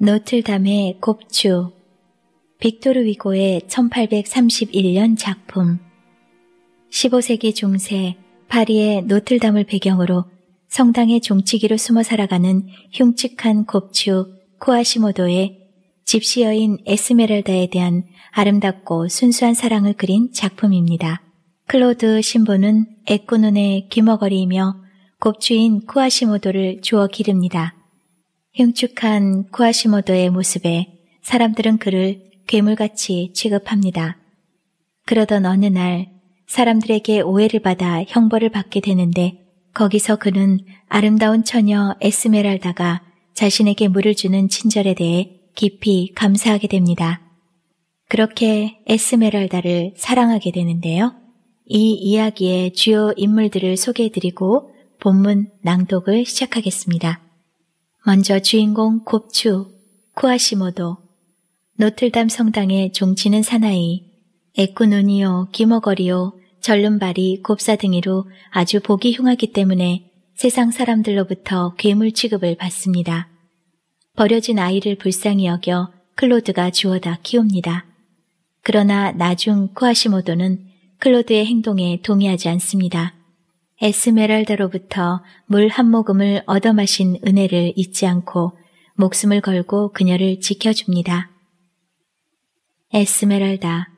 노틀담의 곱추 빅토르 위고의 1831년 작품 15세기 중세 파리의 노틀담을 배경으로 성당의 종치기로 숨어 살아가는 흉측한 곱추 코아시모도의 집시 여인 에스메랄다에 대한 아름답고 순수한 사랑을 그린 작품입니다. 클로드 신보는 에꾸눈의 귀머거리이며 곱추인 쿠아시모도를 주어 기릅니다. 흉측한 쿠아시모도의 모습에 사람들은 그를 괴물같이 취급합니다. 그러던 어느 날 사람들에게 오해를 받아 형벌을 받게 되는데 거기서 그는 아름다운 처녀 에스메랄다가 자신에게 물을 주는 친절에 대해 깊이 감사하게 됩니다. 그렇게 에스메랄다를 사랑하게 되는데요. 이 이야기의 주요 인물들을 소개해드리고 본문 낭독을 시작하겠습니다. 먼저 주인공 곱추, 쿠아시모도, 노틀담 성당의 종치는 사나이, 에쿠누니오, 기머거리오, 절름발이, 곱사등이로 아주 보기 흉하기 때문에 세상 사람들로부터 괴물 취급을 받습니다. 버려진 아이를 불쌍히 여겨 클로드가 주워다 키웁니다. 그러나 나중 쿠아시모도는 클로드의 행동에 동의하지 않습니다. 에스메랄다로부터 물 한 모금을 얻어 마신 은혜를 잊지 않고 목숨을 걸고 그녀를 지켜줍니다. 에스메랄다,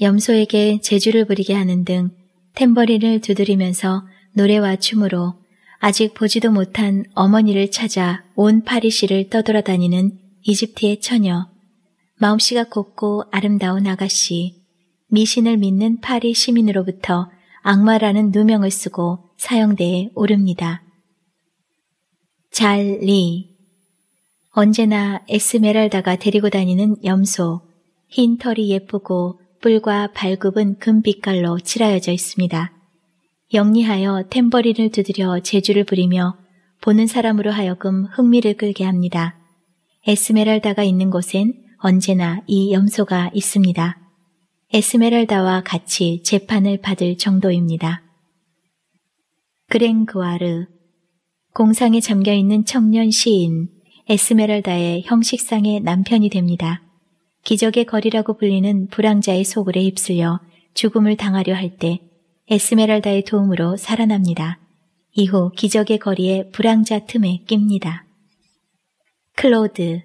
염소에게 재주를 부리게 하는 등 탬버린을 두드리면서 노래와 춤으로 아직 보지도 못한 어머니를 찾아 온 파리시를 떠돌아다니는 이집트의 처녀, 마음씨가 곱고 아름다운 아가씨, 미신을 믿는 파리 시민으로부터 악마라는 누명을 쓰고 사형대에 오릅니다. 잘리 언제나 에스메랄다가 데리고 다니는 염소, 흰 털이 예쁘고 뿔과 발굽은 금빛깔로 칠하여져 있습니다. 영리하여 탬버린을 두드려 재주를 부리며 보는 사람으로 하여금 흥미를 끌게 합니다. 에스메랄다가 있는 곳엔 언제나 이 염소가 있습니다. 에스메랄다와 같이 재판을 받을 정도입니다. 그랭그와르 공상에 잠겨 있는 청년 시인 에스메랄다의 형식상의 남편이 됩니다. 기적의 거리라고 불리는 불황자의 소굴에 휩쓸려 죽음을 당하려 할 때 에스메랄다의 도움으로 살아납니다. 이후 기적의 거리에 불황자 틈에 낍니다. 클로드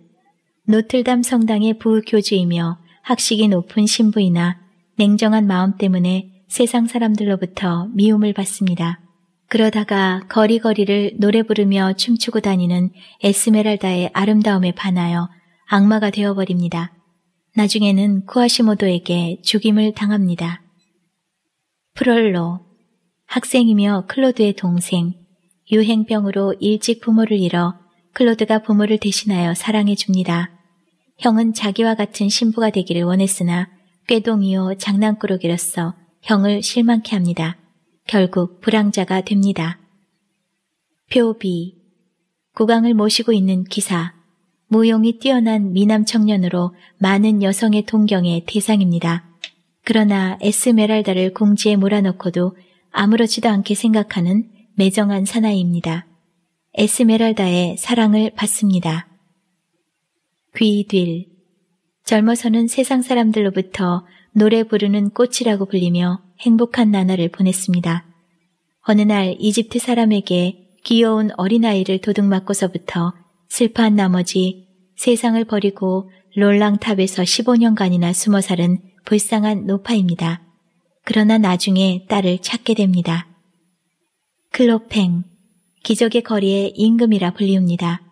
노틀담 성당의 부교주이며 학식이 높은 신부이나 냉정한 마음 때문에 세상 사람들로부터 미움을 받습니다. 그러다가 거리거리를 노래 부르며 춤추고 다니는 에스메랄다의 아름다움에 반하여 악마가 되어버립니다. 나중에는 쿠아시모도에게 죽임을 당합니다. 프롤로 학생이며 클로드의 동생 유행병으로 일찍 부모를 잃어 클로드가 부모를 대신하여 사랑해 줍니다. 형은 자기와 같은 신부가 되기를 원했으나 꾀동이요 장난꾸러기로서 형을 실망케 합니다. 결국 불황자가 됩니다. 표비 국왕을 모시고 있는 기사 무용이 뛰어난 미남 청년으로 많은 여성의 동경의 대상입니다. 그러나 에스메랄다를 공지에 몰아넣고도 아무렇지도 않게 생각하는 매정한 사나이입니다. 에스메랄다의 사랑을 받습니다. 귀딜. 젊어서는 세상 사람들로부터 노래 부르는 꽃이라고 불리며 행복한 나날을 보냈습니다. 어느 날 이집트 사람에게 귀여운 어린아이를 도둑맞고서부터 슬퍼한 나머지 세상을 버리고 롤랑탑에서 15년간이나 숨어 살은 불쌍한 노파입니다. 그러나 나중에 딸을 찾게 됩니다. 클로팽, 기적의 거리의 임금이라 불리웁니다.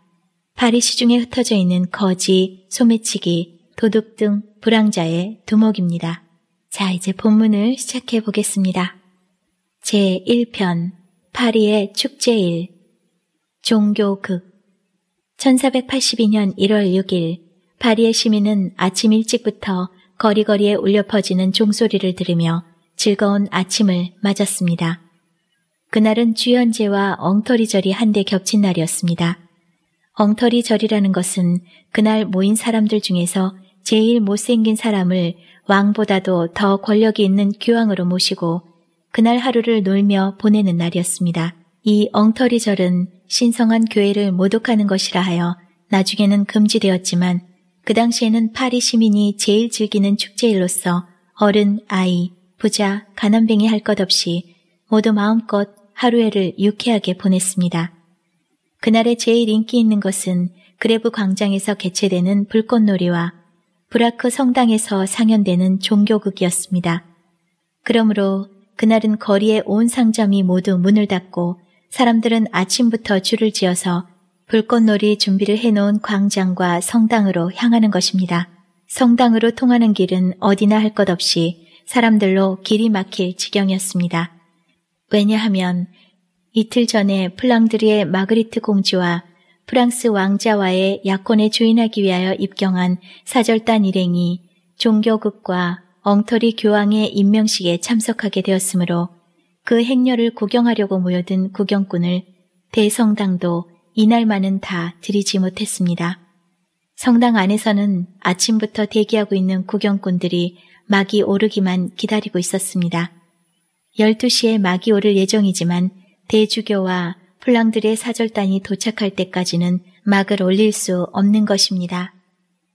파리 시중에 흩어져 있는 거지, 소매치기, 도둑 등 불황자의 두목입니다. 자, 이제 본문을 시작해 보겠습니다. 제1편 파리의 축제일 종교극 1482년 1월 6일 파리의 시민은 아침 일찍부터 거리거리에 울려 퍼지는 종소리를 들으며 즐거운 아침을 맞았습니다. 그날은 주연제와 엉터리절이 한데 겹친 날이었습니다. 엉터리 절이라는 것은 그날 모인 사람들 중에서 제일 못생긴 사람을 왕보다도 더 권력이 있는 교황으로 모시고 그날 하루를 놀며 보내는 날이었습니다. 이 엉터리 절은 신성한 교회를 모독하는 것이라 하여 나중에는 금지되었지만 그 당시에는 파리 시민이 제일 즐기는 축제일로서 어른, 아이, 부자, 가난뱅이 할 것 없이 모두 마음껏 하루에를 유쾌하게 보냈습니다. 그날의 제일 인기 있는 것은 그레브 광장에서 개최되는 불꽃놀이와 브라크 성당에서 상연되는 종교극이었습니다. 그러므로 그날은 거리의 온 상점이 모두 문을 닫고 사람들은 아침부터 줄을 지어서 불꽃놀이 준비를 해놓은 광장과 성당으로 향하는 것입니다. 성당으로 통하는 길은 어디나 할 것 없이 사람들로 길이 막힐 지경이었습니다. 왜냐하면 이틀 전에 플랑드리의 마그리트 공주와 프랑스 왕자와의 약혼에 주인하기 위하여 입경한 사절단 일행이 종교극과 엉터리 교황의 임명식에 참석하게 되었으므로 그 행렬을 구경하려고 모여든 구경꾼을 대성당도 이날만은 다 들이지 못했습니다. 성당 안에서는 아침부터 대기하고 있는 구경꾼들이 마이 오르기만 기다리고 있었습니다. 12시에 마이 오를 예정이지만 대주교와 플랑들의 사절단이 도착할 때까지는 막을 올릴 수 없는 것입니다.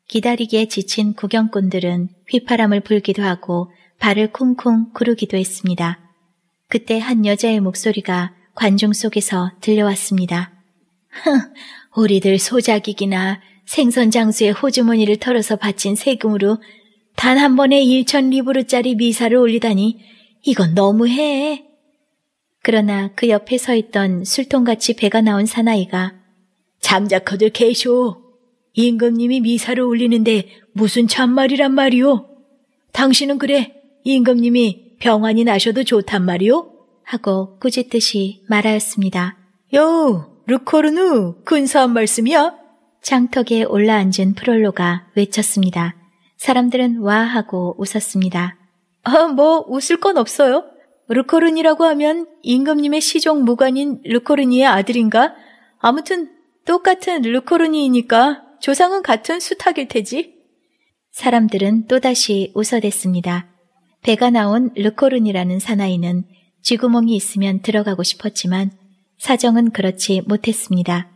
기다리기에 지친 구경꾼들은 휘파람을 불기도 하고 발을 쿵쿵 구르기도 했습니다. 그때 한 여자의 목소리가 관중 속에서 들려왔습니다. 흥, 우리들 소작이기나 생선 장수의 호주머니를 털어서 바친 세금으로 단 한 번에 1천 리브르짜리 미사를 올리다니 이건 너무해. 그러나 그 옆에 서 있던 술통같이 배가 나온 사나이가 잠자커들 계쇼. 임금님이 미사를 올리는데 무슨 참말이란 말이오. 당신은 그래. 임금님이 병환이 나셔도 좋단 말이오. 하고 꾸짖듯이 말하였습니다. 요, 루코르누 근사한 말씀이야. 장턱에 올라앉은 프롤로가 외쳤습니다. 사람들은 와 하고 웃었습니다. 아, 뭐 웃을 건 없어요. 르코르니라고 하면 임금님의 시종 무관인 르코르니의 아들인가? 아무튼 똑같은 르코르니이니까 조상은 같은 수탁일 테지. 사람들은 또다시 웃어댔습니다. 배가 나온 르코른이라는 사나이는 쥐구멍이 있으면 들어가고 싶었지만 사정은 그렇지 못했습니다.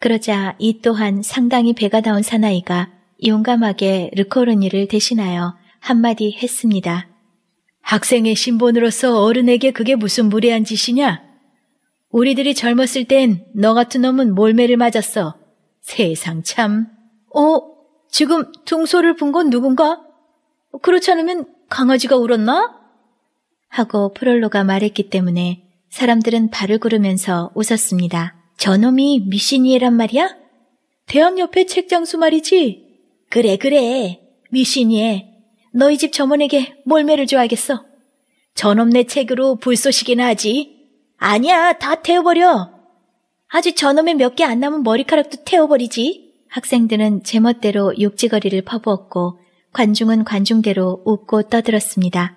그러자 이 또한 상당히 배가 나온 사나이가 용감하게 르코르니를 대신하여 한마디 했습니다. 학생의 신분으로서 어른에게 그게 무슨 무례한 짓이냐? 우리들이 젊었을 땐 너 같은 놈은 몰매를 맞았어. 세상 참. 어? 지금 둥소를분 건 누군가? 그렇지 않으면 강아지가 울었나? 하고 프롤로가 말했기 때문에 사람들은 발을 구르면서 웃었습니다. 저놈이 미시니에란 말이야? 대학 옆에 책장수 말이지? 그래, 그래. 미시니에. 너희 집 점원에게 몰매를 줘야겠어. 전놈네 책으로 불쏘시기나 하지. 아니야, 다 태워버려. 아주 전놈에몇 개 안 남은 머리카락도 태워버리지. 학생들은 제멋대로 욕지거리를 퍼부었고 관중은 관중대로 웃고 떠들었습니다.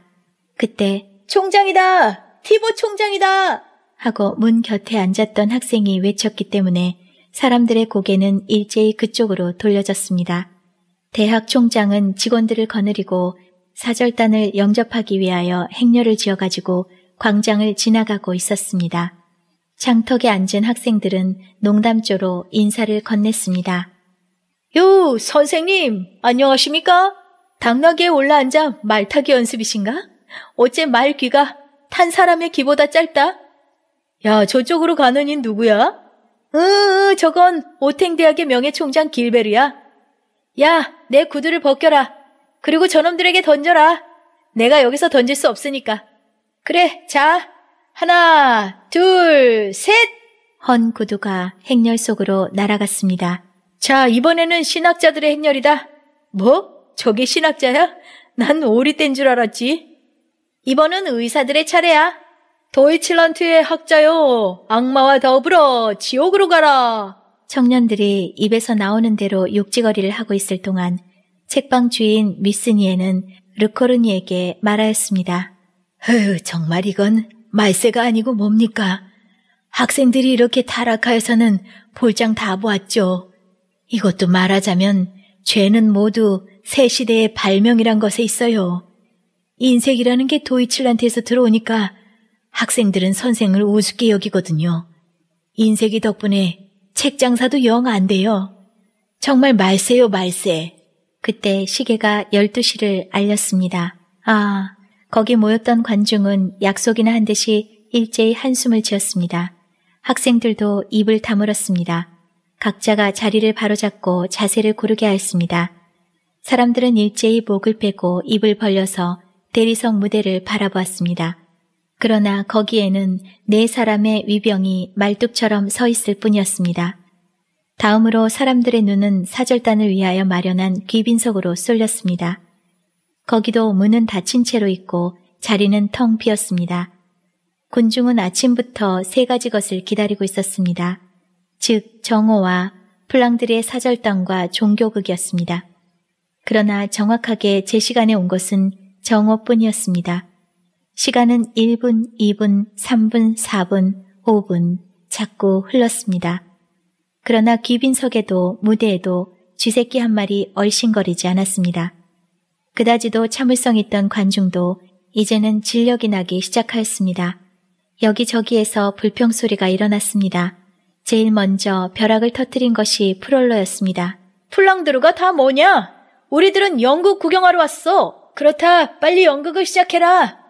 그때 총장이다! 티보 총장이다! 하고 문 곁에 앉았던 학생이 외쳤기 때문에 사람들의 고개는 일제히 그쪽으로 돌려졌습니다. 대학 총장은 직원들을 거느리고 사절단을 영접하기 위하여 행렬을 지어가지고 광장을 지나가고 있었습니다. 장턱에 앉은 학생들은 농담조로 인사를 건넸습니다. 요, 선생님, 안녕하십니까? 당나귀에 올라앉아 말타기 연습이신가? 어째 말 귀가 탄 사람의 귀보다 짧다? 야, 저쪽으로 가는 인 누구야? 으, 으 저건 오탱대학의 명예총장 길베르야. 야, 내 구두를 벗겨라. 그리고 저놈들에게 던져라. 내가 여기서 던질 수 없으니까. 그래, 자. 하나, 둘, 셋! 헌 구두가 행렬 속으로 날아갔습니다. 자, 이번에는 신학자들의 행렬이다. 뭐? 저게 신학자야? 난 오리땐 줄 알았지. 이번은 의사들의 차례야. 도이칠런트의 학자요. 악마와 더불어 지옥으로 가라. 청년들이 입에서 나오는 대로 욕지거리를 하고 있을 동안 책방 주인 미스니에는 르코르니에게 말하였습니다. 흐, 정말 이건 말세가 아니고 뭡니까? 학생들이 이렇게 타락하여서는 볼장 다 보았죠. 이것도 말하자면 죄는 모두 새 시대의 발명이란 것에 있어요. 인색이라는 게 도이칠란트에서 들어오니까 학생들은 선생을 우습게 여기거든요. 인색이 덕분에 책 장사도 영 안 돼요. 정말 말세요, 말세. 그때 시계가 12시를 알렸습니다. 아, 거기 모였던 관중은 약속이나 한 듯이 일제히 한숨을 지었습니다. 학생들도 입을 다물었습니다. 각자가 자리를 바로잡고 자세를 고르게 하였습니다. 사람들은 일제히 목을 빼고 입을 벌려서 대리석 무대를 바라보았습니다. 그러나 거기에는 네 사람의 위병이 말뚝처럼 서 있을 뿐이었습니다. 다음으로 사람들의 눈은 사절단을 위하여 마련한 귀빈석으로 쏠렸습니다. 거기도 문은 닫힌 채로 있고 자리는 텅 비었습니다. 군중은 아침부터 세 가지 것을 기다리고 있었습니다. 즉 정오와 플랑드리의 사절단과 종교극이었습니다. 그러나 정확하게 제 시간에 온 것은 정오뿐이었습니다. 시간은 1분, 2분, 3분, 4분, 5분 자꾸 흘렀습니다. 그러나 귀빈석에도 무대에도 쥐새끼 한 마리 얼씬거리지 않았습니다. 그다지도 참을성 있던 관중도 이제는 진력이 나기 시작하였습니다. 여기저기에서 불평 소리가 일어났습니다. 제일 먼저 벼락을 터뜨린 것이 프롤러였습니다. 플랑드르가 다 뭐냐? 우리들은 영국 구경하러 왔어. 그렇다, 빨리 연극을 시작해라.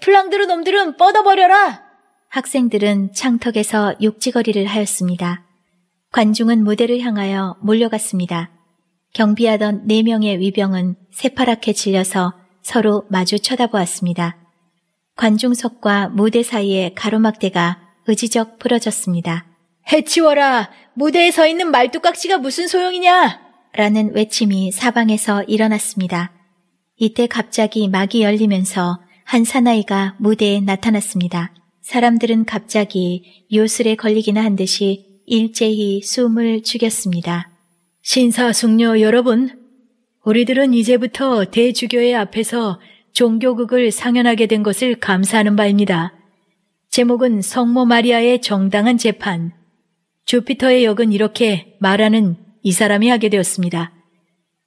플랑드르 놈들은 뻗어버려라! 학생들은 창턱에서 욕지거리를 하였습니다. 관중은 무대를 향하여 몰려갔습니다. 경비하던 네 명의 위병은 새파랗게 질려서 서로 마주 쳐다보았습니다. 관중석과 무대 사이에 가로막대가 의지적 풀어졌습니다. 해치워라! 무대에 서 있는 말뚝깍지가 무슨 소용이냐! 라는 외침이 사방에서 일어났습니다. 이때 갑자기 막이 열리면서 한 사나이가 무대에 나타났습니다. 사람들은 갑자기 요술에 걸리기나 한 듯이 일제히 숨을 죽였습니다. 신사숙녀 여러분, 우리들은 이제부터 대주교의 앞에서 종교극을 상연하게 된 것을 감사하는 바입니다. 제목은 성모 마리아의 정당한 재판. 주피터의 역은 이렇게 말하는 이 사람이 하게 되었습니다.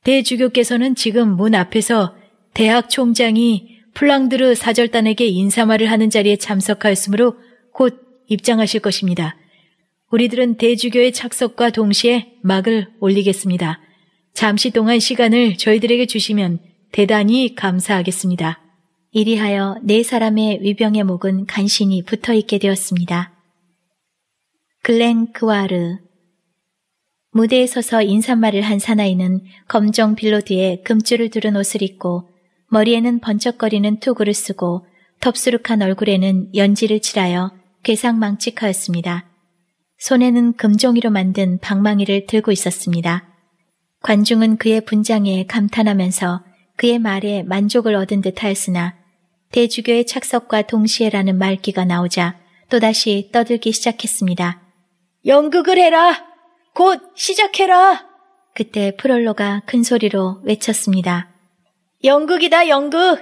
대주교께서는 지금 문 앞에서 대학 총장이 플랑드르 사절단에게 인사말을 하는 자리에 참석하였으므로 곧 입장하실 것입니다. 우리들은 대주교의 착석과 동시에 막을 올리겠습니다. 잠시 동안 시간을 저희들에게 주시면 대단히 감사하겠습니다. 이리하여 네 사람의 위병의 목은 간신히 붙어 있게 되었습니다. 글랭 그와르 무대에 서서 인사말을 한 사나이는 검정 빌로드에 금줄을 두른 옷을 입고 머리에는 번쩍거리는 투구를 쓰고 덥수룩한 얼굴에는 연지를 칠하여 괴상망측하였습니다. 손에는 금종이로 만든 방망이를 들고 있었습니다. 관중은 그의 분장에 감탄하면서 그의 말에 만족을 얻은 듯 하였으나 대주교의 착석과 동시에라는 말귀가 나오자 또다시 떠들기 시작했습니다. 연극을 해라! 곧 시작해라! 그때 프롤로가 큰 소리로 외쳤습니다. 연극이다, 연극.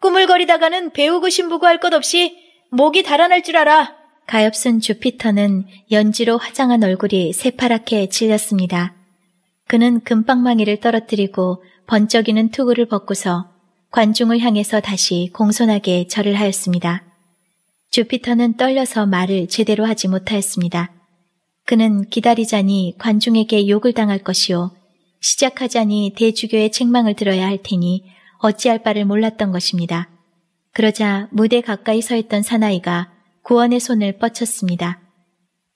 꾸물거리다가는 배우고 신부고 할 것 없이 목이 달아날 줄 알아. 가엾은 주피터는 연지로 화장한 얼굴이 새파랗게 질렸습니다. 그는 금방망이를 떨어뜨리고 번쩍이는 투구를 벗고서 관중을 향해서 다시 공손하게 절을 하였습니다. 주피터는 떨려서 말을 제대로 하지 못하였습니다. 그는 기다리자니 관중에게 욕을 당할 것이요. 시작하자니 대주교의 책망을 들어야 할 테니 어찌할 바를 몰랐던 것입니다. 그러자 무대 가까이 서 있던 사나이가 구원의 손을 뻗쳤습니다.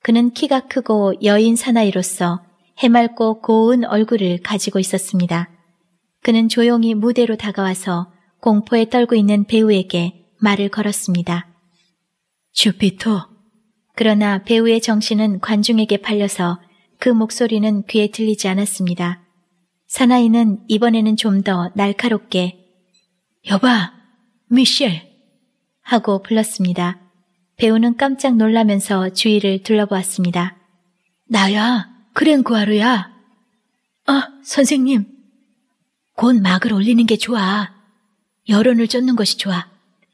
그는 키가 크고 여인 사나이로서 해맑고 고운 얼굴을 가지고 있었습니다. 그는 조용히 무대로 다가와서 공포에 떨고 있는 배우에게 말을 걸었습니다. 주피터. 그러나 배우의 정신은 관중에게 팔려서 그 목소리는 귀에 들리지 않았습니다. 사나이는 이번에는 좀 더 날카롭게 여봐, 미셸 하고 불렀습니다. 배우는 깜짝 놀라면서 주위를 둘러보았습니다. 나야, 그랭구아르야. 아, 어, 선생님. 곧 막을 올리는 게 좋아. 여론을 쫓는 것이 좋아.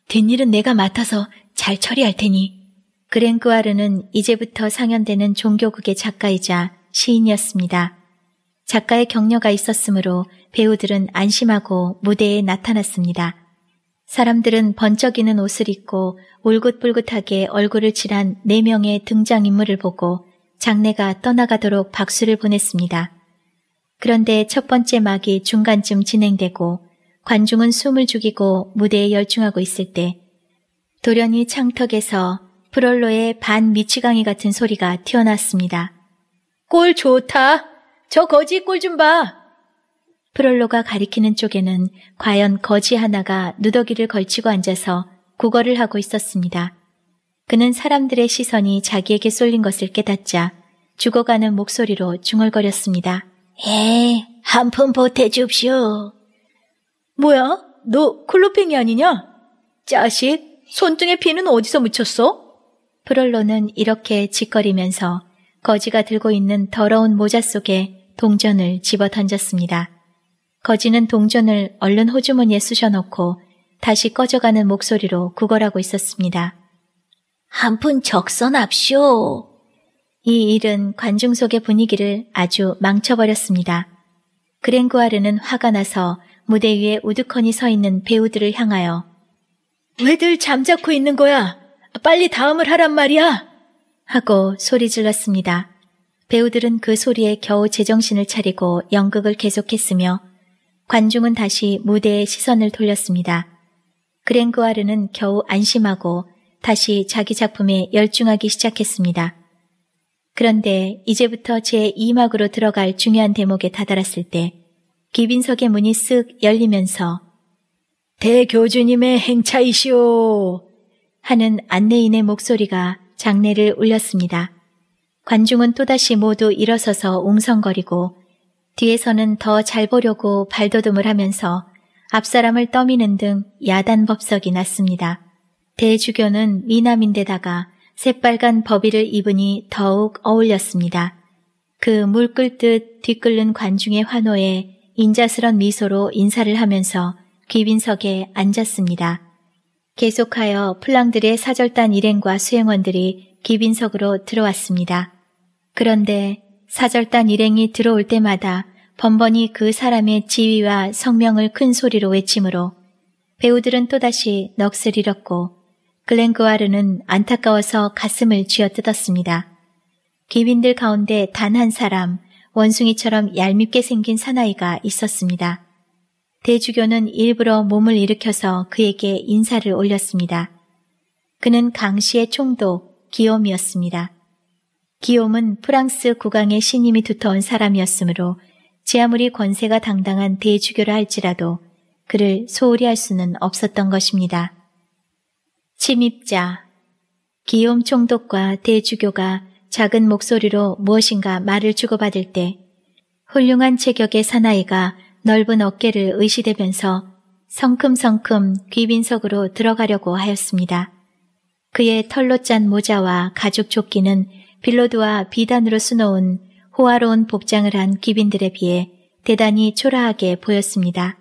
뒷 일은 내가 맡아서 잘 처리할 테니. 그랭구아르는 이제부터 상연되는 종교국의 작가이자 시인이었습니다. 작가의 격려가 있었으므로 배우들은 안심하고 무대에 나타났습니다. 사람들은 번쩍이는 옷을 입고 울긋불긋하게 얼굴을 칠한 4명의 등장인물을 보고 장례가 떠나가도록 박수를 보냈습니다. 그런데 첫 번째 막이 중간쯤 진행되고 관중은 숨을 죽이고 무대에 열중하고 있을 때 도련이 창턱에서 프롤로의 반미치강이 같은 소리가 튀어나왔습니다. 꼴 좋다! 저 거지 꼴 좀 봐. 프롤로가 가리키는 쪽에는 과연 거지 하나가 누더기를 걸치고 앉아서 구걸을 하고 있었습니다. 그는 사람들의 시선이 자기에게 쏠린 것을 깨닫자 죽어가는 목소리로 중얼거렸습니다. 에, 한푼 보태줍시오. 뭐야? 너 콜로팽이 아니냐? 자식, 손등에 피는 어디서 묻혔어? 프롤로는 이렇게 짓거리면서 거지가 들고 있는 더러운 모자 속에 동전을 집어 던졌습니다. 거지는 동전을 얼른 호주머니에 쑤셔넣고 다시 꺼져가는 목소리로 구걸하고 있었습니다. 한 푼 적선합시오. 이 일은 관중 속의 분위기를 아주 망쳐버렸습니다. 그랭구아르는 화가 나서 무대 위에 우두커니 서 있는 배우들을 향하여 왜들 잠자코 있는 거야? 빨리 다음을 하란 말이야! 하고 소리 질렀습니다. 배우들은 그 소리에 겨우 제정신을 차리고 연극을 계속했으며 관중은 다시 무대에 시선을 돌렸습니다. 그랭그와르는 겨우 안심하고 다시 자기 작품에 열중하기 시작했습니다. 그런데 이제부터 제2막으로 들어갈 중요한 대목에 다다랐을 때 기빈석의 문이 쓱 열리면서 대교주님의 행차이시오 하는 안내인의 목소리가 장례를 울렸습니다. 관중은 또다시 모두 일어서서 웅성거리고 뒤에서는 더 잘 보려고 발돋움을 하면서 앞사람을 떠미는 등 야단법석이 났습니다. 대주교는 미남인데다가 새빨간 법의를 입으니 더욱 어울렸습니다. 그 물 끓듯 뒤끓는 관중의 환호에 인자스런 미소로 인사를 하면서 귀빈석에 앉았습니다. 계속하여 플랑들의 사절단 일행과 수행원들이 귀빈석으로 들어왔습니다. 그런데 사절단 일행이 들어올 때마다 번번이 그 사람의 지위와 성명을 큰 소리로 외치므로 배우들은 또다시 넋을 잃었고 글랭그와르는 안타까워서 가슴을 쥐어뜯었습니다. 기빈들 가운데 단 한 사람, 원숭이처럼 얄밉게 생긴 사나이가 있었습니다. 대주교는 일부러 몸을 일으켜서 그에게 인사를 올렸습니다. 그는 강씨의 총독 기욤이었습니다. 기욤은 프랑스 국왕의 신임이 두터운 사람이었으므로 지 아무리 권세가 당당한 대주교라 할지라도 그를 소홀히 할 수는 없었던 것입니다. 침입자 기욤 총독과 대주교가 작은 목소리로 무엇인가 말을 주고받을 때 훌륭한 체격의 사나이가 넓은 어깨를 의시되면서 성큼성큼 귀빈석으로 들어가려고 하였습니다. 그의 털로 짠 모자와 가죽 조끼는 빌로드와 비단으로 수놓은 호화로운 복장을 한 기빈들에 비해 대단히 초라하게 보였습니다.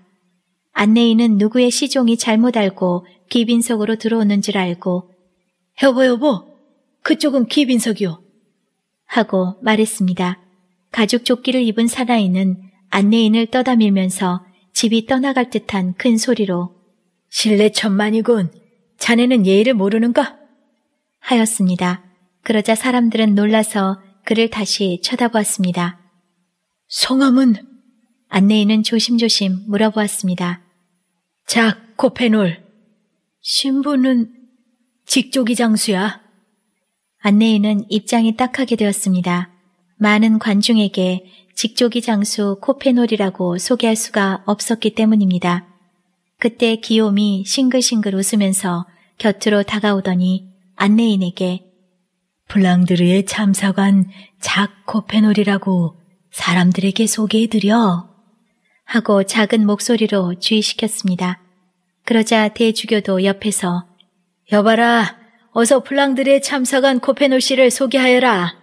안내인은 누구의 시종이 잘못 알고 기빈석으로 들어오는 줄 알고 여보 여보 그쪽은 기빈석이요 하고 말했습니다. 가죽 조끼를 입은 사나이는 안내인을 떠다밀면서 집이 떠나갈 듯한 큰 소리로 실례 천만이군 자네는 예의를 모르는가? 하였습니다. 그러자 사람들은 놀라서 그를 다시 쳐다보았습니다. 성함은? 안내인은 조심조심 물어보았습니다. 작 코페놀. 신부는 직조기 장수야. 안내인은 입장이 딱하게 되었습니다. 많은 관중에게 직조기 장수 코페놀이라고 소개할 수가 없었기 때문입니다. 그때 기욤이 싱글싱글 웃으면서 곁으로 다가오더니 안내인에게 플랑드르의 참사관 작 코페놀이라고 사람들에게 소개해드려 하고 작은 목소리로 주의시켰습니다. 그러자 대주교도 옆에서 여봐라 어서 플랑드르의 참사관 코페놀 씨를 소개하여라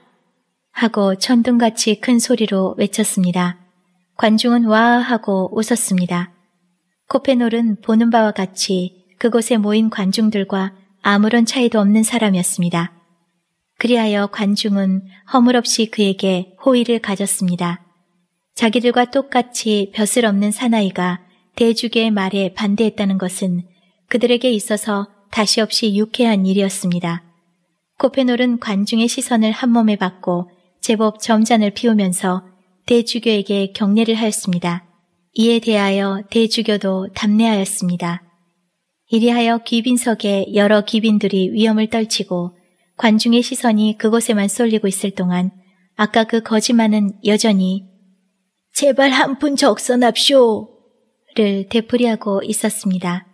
하고 천둥같이 큰 소리로 외쳤습니다. 관중은 와 하고 웃었습니다. 코페놀은 보는 바와 같이 그곳에 모인 관중들과 아무런 차이도 없는 사람이었습니다. 그리하여 관중은 허물없이 그에게 호의를 가졌습니다. 자기들과 똑같이 벼슬 없는 사나이가 대주의 교 말에 반대했다는 것은 그들에게 있어서 다시 없이 유쾌한 일이었습니다. 코페놀은 관중의 시선을 한몸에 받고 제법 점잔을 피우면서 대주교에게 경례를 하였습니다. 이에 대하여 대주교도 담례하였습니다. 이리하여 귀빈석에 여러 귀빈들이 위험을 떨치고 관중의 시선이 그곳에만 쏠리고 있을 동안 아까 그 거짓말은 여전히 제발 한 푼 적선합쇼를 되풀이하고 있었습니다.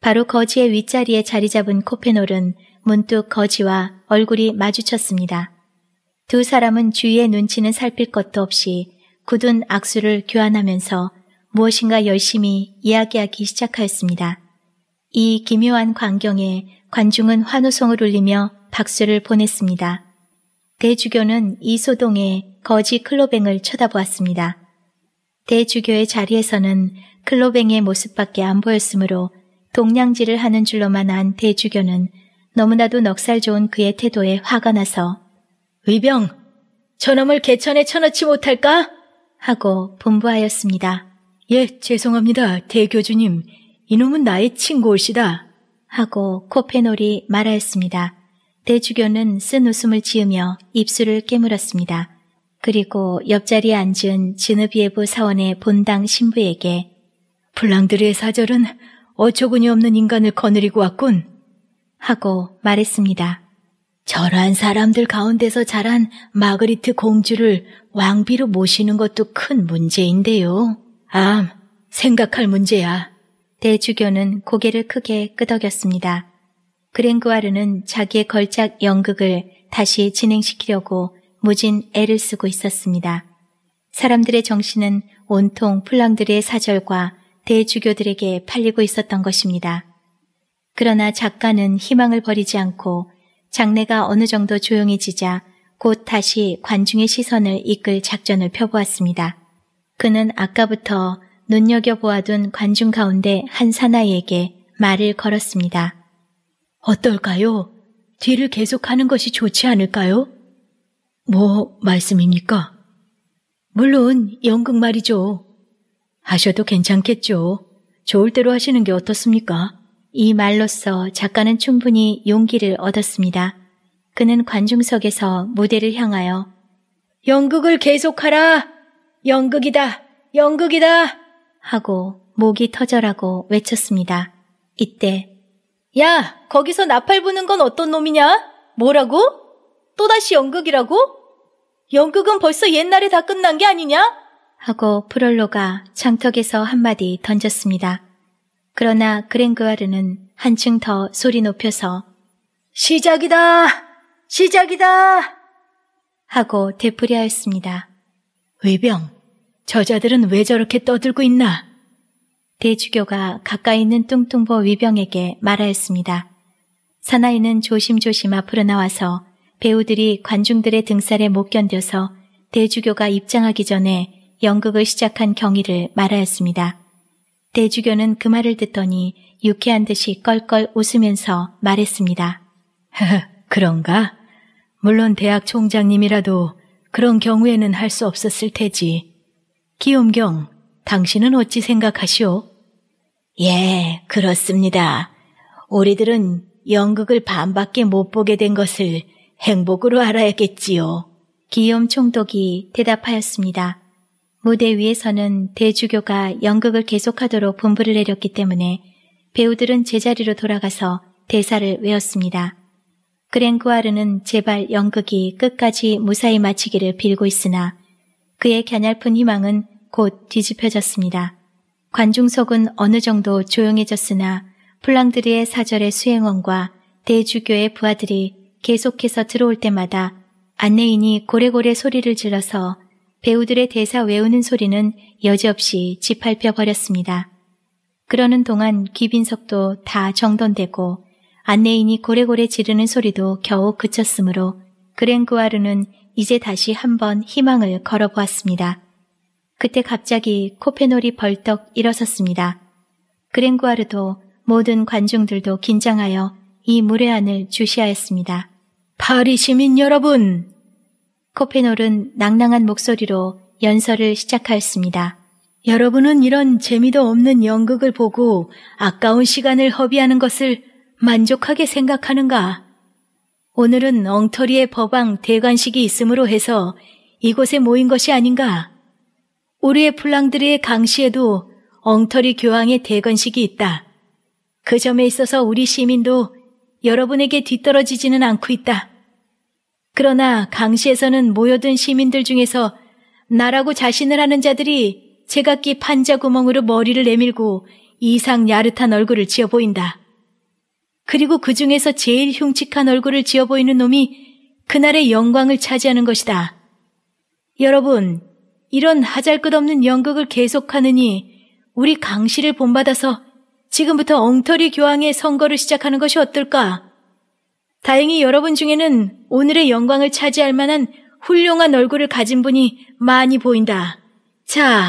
바로 거지의 윗자리에 자리 잡은 코페놀은 문득 거지와 얼굴이 마주쳤습니다. 두 사람은 주위의 눈치는 살필 것도 없이 굳은 악수를 교환하면서 무엇인가 열심히 이야기하기 시작하였습니다. 이 기묘한 광경에 관중은 환호성을 울리며 박수를 보냈습니다. 대주교는 이 소동에 거지 클로뱅을 쳐다보았습니다. 대주교의 자리에서는 클로뱅의 모습밖에 안 보였으므로 동냥질을 하는 줄로만 안 대주교는 너무나도 넉살 좋은 그의 태도에 화가 나서 의병, 저놈을 개천에 쳐넣지 못할까? 하고 분부하였습니다. 예, 죄송합니다, 대교주님. 이놈은 나의 친구옷이다. 하고 코페놀이 말하였습니다. 대주교는 쓴 웃음을 지으며 입술을 깨물었습니다. 그리고 옆자리에 앉은 진읍예부 사원의 본당 신부에게 불랑들의 사절은 어처구니 없는 인간을 거느리고 왔군 하고 말했습니다. 저러한 사람들 가운데서 자란 마그리트 공주를 왕비로 모시는 것도 큰 문제인데요. 아, 생각할 문제야. 대주교는 고개를 크게 끄덕였습니다. 그랭그와르는 자기의 걸작 연극을 다시 진행시키려고 무진 애를 쓰고 있었습니다. 사람들의 정신은 온통 플랑들의 사절과 대주교들에게 팔리고 있었던 것입니다. 그러나 작가는 희망을 버리지 않고 장래가 어느 정도 조용해지자 곧 다시 관중의 시선을 이끌 작전을 펴보았습니다. 그는 아까부터 눈여겨보아둔 관중 가운데 한 사나이에게 말을 걸었습니다. 어떨까요? 뒤를 계속하는 것이 좋지 않을까요? 뭐 말씀입니까? 물론 연극 말이죠. 하셔도 괜찮겠죠. 좋을 대로 하시는 게 어떻습니까? 이 말로써 작가는 충분히 용기를 얻었습니다. 그는 관중석에서 무대를 향하여 연극을 계속하라! 연극이다! 연극이다! 하고 목이 터져라고 외쳤습니다. 이때 야, 거기서 나팔 부는 건 어떤 놈이냐? 뭐라고? 또다시 연극이라고? 연극은 벌써 옛날에 다 끝난 게 아니냐? 하고 프롤로가 장턱에서 한마디 던졌습니다. 그러나 그랭그아르는 한층 더 소리 높여서 시작이다! 시작이다! 하고 되풀이하였습니다. 외병, 저자들은 왜 저렇게 떠들고 있나? 대주교가 가까이 있는 뚱뚱보 위병에게 말하였습니다. 사나이는 조심조심 앞으로 나와서 배우들이 관중들의 등살에 못 견뎌서 대주교가 입장하기 전에 연극을 시작한 경위를 말하였습니다. 대주교는 그 말을 듣더니 유쾌한 듯이 껄껄 웃으면서 말했습니다. 그런가? 물론 대학 총장님이라도 그런 경우에는 할 수 없었을 테지. 기욤경, 당신은 어찌 생각하시오? 예, 그렇습니다. 우리들은 연극을 반밖에 못 보게 된 것을 행복으로 알아야겠지요. 기욤 총독이 대답하였습니다. 무대 위에서는 대주교가 연극을 계속하도록 분부를 내렸기 때문에 배우들은 제자리로 돌아가서 대사를 외웠습니다. 그랭구아르는 제발 연극이 끝까지 무사히 마치기를 빌고 있으나 그의 갸냘픈 희망은 곧 뒤집혀졌습니다. 관중석은 어느 정도 조용해졌으나 플랑드리의 사절의 수행원과 대주교의 부하들이 계속해서 들어올 때마다 안내인이 고래고래 소리를 질러서 배우들의 대사 외우는 소리는 여지없이 짓밟혀 버렸습니다. 그러는 동안 귀빈석도 다 정돈되고 안내인이 고래고래 지르는 소리도 겨우 그쳤으므로 그랭그와르는 이제 다시 한번 희망을 걸어보았습니다. 그때 갑자기 코페놀이 벌떡 일어섰습니다. 그랭구아르도 모든 관중들도 긴장하여 이 무례한을 주시하였습니다. 파리 시민 여러분! 코페놀은 낭낭한 목소리로 연설을 시작하였습니다. 여러분은 이런 재미도 없는 연극을 보고 아까운 시간을 허비하는 것을 만족하게 생각하는가? 오늘은 엉터리의 법왕 대관식이 있으므로 해서 이곳에 모인 것이 아닌가? 우리의 플랑드르의 강시에도 엉터리 교황의 대건식이 있다. 그 점에 있어서 우리 시민도 여러분에게 뒤떨어지지는 않고 있다. 그러나 강시에서는 모여든 시민들 중에서 나라고 자신을 하는 자들이 제각기 판자 구멍으로 머리를 내밀고 이상 야릇한 얼굴을 지어 보인다. 그리고 그 중에서 제일 흉측한 얼굴을 지어 보이는 놈이 그날의 영광을 차지하는 것이다. 여러분, 이런 하잘것없는 연극을 계속하느니 우리 강 씨를 본받아서 지금부터 엉터리 교황의 선거를 시작하는 것이 어떨까? 다행히 여러분 중에는 오늘의 영광을 차지할 만한 훌륭한 얼굴을 가진 분이 많이 보인다. 자,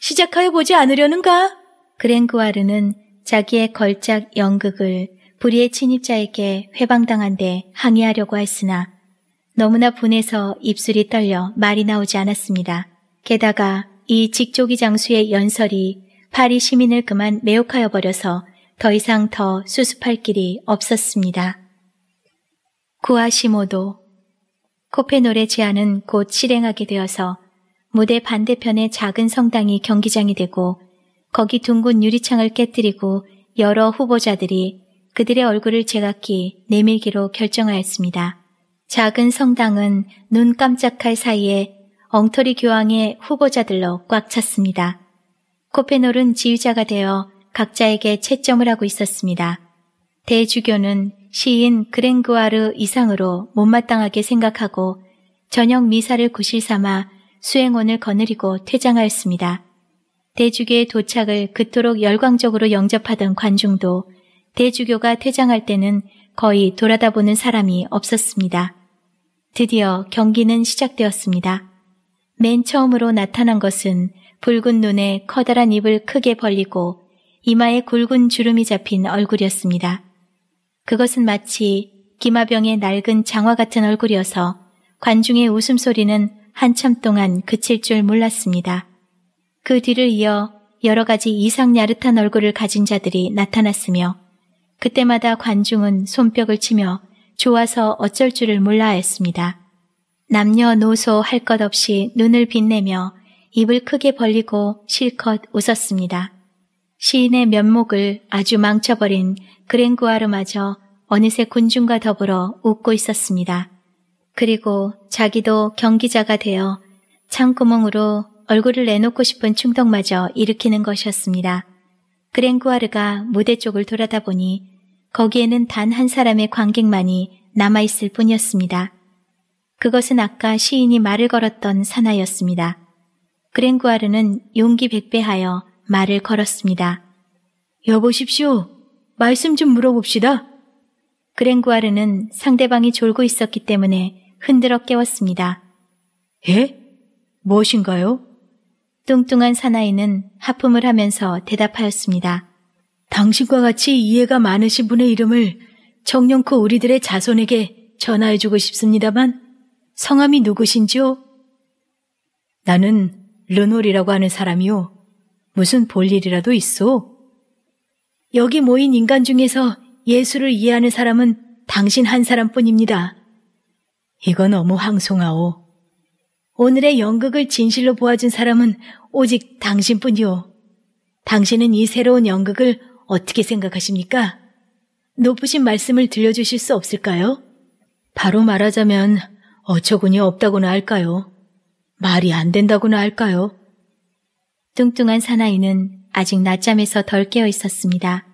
시작하여 보지 않으려는가? 그랭구와르는 자기의 걸작 연극을 불의의 침입자에게 회방당한데 항의하려고 했으나 너무나 분해서 입술이 떨려 말이 나오지 않았습니다. 게다가 이 직조기 장수의 연설이 파리 시민을 그만 매혹하여 버려서 더 이상 더 수습할 길이 없었습니다. 구아시모도 코페노레 제안은 곧 실행하게 되어서 무대 반대편의 작은 성당이 경기장이 되고 거기 둥근 유리창을 깨뜨리고 여러 후보자들이 그들의 얼굴을 제각기 내밀기로 결정하였습니다. 작은 성당은 눈 깜짝할 사이에 엉터리 교황의 후보자들로 꽉 찼습니다. 코페놀은 지휘자가 되어 각자에게 채점을 하고 있었습니다. 대주교는 시인 그랭그와르 이상으로 못마땅하게 생각하고 저녁 미사를 구실 삼아 수행원을 거느리고 퇴장하였습니다. 대주교의 도착을 그토록 열광적으로 영접하던 관중도 대주교가 퇴장할 때는 거의 돌아다보는 사람이 없었습니다. 드디어 경기는 시작되었습니다. 맨 처음으로 나타난 것은 붉은 눈에 커다란 입을 크게 벌리고 이마에 굵은 주름이 잡힌 얼굴이었습니다. 그것은 마치 기마병의 낡은 장화 같은 얼굴이어서 관중의 웃음소리는 한참 동안 그칠 줄 몰랐습니다. 그 뒤를 이어 여러 가지 이상 야릇한 얼굴을 가진 자들이 나타났으며 그때마다 관중은 손뼉을 치며 좋아서 어쩔 줄을 몰라 했습니다. 남녀노소 할 것 없이 눈을 빛내며 입을 크게 벌리고 실컷 웃었습니다. 시인의 면목을 아주 망쳐버린 그랭구아르마저 어느새 군중과 더불어 웃고 있었습니다. 그리고 자기도 경기자가 되어 창구멍으로 얼굴을 내놓고 싶은 충동마저 일으키는 것이었습니다. 그랭구아르가 무대 쪽을 돌아다 보니 거기에는 단 한 사람의 관객만이 남아있을 뿐이었습니다. 그것은 아까 시인이 말을 걸었던 사나였습니다. 그랭구아르는 용기 백배하여 말을 걸었습니다. 여보십시오. 말씀 좀 물어봅시다. 그랭구아르는 상대방이 졸고 있었기 때문에 흔들어 깨웠습니다. 예? 무엇인가요? 뚱뚱한 사나이는 하품을 하면서 대답하였습니다. 당신과 같이 이해가 많으신 분의 이름을 정령코 우리들의 자손에게 전하여주고 싶습니다만 성함이 누구신지요? 나는 르놀이라고 하는 사람이요. 무슨 볼일이라도 있소 여기 모인 인간 중에서 예수를 이해하는 사람은 당신 한 사람뿐입니다. 이건 너무 황송하오. 오늘의 연극을 진실로 보아준 사람은 오직 당신뿐이오. 당신은 이 새로운 연극을 어떻게 생각하십니까? 높으신 말씀을 들려주실 수 없을까요? 바로 말하자면 어처구니 없다고나 할까요? 말이 안 된다고나 할까요? 뚱뚱한 사나이는 아직 낮잠에서 덜 깨어 있었습니다.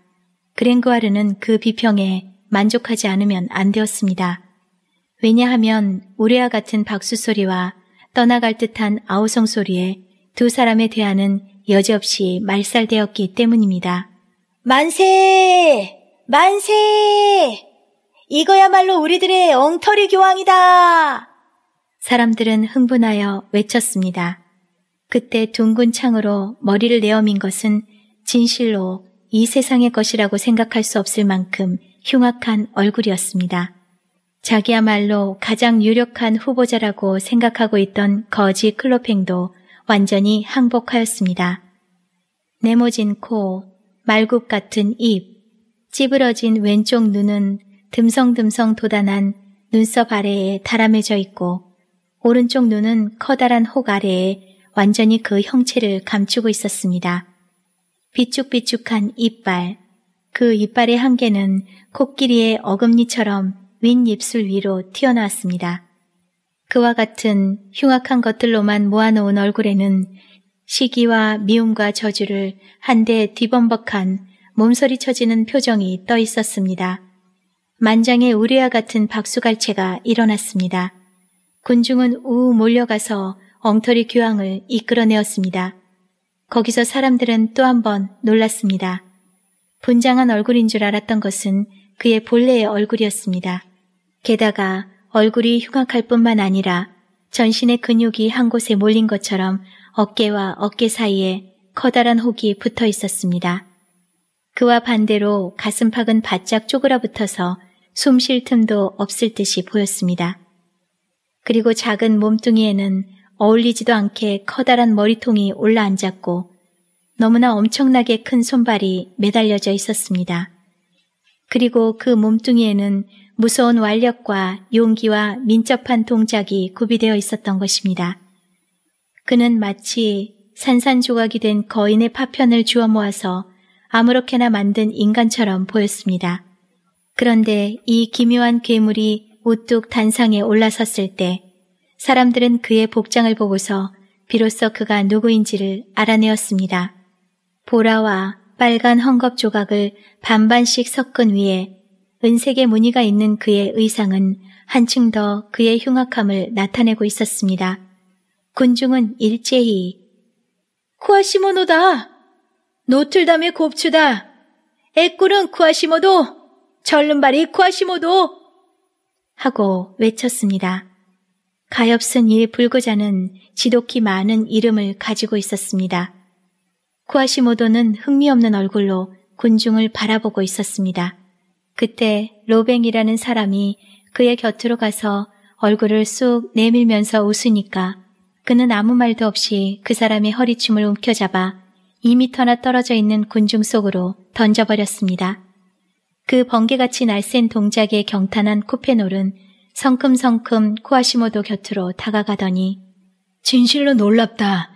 그랭그와르는 그 비평에 만족하지 않으면 안 되었습니다. 왜냐하면 우레와 같은 박수 소리와 떠나갈 듯한 아우성 소리에 두 사람의 대화는 여지없이 말살되었기 때문입니다. 만세! 만세! 이거야말로 우리들의 엉터리 교황이다! 사람들은 흥분하여 외쳤습니다. 그때 둥근 창으로 머리를 내어민 것은 진실로 이 세상의 것이라고 생각할 수 없을 만큼 흉악한 얼굴이었습니다. 자기야말로 가장 유력한 후보자라고 생각하고 있던 거지 클로팽도 완전히 항복하였습니다. 네모진 코, 말굽 같은 입, 찌부러진 왼쪽 눈은 듬성듬성 돋아난 눈썹 아래에 다람해져 있고 오른쪽 눈은 커다란 혹 아래에 완전히 그 형체를 감추고 있었습니다. 비쭉비쭉한 이빨, 그 이빨의 한계는 코끼리의 어금니처럼 윗 입술 위로 튀어나왔습니다. 그와 같은 흉악한 것들로만 모아놓은 얼굴에는 시기와 미움과 저주를 한데 뒤범벅한 몸서리 쳐지는 표정이 떠 있었습니다. 만장의 우레와 같은 박수갈채가 일어났습니다. 군중은 우우 몰려가서 엉터리 교황을 이끌어내었습니다. 거기서 사람들은 또 한 번 놀랐습니다. 분장한 얼굴인 줄 알았던 것은 그의 본래의 얼굴이었습니다. 게다가 얼굴이 흉악할 뿐만 아니라 전신의 근육이 한 곳에 몰린 것처럼 어깨와 어깨 사이에 커다란 혹이 붙어 있었습니다. 그와 반대로 가슴팍은 바짝 쪼그라붙어서 숨쉴 틈도 없을 듯이 보였습니다. 그리고 작은 몸뚱이에는 어울리지도 않게 커다란 머리통이 올라앉았고 너무나 엄청나게 큰 손발이 매달려져 있었습니다. 그리고 그 몸뚱이에는 무서운 완력과 용기와 민첩한 동작이 구비되어 있었던 것입니다. 그는 마치 산산조각이 된 거인의 파편을 주워 모아서 아무렇게나 만든 인간처럼 보였습니다. 그런데 이 기묘한 괴물이 우뚝 단상에 올라섰을 때 사람들은 그의 복장을 보고서 비로소 그가 누구인지를 알아내었습니다. 보라와 빨간 헝겊 조각을 반반씩 섞은 위에 은색의 무늬가 있는 그의 의상은 한층 더 그의 흉악함을 나타내고 있었습니다. 군중은 일제히 쿠아시모노다! 노틀담의 곱추다! 애꾸은 쿠아시모도! 절름발이 쿠아시모도! 하고 외쳤습니다. 가엾은 이 불구자는 지독히 많은 이름을 가지고 있었습니다. 쿠아시모도는 흥미없는 얼굴로 군중을 바라보고 있었습니다. 그때 로뱅이라는 사람이 그의 곁으로 가서 얼굴을 쑥 내밀면서 웃으니까 그는 아무 말도 없이 그 사람의 허리춤을 움켜잡아 2미터나 떨어져 있는 군중 속으로 던져버렸습니다. 그 번개같이 날쌘 동작에 경탄한 코페놀은 성큼성큼 쿠아시모도 곁으로 다가가더니 진실로 놀랍다.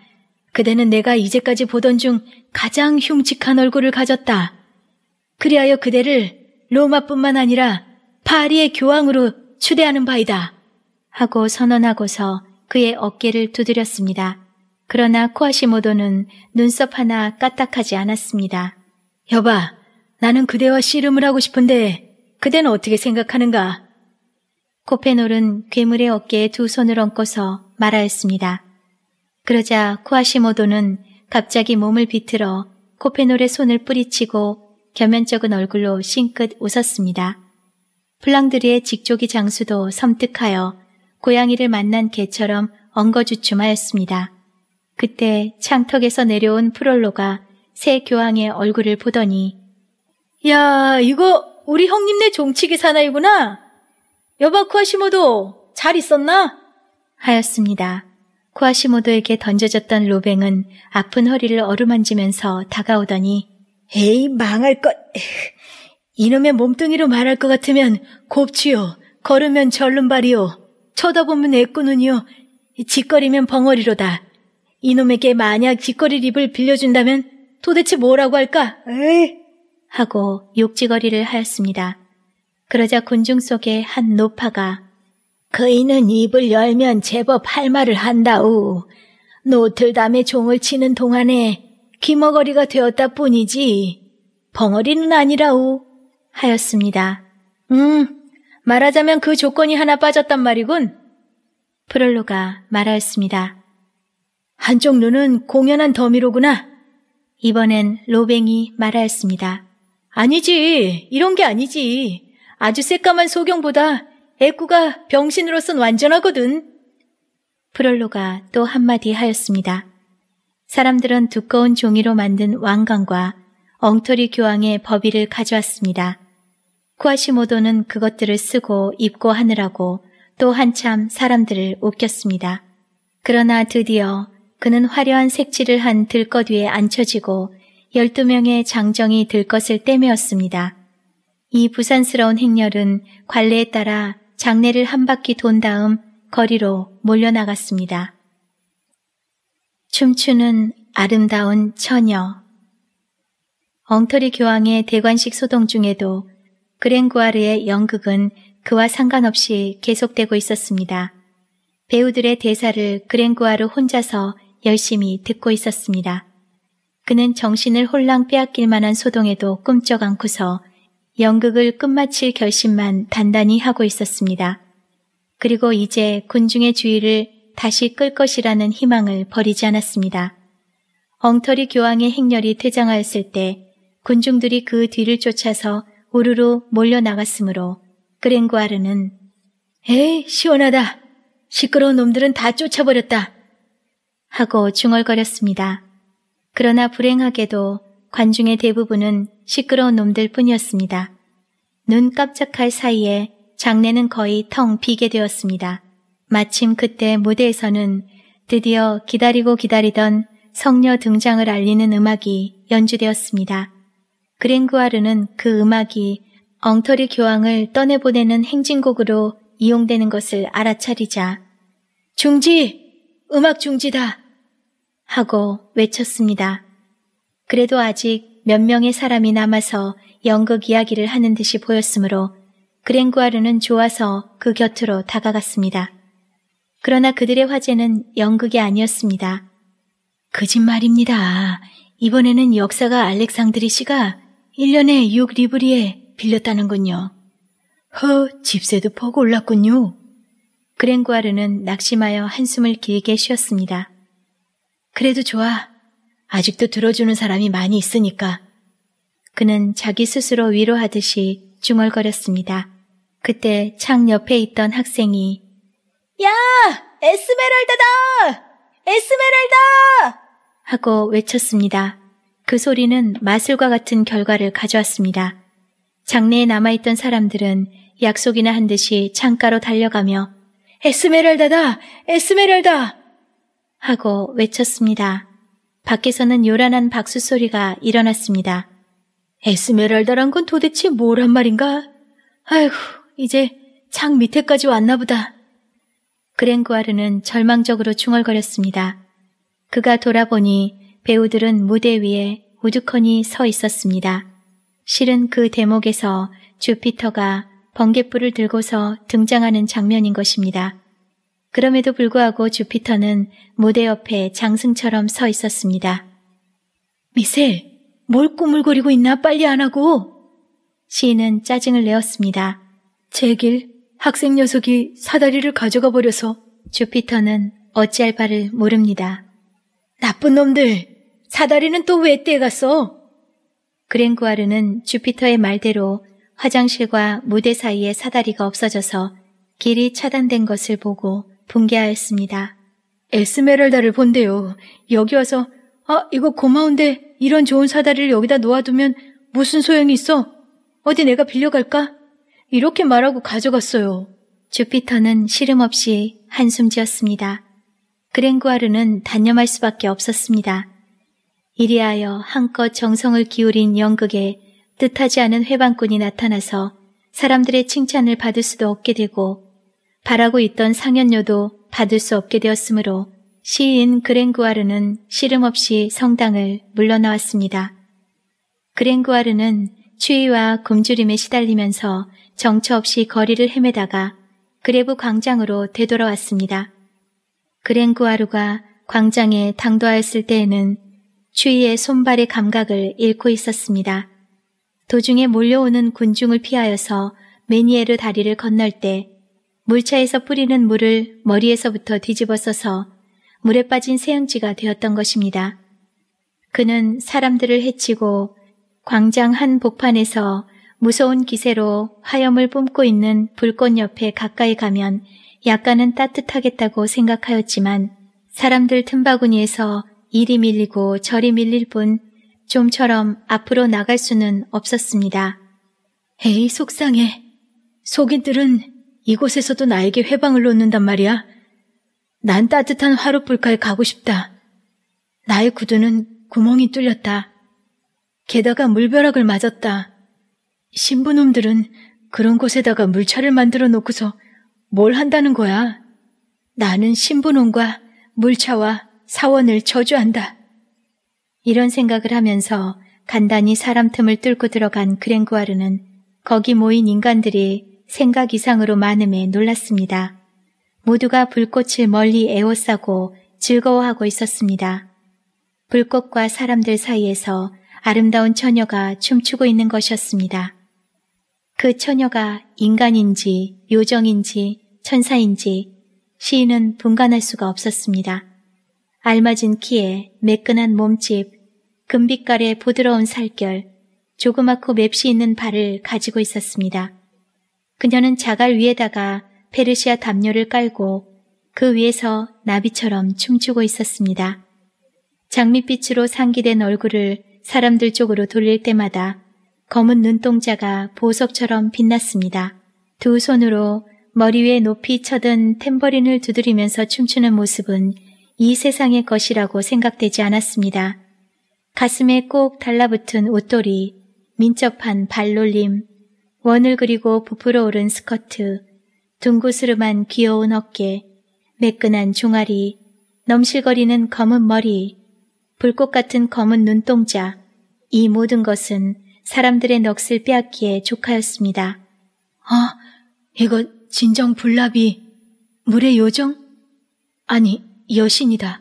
그대는 내가 이제까지 보던 중 가장 흉측한 얼굴을 가졌다. 그리하여 그대를 로마뿐만 아니라 파리의 교황으로 추대하는 바이다. 하고 선언하고서 그의 어깨를 두드렸습니다. 그러나 코아시모도는 눈썹 하나 까딱하지 않았습니다. 여봐, 나는 그대와 씨름을 하고 싶은데 그대는 어떻게 생각하는가? 코페놀은 괴물의 어깨에 두 손을 얹고서 말하였습니다. 그러자 쿠아시모도는 갑자기 몸을 비틀어 코페놀의 손을 뿌리치고 겸연쩍은 얼굴로 싱긋 웃었습니다. 플랑드리의 직조기 장수도 섬뜩하여 고양이를 만난 개처럼 엉거주춤하였습니다. 그때 창턱에서 내려온 프롤로가 새 교황의 얼굴을 보더니 야, 이거 우리 형님네 종치기 사나이구나. 여봐, 쿠아시모도 잘 있었나? 하였습니다. 쿠아시모도에게 던져졌던 로뱅은 아픈 허리를 어루만지면서 다가오더니 에이, 망할 것. 이놈의 몸뚱이로 말할 것 같으면 곱치요, 걸으면 절름발이요, 쳐다보면 애꾸눈이요, 짓거리면 벙어리로다. 이놈에게 만약 짓거리 립을 빌려준다면 도대체 뭐라고 할까? 에이, 하고 욕지거리를 하였습니다. 그러자 군중 속에 한 노파가 그이는 입을 열면 제법 할 말을 한다우. 노틀담에 종을 치는 동안에 귀머거리가 되었다 뿐이지 벙어리는 아니라우 하였습니다. 음, 말하자면 그 조건이 하나 빠졌단 말이군. 프롤로가 말하였습니다. 한쪽 눈은 공연한 더미로구나. 이번엔 로뱅이 말하였습니다. 아니지. 이런 게 아니지. 아주 새까만 소경보다 애꾸가 병신으로선 완전하거든. 프롤로가 또 한마디 하였습니다. 사람들은 두꺼운 종이로 만든 왕관과 엉터리 교황의 법의를 가져왔습니다. 쿠아시모도는 그것들을 쓰고 입고 하느라고 또 한참 사람들을 웃겼습니다. 그러나 드디어 그는 화려한 색칠을 한 들것 위에 앉혀지고 12명의 장정이 들것을 때매었습니다이 부산스러운 행렬은 관례에 따라 장례를 한 바퀴 돈 다음 거리로 몰려나갔습니다. 춤추는 아름다운 처녀 엉터리 교황의 대관식 소동 중에도 그랭구아르의 연극은 그와 상관없이 계속되고 있었습니다. 배우들의 대사를 그랭구아르 혼자서 열심히 듣고 있었습니다. 그는 정신을 홀랑 빼앗길 만한 소동에도 꿈쩍 않고서 연극을 끝마칠 결심만 단단히 하고 있었습니다. 그리고 이제 군중의 주의를 다시 끌 것이라는 희망을 버리지 않았습니다. 엉터리 교황의 행렬이 퇴장하였을 때 군중들이 그 뒤를 쫓아서 우르르 몰려나갔으므로 그랭구아르는 에이 시원하다 시끄러운 놈들은 다 쫓아버렸다 하고 중얼거렸습니다. 그러나 불행하게도 관중의 대부분은 시끄러운 놈들 뿐이었습니다. 눈 깜짝할 사이에 장례는 거의 텅 비게 되었습니다. 마침 그때 무대에서는 드디어 기다리고 기다리던 성녀 등장을 알리는 음악이 연주되었습니다. 그랭구아르는 그 음악이 엉터리 교황을 떠내보내는 행진곡으로 이용되는 것을 알아차리자 중지! 음악 중지다! 하고 외쳤습니다. 그래도 아직 몇 명의 사람이 남아서 연극 이야기를 하는 듯이 보였으므로 그랭구아르는 좋아서 그 곁으로 다가갔습니다. 그러나 그들의 화제는 연극이 아니었습니다. 거짓말입니다. 이번에는 역사가 알렉상드리 씨가 1년에 6 리브리에 빌렸다는군요. 허, 집세도 퍽 올랐군요. 그랭구아르는 낙심하여 한숨을 길게 쉬었습니다. 그래도 좋아. 아직도 들어주는 사람이 많이 있으니까. 그는 자기 스스로 위로하듯이 중얼거렸습니다. 그때 창 옆에 있던 학생이 야! 에스메랄다다! 에스메랄다! 하고 외쳤습니다. 그 소리는 마술과 같은 결과를 가져왔습니다. 장내에 남아있던 사람들은 약속이나 한 듯이 창가로 달려가며 에스메랄다다! 에스메랄다! 하고 외쳤습니다. 밖에서는 요란한 박수 소리가 일어났습니다. 에스메랄다란 건 도대체 뭐란 말인가? 아이고, 이제 창 밑에까지 왔나 보다. 그랭구아르는 절망적으로 중얼거렸습니다. 그가 돌아보니 배우들은 무대 위에 우두커니 서 있었습니다. 실은 그 대목에서 주피터가 번개불을 들고서 등장하는 장면인 것입니다. 그럼에도 불구하고 주피터는 무대 옆에 장승처럼 서 있었습니다. 미셀, 뭘 꾸물거리고 있나 빨리 안 하고! 시인은 짜증을 내었습니다. 제길, 학생 녀석이 사다리를 가져가 버려서 주피터는 어찌할 바를 모릅니다. 나쁜 놈들! 사다리는 또 왜 떼갔어? 그랭구아르는 주피터의 말대로 화장실과 무대 사이에 사다리가 없어져서 길이 차단된 것을 보고 붕괴하였습니다 에스메랄다를 본대요. 여기 와서 아 이거 고마운데 이런 좋은 사다리를 여기다 놓아두면 무슨 소용이 있어? 어디 내가 빌려갈까? 이렇게 말하고 가져갔어요. 주피터는 시름없이 한숨 지었습니다. 그랭구아르는 단념할 수밖에 없었습니다. 이리하여 한껏 정성을 기울인 연극에 뜻하지 않은 회방꾼이 나타나서 사람들의 칭찬을 받을 수도 없게 되고 바라고 있던 상현료도 받을 수 없게 되었으므로 시인 그랭구아르는 씨름없이 성당을 물러나왔습니다. 그랭구아르는 추위와 굶주림에 시달리면서 정처 없이 거리를 헤매다가 그레브 광장으로 되돌아왔습니다. 그랭구아르가 광장에 당도하였을 때에는 추위의 손발의 감각을 잃고 있었습니다. 도중에 몰려오는 군중을 피하여서 메니에르 다리를 건널 때 물차에서 뿌리는 물을 머리에서부터 뒤집어 써서 물에 빠진 세은지가 되었던 것입니다. 그는 사람들을 해치고 광장 한 복판에서 무서운 기세로 화염을 뿜고 있는 불꽃 옆에 가까이 가면 약간은 따뜻하겠다고 생각하였지만 사람들 틈바구니에서 이리 밀리고 저리 밀릴 뿐 좀처럼 앞으로 나갈 수는 없었습니다. 에이 속상해. 속인들은 이곳에서도 나에게 회방을 놓는단 말이야. 난 따뜻한 화롯불가에 가고 싶다. 나의 구두는 구멍이 뚫렸다. 게다가 물벼락을 맞았다. 신부놈들은 그런 곳에다가 물차를 만들어 놓고서 뭘 한다는 거야. 나는 신부놈과 물차와 사원을 저주한다. 이런 생각을 하면서 간단히 사람 틈을 뚫고 들어간 그랭구아르는 거기 모인 인간들이 생각 이상으로 많음에 놀랐습니다. 모두가 불꽃을 멀리 애워싸고 즐거워하고 있었습니다. 불꽃과 사람들 사이에서 아름다운 처녀가 춤추고 있는 것이었습니다. 그 처녀가 인간인지 요정인지 천사인지 시인은 분간할 수가 없었습니다. 알맞은 키에 매끈한 몸집, 금빛깔의 부드러운 살결, 조그맣고 맵시 있는 발을 가지고 있었습니다. 그녀는 자갈 위에다가 페르시아 담요를 깔고 그 위에서 나비처럼 춤추고 있었습니다. 장밋빛으로 상기된 얼굴을 사람들 쪽으로 돌릴 때마다 검은 눈동자가 보석처럼 빛났습니다. 두 손으로 머리 위에 높이 쳐든 탬버린을 두드리면서 춤추는 모습은 이 세상의 것이라고 생각되지 않았습니다. 가슴에 꼭 달라붙은 옷돌이, 민첩한 발놀림, 원을 그리고 부풀어 오른 스커트, 둥구스름한 귀여운 어깨, 매끈한 종아리, 넘실거리는 검은 머리, 불꽃 같은 검은 눈동자, 이 모든 것은 사람들의 넋을 빼앗기에 족하였습니다. 어, 이거 진정 불나비, 물의 요정? 아니, 여신이다.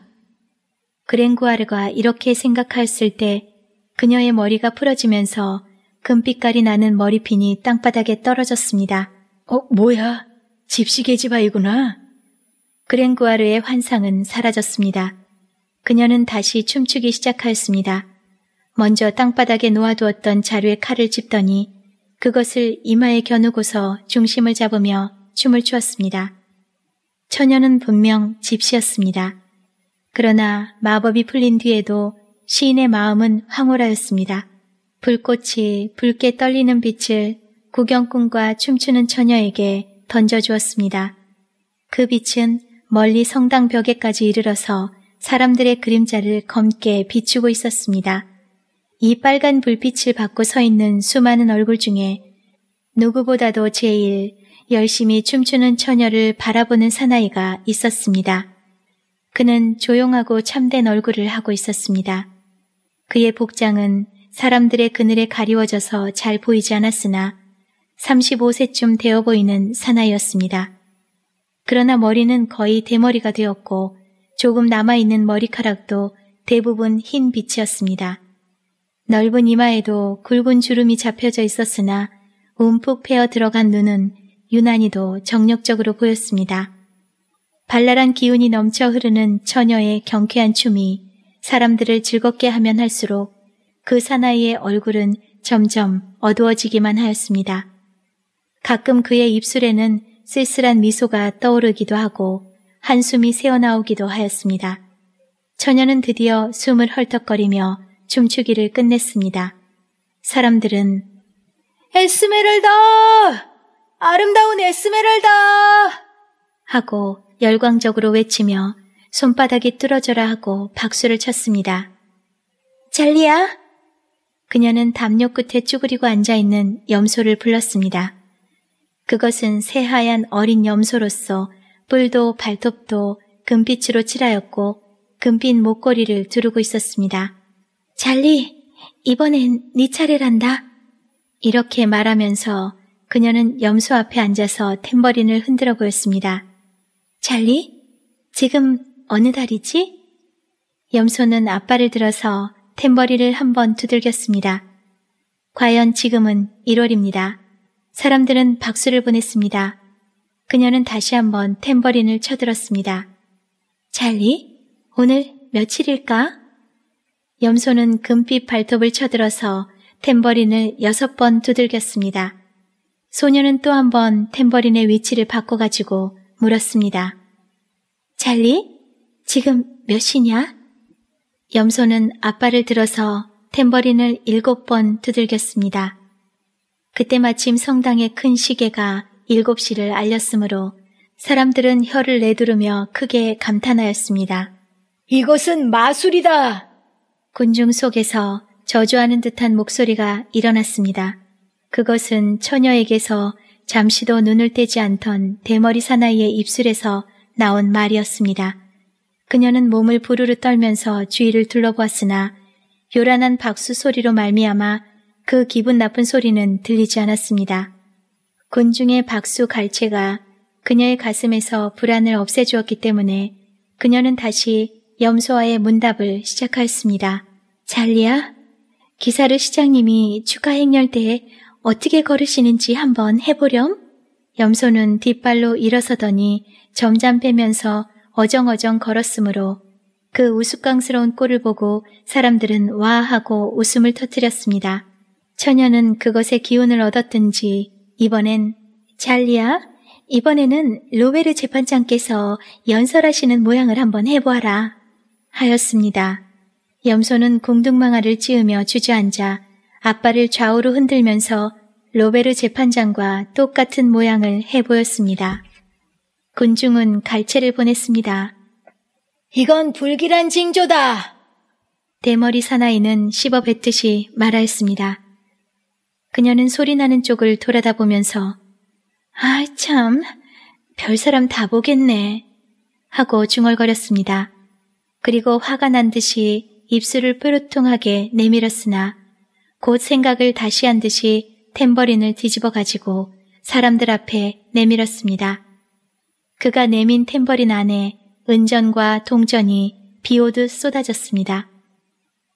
그랭구아르가 이렇게 생각하였을 때 그녀의 머리가 풀어지면서 금빛깔이 나는 머리핀이 땅바닥에 떨어졌습니다. 어, 뭐야? 집시계집 아이구나. 그랭구아르의 환상은 사라졌습니다. 그녀는 다시 춤추기 시작하였습니다. 먼저 땅바닥에 놓아두었던 자루의 칼을 집더니 그것을 이마에 겨누고서 중심을 잡으며 춤을 추었습니다. 처녀는 분명 집시였습니다. 그러나 마법이 풀린 뒤에도 시인의 마음은 황홀하였습니다. 불꽃이 붉게 떨리는 빛을 구경꾼과 춤추는 처녀에게 던져주었습니다. 그 빛은 멀리 성당 벽에까지 이르러서 사람들의 그림자를 검게 비추고 있었습니다. 이 빨간 불빛을 받고 서 있는 수많은 얼굴 중에 누구보다도 제일 열심히 춤추는 처녀를 바라보는 사나이가 있었습니다. 그는 조용하고 참된 얼굴을 하고 있었습니다. 그의 복장은 사람들의 그늘에 가리워져서 잘 보이지 않았으나 35세쯤 되어 보이는 사나이였습니다. 그러나 머리는 거의 대머리가 되었고 조금 남아있는 머리카락도 대부분 흰 빛이었습니다. 넓은 이마에도 굵은 주름이 잡혀져 있었으나 움푹 패어 들어간 눈은 유난히도 정력적으로 보였습니다. 발랄한 기운이 넘쳐 흐르는 처녀의 경쾌한 춤이 사람들을 즐겁게 하면 할수록 그 사나이의 얼굴은 점점 어두워지기만 하였습니다. 가끔 그의 입술에는 쓸쓸한 미소가 떠오르기도 하고 한숨이 새어나오기도 하였습니다. 처녀는 드디어 숨을 헐떡거리며 춤추기를 끝냈습니다. 사람들은 에스메랄다! 아름다운 에스메랄다! 하고 열광적으로 외치며 손바닥이 뚫어져라 하고 박수를 쳤습니다. 젤리야 그녀는 담요 끝에 쭈그리고 앉아있는 염소를 불렀습니다. 그것은 새하얀 어린 염소로서 뿔도 발톱도 금빛으로 칠하였고 금빛 목걸이를 두르고 있었습니다. 잘리, 이번엔 네 차례란다. 이렇게 말하면서 그녀는 염소 앞에 앉아서 탬버린을 흔들어 보였습니다. 잘리, 지금 어느 달이지? 염소는 아빠를 들어서 탬버리를 한번 두들겼습니다. 과연 지금은 1월입니다. 사람들은 박수를 보냈습니다. 그녀는 다시 한 번 탬버린을 쳐들었습니다. 찰리, 오늘 며칠일까? 염소는 금빛 발톱을 쳐들어서 탬버린을 여섯 번 두들겼습니다. 소녀는 또 한 번 탬버린의 위치를 바꿔가지고 물었습니다. 찰리, 지금 몇 시냐? 염소는 아빠를 들어서 탬버린을 일곱 번 두들겼습니다. 그때 마침 성당의 큰 시계가 일곱 시를 알렸으므로 사람들은 혀를 내두르며 크게 감탄하였습니다. 이것은 마술이다! 군중 속에서 저주하는 듯한 목소리가 일어났습니다. 그것은 처녀에게서 잠시도 눈을 떼지 않던 대머리 사나이의 입술에서 나온 말이었습니다. 그녀는 몸을 부르르 떨면서 주위를 둘러보았으나 요란한 박수 소리로 말미암아 그 기분 나쁜 소리는 들리지 않았습니다. 군중의 박수 갈채가 그녀의 가슴에서 불안을 없애주었기 때문에 그녀는 다시 염소와의 문답을 시작하였습니다. 잘리야? 기사를 시장님이 축하 행렬때 어떻게 걸으시는지 한번 해보렴? 염소는 뒷발로 일어서더니 점잠 빼면서 어정어정 걸었으므로 그 우스꽝스러운 꼴을 보고 사람들은 와 하고 웃음을 터뜨렸습니다. 처녀는 그것의 기운을 얻었든지 이번엔 잘리야 이번에는 로베르 재판장께서 연설하시는 모양을 한번 해보아라 하였습니다. 염소는 공둥망아를 찌으며 주저앉아 앞발을 좌우로 흔들면서 로베르 재판장과 똑같은 모양을 해보였습니다. 군중은 갈채를 보냈습니다. 이건 불길한 징조다! 대머리 사나이는 씹어뱉듯이 말하였습니다. 그녀는 소리나는 쪽을 돌아다보면서 아, 참, 별 사람 다 보겠네. 하고 중얼거렸습니다. 그리고 화가 난 듯이 입술을 뾰루퉁하게 내밀었으나 곧 생각을 다시 한 듯이 탬버린을 뒤집어 가지고 사람들 앞에 내밀었습니다. 그가 내민 탬버린 안에 은전과 동전이 비오듯 쏟아졌습니다.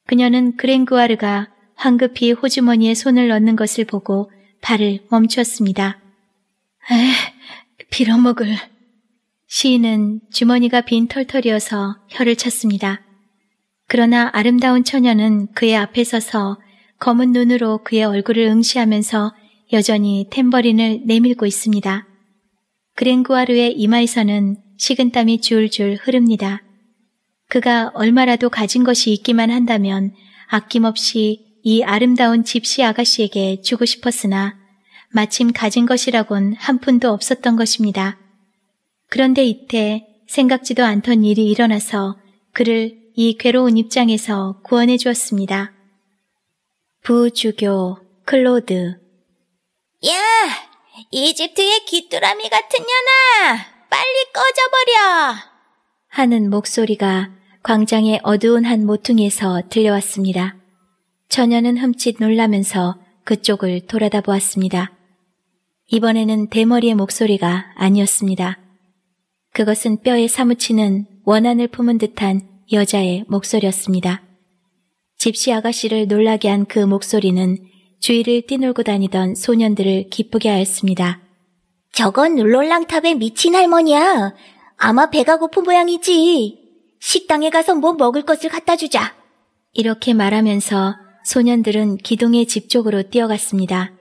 그녀는 그랭그와르가 황급히 호주머니에 손을 넣는 것을 보고 발을 멈추었습니다 에, 빌어먹을. 시인은 주머니가 빈 털털이어서 혀를 쳤습니다 그러나 아름다운 처녀는 그의 앞에 서서 검은 눈으로 그의 얼굴을 응시하면서 여전히 탬버린을 내밀고 있습니다. 그랭구아르의 이마에서는 식은땀이 줄줄 흐릅니다. 그가 얼마라도 가진 것이 있기만 한다면 아낌없이 이 아름다운 집시 아가씨에게 주고 싶었으나 마침 가진 것이라곤 한 푼도 없었던 것입니다. 그런데 이때 생각지도 않던 일이 일어나서 그를 이 괴로운 입장에서 구원해 주었습니다. 부주교 클로드 야! 이집트의 귀뚜라미 같은 년아! 빨리 꺼져버려! 하는 목소리가 광장의 어두운 한 모퉁이에서 들려왔습니다. 처녀는 흠칫 놀라면서 그쪽을 돌아다 보았습니다. 이번에는 대머리의 목소리가 아니었습니다. 그것은 뼈에 사무치는 원한을 품은 듯한 여자의 목소리였습니다. 집시 아가씨를 놀라게 한 그 목소리는 주위를 뛰놀고 다니던 소년들을 기쁘게 하였습니다. 저건 룰롤랑탑의 미친 할머니야. 아마 배가 고픈 모양이지. 식당에 가서 뭐 먹을 것을 갖다 주자. 이렇게 말하면서 소년들은 기둥의 집 쪽으로 뛰어갔습니다.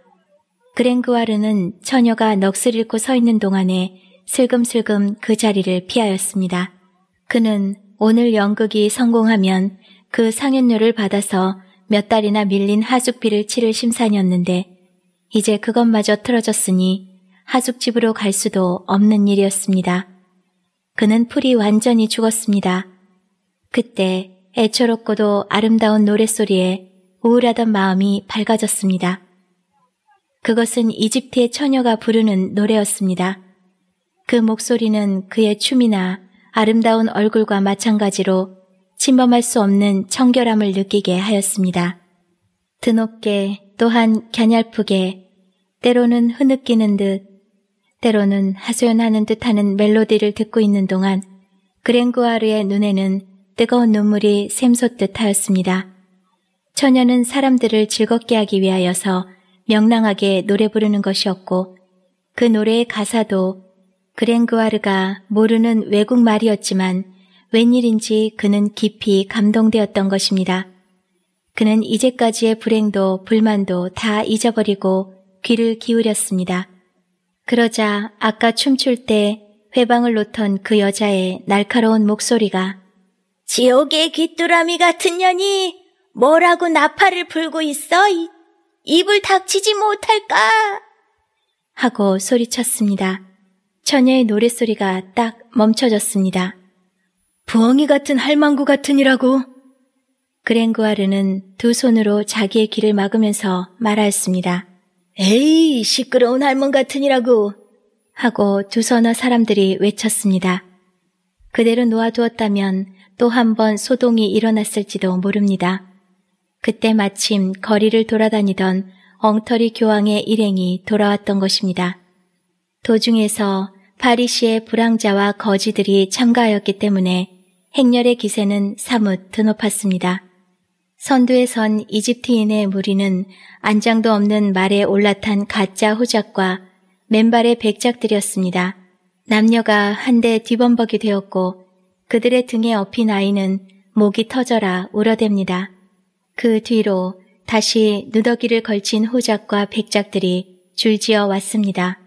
그랭그와르는 처녀가 넋을 잃고 서 있는 동안에 슬금슬금 그 자리를 피하였습니다. 그는 오늘 연극이 성공하면 그 상연료를 받아서 몇 달이나 밀린 하숙비를 치를 심산이었는데 이제 그것마저 틀어졌으니 하숙집으로 갈 수도 없는 일이었습니다. 그는 풀이 완전히 죽었습니다. 그때 애처롭고도 아름다운 노랫소리에 우울하던 마음이 밝아졌습니다. 그것은 이집트의 처녀가 부르는 노래였습니다. 그 목소리는 그의 춤이나 아름다운 얼굴과 마찬가지로 침범할 수 없는 청결함을 느끼게 하였습니다. 드높게 또한 갸냘프게 때로는 흐느끼는 듯 때로는 하소연하는 듯하는 멜로디를 듣고 있는 동안 그랭구아르의 눈에는 뜨거운 눈물이 샘솟듯 하였습니다. 처녀는 사람들을 즐겁게 하기 위하여서 명랑하게 노래 부르는 것이었고 그 노래의 가사도 그랭그와르가 모르는 외국 말이었지만 웬일인지 그는 깊이 감동되었던 것입니다. 그는 이제까지의 불행도 불만도 다 잊어버리고 귀를 기울였습니다. 그러자 아까 춤출 때 회방을 놓던 그 여자의 날카로운 목소리가 지옥의 귀뚜라미 같은 년이 뭐라고 나팔을 불고 있어? 입을 닥치지 못할까? 하고 소리쳤습니다. 처녀의 노랫소리가 딱 멈춰졌습니다. 부엉이 같은 할망구 같으니라고. 그랭구아르는 두 손으로 자기의 귀를 막으면서 말하였습니다. 에이, 시끄러운 할멈 같으니라고. 하고 두 서너 사람들이 외쳤습니다. 그대로 놓아두었다면 또 한 번 소동이 일어났을지도 모릅니다. 그때 마침 거리를 돌아다니던 엉터리 교황의 일행이 돌아왔던 것입니다. 도중에서 파리시의 불황자와 거지들이 참가하였기 때문에 행렬의 기세는 사뭇 드높았습니다. 선두에 선 이집트인의 무리는 안장도 없는 말에 올라탄 가짜 호작과 맨발의 백작들이었습니다. 남녀가 한데 뒤범벅이 되었고 그들의 등에 업힌 아이는 목이 터져라 울어댑니다. 그 뒤로 다시 누더기를 걸친 호작과 백작들이 줄지어 왔습니다.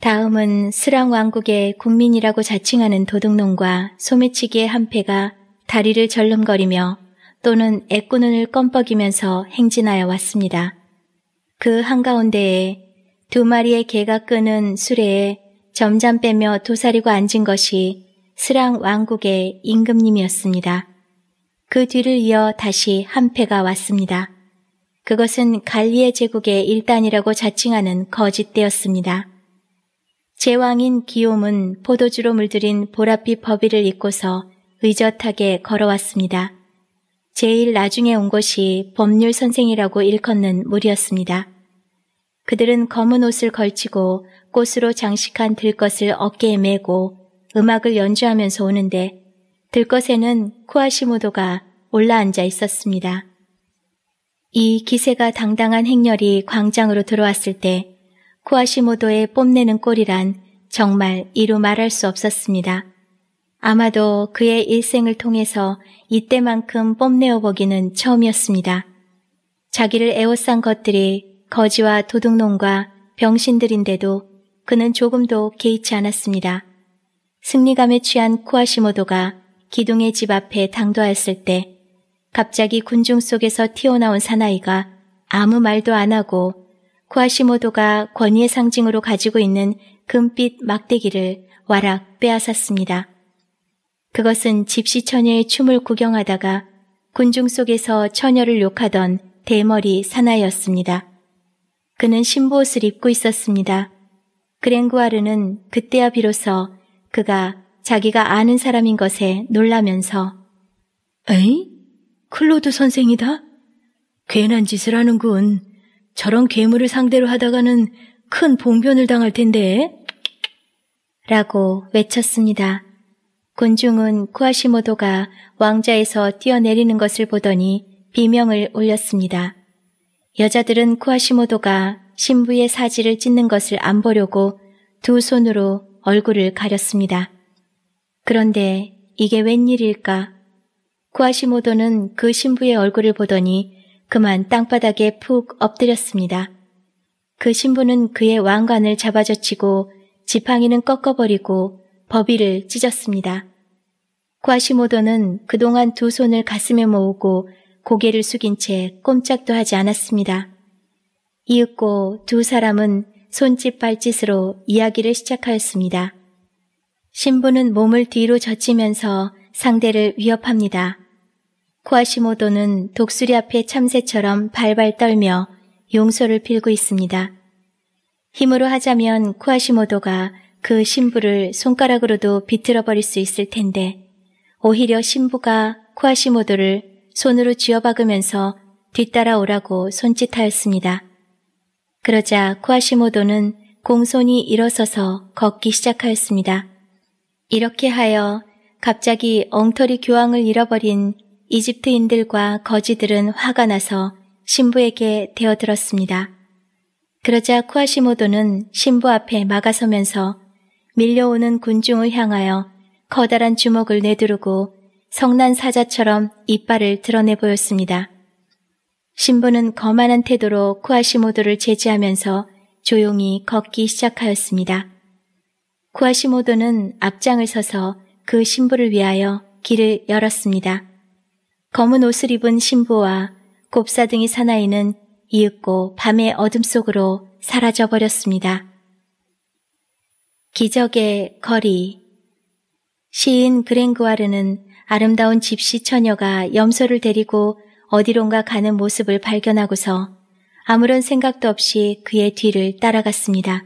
다음은 스랑 왕국의 국민이라고 자칭하는 도둑놈과 소매치기의 한패가 다리를 절름거리며 또는 애꾸눈을 껌뻑이면서 행진하여 왔습니다. 그 한가운데에 두 마리의 개가 끄는 수레에 점잠 빼며 도사리고 앉은 것이 스랑 왕국의 임금님이었습니다. 그 뒤를 이어 다시 한패가 왔습니다. 그것은 갈리의 제국의 일단이라고 자칭하는 거짓대였습니다. 제왕인 기욤은 포도주로 물들인 보랏빛 버비를 입고서 의젓하게 걸어왔습니다. 제일 나중에 온 것이 법률 선생이라고 일컫는 무리였습니다. 그들은 검은 옷을 걸치고 꽃으로 장식한 들것을 어깨에 메고 음악을 연주하면서 오는데 들것에는 쿠아시모도가 올라앉아 있었습니다. 이 기세가 당당한 행렬이 광장으로 들어왔을 때 쿠아시모도의 뽐내는 꼴이란 정말 이루 말할 수 없었습니다. 아마도 그의 일생을 통해서 이때만큼 뽐내어 보기는 처음이었습니다. 자기를 애워싼 것들이 거지와 도둑놈과 병신들인데도 그는 조금도 개의치 않았습니다. 승리감에 취한 쿠아시모도가 기둥의 집 앞에 당도하였을 때 갑자기 군중 속에서 튀어나온 사나이가 아무 말도 안 하고 쿠아시모도가 권위의 상징으로 가지고 있는 금빛 막대기를 와락 빼앗았습니다. 그것은 집시 처녀의 춤을 구경하다가 군중 속에서 처녀를 욕하던 대머리 사나이였습니다. 그는 신보옷을 입고 있었습니다. 그랭구아르는 그때야 비로소 그가 자기가 아는 사람인 것에 놀라면서 에이? 클로드 선생이다? 괜한 짓을 하는군. 저런 괴물을 상대로 하다가는 큰 봉변을 당할 텐데. 라고 외쳤습니다. 군중은 쿠아시모도가 왕자에서 뛰어내리는 것을 보더니 비명을 올렸습니다. 여자들은 쿠아시모도가 신부의 사지를 찢는 것을 안 보려고 두 손으로 얼굴을 가렸습니다. 그런데 이게 웬일일까? 쿠아시모도는 그 신부의 얼굴을 보더니 그만 땅바닥에 푹 엎드렸습니다. 그 신부는 그의 왕관을 잡아젖히고 지팡이는 꺾어버리고 버비를 찢었습니다. 과시모도는 그동안 두 손을 가슴에 모으고 고개를 숙인 채 꼼짝도 하지 않았습니다. 이윽고 두 사람은 손짓 발짓으로 이야기를 시작하였습니다. 신부는 몸을 뒤로 젖히면서 상대를 위협합니다. 쿠아시모도는 독수리 앞에 참새처럼 발발 떨며 용서를 빌고 있습니다. 힘으로 하자면 쿠아시모도가 그 신부를 손가락으로도 비틀어 버릴 수 있을 텐데 오히려 신부가 쿠아시모도를 손으로 쥐어박으면서 뒤따라오라고 손짓하였습니다. 그러자 쿠아시모도는 공손히 일어서서 걷기 시작하였습니다. 이렇게 하여 갑자기 엉터리 교황을 잃어버린 이집트인들과 거지들은 화가 나서 신부에게 대어들었습니다. 그러자 쿠아시모도는 신부 앞에 막아서면서 밀려오는 군중을 향하여 커다란 주먹을 내두르고 성난 사자처럼 이빨을 드러내 보였습니다. 신부는 거만한 태도로 쿠아시모도를 제지하면서 조용히 걷기 시작하였습니다. 쿠아시모도는 앞장을 서서 그 신부를 위하여 길을 열었습니다. 검은 옷을 입은 신부와 곱사등이 사나이는 이윽고 밤의 어둠 속으로 사라져 버렸습니다. 기적의 거리 시인 그랭그와르는 아름다운 집시 처녀가 염소를 데리고 어디론가 가는 모습을 발견하고서 아무런 생각도 없이 그의 뒤를 따라갔습니다.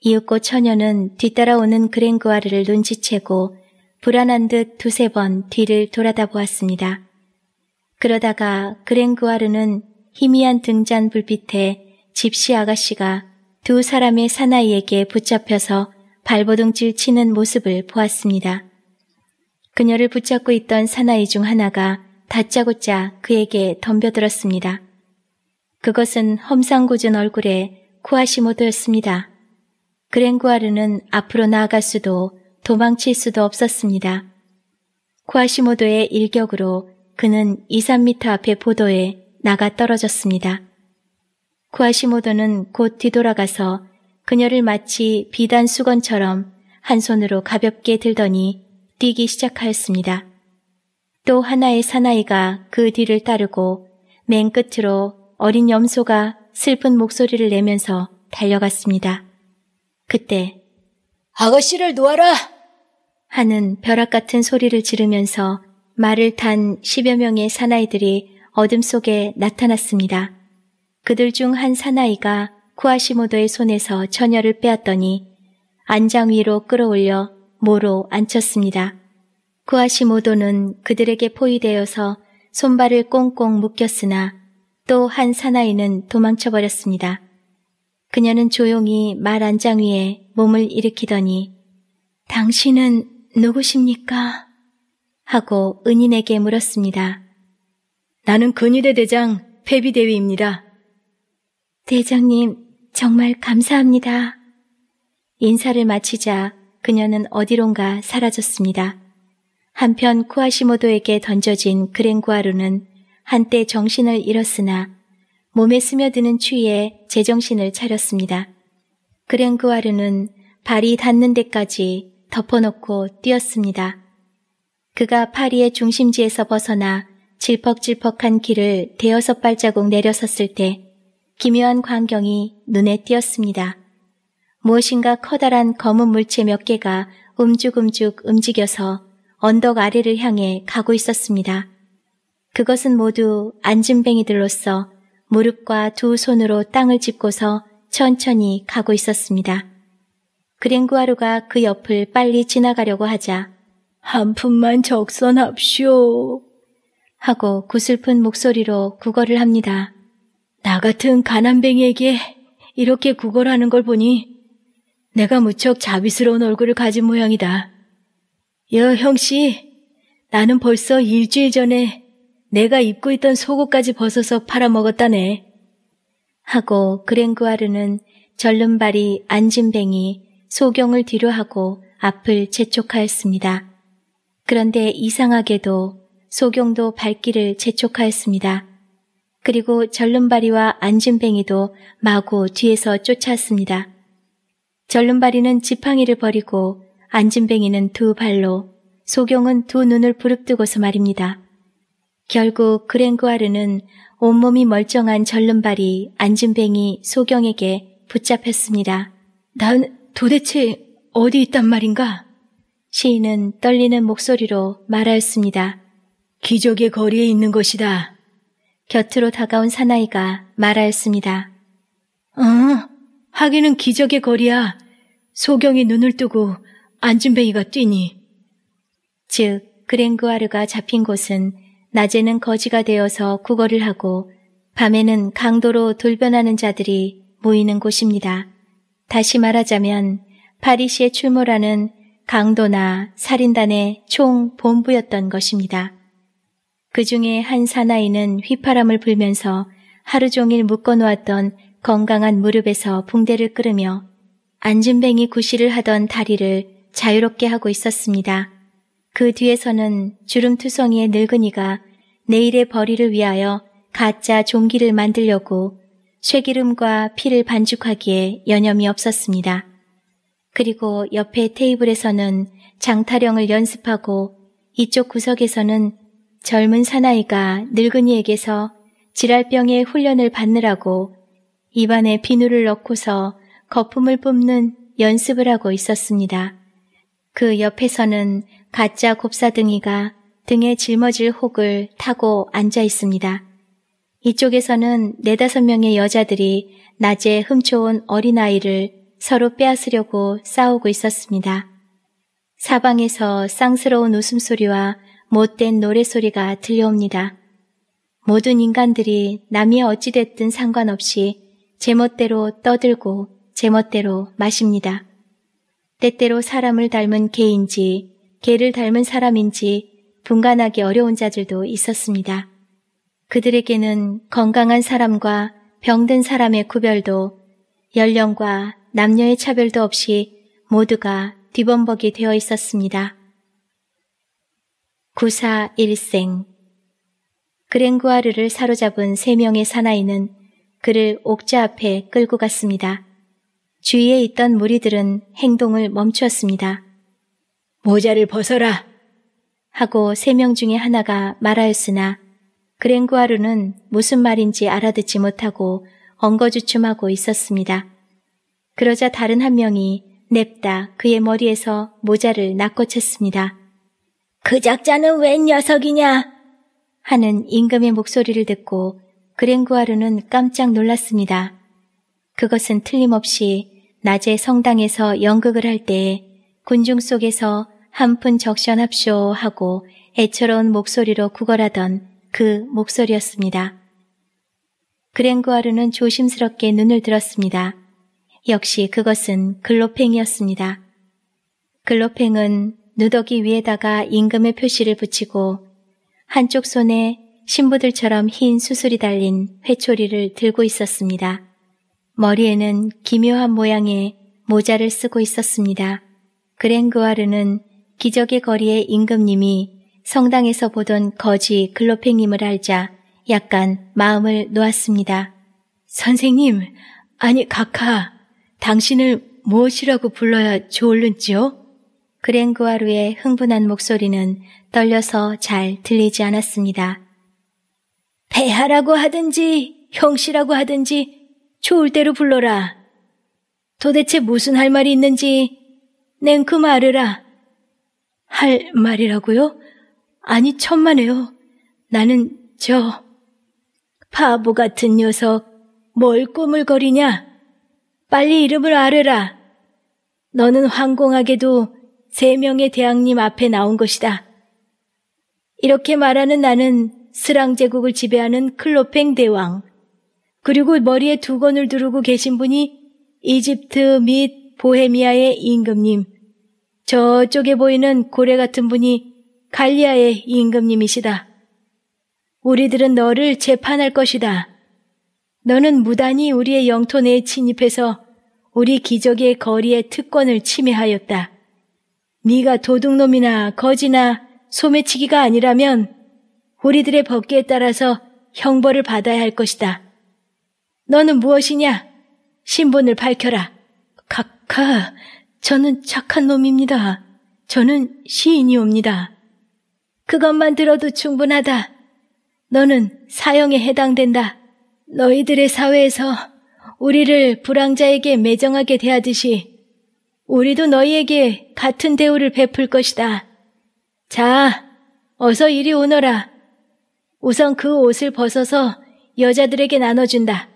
이윽고 처녀는 뒤따라오는 그랭그와르를 눈치채고 불안한 듯 두세 번 뒤를 돌아다 보았습니다. 그러다가 그랭구와르는 희미한 등잔 불빛에 집시 아가씨가 두 사람의 사나이에게 붙잡혀서 발버둥질 치는 모습을 보았습니다. 그녀를 붙잡고 있던 사나이 중 하나가 다짜고짜 그에게 덤벼들었습니다. 그것은 험상궂은 얼굴의 쿠아시모도였습니다. 그랭구아르는 앞으로 나아갈 수도 도망칠 수도 없었습니다. 쿠아시모도의 일격으로 그는 2, 3미터 앞의 보도에 나가 떨어졌습니다. 쿠아시모도는 곧 뒤돌아가서 그녀를 마치 비단 수건처럼 한 손으로 가볍게 들더니 뛰기 시작하였습니다. 또 하나의 사나이가 그 뒤를 따르고 맨 끝으로 어린 염소가 슬픈 목소리를 내면서 달려갔습니다. 그때 아가씨를 놓아라! 하는 벼락 같은 소리를 지르면서 말을 탄 10여 명의 사나이들이 어둠 속에 나타났습니다. 그들 중 한 사나이가 쿠아시모도의 손에서 처녀를 빼앗더니 안장 위로 끌어올려 모로 앉혔습니다. 쿠아시모도는 그들에게 포위되어서 손발을 꽁꽁 묶였으나 또 한 사나이는 도망쳐버렸습니다. 그녀는 조용히 말 안장 위에 몸을 일으키더니 당신은 누구십니까? 하고 은인에게 물었습니다. 나는 근위대 대장 패비대위입니다. 대장님, 정말 감사합니다. 인사를 마치자 그녀는 어디론가 사라졌습니다. 한편 쿠아시모도에게 던져진 그랭구아루는 한때 정신을 잃었으나 몸에 스며드는 추위에 제정신을 차렸습니다. 그랭구아르는 발이 닿는 데까지 덮어놓고 뛰었습니다. 그가 파리의 중심지에서 벗어나 질퍽질퍽한 길을 대여섯 발자국 내려섰을 때 기묘한 광경이 눈에 띄었습니다. 무엇인가 커다란 검은 물체 몇 개가 움죽움죽 움직여서 언덕 아래를 향해 가고 있었습니다. 그것은 모두 앉은뱅이들로서 무릎과 두 손으로 땅을 짚고서 천천히 가고 있었습니다. 그랭구아루가 그 옆을 빨리 지나가려고 하자 한 푼만 적선합시오. 하고 구슬픈 목소리로 구걸을 합니다. 나 같은 가난뱅이에게 이렇게 구걸하는 걸 보니 내가 무척 자비스러운 얼굴을 가진 모양이다. 여 형씨, 나는 벌써 일주일 전에 내가 입고 있던 속옷까지 벗어서 팔아먹었다네. 하고 그랭그아르는 절름발이 앉은뱅이 소경을 뒤로 하고 앞을 재촉하였습니다. 그런데 이상하게도 소경도 발길을 재촉하였습니다. 그리고 절름발이와 안진뱅이도 마구 뒤에서 쫓아왔습니다. 절름발이는 지팡이를 버리고 안진뱅이는 두 발로 소경은 두 눈을 부릅뜨고서 말입니다. 결국 그랭구아르는 온몸이 멀쩡한 절름발이 안진뱅이 소경에게 붙잡혔습니다. 난 도대체 어디 있단 말인가? 시인은 떨리는 목소리로 말하였습니다. 기적의 거리에 있는 것이다. 곁으로 다가온 사나이가 말하였습니다. 응, 어, 하기는 기적의 거리야. 소경이 눈을 뜨고 안준뱅이가 뛰니. 즉, 그랭그아르가 잡힌 곳은 낮에는 거지가 되어서 구걸을 하고 밤에는 강도로 돌변하는 자들이 모이는 곳입니다. 다시 말하자면 파리시에 출몰하는 강도나 살인단의 총 본부였던 것입니다. 그 중에 한 사나이는 휘파람을 불면서 하루 종일 묶어놓았던 건강한 무릎에서 붕대를 끌으며 안준뱅이 구실을 하던 다리를 자유롭게 하고 있었습니다. 그 뒤에서는 주름투성이의 늙은이가 내일의 벌이를 위하여 가짜 종기를 만들려고 쇠기름과 피를 반죽하기에 여념이 없었습니다. 그리고 옆에 테이블에서는 장타령을 연습하고 이쪽 구석에서는 젊은 사나이가 늙은이에게서 지랄병의 훈련을 받느라고 입안에 비누를 넣고서 거품을 뿜는 연습을 하고 있었습니다. 그 옆에서는 가짜 곱사등이가 등에 짊어질 혹을 타고 앉아 있습니다. 이쪽에서는 네다섯 명의 여자들이 낮에 훔쳐온 어린아이를 서로 빼앗으려고 싸우고 있었습니다. 사방에서 쌍스러운 웃음소리와 못된 노래소리가 들려옵니다. 모든 인간들이 남이 어찌됐든 상관없이 제멋대로 떠들고 제멋대로 마십니다. 때때로 사람을 닮은 개인지 개를 닮은 사람인지 분간하기 어려운 자들도 있었습니다. 그들에게는 건강한 사람과 병든 사람의 구별도 연령과 남녀의 차별도 없이 모두가 뒤범벅이 되어 있었습니다. 구사 일생 그랭구아르를 사로잡은 세 명의 사나이는 그를 옥자 앞에 끌고 갔습니다. 주위에 있던 무리들은 행동을 멈추었습니다. 모자를 벗어라! 하고 세 명 중에 하나가 말하였으나 그랭구아르는 무슨 말인지 알아듣지 못하고 엉거주춤하고 있었습니다. 그러자 다른 한 명이 냅다 그의 머리에서 모자를 낚고챘습니다. 그 작자는 웬 녀석이냐? 하는 임금의 목소리를 듣고 그랭구아르는 깜짝 놀랐습니다. 그것은 틀림없이 낮에 성당에서 연극을 할 때에 군중 속에서 한 푼 적션합쇼 하고 애처로운 목소리로 구걸하던 그 목소리였습니다. 그랭구아르는 조심스럽게 눈을 들었습니다. 역시 그것은 글로팽이었습니다. 글로팽은 누더기 위에다가 임금의 표시를 붙이고 한쪽 손에 신부들처럼 흰 수술이 달린 회초리를 들고 있었습니다. 머리에는 기묘한 모양의 모자를 쓰고 있었습니다. 그랭그와르는 기적의 거리의 임금님이 성당에서 보던 거지 글로팽임을 알자 약간 마음을 놓았습니다. 선생님, 아니 각하, 당신을 무엇이라고 불러야 좋을는지요? 그랭그아루의 흥분한 목소리는 떨려서 잘 들리지 않았습니다. 배하라고 하든지 형씨라고 하든지 좋을 대로 불러라. 도대체 무슨 할 말이 있는지 냉큼 말으라. 할 말이라고요? 아니 천만에요. 나는 저 바보 같은 녀석 뭘 꼬물거리냐? 빨리 이름을 알으라. 너는 황공하게도 세 명의 대왕님 앞에 나온 것이다. 이렇게 말하는 나는 스랑 제국을 지배하는 클로팽 대왕, 그리고 머리에 두건을 두르고 계신 분이 이집트 및 보헤미아의 임금님, 저쪽에 보이는 고래 같은 분이 갈리아의 임금님이시다. 우리들은 너를 재판할 것이다. 너는 무단히 우리의 영토 내에 침입해서 우리 기적의 거리의 특권을 침해하였다. 네가 도둑놈이나 거지나 소매치기가 아니라면 우리들의 법계에 따라서 형벌을 받아야 할 것이다. 너는 무엇이냐? 신분을 밝혀라. 카카, 저는 착한 놈입니다. 저는 시인이옵니다. 그것만 들어도 충분하다. 너는 사형에 해당된다. 너희들의 사회에서 우리를 불황자에게 매정하게 대하듯이 우리도 너희에게 같은 대우를 베풀 것이다. 자, 어서 이리 오너라. 우선 그 옷을 벗어서 여자들에게 나눠준다.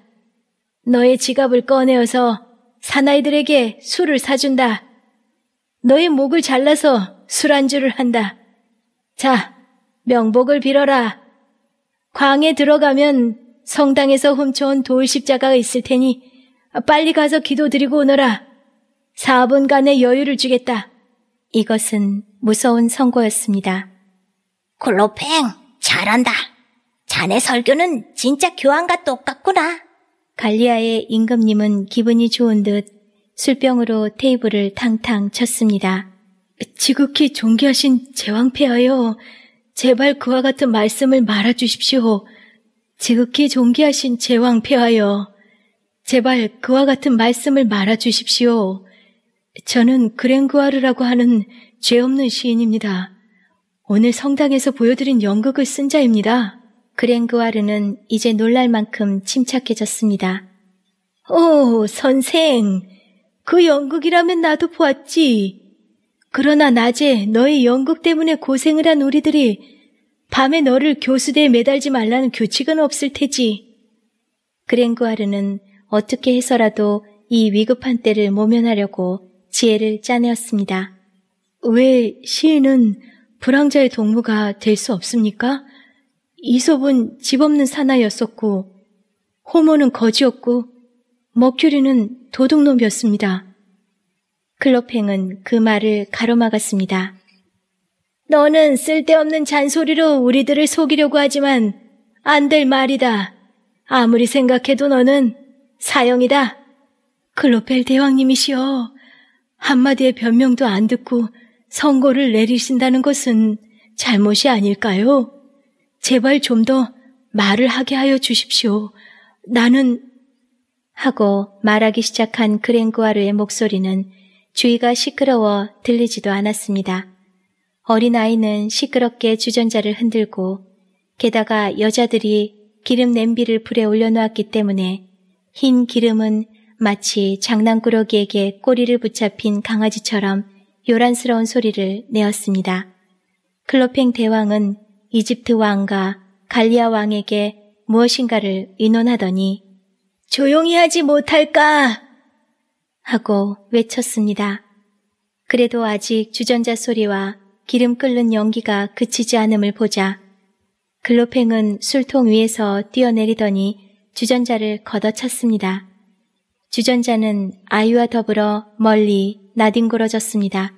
너의 지갑을 꺼내어서 사나이들에게 술을 사준다. 너의 목을 잘라서 술안주를 한다. 자, 명복을 빌어라. 광에 들어가면 성당에서 훔쳐온 돌 십자가가 있을 테니 빨리 가서 기도드리고 오너라. 4분간의 여유를 주겠다. 이것은 무서운 선고였습니다. 콜로팽, 잘한다. 자네 설교는 진짜 교황과 똑같구나. 갈리아의 임금님은 기분이 좋은 듯 술병으로 테이블을 탕탕 쳤습니다. 지극히 존귀하신 제왕폐하여 제발 그와 같은 말씀을 말아주십시오. 지극히 존귀하신 제왕 폐하여 제발 그와 같은 말씀을 말아 주십시오. 저는 그랭그와르라고 하는 죄 없는 시인입니다. 오늘 성당에서 보여드린 연극을 쓴 자입니다. 그랭그와르는 이제 놀랄 만큼 침착해졌습니다. 오, 선생. 그 연극이라면 나도 보았지. 그러나 낮에 너의 연극 때문에 고생을 한 우리들이 밤에 너를 교수대에 매달지 말라는 규칙은 없을 테지. 그랭구아르는 어떻게 해서라도 이 위급한 때를 모면하려고 지혜를 짜내었습니다. 왜 시인은 불황자의 동무가 될 수 없습니까? 이솝은 집 없는 사나이였었고, 호모는 거지였고, 머큐리는 도둑놈이었습니다. 클로팽은 그 말을 가로막았습니다. 너는 쓸데없는 잔소리로 우리들을 속이려고 하지만 안 될 말이다. 아무리 생각해도 너는 사형이다. 클로펠 대왕님이시여. 한마디의 변명도 안 듣고 선고를 내리신다는 것은 잘못이 아닐까요? 제발 좀 더 말을 하게 하여 주십시오. 나는 하고 말하기 시작한 그랭구아르의 목소리는 주위가 시끄러워 들리지도 않았습니다. 어린아이는 시끄럽게 주전자를 흔들고 게다가 여자들이 기름 냄비를 불에 올려놓았기 때문에 흰 기름은 마치 장난꾸러기에게 꼬리를 붙잡힌 강아지처럼 요란스러운 소리를 내었습니다. 클로팽 대왕은 이집트 왕과 갈리아 왕에게 무엇인가를 의논하더니 조용히 하지 못할까? 하고 외쳤습니다. 그래도 아직 주전자 소리와 기름 끓는 연기가 그치지 않음을 보자 글로팽은 술통 위에서 뛰어내리더니 주전자를 걷어찼습니다. 주전자는 아이와 더불어 멀리 나뒹굴어졌습니다.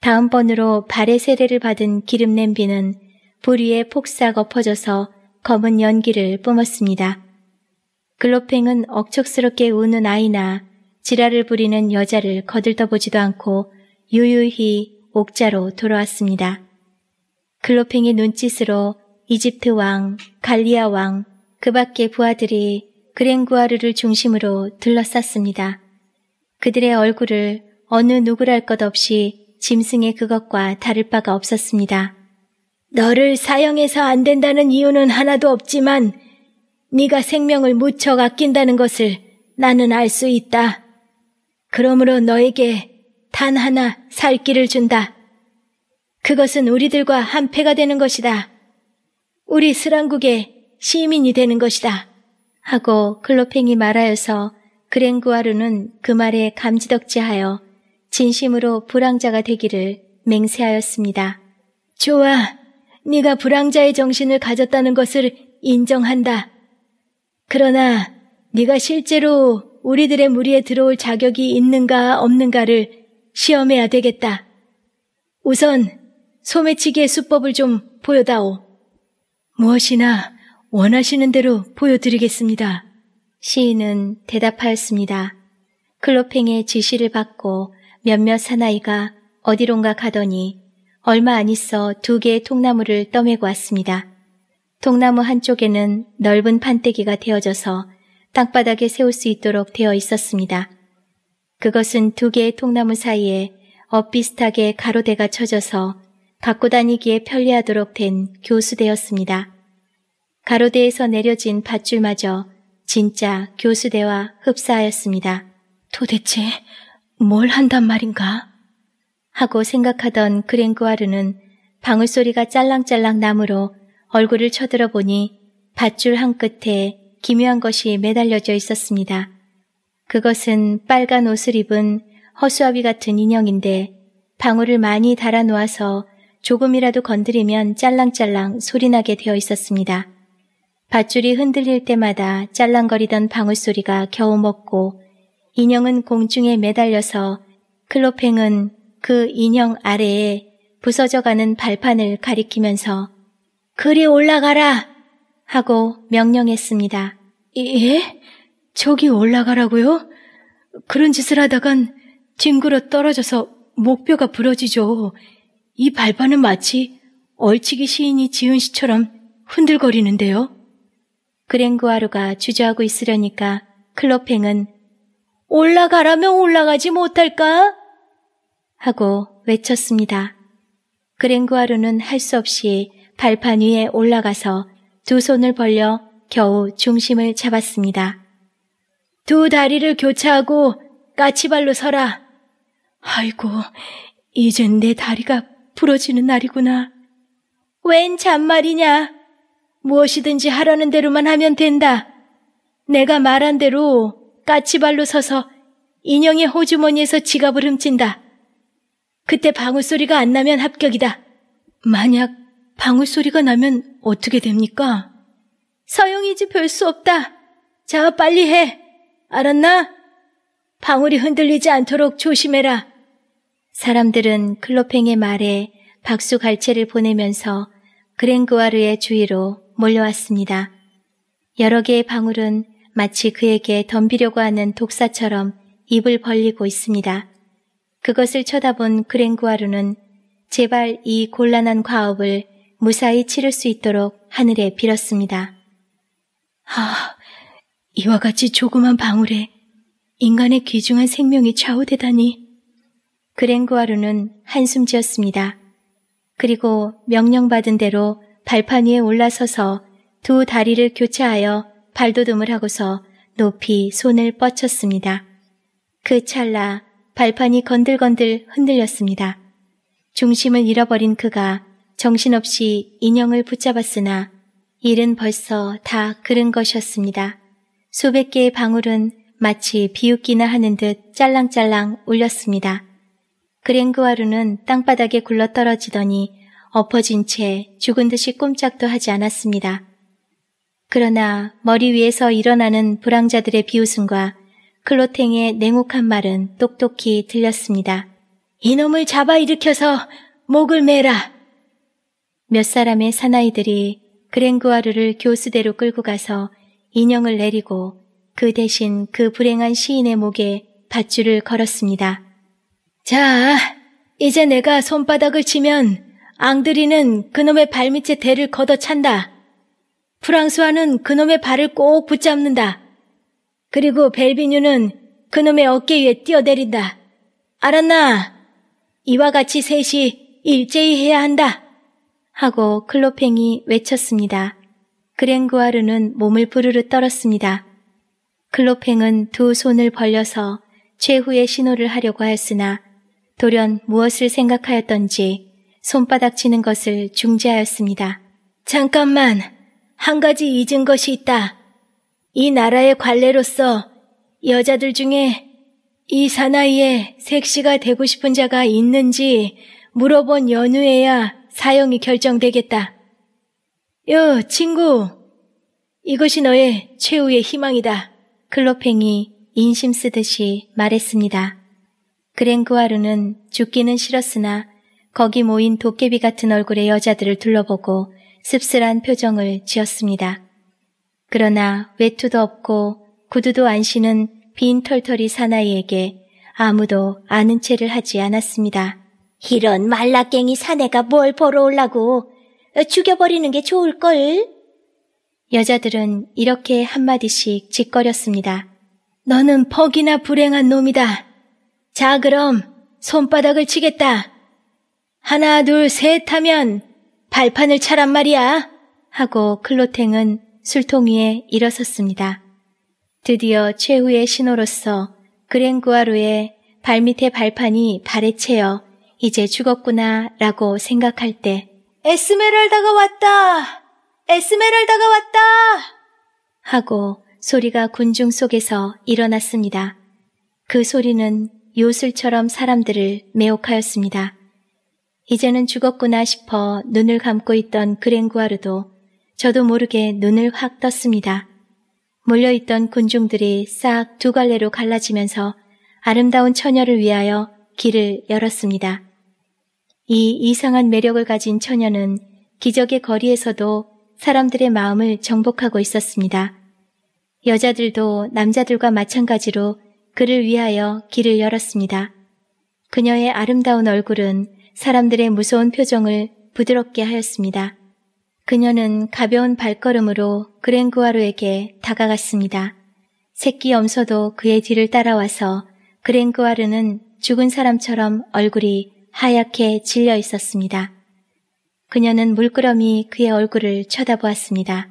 다음번으로 발의 세례를 받은 기름 냄비는 불 위에 폭삭 엎어져서 검은 연기를 뿜었습니다. 글로팽은 억척스럽게 우는 아이나 지랄을 부리는 여자를 거들떠보지도 않고 유유히 옥자로 돌아왔습니다. 글로팽의 눈짓으로 이집트 왕, 갈리아 왕, 그 밖의 부하들이 그랭구아르를 중심으로 둘러쌌습니다. 그들의 얼굴을 어느 누구랄 것 없이 짐승의 그것과 다를 바가 없었습니다. 너를 사형해서 안 된다는 이유는 하나도 없지만 네가 생명을 무척 아낀다는 것을 나는 알 수 있다. 그러므로 너에게 단 하나 살 길을 준다. 그것은 우리들과 한패가 되는 것이다. 우리 스랑국의 시민이 되는 것이다. 하고 클로팽이 말하여서 그랭구아르는 그 말에 감지덕지하여 진심으로 불황자가 되기를 맹세하였습니다. 좋아, 네가 불황자의 정신을 가졌다는 것을 인정한다. 그러나 네가 실제로 우리들의 무리에 들어올 자격이 있는가 없는가를 시험해야 되겠다. 우선 소매치기의 수법을 좀 보여다오. 무엇이나 원하시는 대로 보여드리겠습니다. 시인은 대답하였습니다. 클로팽의 지시를 받고 몇몇 사나이가 어디론가 가더니 얼마 안 있어 두 개의 통나무를 떠매고 왔습니다. 통나무 한쪽에는 넓은 판때기가 되어져서 땅바닥에 세울 수 있도록 되어 있었습니다. 그것은 두 개의 통나무 사이에 엇비슷하게 가로대가 쳐져서 갖고 다니기에 편리하도록 된 교수대였습니다. 가로대에서 내려진 밧줄마저 진짜 교수대와 흡사하였습니다. 도대체 뭘 한단 말인가? 하고 생각하던 그랭그와르는 방울소리가 짤랑짤랑 나므로 얼굴을 쳐들어보니 밧줄 한 끝에 기묘한 것이 매달려져 있었습니다. 그것은 빨간 옷을 입은 허수아비 같은 인형인데 방울을 많이 달아 놓아서 조금이라도 건드리면 짤랑짤랑 소리나게 되어 있었습니다. 밧줄이 흔들릴 때마다 짤랑거리던 방울 소리가 겨우 먹고 인형은 공중에 매달려서 클로팽은 그 인형 아래에 부서져가는 발판을 가리키면서 그리 올라가라! 하고 명령했습니다. 예? 저기 올라가라고요? 그런 짓을 하다간 뒹굴어 떨어져서 목뼈가 부러지죠. 이 발판은 마치 얼치기 시인이 지은 시처럼 흔들거리는데요. 그랭구아르가 주저하고 있으려니까 클로팽은 올라가라면 올라가지 못할까? 하고 외쳤습니다. 그랭구아르는 할 수 없이 발판 위에 올라가서 두 손을 벌려 겨우 중심을 잡았습니다. 두 다리를 교차하고 까치발로 서라. 아이고, 이젠 내 다리가 부러지는 날이구나. 웬 잔말이냐? 무엇이든지 하라는 대로만 하면 된다. 내가 말한 대로 까치발로 서서 인형의 호주머니에서 지갑을 훔친다. 그때 방울 소리가 안 나면 합격이다. 만약 방울 소리가 나면 어떻게 됩니까? 서영이 집 별 수 없다. 자, 빨리 해. 알았나? 방울이 흔들리지 않도록 조심해라. 사람들은 클로팽의 말에 박수 갈채를 보내면서 그랭그와르의 주위로 몰려왔습니다. 여러 개의 방울은 마치 그에게 덤비려고 하는 독사처럼 입을 벌리고 있습니다. 그것을 쳐다본 그랭그와르는 제발 이 곤란한 과업을 무사히 치를 수 있도록 하늘에 빌었습니다. 아, 이와 같이 조그만 방울에 인간의 귀중한 생명이 좌우되다니. 그랭구아루는 한숨 지었습니다. 그리고 명령받은 대로 발판 위에 올라서서 두 다리를 교차하여 발도듬을 하고서 높이 손을 뻗쳤습니다. 그 찰나 발판이 건들건들 흔들렸습니다. 중심을 잃어버린 그가 정신없이 인형을 붙잡았으나 일은 벌써 다 그른 것이었습니다. 수백 개의 방울은 마치 비웃기나 하는 듯 짤랑짤랑 울렸습니다. 그랭그와루는 땅바닥에 굴러떨어지더니 엎어진 채 죽은 듯이 꼼짝도 하지 않았습니다. 그러나 머리 위에서 일어나는 불황자들의 비웃음과 클로탱의 냉혹한 말은 똑똑히 들렸습니다. 이놈을 잡아 일으켜서 목을 매라! 몇 사람의 사나이들이 그랭그와르를 교수대로 끌고 가서 인형을 내리고 그 대신 그 불행한 시인의 목에 밧줄을 걸었습니다. 자, 이제 내가 손바닥을 치면 앙드리는 그놈의 발밑에 대를 걷어찬다. 프랑스와는 그놈의 발을 꼭 붙잡는다. 그리고 벨비뉴는 그놈의 어깨 위에 뛰어내린다. 알았나? 이와 같이 셋이 일제히 해야 한다. 하고 클로팽이 외쳤습니다. 그랭구아르는 몸을 부르르 떨었습니다. 클로팽은 두 손을 벌려서 최후의 신호를 하려고 하였으나 돌연 무엇을 생각하였던지 손바닥 치는 것을 중지하였습니다. 잠깐만, 한 가지 잊은 것이 있다. 이 나라의 관례로서 여자들 중에 이 사나이에 색시가 되고 싶은 자가 있는지 물어본 연후에야 사형이 결정되겠다. 여, 친구! 이것이 너의 최후의 희망이다. 클로팽이 인심 쓰듯이 말했습니다. 그랭그와르는 죽기는 싫었으나 거기 모인 도깨비 같은 얼굴의 여자들을 둘러보고 씁쓸한 표정을 지었습니다. 그러나 외투도 없고 구두도 안 신은 빈 털털이 사나이에게 아무도 아는 채를 하지 않았습니다. 이런 말라깽이 사내가 뭘 보러 올라고 죽여버리는 게 좋을걸? 여자들은 이렇게 한마디씩 짓거렸습니다. 너는 퍽이나 불행한 놈이다. 자, 그럼 손바닥을 치겠다. 하나, 둘, 셋 하면 발판을 차란 말이야. 하고 클로탱은 술통 위에 일어섰습니다. 드디어 최후의 신호로서 그랭구아루의 발밑의 발판이 발에 채여 이제 죽었구나 라고 생각할 때 에스메랄다가 왔다! 에스메랄다가 왔다! 하고 소리가 군중 속에서 일어났습니다. 그 소리는 요술처럼 사람들을 매혹하였습니다. 이제는 죽었구나 싶어 눈을 감고 있던 그랭구아르도 저도 모르게 눈을 확 떴습니다. 몰려있던 군중들이 싹 두 갈래로 갈라지면서 아름다운 처녀를 위하여 길을 열었습니다. 이 이상한 매력을 가진 처녀는 기적의 거리에서도 사람들의 마음을 정복하고 있었습니다. 여자들도 남자들과 마찬가지로 그를 위하여 길을 열었습니다. 그녀의 아름다운 얼굴은 사람들의 무서운 표정을 부드럽게 하였습니다. 그녀는 가벼운 발걸음으로 그랭그와르에게 다가갔습니다. 새끼 염소도 그의 뒤를 따라와서 그랭그와르는 죽은 사람처럼 얼굴이 하얗게 질려 있었습니다. 그녀는 물끄러미 그의 얼굴을 쳐다보았습니다.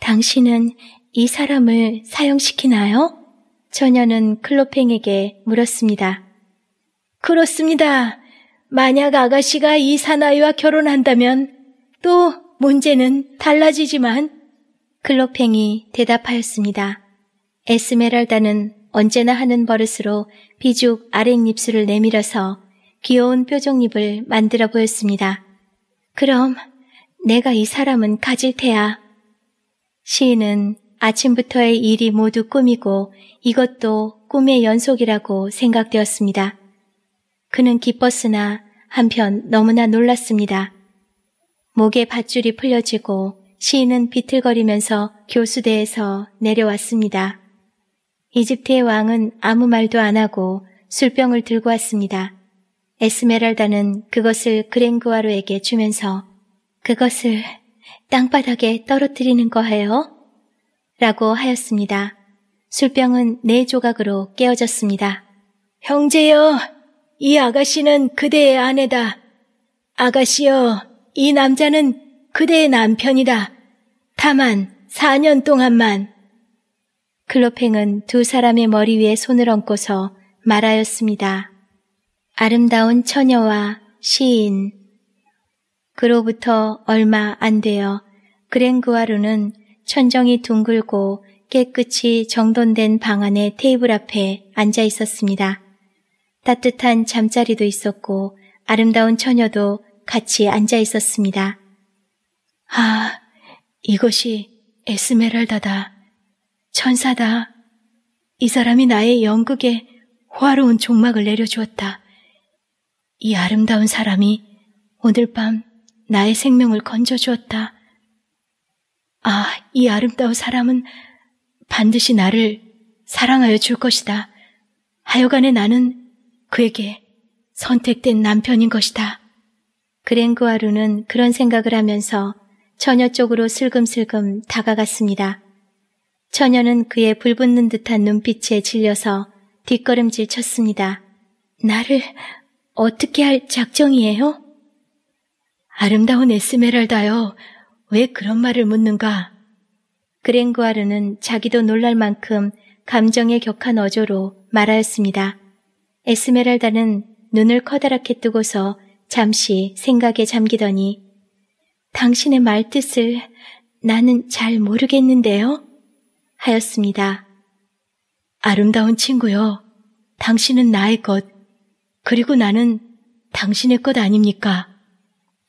당신은 이 사람을 사용시키나요 처녀는 클로팽에게 물었습니다. 그렇습니다. 만약 아가씨가 이 사나이와 결혼한다면 또 문제는 달라지지만 클로팽이 대답하였습니다. 에스메랄다는 언제나 하는 버릇으로 비죽 아랫입술을 내밀어서 귀여운 표정잎을 만들어 보였습니다. 그럼 내가 이 사람은 가질 테야. 시인은 아침부터의 일이 모두 꿈이고 이것도 꿈의 연속이라고 생각되었습니다. 그는 기뻤으나 한편 너무나 놀랐습니다. 목에 밧줄이 풀려지고 시인은 비틀거리면서 교수대에서 내려왔습니다. 이집트의 왕은 아무 말도 안 하고 술병을 들고 왔습니다. 에스메랄다는 그것을 그랭그와르에게 주면서 그것을 땅바닥에 떨어뜨리는 거예요? 라고 하였습니다. 술병은 네 조각으로 깨어졌습니다. 형제여, 이 아가씨는 그대의 아내다. 아가씨여, 이 남자는 그대의 남편이다. 다만 4년 동안만. 클로팽은 두 사람의 머리 위에 손을 얹고서 말하였습니다. 아름다운 처녀와 시인. 그로부터 얼마 안 되어 그랭그와루는 천정이 둥글고 깨끗이 정돈된 방 안의 테이블 앞에 앉아 있었습니다. 따뜻한 잠자리도 있었고 아름다운 처녀도 같이 앉아 있었습니다. 아, 이것이 에스메랄다다. 천사다. 이 사람이 나의 연극에 화로운 종막을 내려주었다. 이 아름다운 사람이 오늘 밤 나의 생명을 건져주었다. 아, 이 아름다운 사람은 반드시 나를 사랑하여 줄 것이다. 하여간에 나는 그에게 선택된 남편인 것이다. 그랭그와루는 그런 생각을 하면서 처녀 쪽으로 슬금슬금 다가갔습니다. 처녀는 그의 불붙는 듯한 눈빛에 질려서 뒷걸음질 쳤습니다. 나를 어떻게 할 작정이에요? 아름다운 에스메랄다요. 왜 그런 말을 묻는가? 그랭구아르는 자기도 놀랄 만큼 감정에 격한 어조로 말하였습니다. 에스메랄다는 눈을 커다랗게 뜨고서 잠시 생각에 잠기더니 당신의 말뜻을 나는 잘 모르겠는데요? 하였습니다. 아름다운 친구요. 당신은 나의 것, 그리고 나는 당신의 것 아닙니까?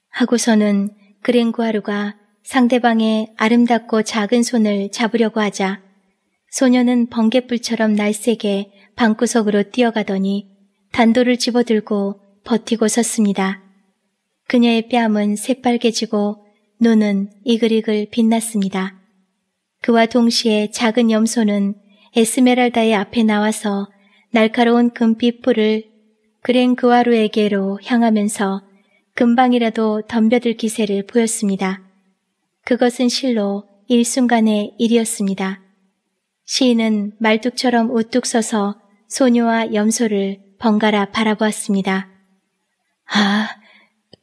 하고서는 그랭구하루가 상대방의 아름답고 작은 손을 잡으려고 하자 소녀는 번갯불처럼 날쌔게 방구석으로 뛰어가더니 단도를 집어들고 버티고 섰습니다. 그녀의 뺨은 새빨개지고 눈은 이글이글 빛났습니다. 그와 동시에 작은 염소는 에스메랄다의 앞에 나와서 날카로운 금빛 뿔을 그랭 그와루에게로 향하면서 금방이라도 덤벼들 기세를 보였습니다. 그것은 실로 일순간의 일이었습니다. 시인은 말뚝처럼 우뚝 서서 소녀와 염소를 번갈아 바라보았습니다. 아,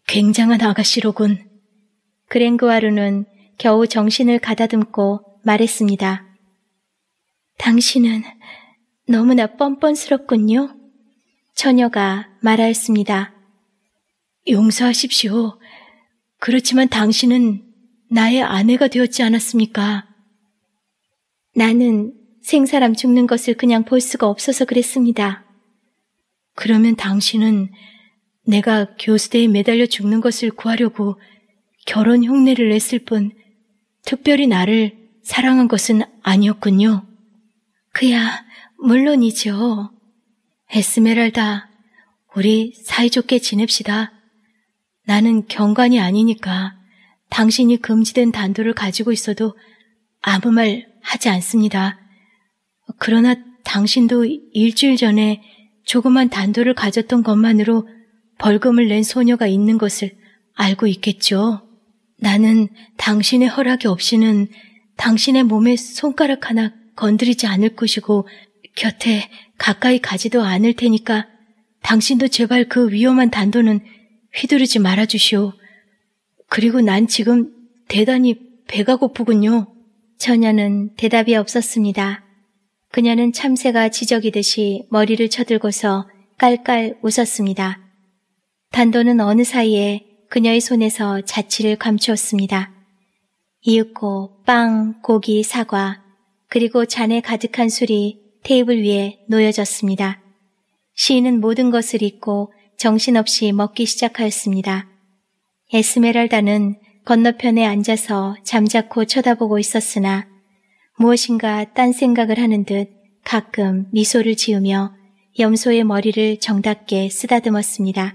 굉장한 아가씨로군. 그랭그와루는 겨우 정신을 가다듬고 말했습니다. 당신은 너무나 뻔뻔스럽군요. 처녀가 말하였습니다. 용서하십시오. 그렇지만 당신은 나의 아내가 되었지 않았습니까? 나는 생사람 죽는 것을 그냥 볼 수가 없어서 그랬습니다. 그러면 당신은 내가 교수대에 매달려 죽는 것을 구하려고 결혼 흉내를 냈을 뿐 특별히 나를 사랑한 것은 아니었군요. 그야 물론이죠. 에스메랄다, 우리 사이좋게 지냅시다. 나는 경관이 아니니까 당신이 금지된 단도를 가지고 있어도 아무 말 하지 않습니다. 그러나 당신도 일주일 전에 조그만 단도를 가졌던 것만으로 벌금을 낸 소녀가 있는 것을 알고 있겠죠. 나는 당신의 허락이 없이는 당신의 몸에 손가락 하나 건드리지 않을 것이고 곁에 가까이 가지도 않을 테니까 당신도 제발 그 위험한 단도는 휘두르지 말아주시오. 그리고 난 지금 대단히 배가 고프군요. 처녀는 대답이 없었습니다. 그녀는 참새가 지적이듯이 머리를 쳐들고서 깔깔 웃었습니다. 단도는 어느 사이에 그녀의 손에서 자취를 감추었습니다. 이윽고 빵, 고기, 사과, 그리고 잔에 가득한 술이 테이블 위에 놓여졌습니다. 시인은 모든 것을 잊고 정신없이 먹기 시작하였습니다. 에스메랄다는 건너편에 앉아서 잠자코 쳐다보고 있었으나 무엇인가 딴 생각을 하는 듯 가끔 미소를 지으며 염소의 머리를 정답게 쓰다듬었습니다.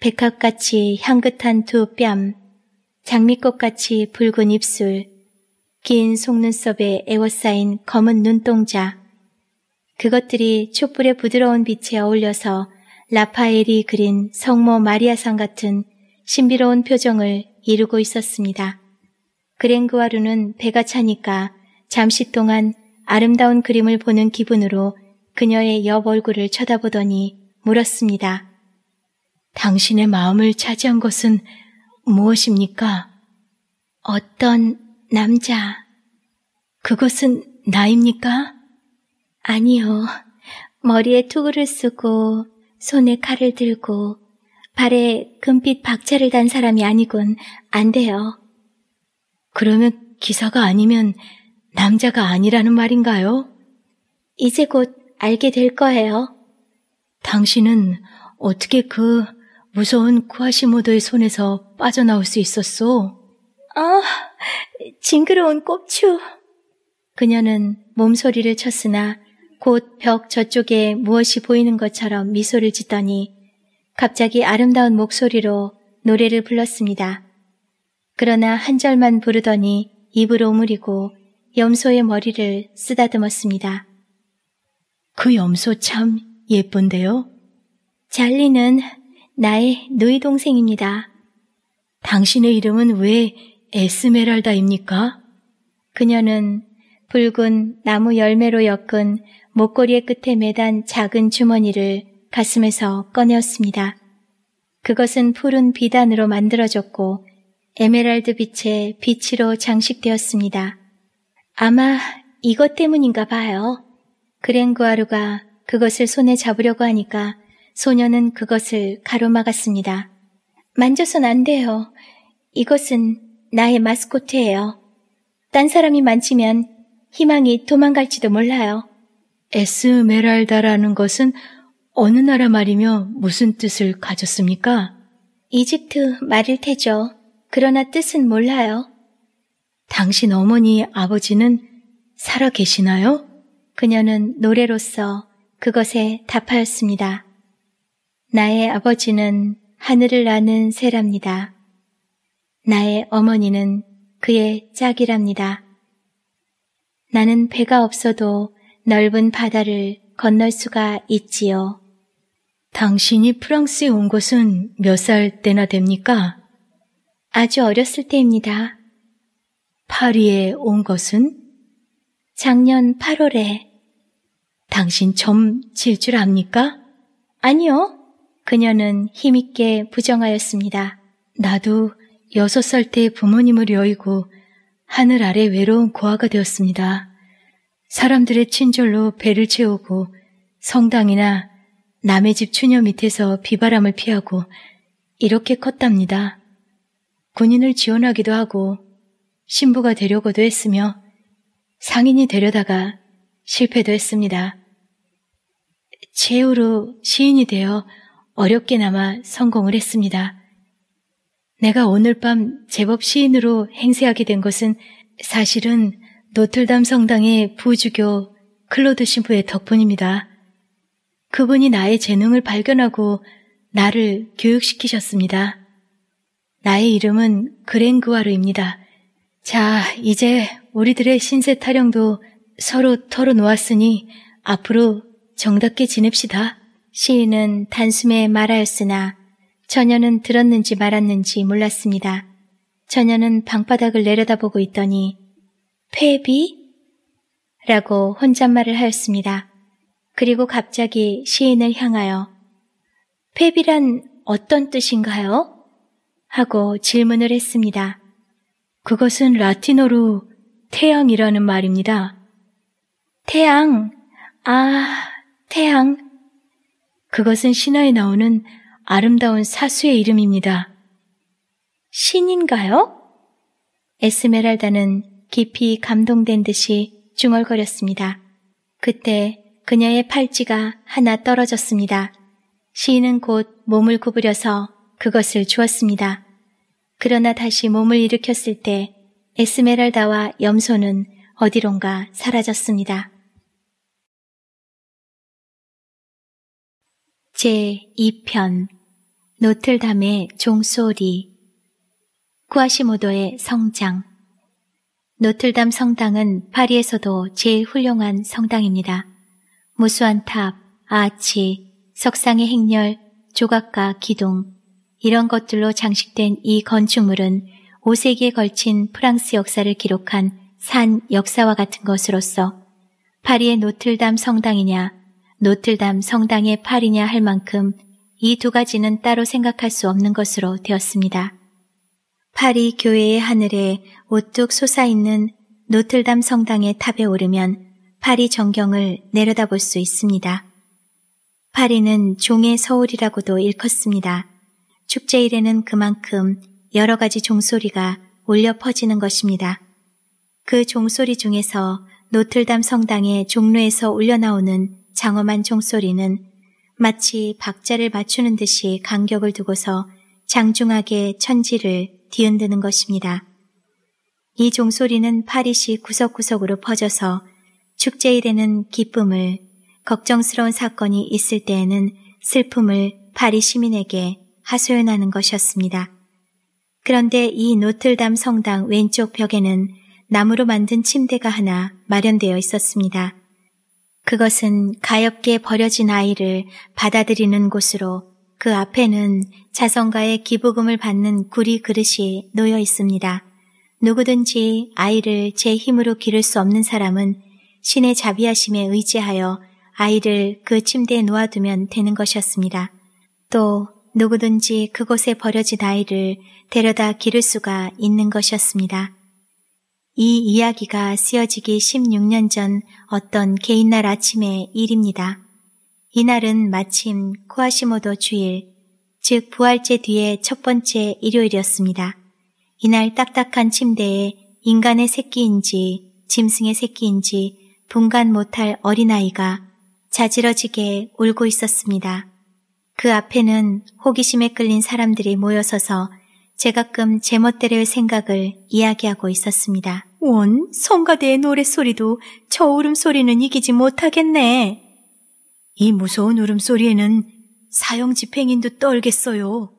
백합같이 향긋한 두 뺨, 장미꽃같이 붉은 입술, 긴 속눈썹에 에워싸인 검은 눈동자, 그것들이 촛불의 부드러운 빛에 어울려서 라파엘이 그린 성모 마리아상 같은 신비로운 표정을 이루고 있었습니다. 그랭그와루는 배가 차니까 잠시 동안 아름다운 그림을 보는 기분으로 그녀의 옆 얼굴을 쳐다보더니 물었습니다. 당신의 마음을 차지한 것은 무엇입니까? 어떤 남자. 그것은 나입니까? 아니요. 머리에 투구를 쓰고 손에 칼을 들고 발에 금빛 박차를 단 사람이 아니군 안 돼요. 그러면 기사가 아니면 남자가 아니라는 말인가요? 이제 곧 알게 될 거예요. 당신은 어떻게 그 무서운 쿠아시모도의 손에서 빠져나올 수 있었소? 아, 징그러운 꼽추. 그녀는 몸소리를 쳤으나 곧벽 저쪽에 무엇이 보이는 것처럼 미소를 짓더니 갑자기 아름다운 목소리로 노래를 불렀습니다. 그러나 한 절만 부르더니 입을 오므리고 염소의 머리를 쓰다듬었습니다. 그 염소 참 예쁜데요? 잘리는 나의 누이 동생입니다. 당신의 이름은 왜 에스메랄다입니까? 그녀는 붉은 나무 열매로 엮은 목걸이의 끝에 매단 작은 주머니를 가슴에서 꺼내었습니다. 그것은 푸른 비단으로 만들어졌고 에메랄드 빛의 빛으로 장식되었습니다. 아마 이것 때문인가 봐요. 그랭구아루가 그것을 손에 잡으려고 하니까 소녀는 그것을 가로막았습니다. 만져선 안 돼요. 이것은 나의 마스코트예요. 딴 사람이 만지면 희망이 도망갈지도 몰라요. 에스메랄다라는 것은 어느 나라 말이며 무슨 뜻을 가졌습니까? 이집트 말일 테죠. 그러나 뜻은 몰라요. 당신 어머니 아버지는 살아 계시나요? 그녀는 노래로서 그것에 답하였습니다. 나의 아버지는 하늘을 나는 새랍니다. 나의 어머니는 그의 짝이랍니다. 나는 배가 없어도 넓은 바다를 건널 수가 있지요. 당신이 프랑스에 온 것은 몇 살 때나 됩니까? 아주 어렸을 때입니다. 파리에 온 것은? 작년 8월에. 당신 점 질 줄 압니까? 아니요. 그녀는 힘있게 부정하였습니다. 나도 여섯 살 때 부모님을 여의고 하늘 아래 외로운 고아가 되었습니다. 사람들의 친절로 배를 채우고 성당이나 남의 집 추녀 밑에서 비바람을 피하고 이렇게 컸답니다. 군인을 지원하기도 하고 신부가 되려고도 했으며 상인이 되려다가 실패도 했습니다. 최후로 시인이 되어 어렵게나마 성공을 했습니다. 내가 오늘 밤 제법 시인으로 행세하게 된 것은 사실은 노틀담 성당의 부주교 클로드 신부의 덕분입니다. 그분이 나의 재능을 발견하고 나를 교육시키셨습니다. 나의 이름은 그랭그와르입니다. 자, 이제 우리들의 신세 타령도 서로 털어놓았으니 앞으로 정답게 지냅시다. 시인은 단숨에 말하였으나 처녀는 들었는지 말았는지 몰랐습니다. 처녀는 방바닥을 내려다보고 있더니 회비? 라고 혼잣말을 하였습니다. 그리고 갑자기 시인을 향하여 회비란 어떤 뜻인가요? 하고 질문을 했습니다. 그것은 라틴어로 태양이라는 말입니다. 태양, 아, 태양. 그것은 신화에 나오는 아름다운 사수의 이름입니다. 신인가요? 에스메랄다는 깊이 감동된 듯이 중얼거렸습니다. 그때 그녀의 팔찌가 하나 떨어졌습니다. 시인은 곧 몸을 구부려서 그것을 주었습니다. 그러나 다시 몸을 일으켰을 때 에스메랄다와 염소는 어디론가 사라졌습니다. 제2편 노틀담의 종소리 쿠아시모도의 성장 노틀담 성당은 파리에서도 제일 훌륭한 성당입니다. 무수한 탑, 아치, 석상의 행렬, 조각과 기둥, 이런 것들로 장식된 이 건축물은 5세기에 걸친 프랑스 역사를 기록한 산 역사와 같은 것으로서 파리의 노틀담 성당이냐, 노틀담 성당의 파리냐 할 만큼 이 두 가지는 따로 생각할 수 없는 것으로 되었습니다. 파리 교회의 하늘에 오뚝 솟아있는 노틀담 성당의 탑에 오르면 파리 전경을 내려다볼 수 있습니다. 파리는 종의 서울이라고도 일컫습니다. 축제일에는 그만큼 여러 가지 종소리가 울려 퍼지는 것입니다. 그 종소리 중에서 노틀담 성당의 종로에서 울려나오는 장엄한 종소리는 마치 박자를 맞추는 듯이 간격을 두고서 장중하게 천지를 뒤흔드는 것입니다. 이 종소리는 파리시 구석구석으로 퍼져서 축제일되는 기쁨을, 걱정스러운 사건이 있을 때에는 슬픔을 파리 시민에게 하소연하는 것이었습니다. 그런데 이 노틀담 성당 왼쪽 벽에는 나무로 만든 침대가 하나 마련되어 있었습니다. 그것은 가엾게 버려진 아이를 받아들이는 곳으로 그 앞에는 자선가의 기부금을 받는 구리 그릇이 놓여 있습니다. 누구든지 아이를 제 힘으로 기를 수 없는 사람은 신의 자비하심에 의지하여 아이를 그 침대에 놓아두면 되는 것이었습니다. 또 누구든지 그곳에 버려진 아이를 데려다 기를 수가 있는 것이었습니다. 이 이야기가 쓰여지기 16년 전 어떤 개인날 아침의 일입니다. 이날은 마침 쿠아시모도 주일, 즉 부활제 뒤에 첫 번째 일요일이었습니다. 이날 딱딱한 침대에 인간의 새끼인지 짐승의 새끼인지 분간 못할 어린아이가 자지러지게 울고 있었습니다. 그 앞에는 호기심에 끌린 사람들이 모여서서 제가끔 제멋대로의 생각을 이야기하고 있었습니다. 원, 성가대의 노랫소리도 저 울음소리는 이기지 못하겠네. 이 무서운 울음소리에는 사형 집행인도 떨겠어요.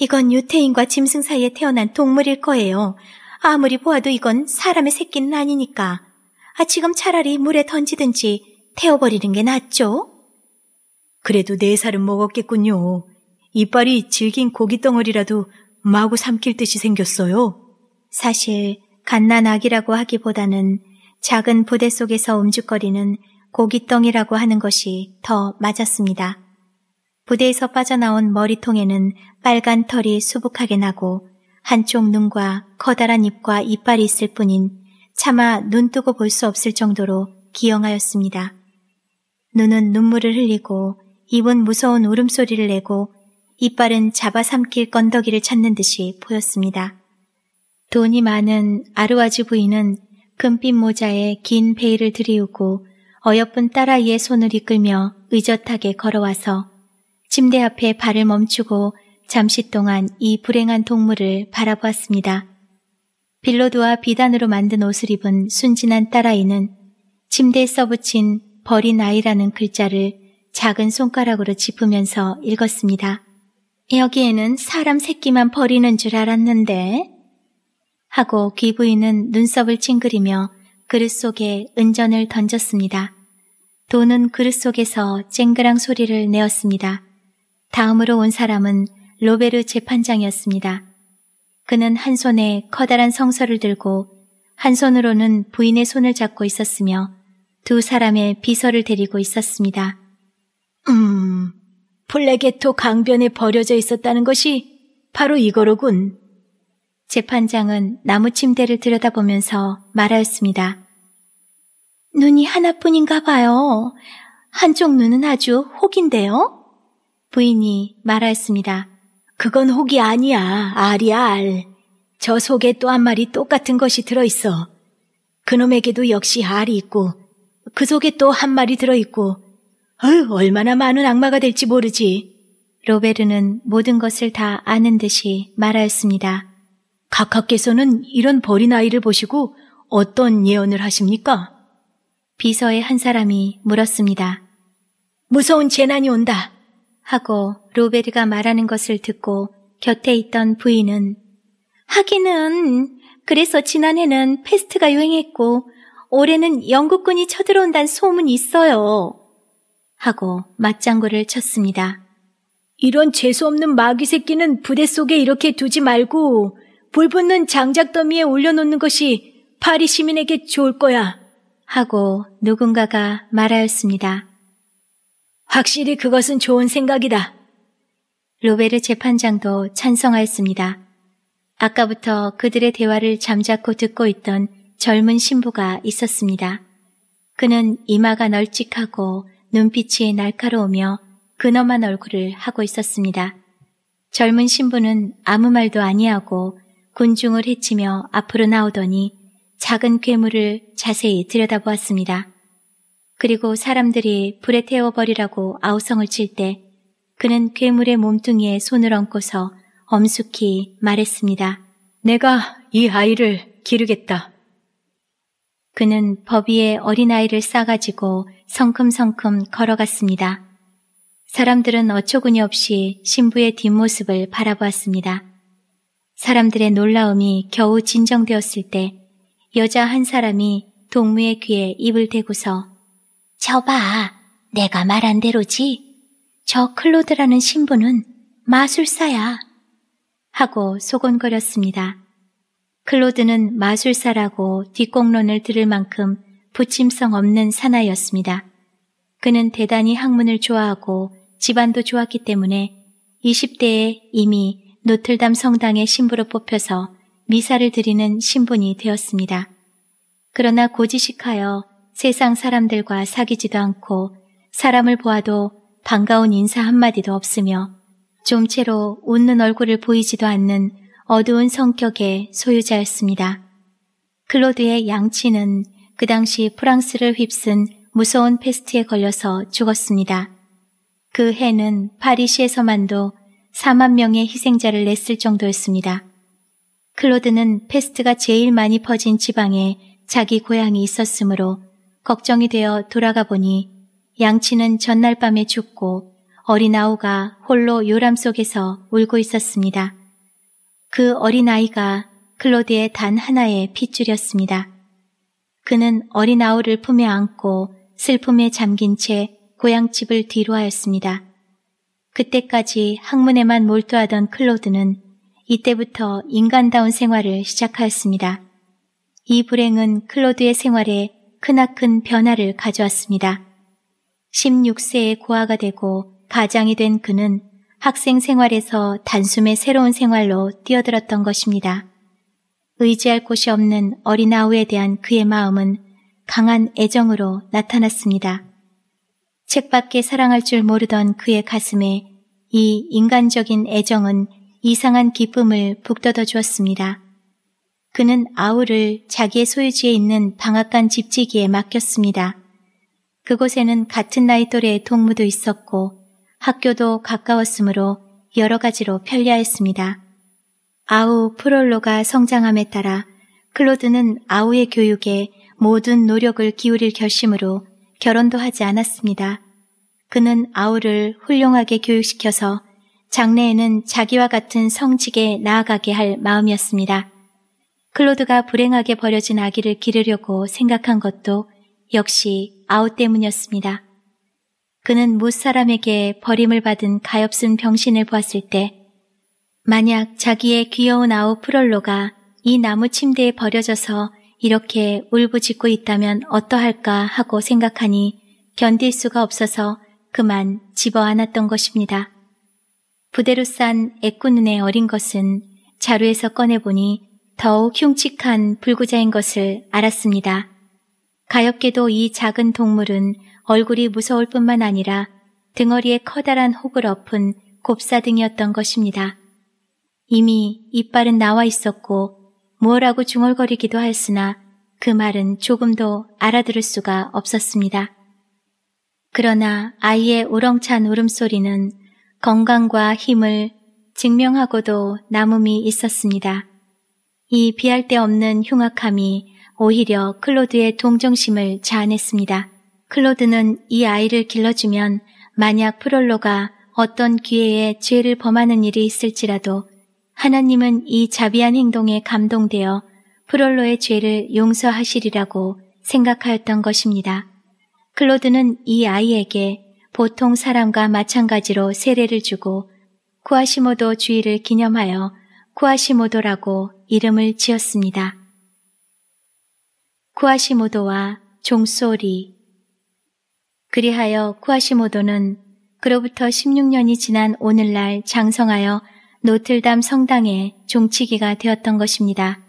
이건 유태인과 짐승 사이에 태어난 동물일 거예요. 아무리 보아도 이건 사람의 새끼는 아니니까. 아, 지금 차라리 물에 던지든지 태워버리는 게 낫죠? 그래도 네 살은 먹었겠군요. 이빨이 질긴 고기 덩어리라도 마구 삼킬 듯이 생겼어요. 사실 갓난 아기라고 하기보다는 작은 부대 속에서 움직거리는 고깃덩이라고 하는 것이 더 맞았습니다. 부대에서 빠져나온 머리통에는 빨간 털이 수북하게 나고 한쪽 눈과 커다란 입과 이빨이 있을 뿐인 차마 눈 뜨고 볼 수 없을 정도로 기형하였습니다. 눈은 눈물을 흘리고 입은 무서운 울음소리를 내고 이빨은 잡아삼킬 건더기를 찾는 듯이 보였습니다. 돈이 많은 아르와즈 부인은 금빛 모자에 긴 베일을 들이우고 어여쁜 딸아이의 손을 이끌며 의젓하게 걸어와서 침대 앞에 발을 멈추고 잠시 동안 이 불행한 동물을 바라보았습니다. 빌로드와 비단으로 만든 옷을 입은 순진한 딸아이는 침대에 써붙인 버린 아이라는 글자를 작은 손가락으로 짚으면서 읽었습니다. 여기에는 사람 새끼만 버리는 줄 알았는데? 하고 귀부인은 눈썹을 찡그리며 그릇 속에 은전을 던졌습니다. 돈은 그릇 속에서 쨍그랑 소리를 내었습니다. 다음으로 온 사람은 로베르 재판장이었습니다. 그는 한 손에 커다란 성서를 들고 한 손으로는 부인의 손을 잡고 있었으며 두 사람의 비서를 데리고 있었습니다. 음, 플레게토 강변에 버려져 있었다는 것이 바로 이거로군. 재판장은 나무 침대를 들여다보면서 말하였습니다. 눈이 하나뿐인가 봐요. 한쪽 눈은 아주 혹인데요? 부인이 말하였습니다. 그건 혹이 아니야. 알이야, 알. 저 속에 또 한 마리 똑같은 것이 들어있어. 그놈에게도 역시 알이 있고, 그 속에 또 한 마리 들어있고, 어휴, 얼마나 많은 악마가 될지 모르지. 로베르는 모든 것을 다 아는 듯이 말하였습니다. 각하께서는 이런 버린 아이를 보시고 어떤 예언을 하십니까? 비서의 한 사람이 물었습니다. 무서운 재난이 온다! 하고 로베르가 말하는 것을 듣고 곁에 있던 부인은 하기는 그래서 지난해는 패스트가 유행했고 올해는 영국군이 쳐들어온다는 소문이 있어요. 하고 맞장구를 쳤습니다. 이런 재수없는 마귀 새끼는 부대 속에 이렇게 두지 말고 불붙는 장작더미에 올려놓는 것이 파리 시민에게 좋을 거야. 하고 누군가가 말하였습니다. 확실히 그것은 좋은 생각이다. 로베르 재판장도 찬성하였습니다. 아까부터 그들의 대화를 잠자코 듣고 있던 젊은 신부가 있었습니다. 그는 이마가 널찍하고 눈빛이 날카로우며 근엄한 얼굴을 하고 있었습니다. 젊은 신부는 아무 말도 아니하고 군중을 해치며 앞으로 나오더니 작은 괴물을 자세히 들여다보았습니다. 그리고 사람들이 불에 태워버리라고 아우성을 칠 때 그는 괴물의 몸뚱이에 손을 얹고서 엄숙히 말했습니다. 내가 이 아이를 기르겠다. 그는 법 위에 어린아이를 싸가지고 성큼성큼 걸어갔습니다. 사람들은 어처구니 없이 신부의 뒷모습을 바라보았습니다. 사람들의 놀라움이 겨우 진정되었을 때 여자 한 사람이 동무의 귀에 입을 대고서 저 봐, 내가 말한 대로지. 저 클로드라는 신부는 마술사야. 하고 소곤거렸습니다. 클로드는 마술사라고 뒷공론을 들을 만큼 부침성 없는 사나이였습니다. 그는 대단히 학문을 좋아하고 집안도 좋았기 때문에 20대에 이미 노틀담 성당의 신부로 뽑혀서 미사를 드리는 신분이 되었습니다. 그러나 고지식하여 세상 사람들과 사귀지도 않고 사람을 보아도 반가운 인사 한마디도 없으며 좀 채로 웃는 얼굴을 보이지도 않는 어두운 성격의 소유자였습니다. 클로드의 양치는 그 당시 프랑스를 휩쓴 무서운 페스트에 걸려서 죽었습니다. 그 해는 파리시에서만도 4만 명의 희생자를 냈을 정도였습니다. 클로드는 패스트가 제일 많이 퍼진 지방에 자기 고향이 있었으므로 걱정이 되어 돌아가 보니 양치는 전날 밤에 죽고 어린 아우가 홀로 요람 속에서 울고 있었습니다. 그 어린 아이가 클로드의 단 하나의 핏줄이었습니다. 그는 어린 아우를 품에 안고 슬픔에 잠긴 채 고향집을 뒤로하였습니다. 그때까지 학문에만 몰두하던 클로드는 이때부터 인간다운 생활을 시작하였습니다. 이 불행은 클로드의 생활에 크나큰 변화를 가져왔습니다. 16세의 고아가 되고 가장이 된 그는 학생 생활에서 단숨에 새로운 생활로 뛰어들었던 것입니다. 의지할 곳이 없는 어린아우에 대한 그의 마음은 강한 애정으로 나타났습니다. 책밖에 사랑할 줄 모르던 그의 가슴에 이 인간적인 애정은 이상한 기쁨을 북돋아 주었습니다. 그는 아우를 자기의 소유지에 있는 방앗간 집지기에 맡겼습니다. 그곳에는 같은 나이 또래의 동무도 있었고 학교도 가까웠으므로 여러 가지로 편리하였습니다. 아우 프롤로가 성장함에 따라 클로드는 아우의 교육에 모든 노력을 기울일 결심으로 결혼도 하지 않았습니다. 그는 아우를 훌륭하게 교육시켜서 장래에는 자기와 같은 성직에 나아가게 할 마음이었습니다. 클로드가 불행하게 버려진 아기를 기르려고 생각한 것도 역시 아우 때문이었습니다. 그는 무사람에게 버림을 받은 가엾은 병신을 보았을 때 만약 자기의 귀여운 아우 프롤로가 이 나무 침대에 버려져서 이렇게 울부짖고 있다면 어떠할까 하고 생각하니 견딜 수가 없어서 그만 집어 안았던 것입니다. 부대로 싼 애꾸눈의 어린 것은 자루에서 꺼내보니 더욱 흉측한 불구자인 것을 알았습니다. 가엾게도 이 작은 동물은 얼굴이 무서울 뿐만 아니라 등어리에 커다란 혹을 엎은 곱사등이었던 것입니다. 이미 이빨은 나와 있었고 뭐라고 중얼거리기도 하였으나 그 말은 조금도 알아들을 수가 없었습니다. 그러나 아이의 우렁찬 울음소리는 건강과 힘을 증명하고도 남음이 있었습니다. 이 비할 데 없는 흉악함이 오히려 클로드의 동정심을 자아냈습니다. 클로드는 이 아이를 길러주면 만약 프롤로가 어떤 기회에 죄를 범하는 일이 있을지라도 하나님은 이 자비한 행동에 감동되어 프롤로의 죄를 용서하시리라고 생각하였던 것입니다. 클로드는 이 아이에게 보통 사람과 마찬가지로 세례를 주고 쿠아시모도 주의를 기념하여 쿠아시모도라고 이름을 지었습니다. 쿠아시모도와 종소리 그리하여 쿠아시모도는 그로부터 16년이 지난 오늘날 장성하여 노틀담 성당의 종치기가 되었던 것입니다.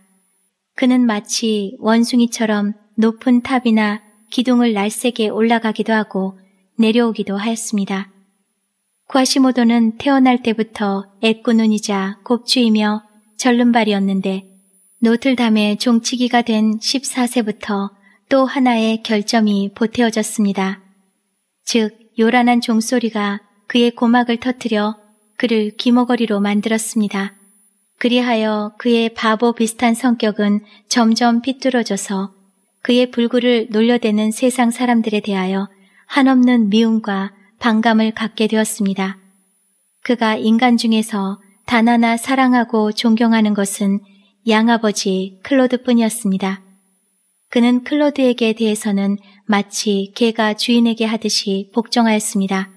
그는 마치 원숭이처럼 높은 탑이나 기둥을 날색에 올라가기도 하고 내려오기도 하였습니다. 과시모도는 태어날 때부터 애꾸눈이자 곱추이며 절름발이었는데 노틀담의 종치기가 된 14세부터 또 하나의 결점이 보태어졌습니다. 즉 요란한 종소리가 그의 고막을 터뜨려 그를 귀머거리로 만들었습니다. 그리하여 그의 바보 비슷한 성격은 점점 삐뚤어져서 그의 불구를 놀려대는 세상 사람들에 대하여 한없는 미움과 반감을 갖게 되었습니다. 그가 인간 중에서 단 하나 사랑하고 존경하는 것은 양아버지 클로드뿐이었습니다. 그는 클로드에게 대해서는 마치 개가 주인에게 하듯이 복종하였습니다.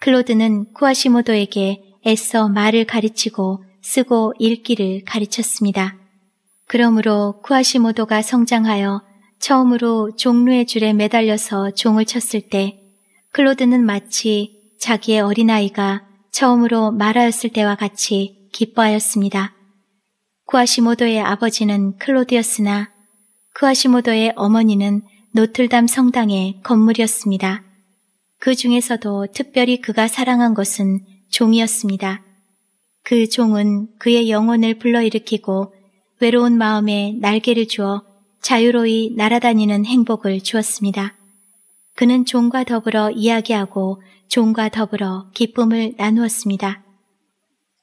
클로드는 쿠아시모도에게 애써 말을 가르치고 쓰고 읽기를 가르쳤습니다. 그러므로 쿠아시모도가 성장하여 처음으로 종루의 줄에 매달려서 종을 쳤을 때 클로드는 마치 자기의 어린아이가 처음으로 말하였을 때와 같이 기뻐하였습니다. 쿠아시모도의 아버지는 클로드였으나 쿠아시모도의 어머니는 노틀담 성당의 건물이었습니다. 그 중에서도 특별히 그가 사랑한 것은 종이었습니다. 그 종은 그의 영혼을 불러일으키고 외로운 마음에 날개를 주어 자유로이 날아다니는 행복을 주었습니다. 그는 종과 더불어 이야기하고 종과 더불어 기쁨을 나누었습니다.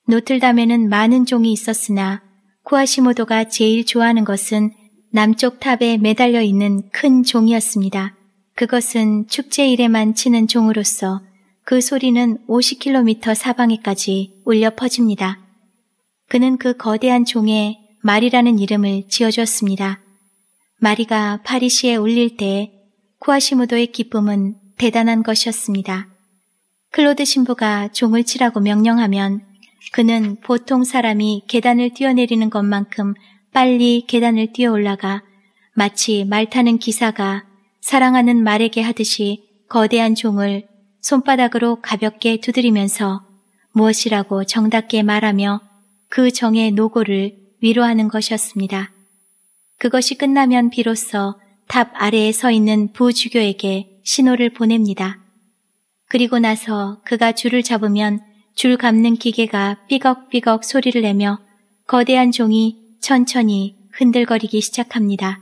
노틀담에는 많은 종이 있었으나 쿠아시모도가 제일 좋아하는 것은 남쪽 탑에 매달려 있는 큰 종이었습니다. 그것은 축제일에만 치는 종으로서 그 소리는 50km 사방에까지 울려 퍼집니다. 그는 그 거대한 종에 말이라는 이름을 지어줬습니다 마리가 파리시에 울릴 때 쿠아시무도의 기쁨은 대단한 것이었습니다. 클로드 신부가 종을 치라고 명령하면 그는 보통 사람이 계단을 뛰어내리는 것만큼 빨리 계단을 뛰어 올라가 마치 말 타는 기사가 사랑하는 말에게 하듯이 거대한 종을 손바닥으로 가볍게 두드리면서 무엇이라고 정답게 말하며 그 정의 노고를 위로하는 것이었습니다. 그것이 끝나면 비로소 탑 아래에 서 있는 부주교에게 신호를 보냅니다. 그리고 나서 그가 줄을 잡으면 줄 감는 기계가 삐걱삐걱 소리를 내며 거대한 종이 천천히 흔들거리기 시작합니다.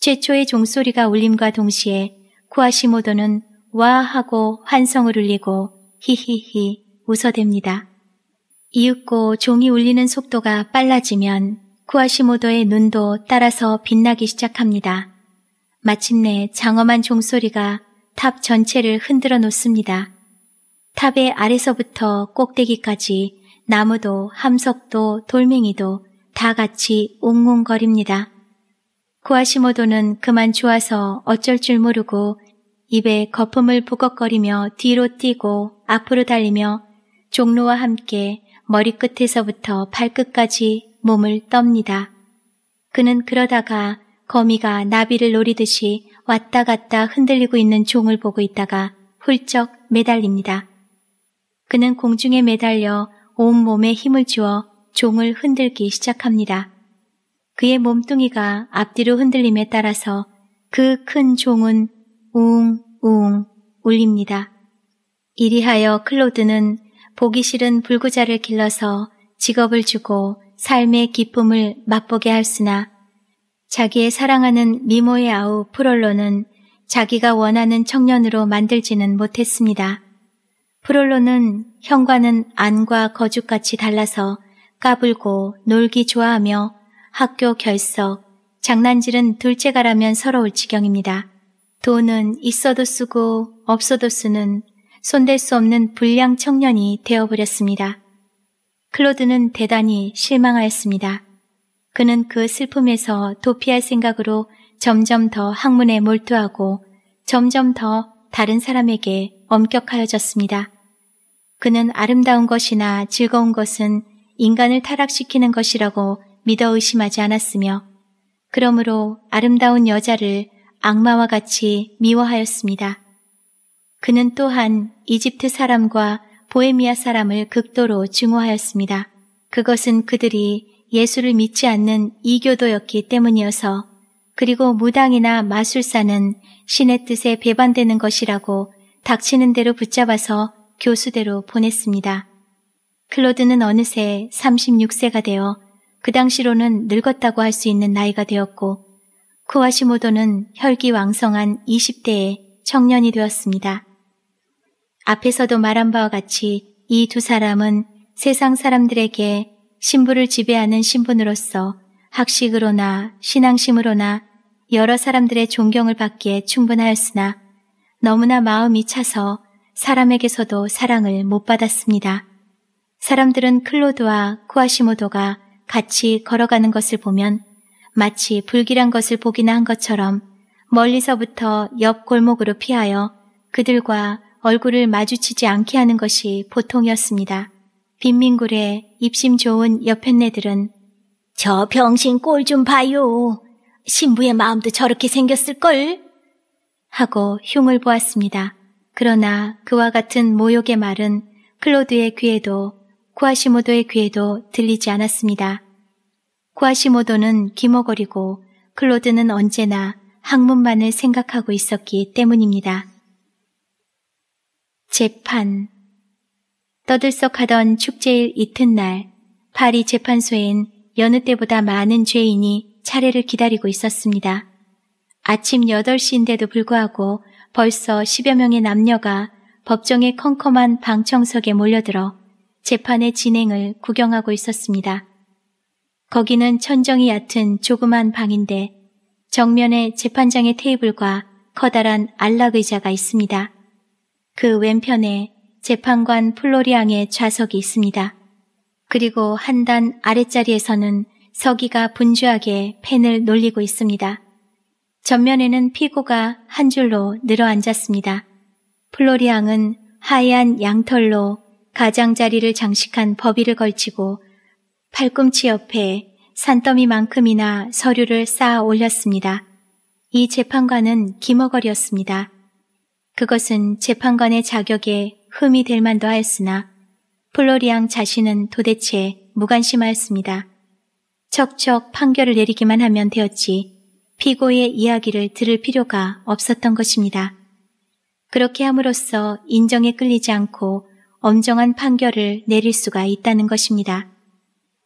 최초의 종소리가 울림과 동시에 쿠아시모도는 와 하고 환성을 울리고 히히히 웃어댑니다. 이윽고 종이 울리는 속도가 빨라지면 쿠아시모도의 눈도 따라서 빛나기 시작합니다. 마침내 장엄한 종소리가 탑 전체를 흔들어 놓습니다. 탑의 아래서부터 꼭대기까지 나무도 함석도 돌멩이도 다 같이 웅웅거립니다. 쿠아시모도는 그만 좋아서 어쩔 줄 모르고 입에 거품을 부걱거리며 뒤로 뛰고 앞으로 달리며 종로와 함께 머리끝에서부터 발끝까지 몸을 떱니다. 그는 그러다가 거미가 나비를 노리듯이 왔다 갔다 흔들리고 있는 종을 보고 있다가 훌쩍 매달립니다. 그는 공중에 매달려 온몸에 힘을 주어 종을 흔들기 시작합니다. 그의 몸뚱이가 앞뒤로 흔들림에 따라서 그 큰 종은 웅웅 울립니다. 이리하여 클로드는 보기 싫은 불구자를 길러서 직업을 주고 삶의 기쁨을 맛보게 할수나 자기의 사랑하는 미모의 아우 프롤로는 자기가 원하는 청년으로 만들지는 못했습니다. 프롤로는 형과는 안과 거죽같이 달라서 까불고 놀기 좋아하며 학교 결석, 장난질은 둘째가라면 서러울 지경입니다. 돈은 있어도 쓰고 없어도 쓰는 손댈 수 없는 불량 청년이 되어버렸습니다. 클로드는 대단히 실망하였습니다. 그는 그 슬픔에서 도피할 생각으로 점점 더 학문에 몰두하고 점점 더 다른 사람에게 엄격하여졌습니다. 그는 아름다운 것이나 즐거운 것은 인간을 타락시키는 것이라고 믿어 의심하지 않았으며 그러므로 아름다운 여자를 악마와 같이 미워하였습니다. 그는 또한 이집트 사람과 보헤미아 사람을 극도로 증오하였습니다. 그것은 그들이 예수를 믿지 않는 이교도였기 때문이어서 그리고 무당이나 마술사는 신의 뜻에 배반되는 것이라고 닥치는 대로 붙잡아서 교수대로 보냈습니다. 클로드는 어느새 36세가 되어 그 당시로는 늙었다고 할 수 있는 나이가 되었고 쿠와시모도는 혈기왕성한 20대의 청년이 되었습니다. 앞에서도 말한 바와 같이 이 두 사람은 세상 사람들에게 신부를 지배하는 신분으로서 학식으로나 신앙심으로나 여러 사람들의 존경을 받기에 충분하였으나 너무나 마음이 차서 사람에게서도 사랑을 못 받았습니다. 사람들은 클로드와 쿠아시모도가 같이 걸어가는 것을 보면 마치 불길한 것을 보기나 한 것처럼 멀리서부터 옆 골목으로 피하여 그들과 얼굴을 마주치지 않게 하는 것이 보통이었습니다. 빈민굴에 입심 좋은 옆편네들은 저 병신 꼴 좀 봐요. 신부의 마음도 저렇게 생겼을걸? 하고 흉을 보았습니다. 그러나 그와 같은 모욕의 말은 클로드의 귀에도 구아시모도의 귀에도 들리지 않았습니다. 구아시모도는 기머거리고 클로드는 언제나 학문만을 생각하고 있었기 때문입니다. 재판 떠들썩하던 축제일 이튿날 파리 재판소엔 여느 때보다 많은 죄인이 차례를 기다리고 있었습니다. 아침 8시인데도 불구하고 벌써 10여 명의 남녀가 법정의 컴컴한 방청석에 몰려들어 재판의 진행을 구경하고 있었습니다. 거기는 천정이 얕은 조그만 방인데 정면에 재판장의 테이블과 커다란 안락의자가 있습니다. 그 왼편에 재판관 플로리앙의 좌석이 있습니다. 그리고 한 단 아랫자리에서는 서기가 분주하게 펜을 놀리고 있습니다. 전면에는 피고가 한 줄로 늘어 앉았습니다. 플로리앙은 하얀 양털로 가장자리를 장식한 법비를 걸치고 팔꿈치 옆에 산더미만큼이나 서류를 쌓아 올렸습니다. 이 재판관은 기머거리였습니다. 그것은 재판관의 자격에 흠이 될 만도 하였으나 플로리앙 자신은 도대체 무관심하였습니다. 척척 판결을 내리기만 하면 되었지 피고의 이야기를 들을 필요가 없었던 것입니다. 그렇게 함으로써 인정에 끌리지 않고 엄정한 판결을 내릴 수가 있다는 것입니다.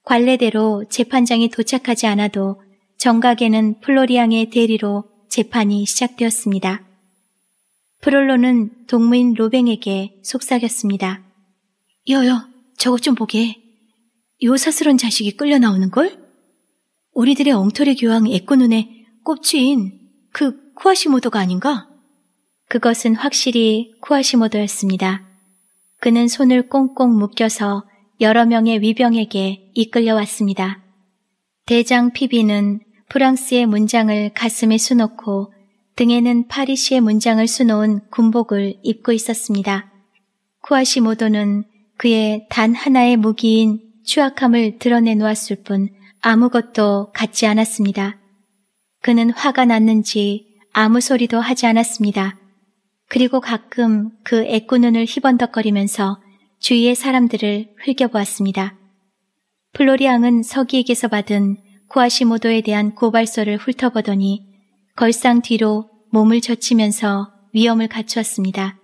관례대로 재판장이 도착하지 않아도 정각에는 플로리앙의 대리로 재판이 시작되었습니다. 프롤로는 동무인 로뱅에게 속삭였습니다. 여여, 저것 좀 보게. 요사스런 자식이 끌려 나오는걸? 우리들의 엉터리 교황 에코눈의 꼽추인 그 쿠아시모도가 아닌가? 그것은 확실히 쿠아시모도였습니다. 그는 손을 꽁꽁 묶여서 여러 명의 위병에게 이끌려왔습니다. 대장 피비는 프랑스의 문장을 가슴에 수놓고 등에는 파리시의 문장을 수놓은 군복을 입고 있었습니다. 쿠아시모도는 그의 단 하나의 무기인 추악함을 드러내놓았을 뿐 아무것도 갖지 않았습니다. 그는 화가 났는지 아무 소리도 하지 않았습니다. 그리고 가끔 그 애꾸눈을 희번덕거리면서 주위의 사람들을 흘겨보았습니다. 플로리앙은 서기에게서 받은 쿠아시모도에 대한 고발서를 훑어보더니 걸상 뒤로 몸을 젖히면서 위험을 갖추었습니다.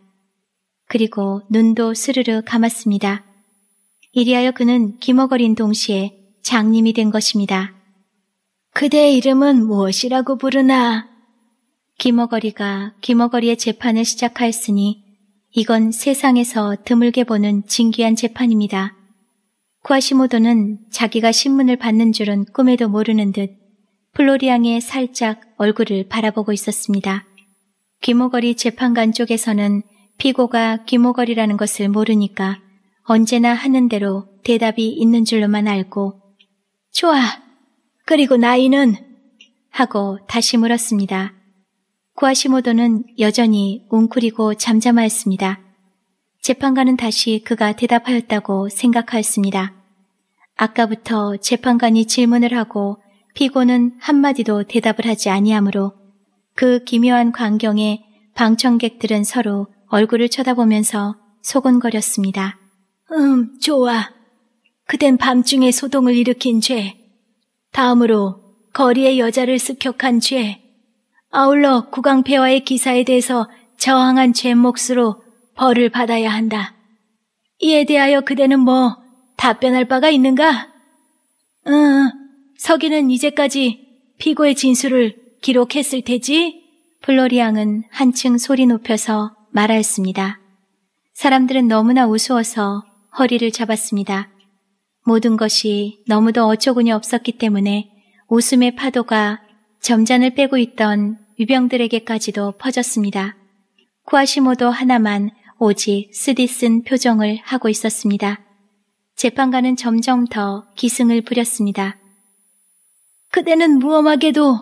그리고 눈도 스르르 감았습니다. 이리하여 그는 기머거린 동시에 장님이 된 것입니다. 그대의 이름은 무엇이라고 부르나? 기머거리가 기머거리의 재판을 시작하였으니 이건 세상에서 드물게 보는 진귀한 재판입니다. 쿠아시모도는 자기가 신문을 받는 줄은 꿈에도 모르는 듯 플로리앙의 살짝 얼굴을 바라보고 있었습니다. 귀모거리 재판관 쪽에서는 피고가 귀모거리라는 것을 모르니까 언제나 하는 대로 대답이 있는 줄로만 알고 좋아. 그리고 나이는 하고 다시 물었습니다. 구아시모도는 여전히 웅크리고 잠잠하였습니다. 재판관은 다시 그가 대답하였다고 생각하였습니다. 아까부터 재판관이 질문을 하고 피고는 한마디도 대답을 하지 아니하므로 그 기묘한 광경에 방청객들은 서로 얼굴을 쳐다보면서 소곤거렸습니다. 음, 좋아. 그댄 밤중에 소동을 일으킨 죄. 다음으로 거리의 여자를 습격한 죄. 아울러 구강폐화의 기사에 대해서 저항한 죄몫으로 벌을 받아야 한다. 이에 대하여 그대는 뭐 답변할 바가 있는가? 응, 서기는 이제까지 피고의 진술을 기록했을 테지? 플로리앙은 한층 소리 높여서 말하였습니다. 사람들은 너무나 우스워서 허리를 잡았습니다. 모든 것이 너무도 어처구니 없었기 때문에 웃음의 파도가 점잔을 빼고 있던 위병들에게까지도 퍼졌습니다. 쿠아시모도 하나만 오직 쓰디쓴 표정을 하고 있었습니다. 재판관은 점점 더 기승을 부렸습니다. 그대는 무엄하게도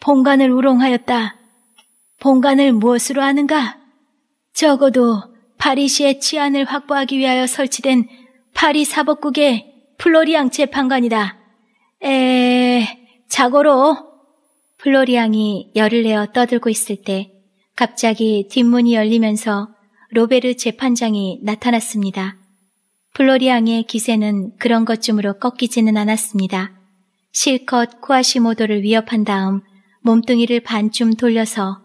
본관을 우롱하였다. 본관을 무엇으로 하는가? 적어도 파리시의 치안을 확보하기 위하여 설치된 파리 사법국의 플로리앙 재판관이다. 에, 자고로 플로리앙이 열을 내어 떠들고 있을 때 갑자기 뒷문이 열리면서 로베르 재판장이 나타났습니다. 플로리앙의 기세는 그런 것쯤으로 꺾이지는 않았습니다. 실컷 쿠아시모도를 위협한 다음 몸뚱이를 반쯤 돌려서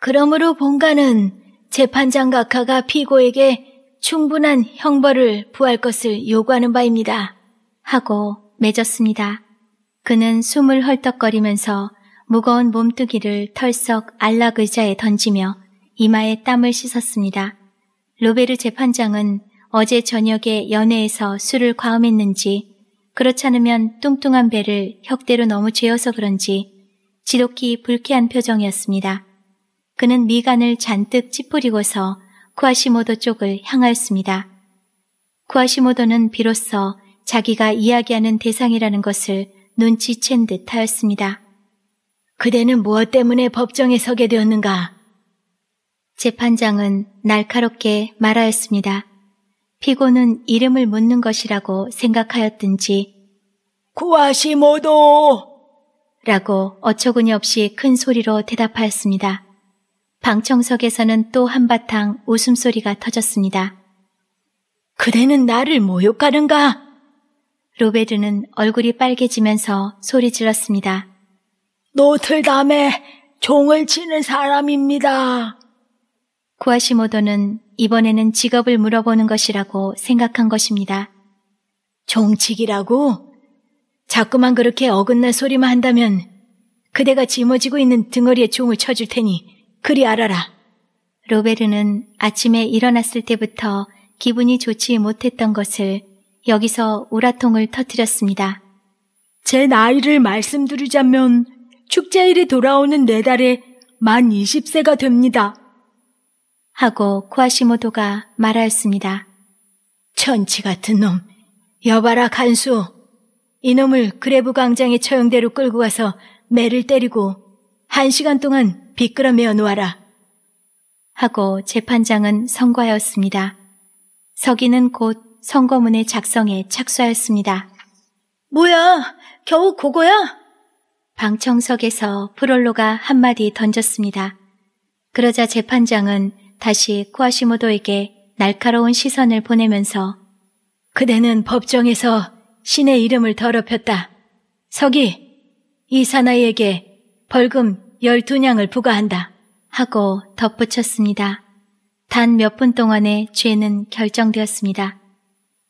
그러므로 본가는 재판장 각하가 피고에게 충분한 형벌을 부할 것을 요구하는 바입니다. 하고 맺었습니다. 그는 숨을 헐떡거리면서 무거운 몸뚱이를 털썩 안락 의자에 던지며 이마에 땀을 씻었습니다. 로베르 재판장은 어제 저녁에 연회에서 술을 과음했는지 그렇지 않으면 뚱뚱한 배를 혁대로 너무 죄어서 그런지 지독히 불쾌한 표정이었습니다. 그는 미간을 잔뜩 찌푸리고서 쿠아시모도 쪽을 향하였습니다. 쿠아시모도는 비로소 자기가 이야기하는 대상이라는 것을 눈치챈 듯 하였습니다. 그대는 무엇 때문에 법정에 서게 되었는가? 재판장은 날카롭게 말하였습니다. 피고는 이름을 묻는 것이라고 생각하였든지 구하시모도! 라고 어처구니 없이 큰 소리로 대답하였습니다. 방청석에서는 또 한바탕 웃음소리가 터졌습니다. 그대는 나를 모욕하는가? 로베르는 얼굴이 빨개지면서 소리 질렀습니다. 노틀담에 종을 치는 사람입니다. 구아시모도는 이번에는 직업을 물어보는 것이라고 생각한 것입니다. 종칙이라고? 자꾸만 그렇게 어긋날 소리만 한다면 그대가 짊어지고 있는 등어리에 종을 쳐줄 테니 그리 알아라. 로베르는 아침에 일어났을 때부터 기분이 좋지 못했던 것을 여기서 우라통을 터뜨렸습니다. 제 나이를 말씀드리자면 축제일에 돌아오는 네 달에 만 20세가 됩니다. 하고 쿠아시모도가 말하였습니다. 천치 같은 놈, 여봐라 간수. 이놈을 그레브 광장의 처형대로 끌고 가서 매를 때리고 한 시간 동안 비끄러 매어 놓아라. 하고 재판장은 선고하였습니다. 서기는 곧 선거문의 작성에 착수하였습니다. 뭐야, 겨우 고거야 방청석에서 프롤로가 한마디 던졌습니다. 그러자 재판장은 다시 쿠아시모도에게 날카로운 시선을 보내면서 그대는 법정에서 신의 이름을 더럽혔다. 서기, 이 사나이에게 벌금 12냥을 부과한다. 하고 덧붙였습니다. 단 몇 분동안의 죄는 결정되었습니다.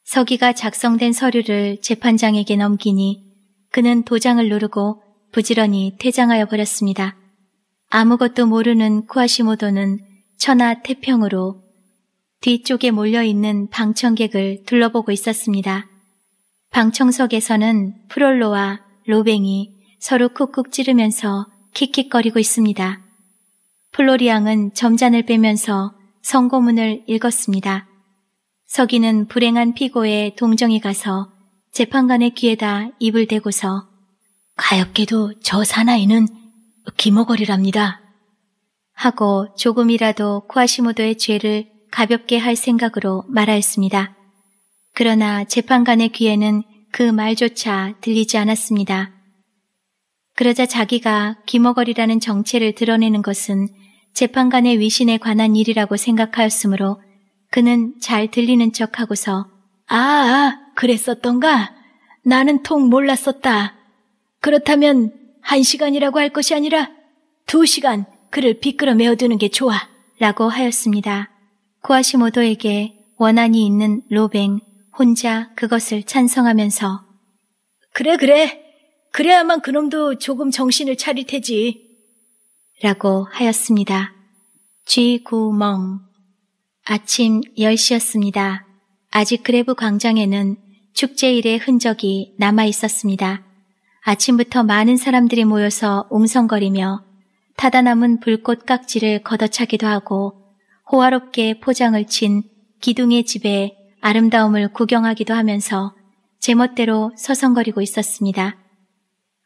서기가 작성된 서류를 재판장에게 넘기니 그는 도장을 누르고 부지런히 퇴장하여 버렸습니다. 아무것도 모르는 쿠아시모도는 천하 태평으로 뒤쪽에 몰려있는 방청객을 둘러보고 있었습니다. 방청석에서는 프롤로와 로뱅이 서로 쿡쿡 찌르면서 킥킥거리고 있습니다. 플로리앙은 점잔을 빼면서 선고문을 읽었습니다. 서기는 불행한 피고의 동정이 가서 재판관의 귀에다 입을 대고서 가엾게도 저 사나이는 기모거리랍니다. 하고 조금이라도 쿠아시모도의 죄를 가볍게 할 생각으로 말하였습니다. 그러나 재판관의 귀에는 그 말조차 들리지 않았습니다. 그러자 자기가 귀머거리라는 정체를 드러내는 것은 재판관의 위신에 관한 일이라고 생각하였으므로 그는 잘 들리는 척 하고서 아, 아, 그랬었던가? 나는 통 몰랐었다. 그렇다면 한 시간이라고 할 것이 아니라 두 시간, 그를 비끄러 메어두는 게 좋아. 라고 하였습니다. 쿠아시모도에게 원한이 있는 로뱅 혼자 그것을 찬성하면서 그래 그래 그래야만 그놈도 조금 정신을 차릴 테지 라고 하였습니다. 쥐구멍 아침 10시였습니다. 아직그레브 광장에는 축제일의 흔적이 남아 있었습니다. 아침부터 많은 사람들이 모여서 웅성거리며 타다 남은 불꽃 깍지를 걷어차기도 하고 호화롭게 포장을 친 기둥의 집에 아름다움을 구경하기도 하면서 제멋대로 서성거리고 있었습니다.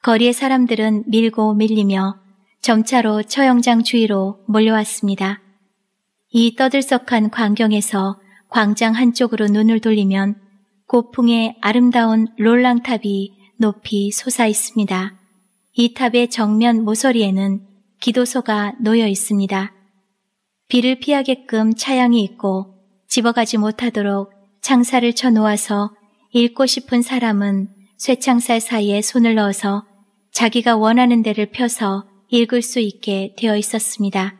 거리의 사람들은 밀고 밀리며 점차로 처형장 주위로 몰려왔습니다. 이 떠들썩한 광경에서 광장 한쪽으로 눈을 돌리면 고풍의 아름다운 롤랑탑이 높이 솟아 있습니다. 이 탑의 정면 모서리에는 기도소가 놓여 있습니다. 비를 피하게끔 차양이 있고 집어가지 못하도록 창살을 쳐놓아서 읽고 싶은 사람은 쇠창살 사이에 손을 넣어서 자기가 원하는 데를 펴서 읽을 수 있게 되어 있었습니다.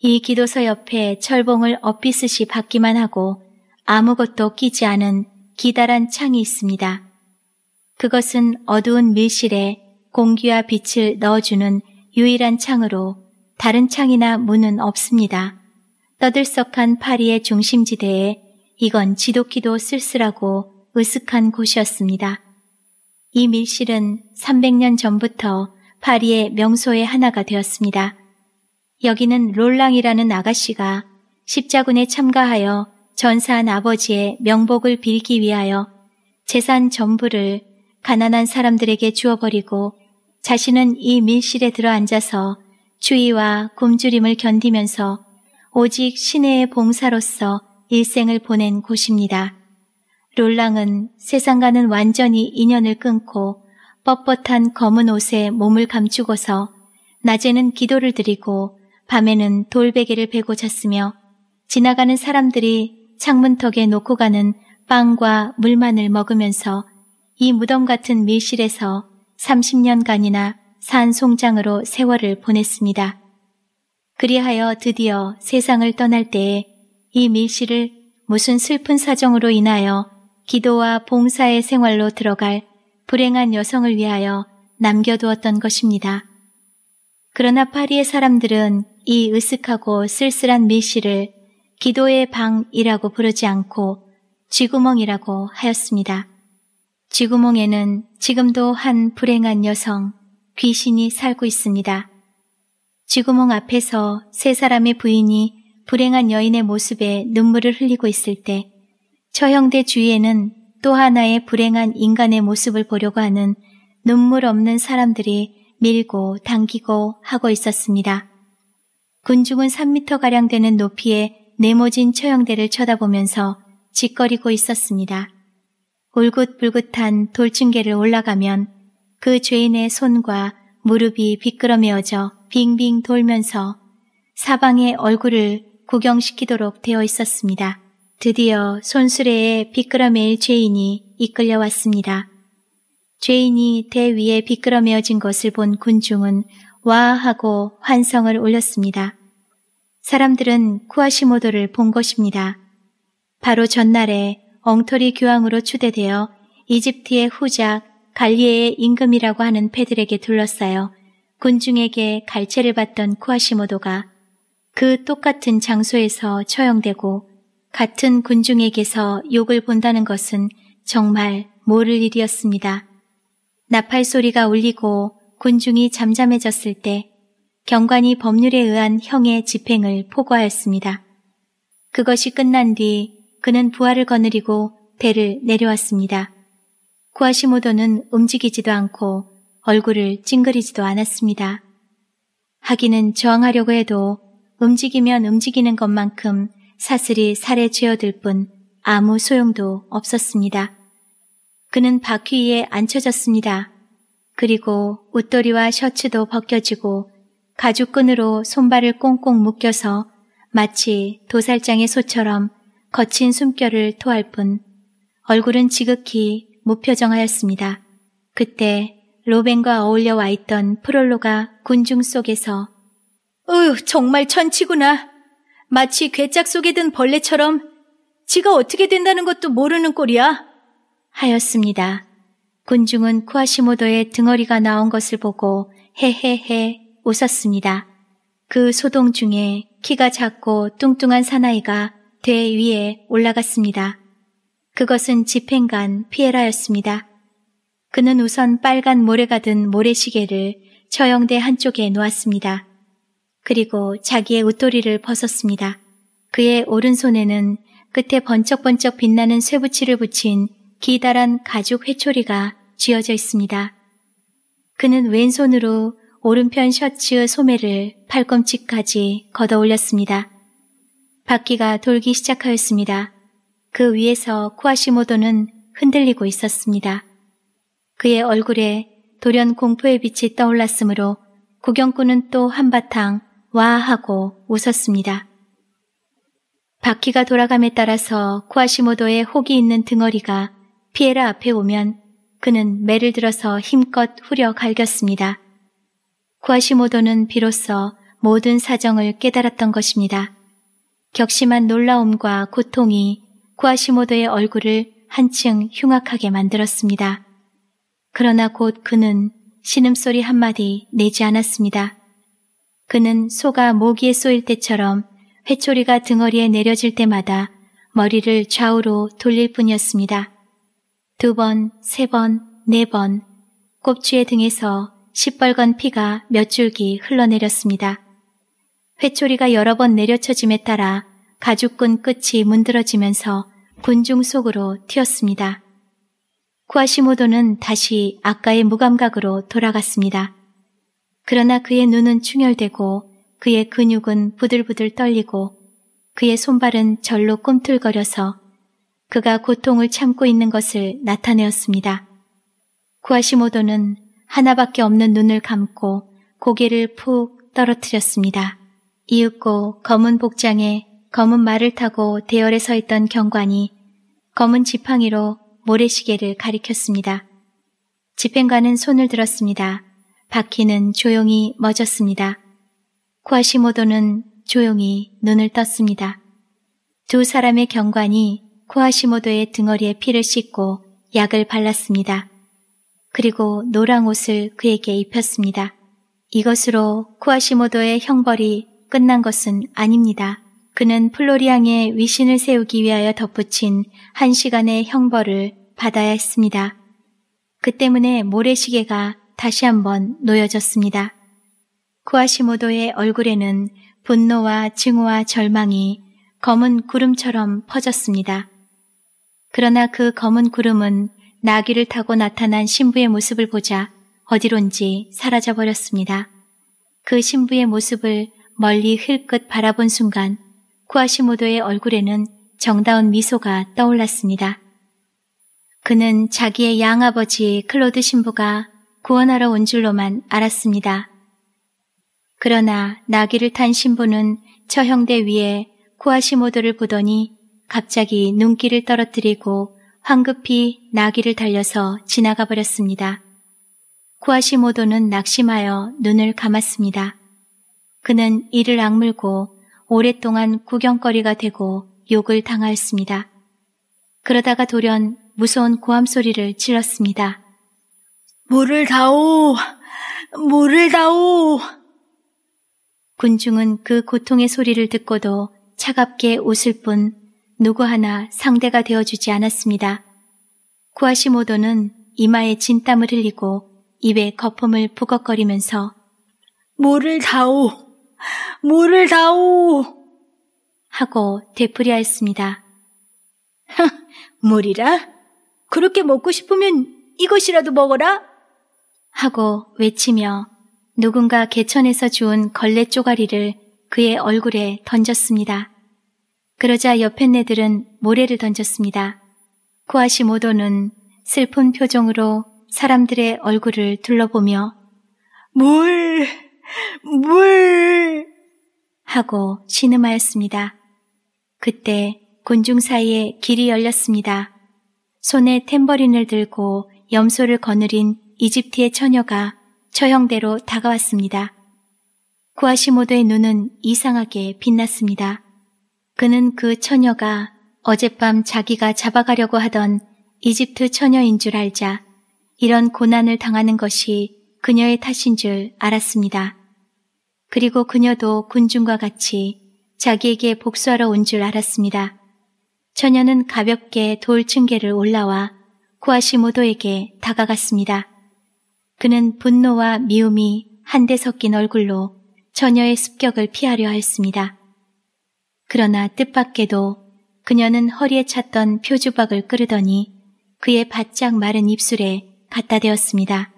이 기도서 옆에 철봉을 엇비스시 받기만 하고 아무것도 끼지 않은 기다란 창이 있습니다. 그것은 어두운 밀실에 공기와 빛을 넣어주는 유일한 창으로 다른 창이나 문은 없습니다. 떠들썩한 파리의 중심지대에 이건 지독히도 쓸쓸하고 으슥한 곳이었습니다. 이 밀실은 300년 전부터 파리의 명소의 하나가 되었습니다. 여기는 롤랑이라는 아가씨가 십자군에 참가하여 전사한 아버지의 명복을 빌기 위하여 재산 전부를 가난한 사람들에게 주어버리고 자신은 이 밀실에 들어앉아서 추위와 굶주림을 견디면서 오직 시내의 봉사로서 일생을 보낸 곳입니다. 롤랑은 세상과는 완전히 인연을 끊고 뻣뻣한 검은 옷에 몸을 감추고서 낮에는 기도를 드리고 밤에는 돌베개를 베고 잤으며 지나가는 사람들이 창문턱에 놓고 가는 빵과 물만을 먹으면서 이 무덤 같은 밀실에서 30년간이나 산송장으로 세월을 보냈습니다. 그리하여 드디어 세상을 떠날 때에 이 밀씨를 무슨 슬픈 사정으로 인하여 기도와 봉사의 생활로 들어갈 불행한 여성을 위하여 남겨두었던 것입니다. 그러나 파리의 사람들은 이 으쓱하고 쓸쓸한 밀씨를 기도의 방이라고 부르지 않고 쥐구멍이라고 하였습니다. 지구몽에는 지금도 한 불행한 여성, 귀신이 살고 있습니다. 지구몽 앞에서 세 사람의 부인이 불행한 여인의 모습에 눈물을 흘리고 있을 때 처형대 주위에는 또 하나의 불행한 인간의 모습을 보려고 하는 눈물 없는 사람들이 밀고 당기고 하고 있었습니다. 군중은 3미터가량 되는 높이에 네모진 처형대를 쳐다보면서 짓거리고 있었습니다. 울긋불긋한 돌층계를 올라가면 그 죄인의 손과 무릎이 비끄러매어져 빙빙 돌면서 사방의 얼굴을 구경시키도록 되어 있었습니다. 드디어 손수레에 비끄러매일 죄인이 이끌려왔습니다. 죄인이 대위에 비끄러매어진 것을 본 군중은 와하고 환성을 올렸습니다. 사람들은 쿠아시모도를 본 것입니다. 바로 전날에 엉터리 교황으로 추대되어 이집트의 후자 갈리에의 임금이라고 하는 패들에게 둘러싸여 군중에게 갈채를 받던 쿠아시모도가 그 똑같은 장소에서 처형되고 같은 군중에게서 욕을 본다는 것은 정말 모를 일이었습니다. 나팔 소리가 울리고 군중이 잠잠해졌을 때 경관이 법률에 의한 형의 집행을 포고하였습니다. 그것이 끝난 뒤 그는 부하를 거느리고 배를 내려왔습니다. 구아시모도는 움직이지도 않고 얼굴을 찡그리지도 않았습니다. 하기는 저항하려고 해도 움직이면 움직이는 것만큼 사슬이 살에 쥐어들 뿐 아무 소용도 없었습니다. 그는 바퀴 위에 앉혀졌습니다. 그리고 웃돌이와 셔츠도 벗겨지고 가죽끈으로 손발을 꽁꽁 묶여서 마치 도살장의 소처럼 거친 숨결을 토할 뿐 얼굴은 지극히 무표정하였습니다. 그때 로벤과 어울려 와 있던 프롤로가 군중 속에서 으 정말 천치구나. 마치 괴짝 속에 든 벌레처럼 지가 어떻게 된다는 것도 모르는 꼴이야. 하였습니다. 군중은 쿠아시모도의 등어리가 나온 것을 보고 헤헤헤 웃었습니다. 그 소동 중에 키가 작고 뚱뚱한 사나이가 대 위에 올라갔습니다. 그것은 집행관 피에라였습니다. 그는 우선 빨간 모래가 든 모래시계를 처형대 한쪽에 놓았습니다. 그리고 자기의 웃도리를 벗었습니다. 그의 오른손에는 끝에 번쩍번쩍 빛나는 쇠붙이를 붙인 기다란 가죽 회초리가 쥐어져 있습니다. 그는 왼손으로 오른편 셔츠 소매를 팔꿈치까지 걷어 올렸습니다. 바퀴가 돌기 시작하였습니다. 그 위에서 쿠아시모도는 흔들리고 있었습니다. 그의 얼굴에 돌연 공포의 빛이 떠올랐으므로 구경꾼은 또 한바탕 와 하고 웃었습니다. 바퀴가 돌아감에 따라서 쿠아시모도의 혹이 있는 등어리가 피에라 앞에 오면 그는 매를 들어서 힘껏 후려 갈겼습니다. 쿠아시모도는 비로소 모든 사정을 깨달았던 것입니다. 격심한 놀라움과 고통이 쿠아시모도의 얼굴을 한층 흉악하게 만들었습니다. 그러나 곧 그는 신음소리 한마디 내지 않았습니다. 그는 소가 모기에 쏘일 때처럼 회초리가 등어리에 내려질 때마다 머리를 좌우로 돌릴 뿐이었습니다. 두 번, 세 번, 네 번, 꼽추의 등에서 시뻘건 피가 몇 줄기 흘러내렸습니다. 회초리가 여러 번 내려쳐짐에 따라 가죽끈 끝이 문드러지면서 군중 속으로 튀었습니다. 쿠아시모도는 다시 아까의 무감각으로 돌아갔습니다. 그러나 그의 눈은 충혈되고 그의 근육은 부들부들 떨리고 그의 손발은 절로 꿈틀거려서 그가 고통을 참고 있는 것을 나타내었습니다. 쿠아시모도는 하나밖에 없는 눈을 감고 고개를 푹 떨어뜨렸습니다. 이윽고 검은 복장에 검은 말을 타고 대열에 서 있던 경관이 검은 지팡이로 모래시계를 가리켰습니다. 집행관은 손을 들었습니다. 바퀴는 조용히 멎었습니다. 쿠아시모도는 조용히 눈을 떴습니다. 두 사람의 경관이 쿠아시모도의 등허리에 피를 씻고 약을 발랐습니다. 그리고 노랑 옷을 그에게 입혔습니다. 이것으로 쿠아시모도의 형벌이 끝난 것은 아닙니다. 그는 플로리앙의 위신을 세우기 위하여 덧붙인 한 시간의 형벌을 받아야 했습니다. 그 때문에 모래시계가 다시 한번 놓여졌습니다. 쿠아시모도의 얼굴에는 분노와 증오와 절망이 검은 구름처럼 퍼졌습니다. 그러나 그 검은 구름은 나귀를 타고 나타난 신부의 모습을 보자 어디론지 사라져버렸습니다. 그 신부의 모습을 멀리 흘끗 바라본 순간 쿠아시모도의 얼굴에는 정다운 미소가 떠올랐습니다. 그는 자기의 양아버지 클로드 신부가 구원하러 온 줄로만 알았습니다. 그러나 나귀를 탄 신부는 처형대 위에 쿠아시모도를 보더니 갑자기 눈길을 떨어뜨리고 황급히 나귀를 달려서 지나가 버렸습니다. 쿠아시모도는 낙심하여 눈을 감았습니다. 그는 이를 악물고 오랫동안 구경거리가 되고 욕을 당하였습니다. 그러다가 돌연 무서운 고함 소리를 질렀습니다. 물을 다오! 물을 다오! 군중은 그 고통의 소리를 듣고도 차갑게 웃을 뿐 누구 하나 상대가 되어주지 않았습니다. 구아시모도는 이마에 진땀을 흘리고 입에 거품을 부걱거리면서 물을 다오! 물를 다오! 하고 되풀이하였습니다. 물이라? 그렇게 먹고 싶으면 이것이라도 먹어라! 하고 외치며 누군가 개천에서 주운 걸레 쪼가리를 그의 얼굴에 던졌습니다. 그러자 옆에 네들은 모래를 던졌습니다. 쿠아시모도는 슬픈 표정으로 사람들의 얼굴을 둘러보며 물! 물! 하고 신음하였습니다. 그때 곤중 사이에 길이 열렸습니다. 손에 탬버린을 들고 염소를 거느린 이집트의 처녀가 처형대로 다가왔습니다. 구아시모드의 눈은 이상하게 빛났습니다. 그는 그 처녀가 어젯밤 자기가 잡아가려고 하던 이집트 처녀인 줄 알자 이런 고난을 당하는 것이 그녀의 탓인 줄 알았습니다. 그리고 그녀도 군중과 같이 자기에게 복수하러 온 줄 알았습니다. 처녀는 가볍게 돌 층계를 올라와 쿠아시모도에게 다가갔습니다. 그는 분노와 미움이 한데 섞인 얼굴로 처녀의 습격을 피하려 했습니다. 그러나 뜻밖에도 그녀는 허리에 찼던 표주박을 끌으더니 그의 바짝 마른 입술에 갖다 대었습니다.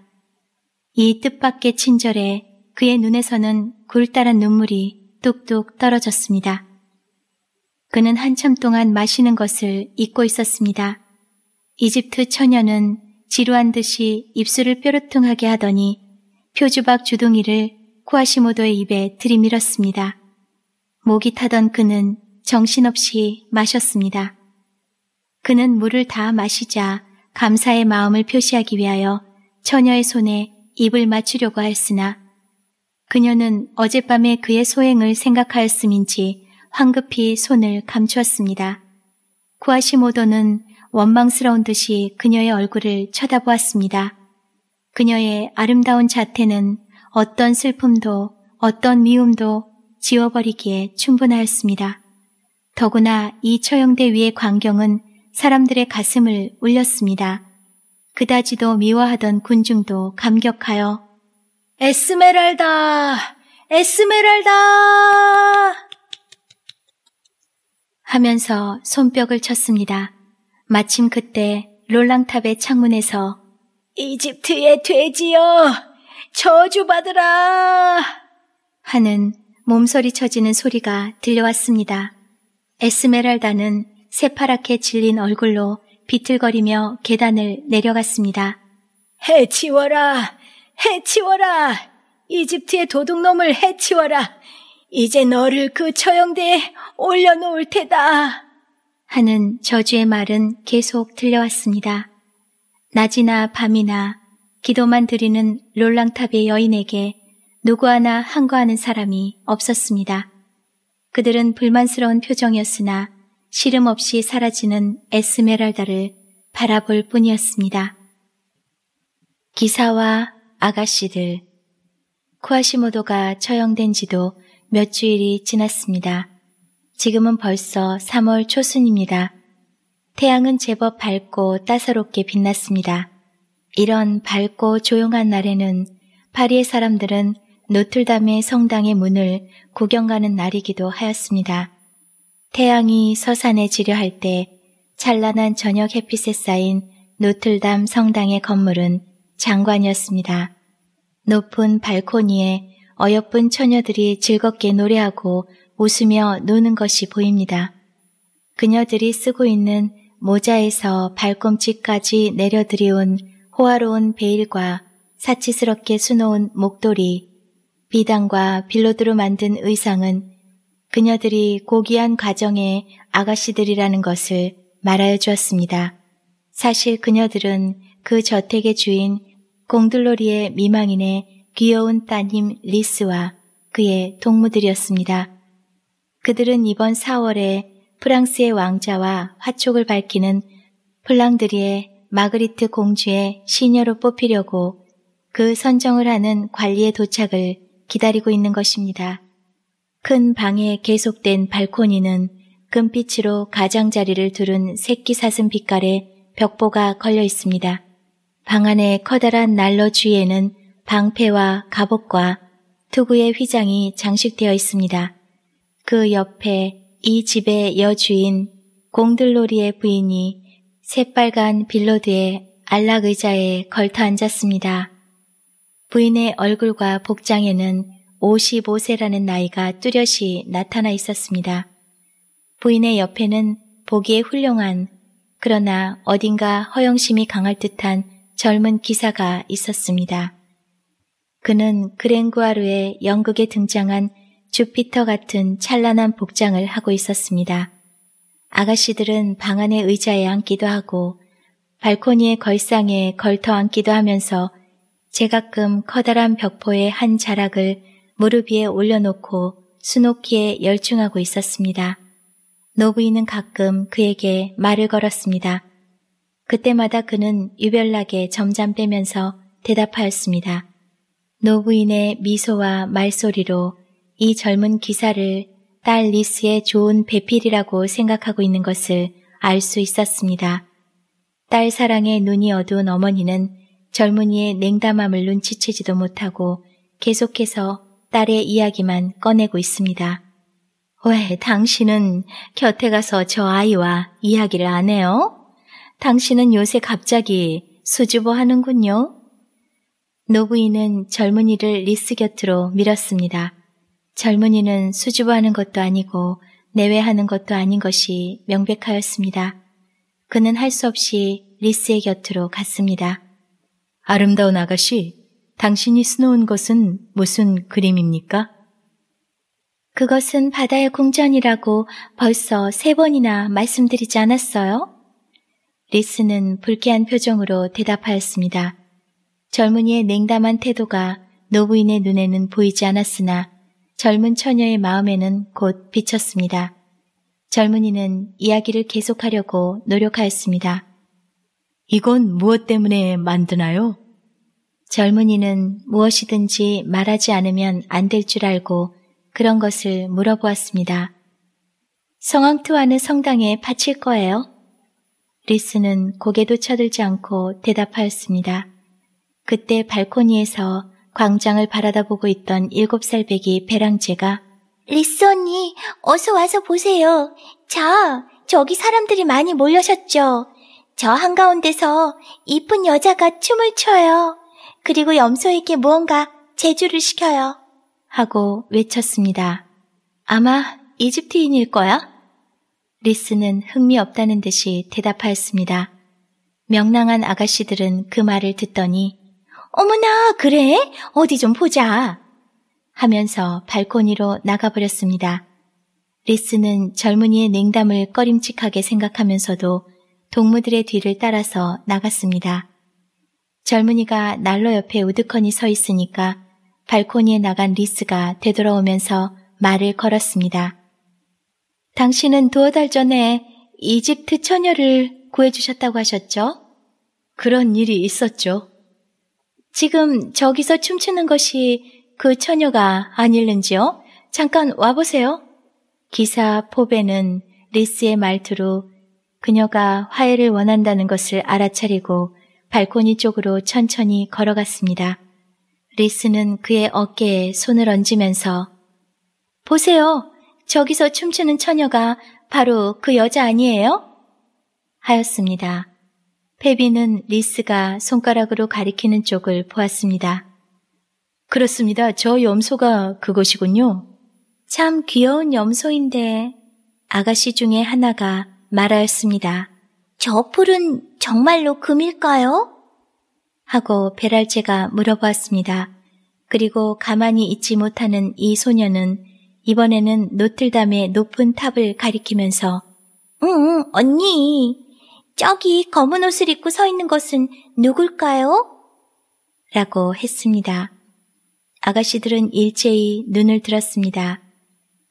이 뜻밖의 친절에 그의 눈에서는 굴다란 눈물이 뚝뚝 떨어졌습니다. 그는 한참 동안 마시는 것을 잊고 있었습니다. 이집트 처녀는 지루한 듯이 입술을 뾰루퉁하게 하더니 표주박 주둥이를 쿠아시모도의 입에 들이밀었습니다. 목이 타던 그는 정신없이 마셨습니다. 그는 물을 다 마시자 감사의 마음을 표시하기 위하여 처녀의 손에 입을 맞추려고 했으나 그녀는 어젯밤에 그의 소행을 생각하였음인지 황급히 손을 감추었습니다. 구아시모도는 원망스러운 듯이 그녀의 얼굴을 쳐다보았습니다. 그녀의 아름다운 자태는 어떤 슬픔도 어떤 미움도 지워버리기에 충분하였습니다. 더구나 이 처형대 위의 광경은 사람들의 가슴을 울렸습니다. 그다지도 미워하던 군중도 감격하여 에스메랄다! 에스메랄다! 하면서 손뼉을 쳤습니다. 마침 그때 롤랑탑의 창문에서 이집트의 돼지여! 저주받으라! 하는 몸서리 쳐지는 소리가 들려왔습니다. 에스메랄다는 새파랗게 질린 얼굴로 비틀거리며 계단을 내려갔습니다. 해치워라! 해치워라! 이집트의 도둑놈을 해치워라! 이제 너를 그 처형대에 올려놓을 테다! 하는 저주의 말은 계속 들려왔습니다. 낮이나 밤이나 기도만 드리는 롤랑탑의 여인에게 누구 하나 항거하는 사람이 없었습니다. 그들은 불만스러운 표정이었으나 시름 없이 사라지는 에스메랄다를 바라볼 뿐이었습니다. 기사와 아가씨들. 쿠아시모도가 처형된 지도 몇 주일이 지났습니다. 지금은 벌써 3월 초순입니다. 태양은 제법 밝고 따사롭게 빛났습니다. 이런 밝고 조용한 날에는 파리의 사람들은 노틀담의 성당의 문을 구경 가는 날이기도 하였습니다. 태양이 서산에 지려할 때 찬란한 저녁 햇빛에 쌓인 노틀담 성당의 건물은 장관이었습니다. 높은 발코니에 어여쁜 처녀들이 즐겁게 노래하고 웃으며 노는 것이 보입니다. 그녀들이 쓰고 있는 모자에서 발꿈치까지 내려들이온 호화로운 베일과 사치스럽게 수놓은 목도리, 비단과 빌로드로 만든 의상은 그녀들이 고귀한 가정의 아가씨들이라는 것을 말하여 주었습니다. 사실 그녀들은 그 저택의 주인 공들놀이의 미망인의 귀여운 따님 리스와 그의 동무들이었습니다. 그들은 이번 4월에 프랑스의 왕자와 화촉을 밝히는 플랑드리의 마그리트 공주의 시녀로 뽑히려고 그 선정을 하는 관리의 도착을 기다리고 있는 것입니다. 큰 방에 계속된 발코니는 금빛으로 가장자리를 두른 새끼 사슴 빛깔의 벽보가 걸려 있습니다. 방 안의 커다란 난로 주위에는 방패와 갑옷과 투구의 휘장이 장식되어 있습니다. 그 옆에 이 집의 여주인 공들놀이의 부인이 새빨간 빌로드의 안락 의자에 걸터 앉았습니다. 부인의 얼굴과 복장에는 55세라는 나이가 뚜렷이 나타나 있었습니다. 부인의 옆에는 보기에 훌륭한 그러나 어딘가 허영심이 강할 듯한 젊은 기사가 있었습니다. 그는 그랭구아르의 연극에 등장한 주피터 같은 찬란한 복장을 하고 있었습니다. 아가씨들은 방 안의 의자에 앉기도 하고 발코니의 걸상에 걸터 앉기도 하면서 제가끔 커다란 벽포의 한 자락을 무릎 위에 올려놓고 수놓기에 열중하고 있었습니다. 노부인은 가끔 그에게 말을 걸었습니다. 그때마다 그는 유별나게 점잠 빼면서 대답하였습니다. 노부인의 미소와 말소리로 이 젊은 기사를 딸 리스의 좋은 배필이라고 생각하고 있는 것을 알 수 있었습니다. 딸사랑의 눈이 어두운 어머니는 젊은이의 냉담함을 눈치채지도 못하고 계속해서 딸의 이야기만 꺼내고 있습니다. 왜 당신은 곁에 가서 저 아이와 이야기를 안 해요? 당신은 요새 갑자기 수줍어 하는군요. 노부인은 젊은이를 리스 곁으로 밀었습니다. 젊은이는 수줍어 하는 것도 아니고 내외하는 것도 아닌 것이 명백하였습니다. 그는 할 수 없이 리스의 곁으로 갔습니다. 아름다운 아가씨, 당신이 수놓은 것은 무슨 그림입니까? 그것은 바다의 궁전이라고 벌써 세 번이나 말씀드리지 않았어요? 리스는 불쾌한 표정으로 대답하였습니다. 젊은이의 냉담한 태도가 노부인의 눈에는 보이지 않았으나 젊은 처녀의 마음에는 곧 비쳤습니다. 젊은이는 이야기를 계속하려고 노력하였습니다. 이건 무엇 때문에 만드나요? 젊은이는 무엇이든지 말하지 않으면 안 될 줄 알고 그런 것을 물어보았습니다. 성황투하는 성당에 바칠 거예요? 리스는 고개도 쳐들지 않고 대답하였습니다. 그때 발코니에서 광장을 바라다보고 있던 일곱 살배기 베랑제가 리스 언니, 어서 와서 보세요. 자, 저기 사람들이 많이 몰려셨죠. 저 한가운데서 이쁜 여자가 춤을 춰요. 그리고 염소에게 무언가 제주를 시켜요. 하고 외쳤습니다. 아마 이집트인일 거야? 리스는 흥미없다는 듯이 대답하였습니다. 명랑한 아가씨들은 그 말을 듣더니 어머나 그래 어디 좀 보자 하면서 발코니로 나가버렸습니다. 리스는 젊은이의 냉담을 꺼림칙하게 생각하면서도 동무들의 뒤를 따라서 나갔습니다. 젊은이가 난로 옆에 우드커니서 있으니까 발코니에 나간 리스가 되돌아오면서 말을 걸었습니다. 당신은 두어 달 전에 이집트 처녀를 구해주셨다고 하셨죠? 그런 일이 있었죠. 지금 저기서 춤추는 것이 그 처녀가 아닐는지요? 잠깐 와보세요. 기사 포베는 리스의 말투로 그녀가 화해를 원한다는 것을 알아차리고 발코니 쪽으로 천천히 걸어갔습니다. 리스는 그의 어깨에 손을 얹으면서 보세요. 저기서 춤추는 처녀가 바로 그 여자 아니에요? 하였습니다. 페비는 리스가 손가락으로 가리키는 쪽을 보았습니다. 그렇습니다. 저 염소가 그것이군요. 참 귀여운 염소인데 아가씨 중에 하나가 말하였습니다. 저 풀은 정말로 금일까요? 하고 베랄체가 물어보았습니다. 그리고 가만히 있지 못하는 이 소녀는 이번에는 노틀담의 높은 탑을 가리키면서 응, 응, 언니. 저기 검은 옷을 입고 서 있는 것은 누굴까요? 라고 했습니다. 아가씨들은 일제히 눈을 들었습니다.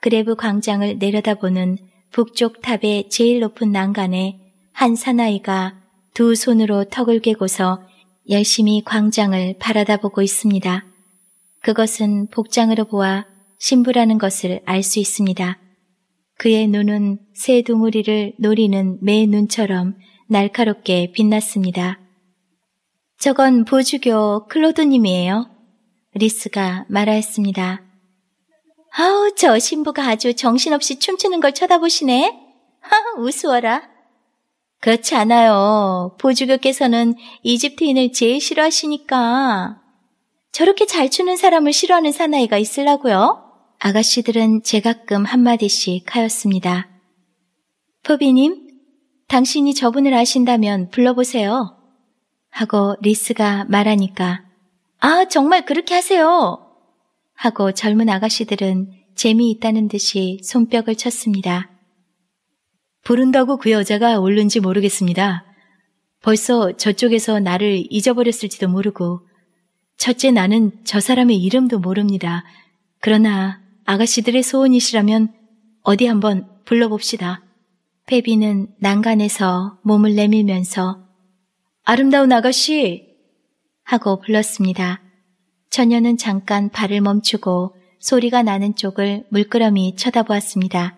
그레브 광장을 내려다보는 북쪽 탑의 제일 높은 난간에 한 사나이가 두 손으로 턱을 괴고서 열심히 광장을 바라다보고 있습니다. 그것은 복장으로 보아 신부라는 것을 알 수 있습니다. 그의 눈은 새 동우리를 노리는 매 눈처럼 날카롭게 빛났습니다. 저건 보주교 클로드님이에요. 리스가 말하였습니다. 아우, 저 신부가 아주 정신없이 춤추는 걸 쳐다보시네? 하, 우스워라. 그렇지 않아요. 보주교께서는 이집트인을 제일 싫어하시니까. 저렇게 잘 추는 사람을 싫어하는 사나이가 있으라고요? 아가씨들은 제가끔 한마디씩 하였습니다. 포비님, 당신이 저분을 아신다면 불러보세요. 하고 리스가 말하니까, 아, 정말 그렇게 하세요! 하고 젊은 아가씨들은 재미있다는 듯이 손뼉을 쳤습니다. 부른다고 그 여자가 옳른지 모르겠습니다. 벌써 저쪽에서 나를 잊어버렸을지도 모르고, 첫째 나는 저 사람의 이름도 모릅니다. 그러나 아가씨들의 소원이시라면 어디 한번 불러봅시다. 페비는 난간에서 몸을 내밀면서 아름다운 아가씨! 하고 불렀습니다. 처녀는 잠깐 발을 멈추고 소리가 나는 쪽을 물끄러미 쳐다보았습니다.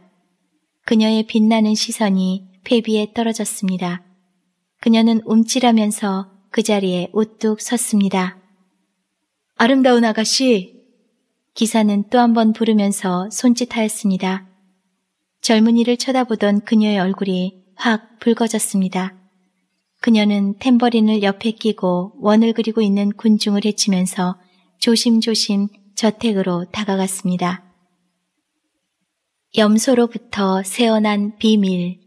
그녀의 빛나는 시선이 페비에 떨어졌습니다. 그녀는 움찔하면서 그 자리에 우뚝 섰습니다. 아름다운 아가씨! 기사는 또 한 번 부르면서 손짓하였습니다. 젊은이를 쳐다보던 그녀의 얼굴이 확 붉어졌습니다. 그녀는 탬버린을 옆에 끼고 원을 그리고 있는 군중을 헤치면서 조심조심 저택으로 다가갔습니다. 염소로부터 새어난 비밀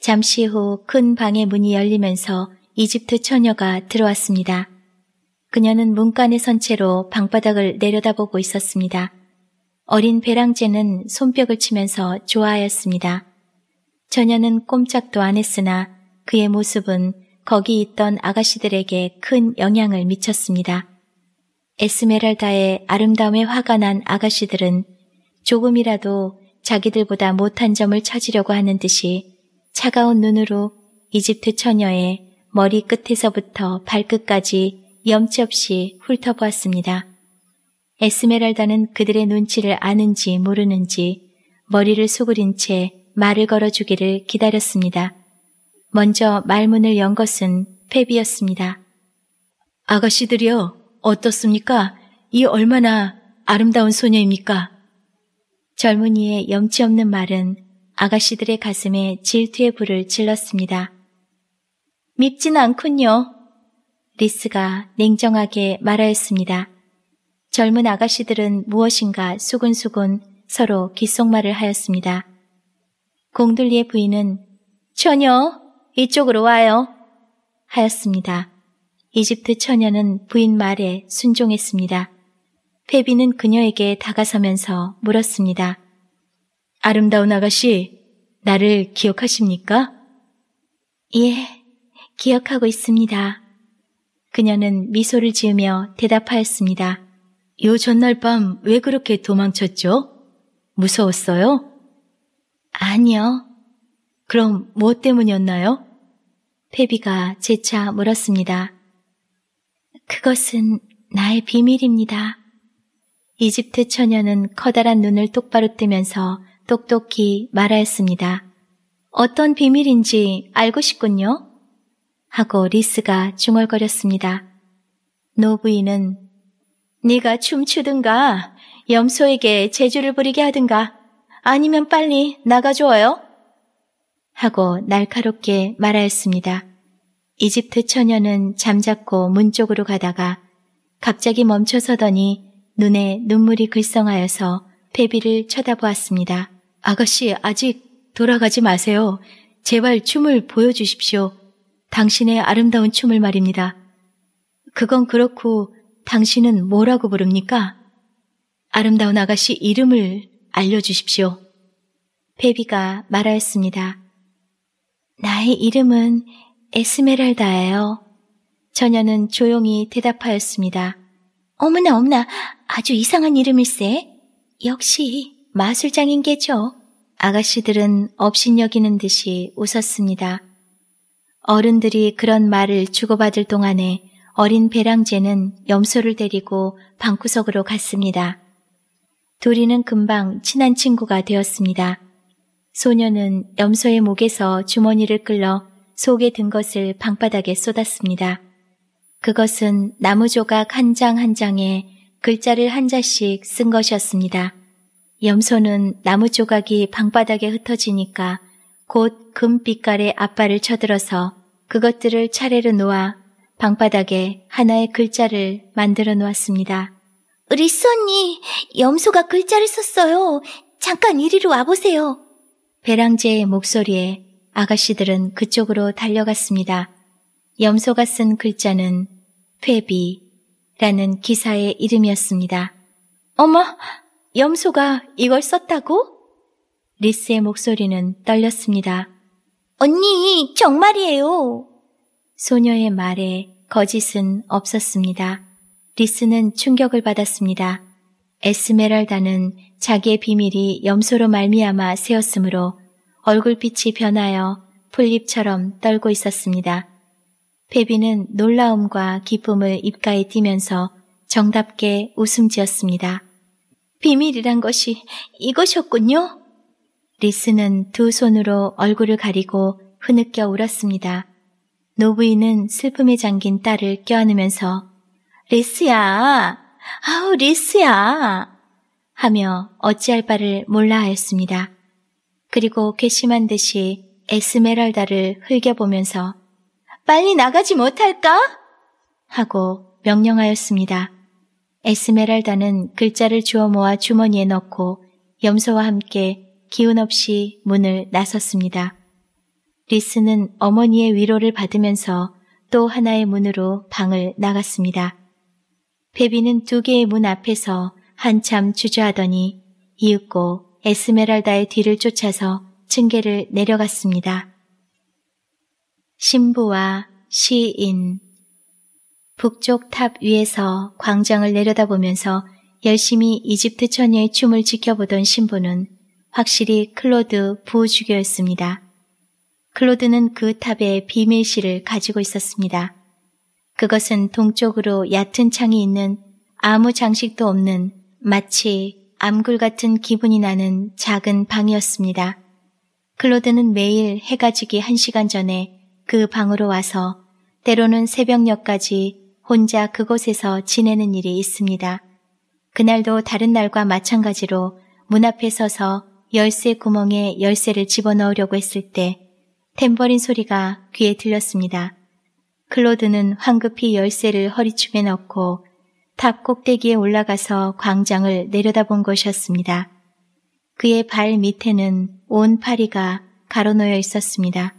잠시 후 큰 방의 문이 열리면서 이집트 처녀가 들어왔습니다. 그녀는 문간에 선 채로 방바닥을 내려다보고 있었습니다. 어린 배랑제는 손뼉을 치면서 좋아하였습니다. 전혀는 꼼짝도 안 했으나 그의 모습은 거기 있던 아가씨들에게 큰 영향을 미쳤습니다. 에스메랄다의 아름다움에 화가 난 아가씨들은 조금이라도 자기들보다 못한 점을 찾으려고 하는 듯이 차가운 눈으로 이집트 처녀의 머리 끝에서부터 발끝까지 염치 없이 훑어보았습니다. 에스메랄다는 그들의 눈치를 아는지 모르는지 머리를 수그린 채 말을 걸어주기를 기다렸습니다. 먼저 말문을 연 것은 페비였습니다. 아가씨들이요, 어떻습니까? 이 얼마나 아름다운 소녀입니까? 젊은이의 염치 없는 말은 아가씨들의 가슴에 질투의 불을 질렀습니다. 밉진 않군요. 리스가 냉정하게 말하였습니다. 젊은 아가씨들은 무엇인가 수근수근 서로 귓속말을 하였습니다. 공둘리의 부인은 처녀 이쪽으로 와요 하였습니다. 이집트 처녀는 부인 말에 순종했습니다. 페비는 그녀에게 다가서면서 물었습니다. 아름다운 아가씨, 나를 기억하십니까? 예, 기억하고 있습니다. 그녀는 미소를 지으며 대답하였습니다. 요 전날 밤 왜 그렇게 도망쳤죠? 무서웠어요? 아니요. 그럼 뭐 때문이었나요? 페비가 재차 물었습니다. 그것은 나의 비밀입니다. 이집트 처녀는 커다란 눈을 똑바로 뜨면서 똑똑히 말하였습니다. 어떤 비밀인지 알고 싶군요. 하고 리스가 중얼거렸습니다. 노부인은 네가 춤추든가 염소에게 재주를 부리게 하든가 아니면 빨리 나가줘요 하고 날카롭게 말하였습니다. 이집트 처녀는 잠자코 문 쪽으로 가다가 갑자기 멈춰서더니 눈에 눈물이 글썽하여서 베비를 쳐다보았습니다. 아가씨 아직 돌아가지 마세요. 제발 춤을 보여주십시오. 당신의 아름다운 춤을 말입니다. 그건 그렇고 당신은 뭐라고 부릅니까? 아름다운 아가씨 이름을 알려주십시오. 베비가 말하였습니다. 나의 이름은 에스메랄다예요. 처녀는 조용히 대답하였습니다. 어머나 어머나 아주 이상한 이름일세. 역시 마술장인 게죠. 아가씨들은 업신여기는 듯이 웃었습니다. 어른들이 그런 말을 주고받을 동안에 어린 배랑제는 염소를 데리고 방구석으로 갔습니다. 도리는 금방 친한 친구가 되었습니다. 소녀는 염소의 목에서 주머니를 끌러 속에 든 것을 방바닥에 쏟았습니다. 그것은 나무 조각 한 장 한 장에 글자를 한 자씩 쓴 것이었습니다. 염소는 나무 조각이 방바닥에 흩어지니까 곧 금빛깔의 앞발을 쳐들어서 그것들을 차례로 놓아 방바닥에 하나의 글자를 만들어 놓았습니다. 리스 언니, 염소가 글자를 썼어요. 잠깐 이리로 와보세요. 베랑제의 목소리에 아가씨들은 그쪽으로 달려갔습니다. 염소가 쓴 글자는 회비라는 기사의 이름이었습니다. 어머, 염소가 이걸 썼다고? 리스의 목소리는 떨렸습니다. 언니, 정말이에요. 소녀의 말에 거짓은 없었습니다. 리스는 충격을 받았습니다. 에스메랄다는 자기의 비밀이 염소로 말미암아 새었으므로 얼굴빛이 변하여 풀잎처럼 떨고 있었습니다. 베비는 놀라움과 기쁨을 입가에 띠면서 정답게 웃음 지었습니다. 비밀이란 것이 이것이었군요. 리스는 두 손으로 얼굴을 가리고 흐느껴 울었습니다. 노부인은 슬픔에 잠긴 딸을 껴안으면서 리스야! 아우 리스야! 하며 어찌할 바를 몰라 하였습니다. 그리고 괘씸한 듯이 에스메랄다를 흘겨보면서 빨리 나가지 못할까? 하고 명령하였습니다. 에스메랄다는 글자를 주워 모아 주머니에 넣고 염소와 함께 기운 없이 문을 나섰습니다. 리스는 어머니의 위로를 받으면서 또 하나의 문으로 방을 나갔습니다. 베비는 두 개의 문 앞에서 한참 주저하더니 이윽고 에스메랄다의 뒤를 쫓아서 층계를 내려갔습니다. 신부와 시인 북쪽 탑 위에서 광장을 내려다보면서 열심히 이집트 처녀의 춤을 지켜보던 신부는 확실히 클로드 부주교였습니다. 클로드는 그 탑에 비밀실을 가지고 있었습니다. 그것은 동쪽으로 얕은 창이 있는 아무 장식도 없는 마치 암굴 같은 기분이 나는 작은 방이었습니다. 클로드는 매일 해가 지기 1시간 전에 그 방으로 와서 때로는 새벽녘까지 혼자 그곳에서 지내는 일이 있습니다. 그날도 다른 날과 마찬가지로 문 앞에 서서 열쇠 구멍에 열쇠를 집어넣으려고 했을 때 탬버린 소리가 귀에 들렸습니다. 클로드는 황급히 열쇠를 허리춤에 넣고 탑 꼭대기에 올라가서 광장을 내려다본 것이었습니다. 그의 발 밑에는 온 파리가 가로놓여 있었습니다.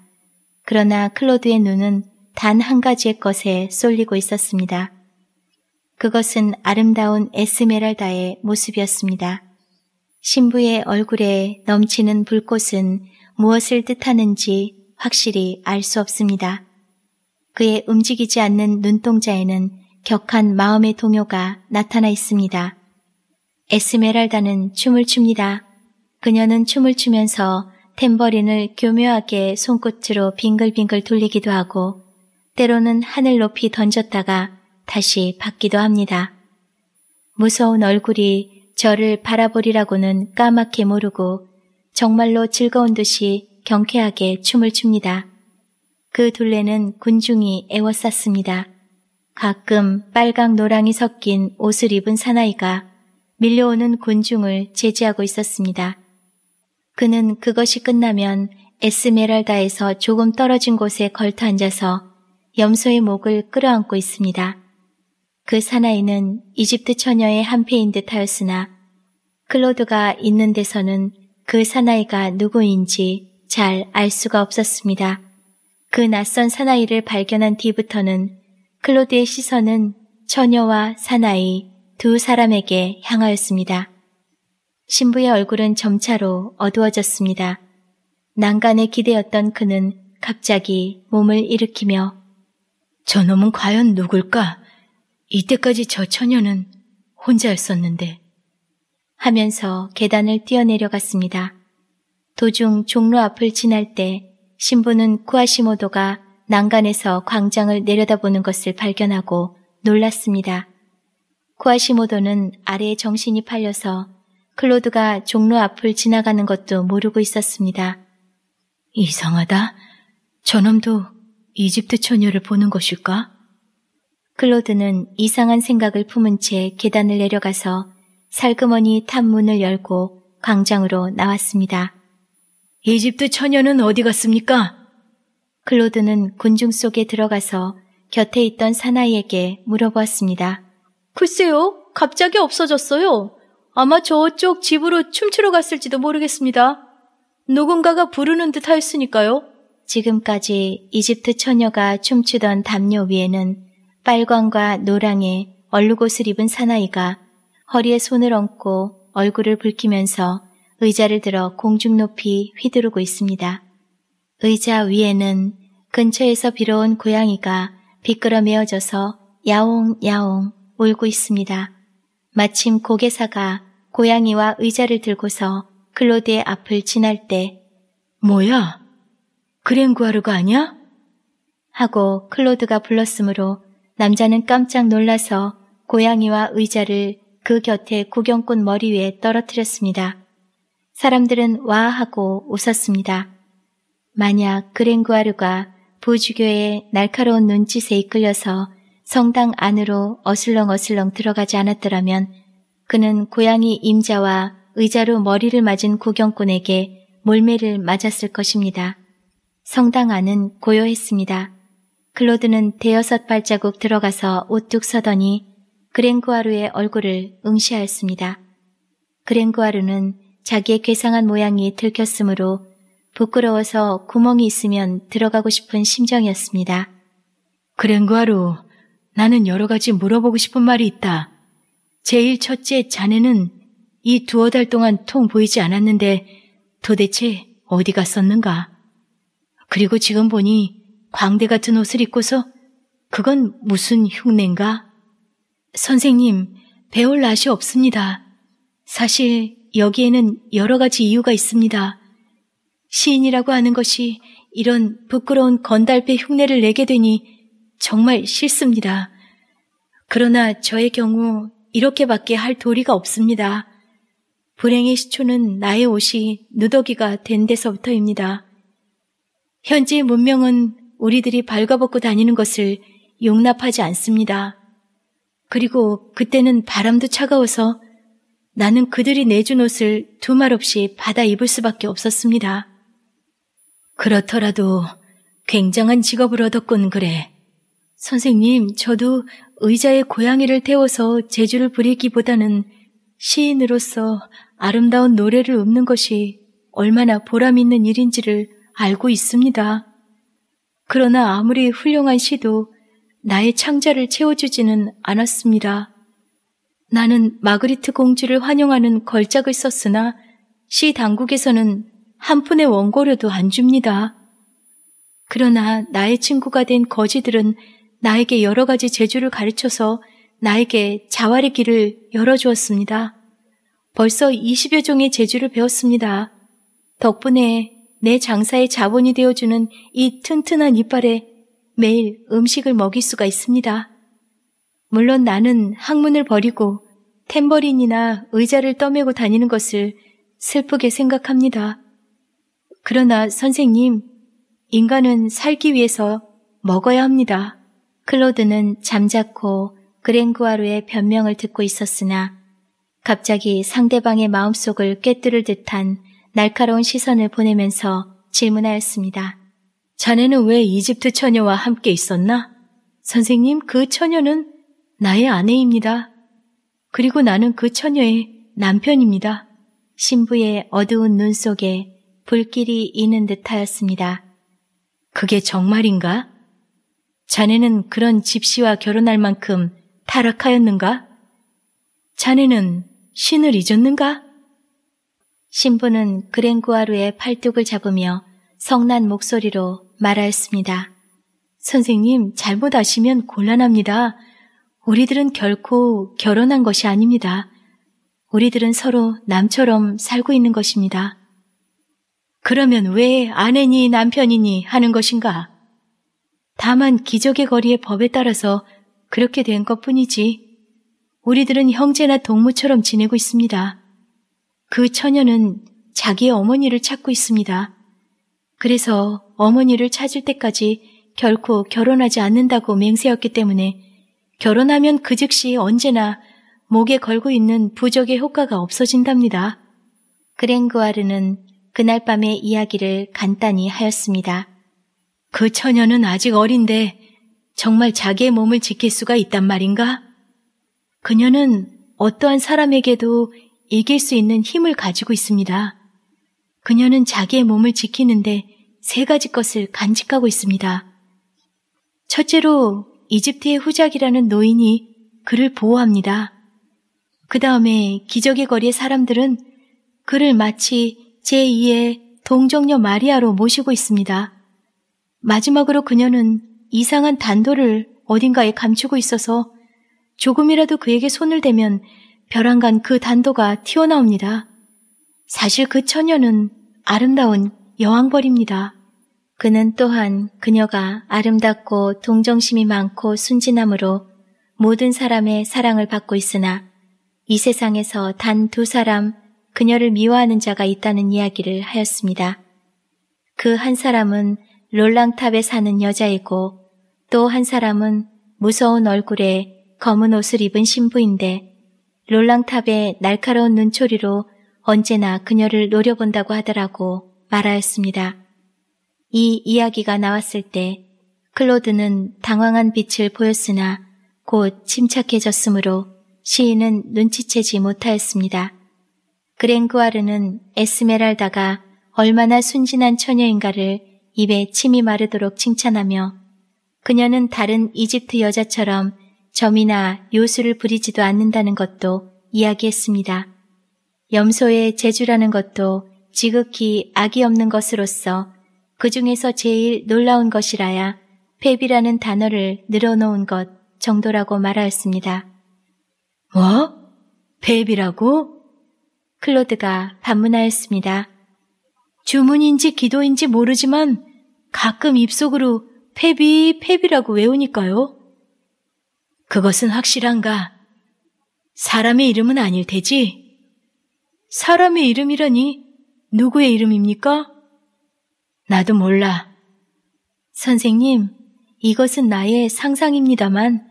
그러나 클로드의 눈은 단 한 가지의 것에 쏠리고 있었습니다. 그것은 아름다운 에스메랄다의 모습이었습니다. 신부의 얼굴에 넘치는 불꽃은 무엇을 뜻하는지 확실히 알 수 없습니다. 그의 움직이지 않는 눈동자에는 격한 마음의 동요가 나타나 있습니다. 에스메랄다는 춤을 춥니다. 그녀는 춤을 추면서 탬버린을 교묘하게 손끝으로 빙글빙글 돌리기도 하고 때로는 하늘 높이 던졌다가 다시 받기도 합니다. 무서운 얼굴이 저를 바라보리라고는 까맣게 모르고 정말로 즐거운 듯이 경쾌하게 춤을 춥니다. 그 둘레는 군중이 애워쌌습니다. 가끔 빨강 노랑이 섞인 옷을 입은 사나이가 밀려오는 군중을 제지하고 있었습니다. 그는 그것이 끝나면 에스메랄다에서 조금 떨어진 곳에 걸터 앉아서 염소의 목을 끌어안고 있습니다. 그 사나이는 이집트 처녀의 한패인 듯 하였으나 클로드가 있는 데서는 그 사나이가 누구인지 잘 알 수가 없었습니다. 그 낯선 사나이를 발견한 뒤부터는 클로드의 시선은 처녀와 사나이 두 사람에게 향하였습니다. 신부의 얼굴은 점차로 어두워졌습니다. 난간에기대었던 그는 갑자기 몸을 일으키며 저놈은 과연 누굴까? 이때까지 저 처녀는 혼자였었는데 하면서 계단을 뛰어내려갔습니다. 도중 종로 앞을 지날 때 신부는 쿠아시모도가 난간에서 광장을 내려다보는 것을 발견하고 놀랐습니다. 쿠아시모도는 아래에 정신이 팔려서 클로드가 종로 앞을 지나가는 것도 모르고 있었습니다. 이상하다. 저놈도 이집트 처녀를 보는 것일까? 클로드는 이상한 생각을 품은 채 계단을 내려가서 살그머니 탑문을 열고 광장으로 나왔습니다. 이집트 처녀는 어디 갔습니까? 클로드는 군중 속에 들어가서 곁에 있던 사나이에게 물어보았습니다. 글쎄요, 갑자기 없어졌어요. 아마 저쪽 집으로 춤추러 갔을지도 모르겠습니다. 누군가가 부르는 듯 하였으니까요. 지금까지 이집트 처녀가 춤추던 담요 위에는 빨강과 노랑에 얼룩옷을 입은 사나이가 허리에 손을 얹고 얼굴을 붉히면서 의자를 들어 공중 높이 휘두르고 있습니다. 의자 위에는 근처에서 빌어온 고양이가 비끄러 매어져서 야옹야옹 울고 있습니다. 마침 고개사가 고양이와 의자를 들고서 클로드의 앞을 지날 때 뭐야? 그랭구하르가 아니야? 하고 클로드가 불렀으므로 남자는 깜짝 놀라서 고양이와 의자를 그 곁에 구경꾼 머리 위에 떨어뜨렸습니다. 사람들은 와 하고 웃었습니다. 만약 그랭구아르가 부주교의 날카로운 눈짓에 이끌려서 성당 안으로 어슬렁어슬렁 들어가지 않았더라면 그는 고양이 임자와 의자로 머리를 맞은 구경꾼에게 몰매를 맞았을 것입니다. 성당 안은 고요했습니다. 클로드는 대여섯 발자국 들어가서 우뚝 서더니 그랭구아루의 얼굴을 응시하였습니다. 그랭구아루는 자기의 괴상한 모양이 들켰으므로 부끄러워서 구멍이 있으면 들어가고 싶은 심정이었습니다. 그랭구아루, 나는 여러 가지 물어보고 싶은 말이 있다. 제일 첫째 자네는 이 두어 달 동안 통 보이지 않았는데 도대체 어디 갔었는가? 그리고 지금 보니 광대 같은 옷을 입고서 그건 무슨 흉내인가? 선생님, 배울 낯이 없습니다. 사실 여기에는 여러 가지 이유가 있습니다. 시인이라고 하는 것이 이런 부끄러운 건달배 흉내를 내게 되니 정말 싫습니다. 그러나 저의 경우 이렇게밖에 할 도리가 없습니다. 불행의 시초는 나의 옷이 누더기가 된 데서부터입니다. 현지 문명은 우리들이 발가벗고 다니는 것을 용납하지 않습니다. 그리고 그때는 바람도 차가워서 나는 그들이 내준 옷을 두말 없이 받아 입을 수밖에 없었습니다. 그렇더라도 굉장한 직업을 얻었군 그래. 선생님, 저도 의자에 고양이를 태워서 재주를 부리기보다는 시인으로서 아름다운 노래를 읊는 것이 얼마나 보람 있는 일인지를 알고 있습니다. 그러나 아무리 훌륭한 시도 나의 창자를 채워주지는 않았습니다. 나는 마그리트 공주를 환영하는 걸작을 썼으나 시 당국에서는 한 푼의 원고료도 안 줍니다. 그러나 나의 친구가 된 거지들은 나에게 여러 가지 재주를 가르쳐서 나에게 자활의 길을 열어주었습니다. 벌써 20여 종의 재주를 배웠습니다. 덕분에 내 장사의 자본이 되어주는 이 튼튼한 이빨에 매일 음식을 먹일 수가 있습니다. 물론 나는 학문을 버리고 탬버린이나 의자를 떠매고 다니는 것을 슬프게 생각합니다. 그러나 선생님, 인간은 살기 위해서 먹어야 합니다. 클로드는 잠자코 그랭구아르의 변명을 듣고 있었으나 갑자기 상대방의 마음속을 꿰뚫을 듯한 날카로운 시선을 보내면서 질문하였습니다. 자네는 왜 이집트 처녀와 함께 있었나? 선생님, 그 처녀는 나의 아내입니다. 그리고 나는 그 처녀의 남편입니다. 신부의 어두운 눈 속에 불길이 있는 듯 하였습니다. 그게 정말인가? 자네는 그런 집시와 결혼할 만큼 타락하였는가? 자네는 신을 잊었는가? 신부는 그랭구아루의 팔뚝을 잡으며 성난 목소리로 말하였습니다. 선생님, 잘못 하시면 곤란합니다. 우리들은 결코 결혼한 것이 아닙니다. 우리들은 서로 남처럼 살고 있는 것입니다. 그러면 왜 아내니 남편이니 하는 것인가? 다만 기적의 거리의 법에 따라서 그렇게 된것 뿐이지. 우리들은 형제나 동무처럼 지내고 있습니다. 그 처녀는 자기 어머니를 찾고 있습니다. 그래서 어머니를 찾을 때까지 결코 결혼하지 않는다고 맹세였기 때문에 결혼하면 그 즉시 언제나 목에 걸고 있는 부적의 효과가 없어진답니다. 그랭그와르는 그날 밤의 이야기를 간단히 하였습니다. 그 처녀는 아직 어린데 정말 자기의 몸을 지킬 수가 있단 말인가? 그녀는 어떠한 사람에게도 이길 수 있는 힘을 가지고 있습니다. 그녀는 자기의 몸을 지키는데 세 가지 것을 간직하고 있습니다. 첫째로 이집트의 후작이라는 노인이 그를 보호합니다. 그 다음에 기적의 거리의 사람들은 그를 마치 제2의 동정녀 마리아로 모시고 있습니다. 마지막으로 그녀는 이상한 단도를 어딘가에 감추고 있어서 조금이라도 그에게 손을 대면 벼랑간 그 단도가 튀어나옵니다. 사실 그 처녀는 아름다운 여왕벌입니다. 그는 또한 그녀가 아름답고 동정심이 많고 순진함으로 모든 사람의 사랑을 받고 있으나 이 세상에서 단 두 사람 그녀를 미워하는 자가 있다는 이야기를 하였습니다. 그 한 사람은 롤랑탑에 사는 여자이고 또 한 사람은 무서운 얼굴에 검은 옷을 입은 신부인데 롤랑탑의 날카로운 눈초리로 언제나 그녀를 노려본다고 하더라고 말하였습니다. 이 이야기가 나왔을 때 클로드는 당황한 빛을 보였으나 곧 침착해졌으므로 시인은 눈치채지 못하였습니다. 그랭구아르는 에스메랄다가 얼마나 순진한 처녀인가를 입에 침이 마르도록 칭찬하며 그녀는 다른 이집트 여자처럼 점이나 요술을 부리지도 않는다는 것도 이야기했습니다. 염소의 재주라는 것도 지극히 악이 없는 것으로서 그 중에서 제일 놀라운 것이라야 패비라는 단어를 늘어놓은 것 정도라고 말하였습니다. 뭐? 패비라고? 클로드가 반문하였습니다. 주문인지 기도인지 모르지만 가끔 입속으로 패비, 패비라고 외우니까요. 그것은 확실한가? 사람의 이름은 아닐 테지? 사람의 이름이라니 누구의 이름입니까? 나도 몰라. 선생님, 이것은 나의 상상입니다만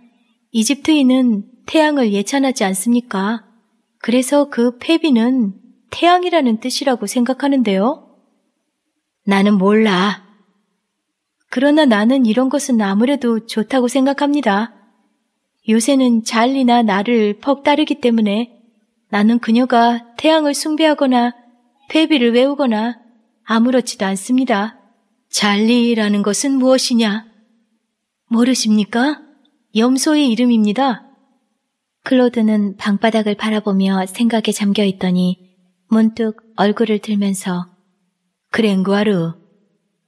이집트인은 태양을 예찬하지 않습니까? 그래서 그 페비는 태양이라는 뜻이라고 생각하는데요. 나는 몰라. 그러나 나는 이런 것은 아무래도 좋다고 생각합니다. 요새는 잘리나 나를 퍽 따르기 때문에 나는 그녀가 태양을 숭배하거나 패비를 외우거나 아무렇지도 않습니다. 잘리라는 것은 무엇이냐? 모르십니까? 염소의 이름입니다. 클로드는 방바닥을 바라보며 생각에 잠겨 있더니 문득 얼굴을 들면서 그랭구아르,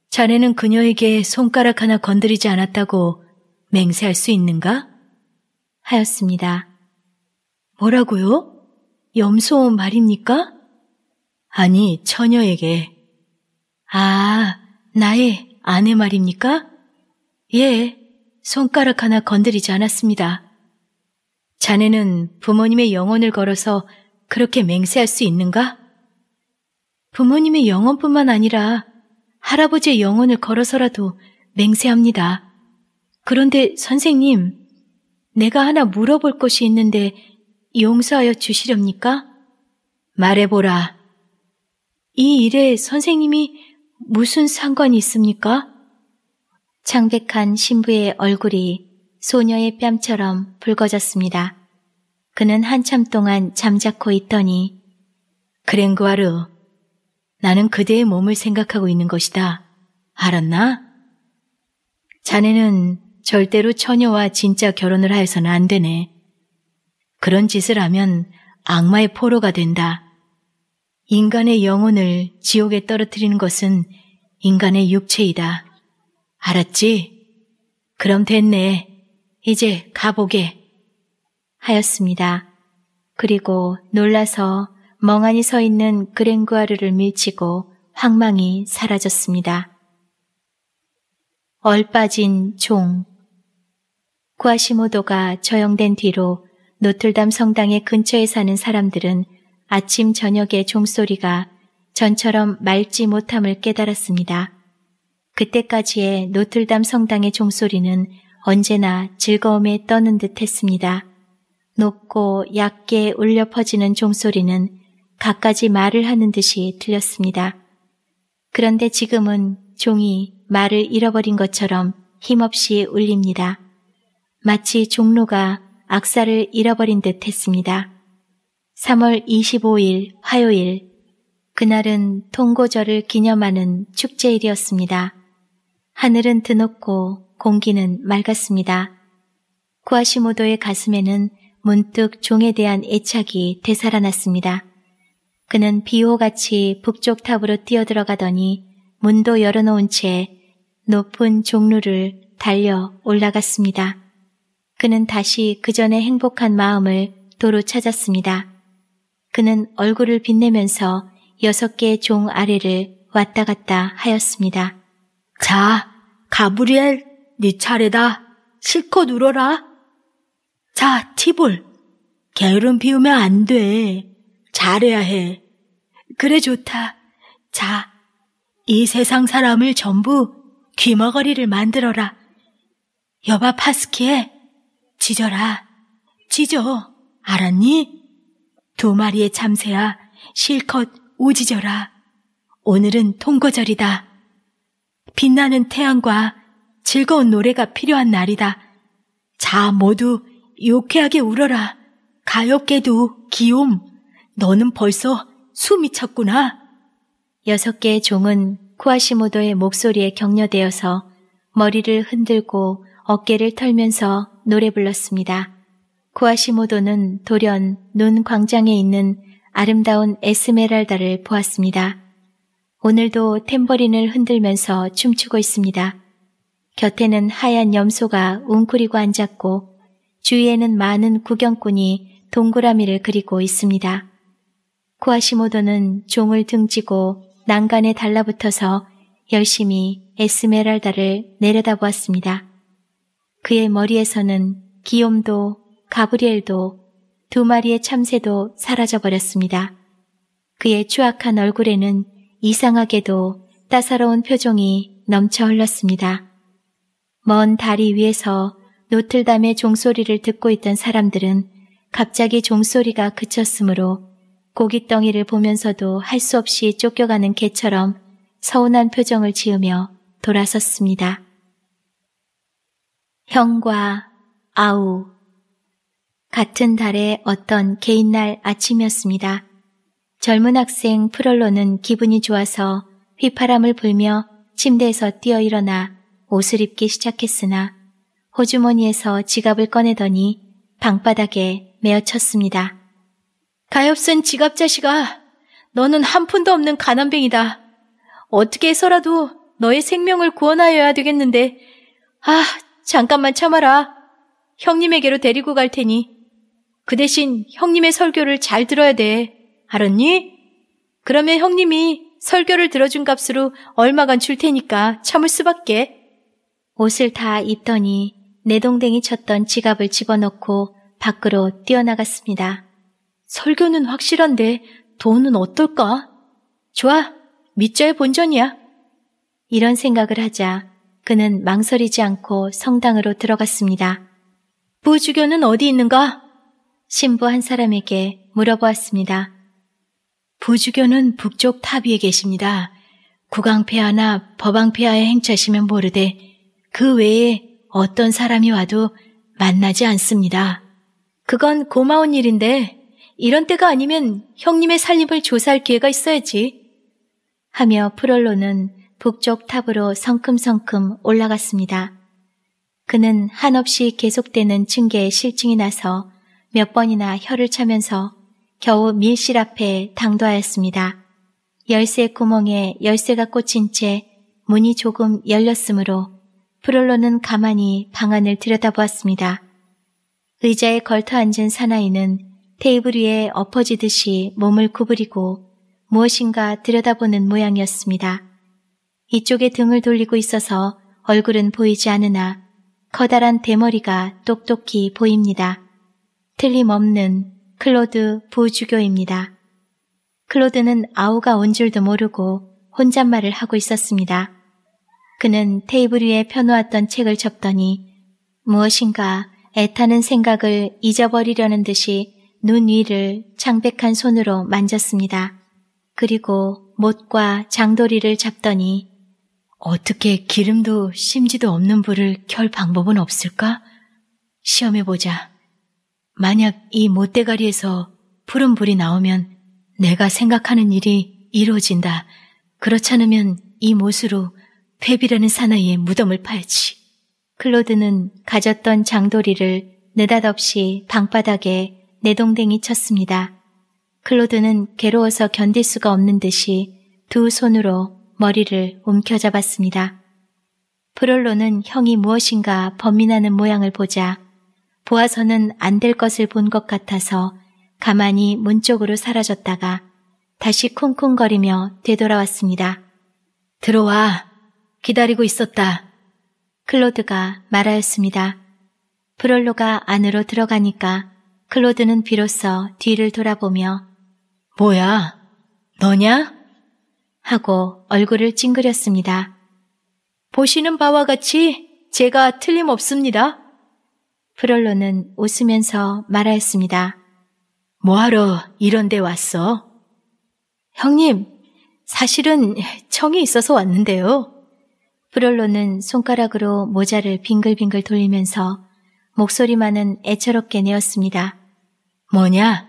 자네는 그녀에게 손가락 하나 건드리지 않았다고 맹세할 수 있는가? 하였습니다. 뭐라고요? 염소원 말입니까? 아니, 처녀에게. 아, 나의 아내 말입니까? 예, 손가락 하나 건드리지 않았습니다. 자네는 부모님의 영혼을 걸어서 그렇게 맹세할 수 있는가? 부모님의 영혼뿐만 아니라 할아버지의 영혼을 걸어서라도 맹세합니다. 그런데 선생님, 내가 하나 물어볼 것이 있는데 용서하여 주시렵니까? 말해보라. 이 일에 선생님이 무슨 상관이 있습니까? 창백한 신부의 얼굴이 소녀의 뺨처럼 붉어졌습니다. 그는 한참 동안 잠자코 있더니 그랭그와르 나는 그대의 몸을 생각하고 있는 것이다. 알았나? 자네는 절대로 처녀와 진짜 결혼을 하여서는 안 되네. 그런 짓을 하면 악마의 포로가 된다. 인간의 영혼을 지옥에 떨어뜨리는 것은 인간의 육체이다. 알았지? 그럼 됐네. 이제 가보게. 하였습니다. 그리고 놀라서 멍하니 서 있는 그랭구아르를 밀치고 황망히 사라졌습니다. 얼빠진 종 쿠아시모도가 처형된 뒤로 노틀담 성당의 근처에 사는 사람들은 아침 저녁의 종소리가 전처럼 맑지 못함을 깨달았습니다. 그때까지의 노틀담 성당의 종소리는 언제나 즐거움에 떠는 듯 했습니다. 높고 얕게 울려 퍼지는 종소리는 갖가지 말을 하는 듯이 들렸습니다. 그런데 지금은 종이 말을 잃어버린 것처럼 힘없이 울립니다. 마치 종로가 악사를 잃어버린 듯 했습니다. 3월 25일 화요일 그날은 통고절을 기념하는 축제일이었습니다. 하늘은 드높고 공기는 맑았습니다. 쿠아시모도의 가슴에는 문득 종에 대한 애착이 되살아났습니다. 그는 비호같이 북쪽 탑으로 뛰어들어가더니 문도 열어놓은 채 높은 종로를 달려 올라갔습니다. 그는 다시 그전의 행복한 마음을 도로 찾았습니다. 그는 얼굴을 빛내면서 여섯 개의 종 아래를 왔다 갔다 하였습니다. 자, 가브리엘, 네 차례다. 실컷 울어라. 자, 티볼. 게으름 피우면 안 돼. 잘해야 해. 그래 좋다. 자, 이 세상 사람을 전부 귀머거리를 만들어라. 여바 파스키에 지져라. 지져. 알았니? 두 마리의 참새야, 실컷 오지져라. 오늘은 통거절이다. 빛나는 태양과 즐거운 노래가 필요한 날이다. 자, 모두 유쾌하게 울어라. 가엾게도 기욤. 너는 벌써 숨이 찼구나. 여섯 개의 종은 쿠아시모도의 목소리에 격려되어서 머리를 흔들고 어깨를 털면서 노래 불렀습니다. 쿠아시모도는 돌연 눈 광장에 있는 아름다운 에스메랄다를 보았습니다. 오늘도 탬버린을 흔들면서 춤추고 있습니다. 곁에는 하얀 염소가 웅크리고 앉았고 주위에는 많은 구경꾼이 동그라미를 그리고 있습니다. 쿠아시모도는 종을 등지고 난간에 달라붙어서 열심히 에스메랄다를 내려다보았습니다. 그의 머리에서는 기욤도 가브리엘도 두 마리의 참새도 사라져 버렸습니다. 그의 추악한 얼굴에는 이상하게도 따사로운 표정이 넘쳐 흘렀습니다. 먼 다리 위에서 노틀담의 종소리를 듣고 있던 사람들은 갑자기 종소리가 그쳤으므로 고깃덩이를 보면서도 할 수 없이 쫓겨가는 개처럼 서운한 표정을 지으며 돌아섰습니다. 형과 아우. 같은 달의 어떤 개인날 아침이었습니다. 젊은 학생 프롤로는 기분이 좋아서 휘파람을 불며 침대에서 뛰어 일어나 옷을 입기 시작했으나 호주머니에서 지갑을 꺼내더니 방바닥에 메어쳤습니다. 가엾은 지갑 자식아, 너는 한 푼도 없는 가난뱅이다. 어떻게 해서라도 너의 생명을 구원하여야 되겠는데, 아, 잠깐만 참아라. 형님에게로 데리고 갈 테니. 그 대신 형님의 설교를 잘 들어야 돼. 알았니? 그러면 형님이 설교를 들어준 값으로 얼마간 줄 테니까 참을 수밖에. 옷을 다 입더니 내 동댕이 쳤던 지갑을 집어넣고 밖으로 뛰어나갔습니다. 설교는 확실한데 돈은 어떨까? 좋아, 밑자의 본전이야. 이런 생각을 하자 그는 망설이지 않고 성당으로 들어갔습니다. 부주교는 어디 있는가? 신부 한 사람에게 물어보았습니다. 부주교는 북쪽 탑 위에 계십니다. 국왕폐하나 법왕폐하에 행차시면 모르되 그 외에 어떤 사람이 와도 만나지 않습니다. 그건 고마운 일인데 이런 때가 아니면 형님의 살림을 조사할 기회가 있어야지. 하며 프롤로는 북쪽 탑으로 성큼성큼 올라갔습니다. 그는 한없이 계속되는 층계에 실증이 나서 몇 번이나 혀를 차면서 겨우 밀실 앞에 당도하였습니다. 열쇠 구멍에 열쇠가 꽂힌 채 문이 조금 열렸으므로 프롤로는 가만히 방 안을 들여다보았습니다. 의자에 걸터 앉은 사나이는 테이블 위에 엎어지듯이 몸을 구부리고 무엇인가 들여다보는 모양이었습니다. 이쪽에 등을 돌리고 있어서 얼굴은 보이지 않으나 커다란 대머리가 똑똑히 보입니다. 틀림없는 클로드 부주교입니다. 클로드는 아우가 온 줄도 모르고 혼잣말을 하고 있었습니다. 그는 테이블 위에 펴놓았던 책을 접더니 무엇인가 애타는 생각을 잊어버리려는 듯이 눈 위를 창백한 손으로 만졌습니다. 그리고 못과 장도리를 잡더니 어떻게 기름도 심지도 없는 불을 켤 방법은 없을까? 시험해보자. 만약 이 못대가리에서 푸른 불이 나오면 내가 생각하는 일이 이루어진다. 그렇지 않으면 이 못으로 팹비라는 사나이의 무덤을 파야지. 클로드는 가졌던 장도리를 느닷없이 방바닥에 내동댕이 쳤습니다. 클로드는 괴로워서 견딜 수가 없는 듯이 두 손으로 머리를 움켜잡았습니다. 프롤로는 형이 무엇인가 범인하는 모양을 보자 보아서는 안 될 것을 본 것 같아서 가만히 문 쪽으로 사라졌다가 다시 쿵쿵거리며 되돌아왔습니다. 들어와. 기다리고 있었다. 클로드가 말하였습니다. 프롤로가 안으로 들어가니까 클로드는 비로소 뒤를 돌아보며 뭐야? 너냐? 하고 얼굴을 찡그렸습니다. 보시는 바와 같이 제가 틀림없습니다. 프롤로는 웃으면서 말하였습니다. 뭐하러 이런 데 왔어? 형님, 사실은 청이 있어서 왔는데요. 프롤로는 손가락으로 모자를 빙글빙글 돌리면서 목소리만은 애처롭게 내었습니다. 뭐냐?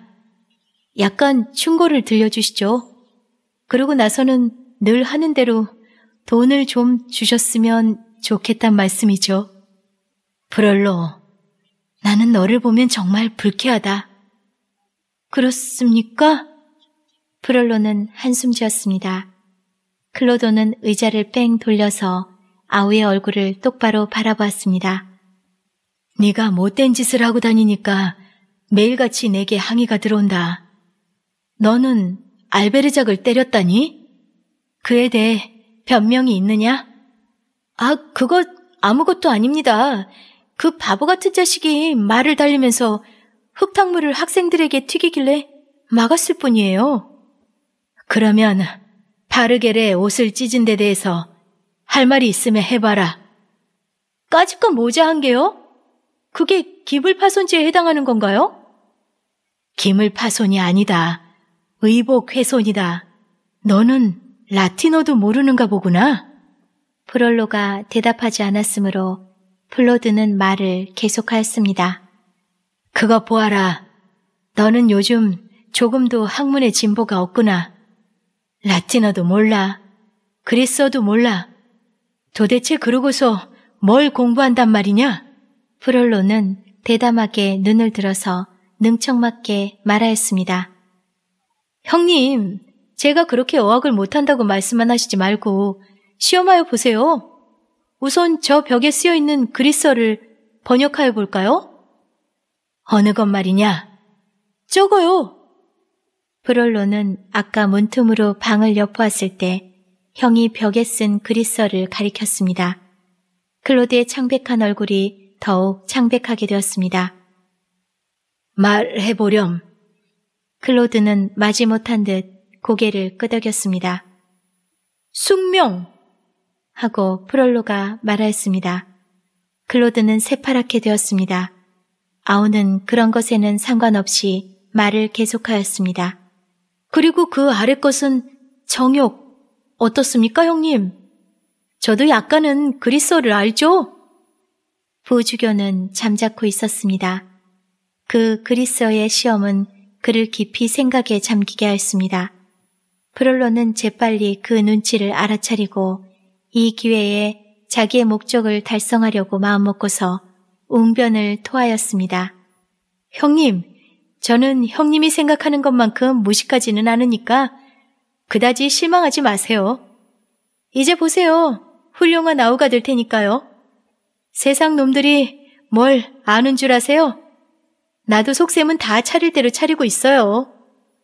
약간 충고를 들려주시죠. 그러고 나서는 늘 하는 대로 돈을 좀 주셨으면 좋겠단 말씀이죠. 브롤로, 나는 너를 보면 정말 불쾌하다. 그렇습니까? 브롤로는 한숨 지었습니다. 클로도는 의자를 뺑 돌려서 아우의 얼굴을 똑바로 바라보았습니다. 네가 못된 짓을 하고 다니니까 매일같이 내게 항의가 들어온다. 너는 알베르작을 때렸다니? 그에 대해 변명이 있느냐? 아, 그거 아무것도 아닙니다. 그 바보 같은 자식이 말을 달리면서 흙탕물을 학생들에게 튀기길래 막았을 뿐이에요. 그러면 바르게레 옷을 찢은 데 대해서 할 말이 있으면 해봐라. 까짓건 모자한 게요? 그게 기물 파손죄에 해당하는 건가요? 기물 파손이 아니다. 의복 훼손이다. 너는 라틴어도 모르는가 보구나. 프롤로가 대답하지 않았으므로 플로드는 말을 계속하였습니다. 그거 보아라. 너는 요즘 조금도 학문의 진보가 없구나. 라틴어도 몰라. 그리스어도 몰라. 도대체 그러고서 뭘 공부한단 말이냐? 프롤로는 대담하게 눈을 들어서 능청맞게 말하였습니다. 형님, 제가 그렇게 어학을 못한다고 말씀만 하시지 말고 시험하여 보세요. 우선 저 벽에 쓰여 있는 그리스어를 번역하여 볼까요? 어느 것 말이냐? 저거요. 브롤로는 아까 문틈으로 방을 엿보았을 때 형이 벽에 쓴 그리스어를 가리켰습니다. 클로드의 창백한 얼굴이 더욱 창백하게 되었습니다. 말해보렴. 클로드는 마지못한 듯 고개를 끄덕였습니다. 숙명! 하고 프롤로가 말하였습니다. 클로드는 새파랗게 되었습니다. 아우는 그런 것에는 상관없이 말을 계속하였습니다. 그리고 그 아래 것은 정욕. 어떻습니까, 형님? 저도 약간은 그리스어를 알죠? 부주교는 잠자코 있었습니다. 그 그리스어의 시험은 그를 깊이 생각에 잠기게 하였습니다. 프롤로는 재빨리 그 눈치를 알아차리고 이 기회에 자기의 목적을 달성하려고 마음먹고서 웅변을 토하였습니다. 형님, 저는 형님이 생각하는 것만큼 무식하지는 않으니까 그다지 실망하지 마세요. 이제 보세요. 훌륭한 아우가 될 테니까요. 세상 놈들이 뭘 아는 줄 아세요? 나도 속셈은 다 차릴 대로 차리고 있어요.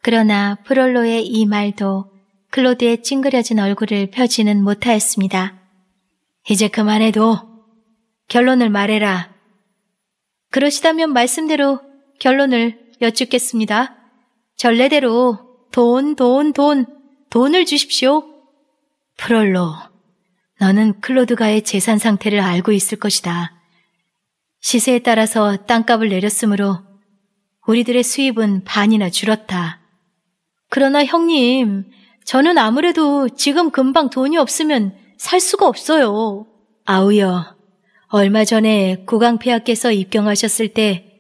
그러나 프롤로의 이 말도 클로드의 찡그려진 얼굴을 펴지는 못하였습니다. 이제 그만해도 결론을 말해라. 그러시다면 말씀대로 결론을 여쭙겠습니다. 전례대로 돈, 돈, 돈, 돈을 주십시오. 프롤로, 너는 클로드가의 재산 상태를 알고 있을 것이다. 시세에 따라서 땅값을 내렸으므로 우리들의 수입은 반이나 줄었다. 그러나 형님, 저는 아무래도 지금 금방 돈이 없으면 살 수가 없어요. 아우여, 얼마 전에 고강폐하께서 입경하셨을 때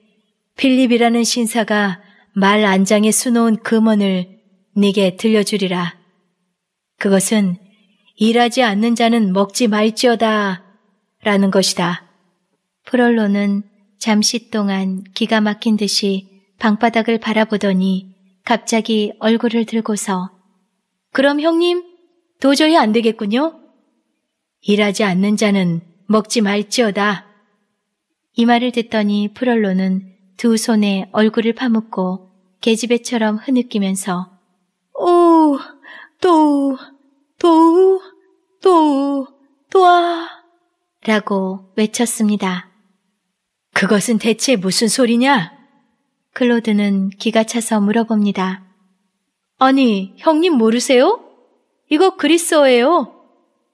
필립이라는 신사가 말 안장에 수놓은 금원을 네게 들려주리라. 그것은 일하지 않는 자는 먹지 말지어다 라는 것이다. 프롤로는 잠시 동안 기가 막힌 듯이 방바닥을 바라보더니 갑자기 얼굴을 들고서 그럼 형님 도저히 안 되겠군요. 일하지 않는 자는 먹지 말지어다. 이 말을 듣더니 프롤로는 두 손에 얼굴을 파묻고 계집애처럼 흐느끼면서 오, 도, 도, 도, 도아 라고 외쳤습니다. 그것은 대체 무슨 소리냐? 클로드는 기가 차서 물어봅니다. 아니, 형님 모르세요? 이거 그리스어예요.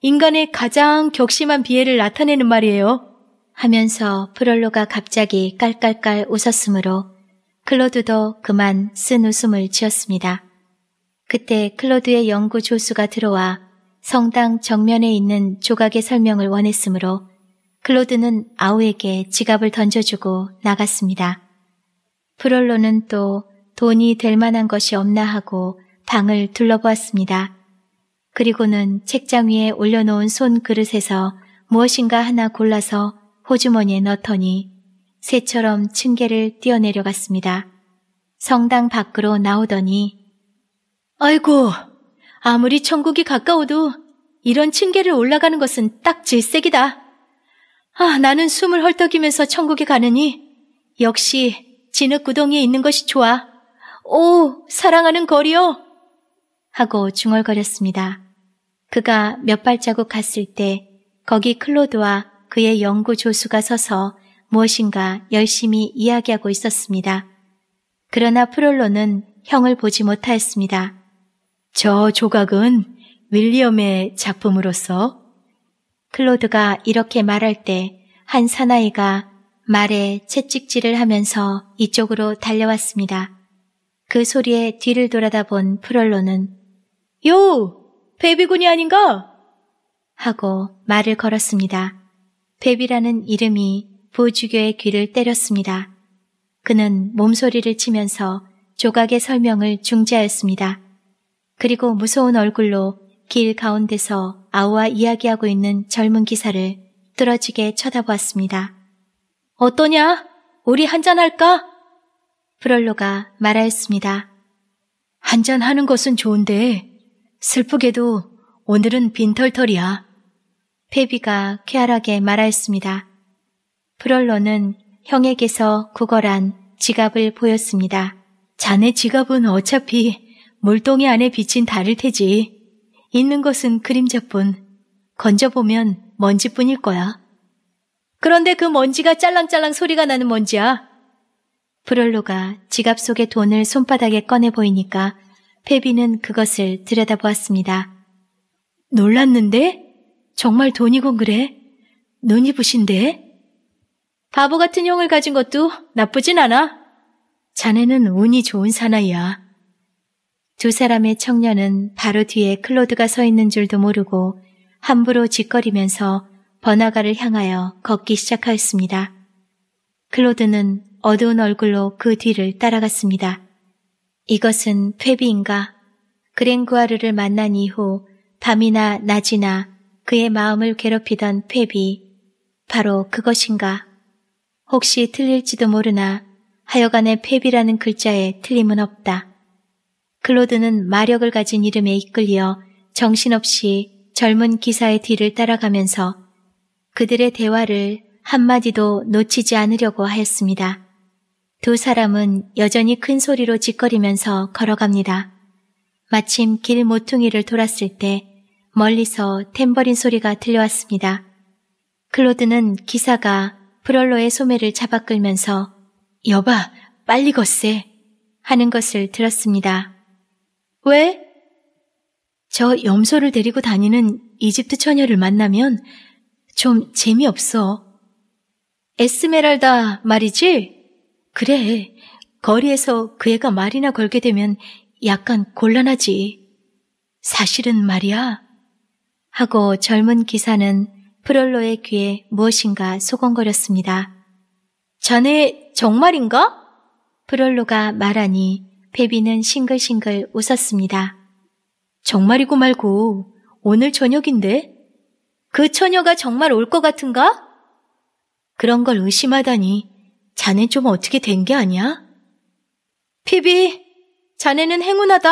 인간의 가장 격심한 비애를 나타내는 말이에요. 하면서 프롤로가 갑자기 깔깔깔 웃었으므로 클로드도 그만 쓴 웃음을 지었습니다. 그때 클로드의 연구 조수가 들어와 성당 정면에 있는 조각의 설명을 원했으므로 클로드는 아우에게 지갑을 던져주고 나갔습니다. 프롤로는 또 돈이 될 만한 것이 없나 하고 방을 둘러보았습니다. 그리고는 책장 위에 올려놓은 손 그릇에서 무엇인가 하나 골라서 호주머니에 넣더니 새처럼 층계를 뛰어내려갔습니다. 성당 밖으로 나오더니 아이고 아무리 천국이 가까워도 이런 층계를 올라가는 것은 딱 질색이다. 아 나는 숨을 헐떡이면서 천국에 가느니 역시 진흙구덩이에 있는 것이 좋아. 오, 사랑하는 거리요 하고 중얼거렸습니다. 그가 몇 발자국 갔을 때 거기 클로드와 그의 연구 조수가 서서 무엇인가 열심히 이야기하고 있었습니다. 그러나 프롤로는 형을 보지 못하였습니다. 저 조각은 윌리엄의 작품으로서 클로드가 이렇게 말할 때 한 사나이가 말에 채찍질을 하면서 이쪽으로 달려왔습니다. 그 소리에 뒤를 돌아다 본 프롤로는 요! 베비군이 아닌가? 하고 말을 걸었습니다. 베비라는 이름이 부주교의 귀를 때렸습니다. 그는 몸소리를 치면서 조각의 설명을 중지하였습니다. 그리고 무서운 얼굴로 길 가운데서 아우와 이야기하고 있는 젊은 기사를 뚫어지게 쳐다보았습니다. 어떠냐? 우리 한잔할까? 프롤로가 말하였습니다. 한잔하는 것은 좋은데 슬프게도 오늘은 빈털털이야. 페비가 쾌활하게 말하였습니다. 프롤로는 형에게서 구걸한 지갑을 보였습니다. 자네 지갑은 어차피 물동이 안에 비친 달을 테지. 있는 것은 그림자뿐. 건져보면 먼지뿐일 거야. 그런데 그 먼지가 짤랑짤랑 소리가 나는 먼지야. 브롤로가 지갑 속에 돈을 손바닥에 꺼내 보이니까 페비는 그것을 들여다보았습니다. 놀랐는데? 정말 돈이곤 그래? 눈이 부신데? 바보 같은 형을 가진 것도 나쁘진 않아. 자네는 운이 좋은 사나이야. 두 사람의 청년은 바로 뒤에 클로드가 서 있는 줄도 모르고 함부로 짓거리면서 번화가를 향하여 걷기 시작하였습니다. 클로드는 어두운 얼굴로 그 뒤를 따라갔습니다. 이것은 퇴비인가? 그랭구아르를 만난 이후 밤이나 낮이나 그의 마음을 괴롭히던 퇴비, 바로 그것인가? 혹시 틀릴지도 모르나 하여간의 폐비라는 글자에 틀림은 없다. 클로드는 마력을 가진 이름에 이끌려 정신없이 젊은 기사의 뒤를 따라가면서 그들의 대화를 한마디도 놓치지 않으려고 하였습니다. 두 사람은 여전히 큰 소리로 짓거리면서 걸어갑니다. 마침 길 모퉁이를 돌았을 때 멀리서 탬버린 소리가 들려왔습니다. 클로드는 기사가 브럴로의 소매를 잡아 끌면서 여봐, 빨리 걷세 하는 것을 들었습니다. 왜? 저 염소를 데리고 다니는 이집트 처녀를 만나면 좀 재미없어. 에스메랄다 말이지? 그래. 거리에서 그 애가 말이나 걸게 되면 약간 곤란하지. 사실은 말이야. 하고 젊은 기사는 프롤로의 귀에 무엇인가 소곤거렸습니다. 자네 정말인가? 프롤로가 말하니 페비는 싱글싱글 웃었습니다. 정말이고 말고 오늘 저녁인데 그 처녀가 정말 올 것 같은가? 그런 걸 의심하다니 자네좀 어떻게 된 게 아니야? 피비, 자네는 행운하다.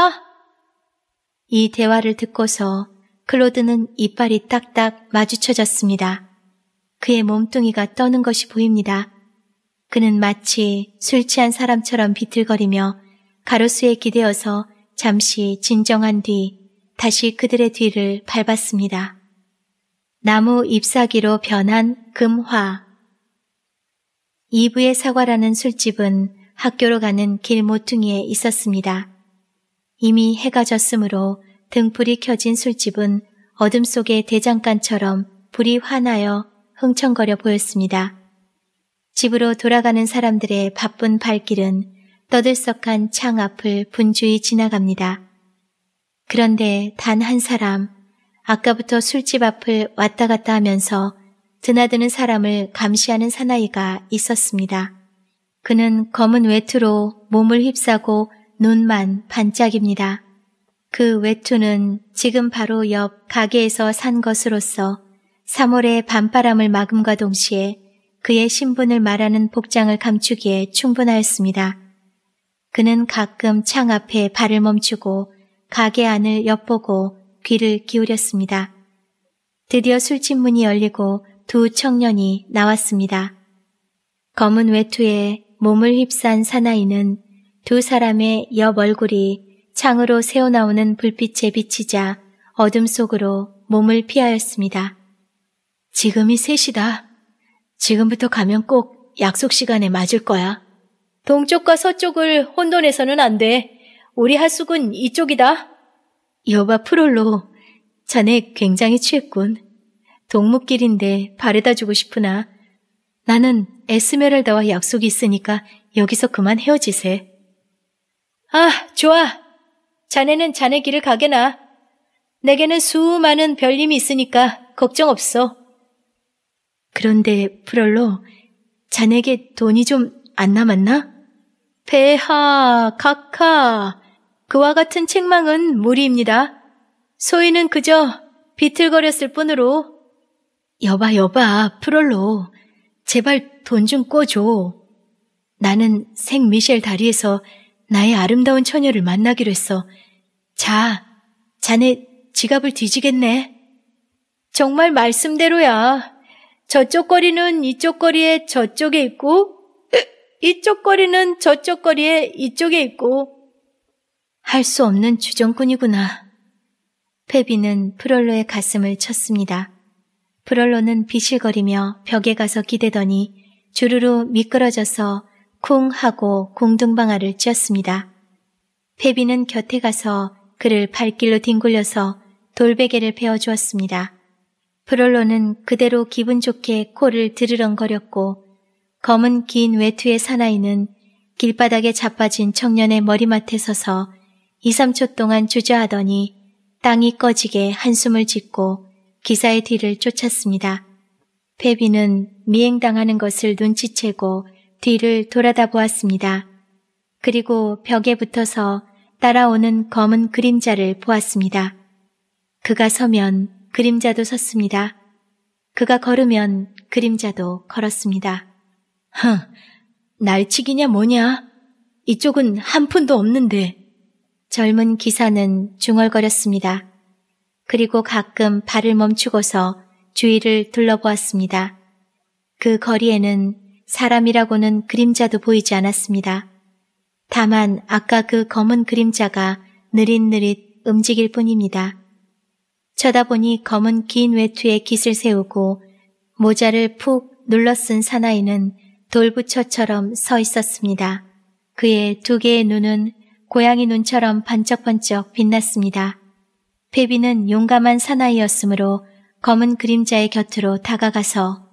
이 대화를 듣고서 클로드는 이빨이 딱딱 마주쳐졌습니다. 그의 몸뚱이가 떠는 것이 보입니다. 그는 마치 술 취한 사람처럼 비틀거리며 가로수에 기대어서 잠시 진정한 뒤 다시 그들의 뒤를 밟았습니다. 나무 잎사귀로 변한 금화. 이브의 사과라는 술집은 학교로 가는 길 모퉁이에 있었습니다. 이미 해가 졌으므로 등불이 켜진 술집은 어둠 속의 대장간처럼 불이 환하여 흥청거려 보였습니다. 집으로 돌아가는 사람들의 바쁜 발길은 떠들썩한 창 앞을 분주히 지나갑니다. 그런데 단 한 사람, 아까부터 술집 앞을 왔다 갔다 하면서 드나드는 사람을 감시하는 사나이가 있었습니다. 그는 검은 외투로 몸을 휩싸고 눈만 반짝입니다. 그 외투는 지금 바로 옆 가게에서 산 것으로서 3월의 밤바람을 막음과 동시에 그의 신분을 말하는 복장을 감추기에 충분하였습니다. 그는 가끔 창 앞에 발을 멈추고 가게 안을 엿보고 귀를 기울였습니다. 드디어 술집 문이 열리고 두 청년이 나왔습니다. 검은 외투에 몸을 휩싼 사나이는 두 사람의 옆 얼굴이 창으로 새어나오는 불빛에 비치자 어둠 속으로 몸을 피하였습니다. 지금이 셋이다. 지금부터 가면 꼭 약속 시간에 맞을 거야. 동쪽과 서쪽을 혼돈해서는 안 돼. 우리 하숙은 이쪽이다. 여봐 프롤로, 자네 굉장히 취했군. 동무길인데 바래다 주고 싶으나 나는 에스메랄다와 약속이 있으니까 여기서 그만 헤어지세. 아, 좋아. 자네는 자네 길을 가게나. 내게는 수많은 별님이 있으니까 걱정 없어. 그런데 프롤로, 자네에게 돈이 좀 안 남았나? 배하, 카카, 그와 같은 책망은 무리입니다. 소인은 그저 비틀거렸을 뿐으로 여봐 여봐 프롤로 제발 돈 좀 꿔줘. 나는 생 미셸 다리에서 나의 아름다운 처녀를 만나기로 했어. 자, 자네 지갑을 뒤지겠네. 정말 말씀대로야. 저쪽 거리는 이쪽 거리에 저쪽에 있고, 이쪽 거리는 저쪽 거리에 이쪽에 있고, 할수 없는 주정꾼이구나. 페비는 프롤로의 가슴을 쳤습니다. 프롤로는 비실거리며 벽에 가서 기대더니 주르르 미끄러져서 쿵 하고 공등방아를 찧었습니다. 페비는 곁에 가서 그를 발길로 뒹굴려서 돌베개를 베어주었습니다. 프롤로는 그대로 기분 좋게 코를 드르렁거렸고 검은 긴 외투의 사나이는 길바닥에 자빠진 청년의 머리맡에 서서 2, 3초 동안 주저하더니 땅이 꺼지게 한숨을 짓고 기사의 뒤를 쫓았습니다. 페비는 미행당하는 것을 눈치채고 뒤를 돌아다 보았습니다. 그리고 벽에 붙어서 따라오는 검은 그림자를 보았습니다. 그가 서면 그림자도 섰습니다. 그가 걸으면 그림자도 걸었습니다. 흥, 날치기냐 뭐냐? 이쪽은 한 푼도 없는데. 젊은 기사는 중얼거렸습니다. 그리고 가끔 발을 멈추고서 주위를 둘러보았습니다. 그 거리에는 사람이라고는 그림자도 보이지 않았습니다. 다만 아까 그 검은 그림자가 느릿느릿 움직일 뿐입니다. 쳐다보니 검은 긴 외투에 깃을 세우고 모자를 푹 눌러쓴 사나이는 돌부처처럼 서 있었습니다. 그의 두 개의 눈은 고양이 눈처럼 반짝반짝 빛났습니다. 페비는 용감한 사나이였으므로 검은 그림자의 곁으로 다가가서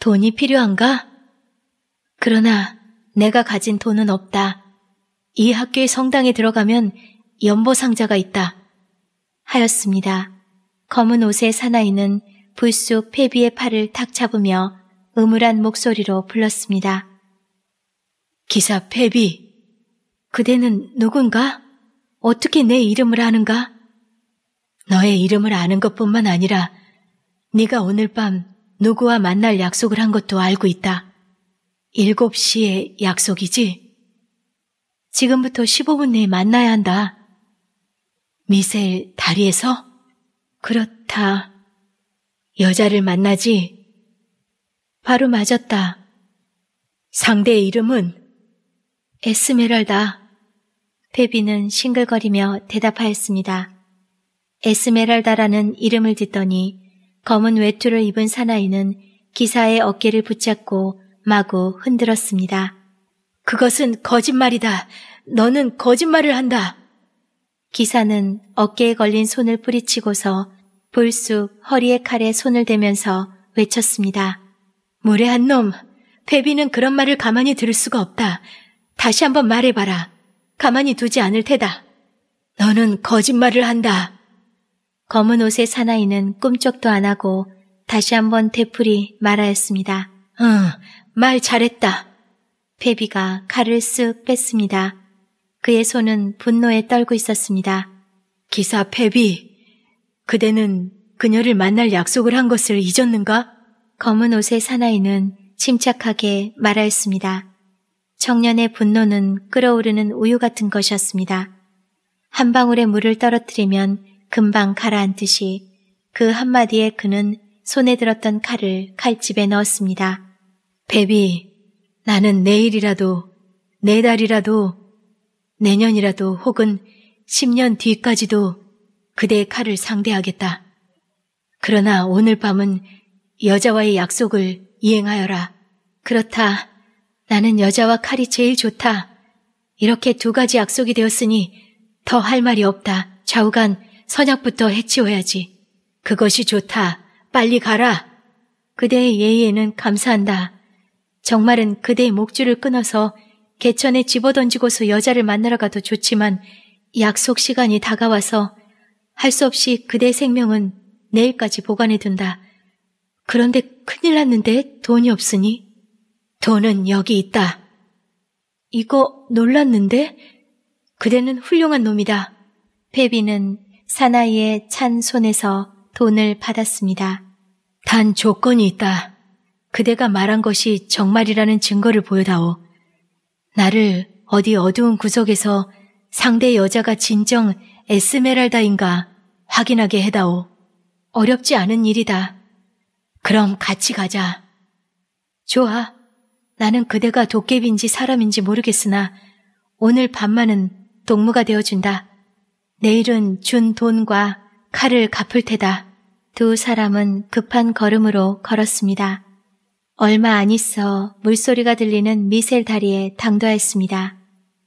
돈이 필요한가? 그러나 내가 가진 돈은 없다. 이 학교의 성당에 들어가면 연보 상자가 있다. 하였습니다. 검은 옷의 사나이는 불쑥 페비의 팔을 탁 잡으며 음울한 목소리로 불렀습니다. 기사 페비! 그대는 누군가? 어떻게 내 이름을 아는가? 너의 이름을 아는 것뿐만 아니라 네가 오늘 밤 누구와 만날 약속을 한 것도 알고 있다. 7시에 약속이지? 지금부터 15분 내에 만나야 한다. 미셀 다리에서? 그렇다. 여자를 만나지? 바로 맞았다. 상대의 이름은 에스메랄다. 페비는 싱글거리며 대답하였습니다. 에스메랄다라는 이름을 듣더니 검은 외투를 입은 사나이는 기사의 어깨를 붙잡고 마구 흔들었습니다. 그것은 거짓말이다. 너는 거짓말을 한다. 기사는 어깨에 걸린 손을 뿌리치고서 불쑥 허리에 칼에 손을 대면서 외쳤습니다. 무례한 놈! 베비는 그런 말을 가만히 들을 수가 없다. 다시 한번 말해봐라. 가만히 두지 않을 테다. 너는 거짓말을 한다. 검은 옷의 사나이는 꿈쩍도 안 하고 다시 한번 되풀이 말하였습니다. 응, 말 잘했다. 페비가 칼을 쓱 뺐습니다. 그의 손은 분노에 떨고 있었습니다. 기사 페비, 그대는 그녀를 만날 약속을 한 것을 잊었는가? 검은 옷의 사나이는 침착하게 말하였습니다. 청년의 분노는 끓어오르는 우유 같은 것이었습니다. 한 방울의 물을 떨어뜨리면 금방 가라앉듯이 그 한마디에 그는 손에 들었던 칼을 칼집에 넣었습니다. 베비, 나는 내일이라도, 내달이라도, 내년이라도 혹은 10년 뒤까지도 그대의 칼을 상대하겠다. 그러나 오늘 밤은 여자와의 약속을 이행하여라. 그렇다. 나는 여자와 칼이 제일 좋다. 이렇게 두 가지 약속이 되었으니 더 할 말이 없다. 좌우간 선약부터 해치워야지. 그것이 좋다. 빨리 가라. 그대의 예의에는 감사한다. 정말은 그대의 목줄을 끊어서 개천에 집어던지고서 여자를 만나러 가도 좋지만 약속 시간이 다가와서 할 수 없이 그대 생명은 내일까지 보관해둔다. 그런데 큰일 났는데 돈이 없으니? 돈은 여기 있다. 이거 놀랐는데? 그대는 훌륭한 놈이다. 페비는 사나이의 찬 손에서 돈을 받았습니다. 단 조건이 있다. 그대가 말한 것이 정말이라는 증거를 보여다오. 나를 어디 어두운 구석에서 상대 여자가 진정 에스메랄다인가 확인하게 해다오. 어렵지 않은 일이다. 그럼 같이 가자. 좋아. 나는 그대가 도깨비인지 사람인지 모르겠으나 오늘 밤만은 동무가 되어준다. 내일은 준 돈과 칼을 갚을 테다. 두 사람은 급한 걸음으로 걸었습니다. 얼마 안 있어 물소리가 들리는 미셀 다리에 당도했습니다.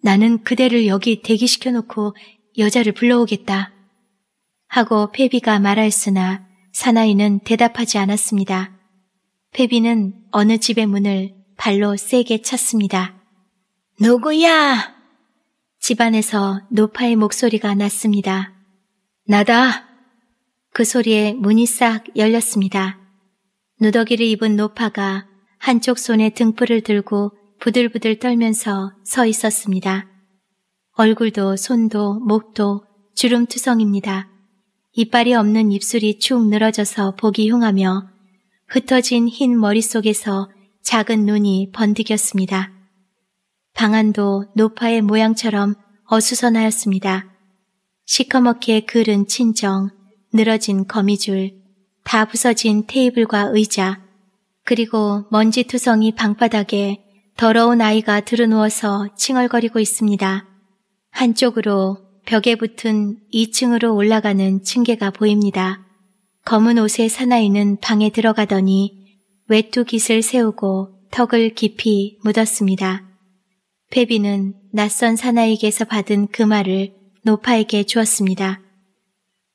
나는 그대를 여기 대기시켜 놓고 여자를 불러오겠다. 하고 페비가 말하였으나 사나이는 대답하지 않았습니다. 페비는 어느 집의 문을 발로 세게 쳤습니다 누구야? 집안에서 노파의 목소리가 났습니다. 나다! 그 소리에 문이 싹 열렸습니다. 누더기를 입은 노파가 한쪽 손에 등불을 들고 부들부들 떨면서 서 있었습니다. 얼굴도 손도 목도 주름투성입니다. 이빨이 없는 입술이 축 늘어져서 보기 흉하며 흩어진 흰 머릿속에서 작은 눈이 번득였습니다. 방안도 노파의 모양처럼 어수선하였습니다. 시커멓게 그른 친정, 늘어진 거미줄, 다 부서진 테이블과 의자, 그리고 먼지 투성이 방바닥에 더러운 아이가 드러누워서 칭얼거리고 있습니다. 한쪽으로 벽에 붙은 2층으로 올라가는 층계가 보입니다. 검은 옷의 사나이는 방에 들어가더니 외투깃을 세우고 턱을 깊이 묻었습니다. 페비는 낯선 사나이에게서 받은 그 말을 노파에게 주었습니다.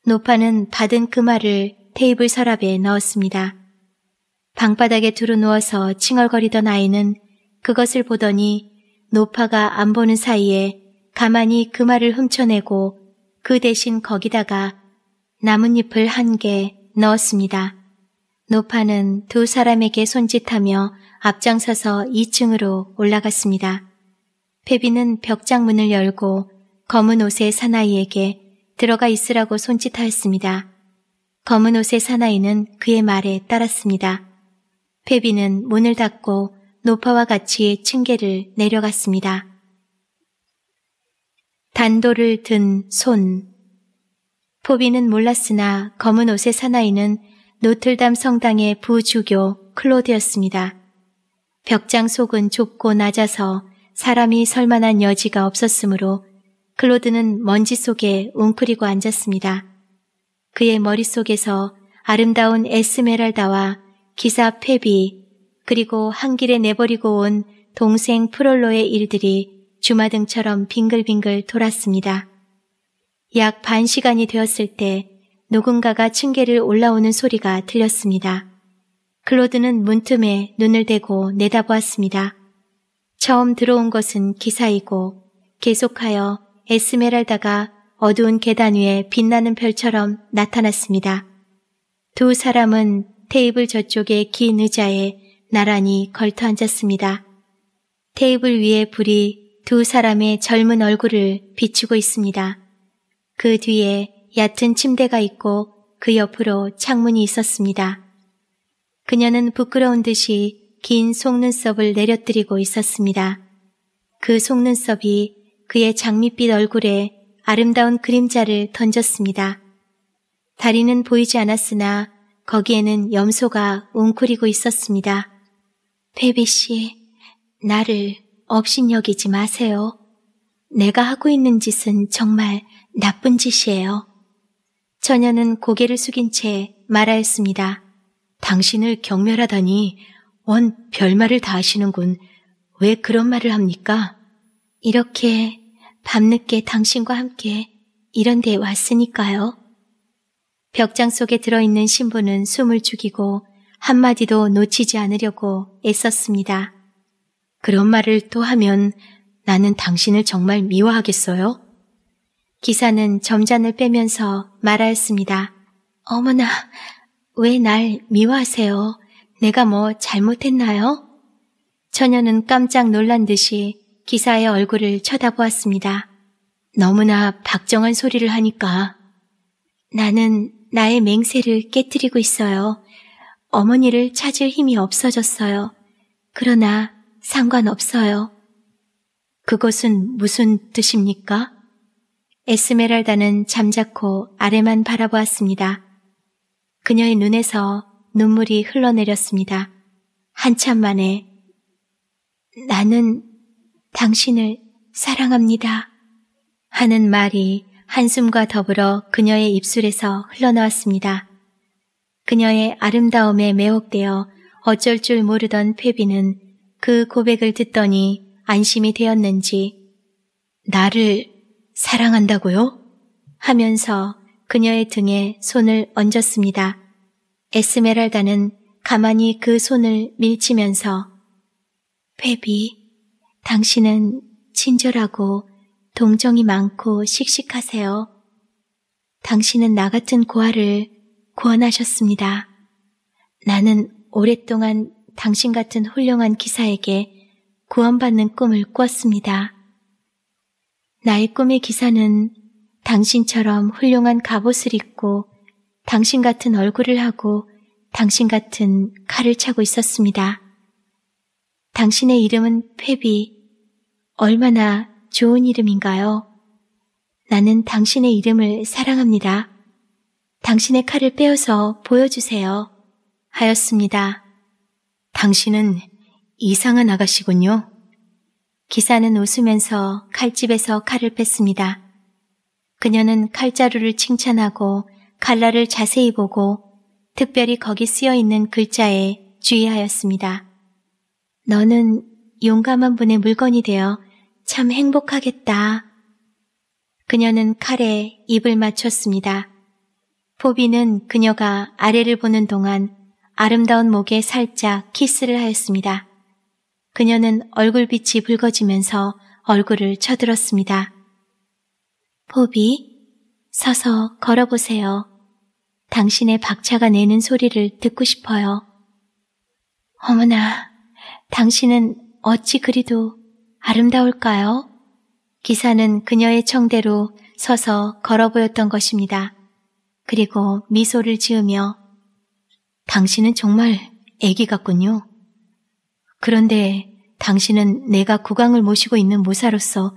노파는 받은 그 말을 테이블 서랍에 넣었습니다. 방바닥에 두루 누워서 칭얼거리던 아이는 그것을 보더니 노파가 안 보는 사이에 가만히 그 말을 훔쳐내고 그 대신 거기다가 나뭇잎을 한 개 넣었습니다. 노파는 두 사람에게 손짓하며 앞장서서 2층으로 올라갔습니다. 페비는 벽장 문을 열고 검은 옷의 사나이에게 들어가 있으라고 손짓하였습니다. 검은 옷의 사나이는 그의 말에 따랐습니다. 페비는 문을 닫고 노파와 같이 층계를 내려갔습니다. 단도를 든 손. 포비는 몰랐으나 검은 옷의 사나이는 노틀담 성당의 부주교 클로드였습니다. 벽장 속은 좁고 낮아서 사람이 설만한 여지가 없었으므로 클로드는 먼지 속에 웅크리고 앉았습니다. 그의 머릿속에서 아름다운 에스메랄다와 기사 페비 그리고 한 길에 내버리고 온 동생 프롤로의 일들이 주마등처럼 빙글빙글 돌았습니다. 약 반 시간이 되었을 때 누군가가 층계를 올라오는 소리가 들렸습니다. 클로드는 문틈에 눈을 대고 내다보았습니다. 처음 들어온 것은 기사이고 계속하여 에스메랄다가 어두운 계단 위에 빛나는 별처럼 나타났습니다. 두 사람은 테이블 저쪽에긴 의자에 나란히 걸터 앉았습니다. 테이블 위에 불이 두 사람의 젊은 얼굴을 비추고 있습니다. 그 뒤에 얕은 침대가 있고 그 옆으로 창문이 있었습니다. 그녀는 부끄러운 듯이 긴 속눈썹을 내려뜨리고 있었습니다. 그 속눈썹이 그의 장밋빛 얼굴에 아름다운 그림자를 던졌습니다. 다리는 보이지 않았으나 거기에는 염소가 웅크리고 있었습니다. 베비 씨, 나를 업신여기지 마세요. 내가 하고 있는 짓은 정말 나쁜 짓이에요. 처녀는 고개를 숙인 채 말하였습니다. 당신을 경멸하다니 원 별말을 다 하시는군. 왜 그런 말을 합니까? 이렇게 밤늦게 당신과 함께 이런 데 왔으니까요. 벽장 속에 들어있는 신부는 숨을 죽이고 한마디도 놓치지 않으려고 애썼습니다. 그런 말을 또 하면 나는 당신을 정말 미워하겠어요? 기사는 점잔을 빼면서 말하였습니다. 어머나, 왜 날 미워하세요? 내가 뭐 잘못했나요? 처녀는 깜짝 놀란 듯이 기사의 얼굴을 쳐다보았습니다. 너무나 박정한 소리를 하니까 나는 나의 맹세를 깨뜨리고 있어요. 어머니를 찾을 힘이 없어졌어요. 그러나 상관없어요. 그것은 무슨 뜻입니까? 에스메랄다는 잠자코 아래만 바라보았습니다. 그녀의 눈에서 눈물이 흘러내렸습니다. 한참 만에 나는 당신을 사랑합니다. 하는 말이 한숨과 더불어 그녀의 입술에서 흘러나왔습니다. 그녀의 아름다움에 매혹되어 어쩔 줄 모르던 페비는 그 고백을 듣더니 안심이 되었는지 나를 사랑한다고요? 하면서 그녀의 등에 손을 얹었습니다. 에스메랄다는 가만히 그 손을 밀치면서 베비, 당신은 친절하고 동정이 많고 씩씩하세요. 당신은 나 같은 고아를 구원하셨습니다. 나는 오랫동안 당신 같은 훌륭한 기사에게 구원받는 꿈을 꾸었습니다. 나의 꿈의 기사는 당신처럼 훌륭한 갑옷을 입고 당신 같은 얼굴을 하고 당신 같은 칼을 차고 있었습니다. 당신의 이름은 페비. 얼마나 좋은 이름인가요? 나는 당신의 이름을 사랑합니다. 당신의 칼을 빼어서 보여주세요. 하였습니다. 당신은 이상한 아가씨군요. 기사는 웃으면서 칼집에서 칼을 뺐습니다. 그녀는 칼자루를 칭찬하고 칼날을 자세히 보고 특별히 거기 쓰여 있는 글자에 주의하였습니다. 너는 용감한 분의 물건이 되어 참 행복하겠다. 그녀는 칼에 입을 맞췄습니다. 포비는 그녀가 아래를 보는 동안 아름다운 목에 살짝 키스를 하였습니다. 그녀는 얼굴빛이 붉어지면서 얼굴을 쳐들었습니다. 포비, 서서 걸어보세요. 당신의 박차가 내는 소리를 듣고 싶어요. 어머나, 당신은 어찌 그리도 아름다울까요? 기사는 그녀의 청대로 서서 걸어 보였던 것입니다. 그리고 미소를 지으며 당신은 정말 애기 같군요. 그런데 당신은 내가 국왕을 모시고 있는 모사로서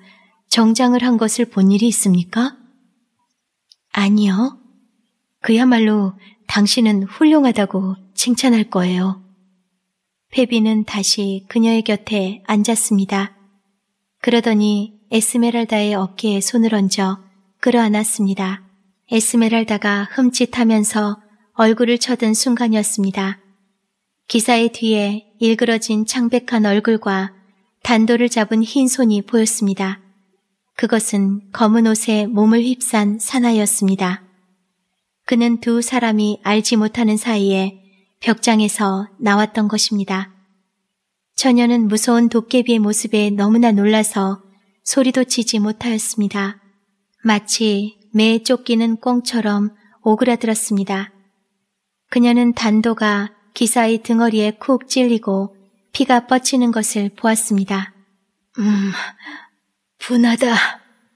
정장을 한 것을 본 일이 있습니까? 아니요. 그야말로 당신은 훌륭하다고 칭찬할 거예요. 페비는 다시 그녀의 곁에 앉았습니다. 그러더니 에스메랄다의 어깨에 손을 얹어 끌어안았습니다. 에스메랄다가 흠칫하면서 얼굴을 쳐든 순간이었습니다. 기사의 뒤에 일그러진 창백한 얼굴과 단도를 잡은 흰 손이 보였습니다. 그것은 검은 옷에 몸을 휩싼 사나이였습니다. 그는 두 사람이 알지 못하는 사이에 벽장에서 나왔던 것입니다. 처녀는 무서운 도깨비의 모습에 너무나 놀라서 소리도 치지 못하였습니다. 마치 매에 쫓기는 꽁처럼 오그라들었습니다. 그녀는 단도가 기사의 등어리에 쿡 찔리고 피가 뻗치는 것을 보았습니다. 음, 분하다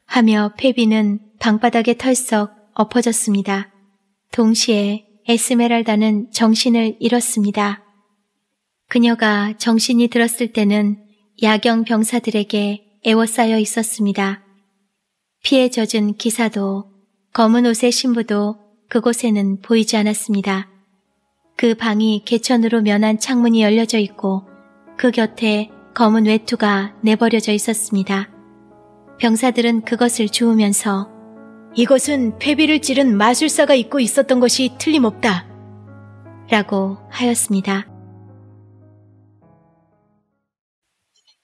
하며 페비는 방바닥에 털썩 엎어졌습니다. 동시에 에스메랄다는 정신을 잃었습니다. 그녀가 정신이 들었을 때는 야경 병사들에게 애워싸여 있었습니다. 피에 젖은 기사도 검은 옷의 신부도 그곳에는 보이지 않았습니다. 그 방이 개천으로 면한 창문이 열려져 있고 그 곁에 검은 외투가 내버려져 있었습니다. 병사들은 그것을 주우면서 이것은 폐비를 찌른 마술사가 입고 있었던 것이 틀림없다. 라고 하였습니다.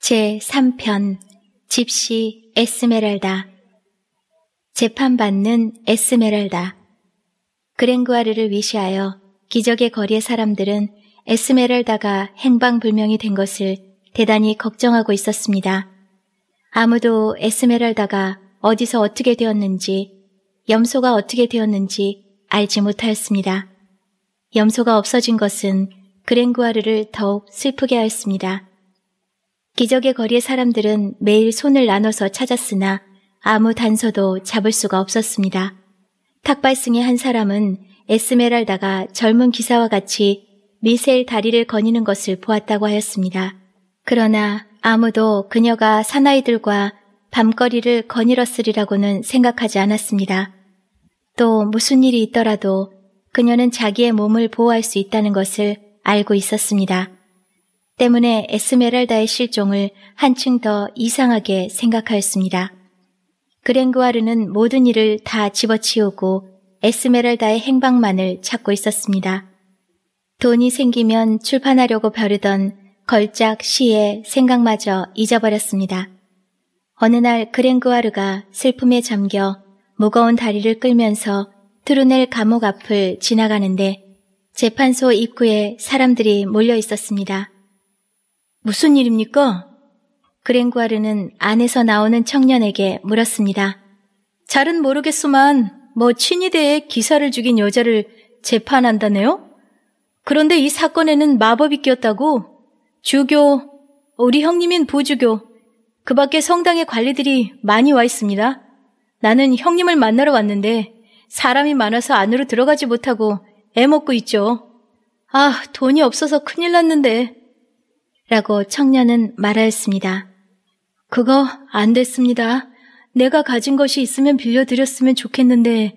제3편 집시 에스메랄다 재판받는 에스메랄다 그랭구아르를 위시하여 기적의 거리의 사람들은 에스메랄다가 행방불명이 된 것을 대단히 걱정하고 있었습니다. 아무도 에스메랄다가 어디서 어떻게 되었는지, 염소가 어떻게 되었는지 알지 못하였습니다. 염소가 없어진 것은 그랭구아르를 더욱 슬프게 하였습니다. 기적의 거리의 사람들은 매일 손을 나눠서 찾았으나 아무 단서도 잡을 수가 없었습니다. 탁발승의 한 사람은 에스메랄다가 젊은 기사와 같이 미셀 다리를 거니는 것을 보았다고 하였습니다. 그러나 아무도 그녀가 사나이들과 밤거리를 거닐었으리라고는 생각하지 않았습니다. 또 무슨 일이 있더라도 그녀는 자기의 몸을 보호할 수 있다는 것을 알고 있었습니다. 때문에 에스메랄다의 실종을 한층 더 이상하게 생각하였습니다. 그랭그와르는 모든 일을 다 집어치우고 에스메랄다의 행방만을 찾고 있었습니다. 돈이 생기면 출판하려고 벼르던 걸작 시의 생각마저 잊어버렸습니다. 어느 날 그랭그와르가 슬픔에 잠겨 무거운 다리를 끌면서 트루넬 감옥 앞을 지나가는데 재판소 입구에 사람들이 몰려 있었습니다. 무슨 일입니까? 그랭구아르는 안에서 나오는 청년에게 물었습니다. 잘은 모르겠소만 뭐 친위대에 기사를 죽인 여자를 재판한다네요? 그런데 이 사건에는 마법이 끼었다고 주교, 우리 형님인 부주교그 밖에 성당의 관리들이 많이 와 있습니다. 나는 형님을 만나러 왔는데 사람이 많아서 안으로 들어가지 못하고 애 먹고 있죠. 아, 돈이 없어서 큰일 났는데. 라고 청년은 말하였습니다. 그거 안 됐습니다. 내가 가진 것이 있으면 빌려드렸으면 좋겠는데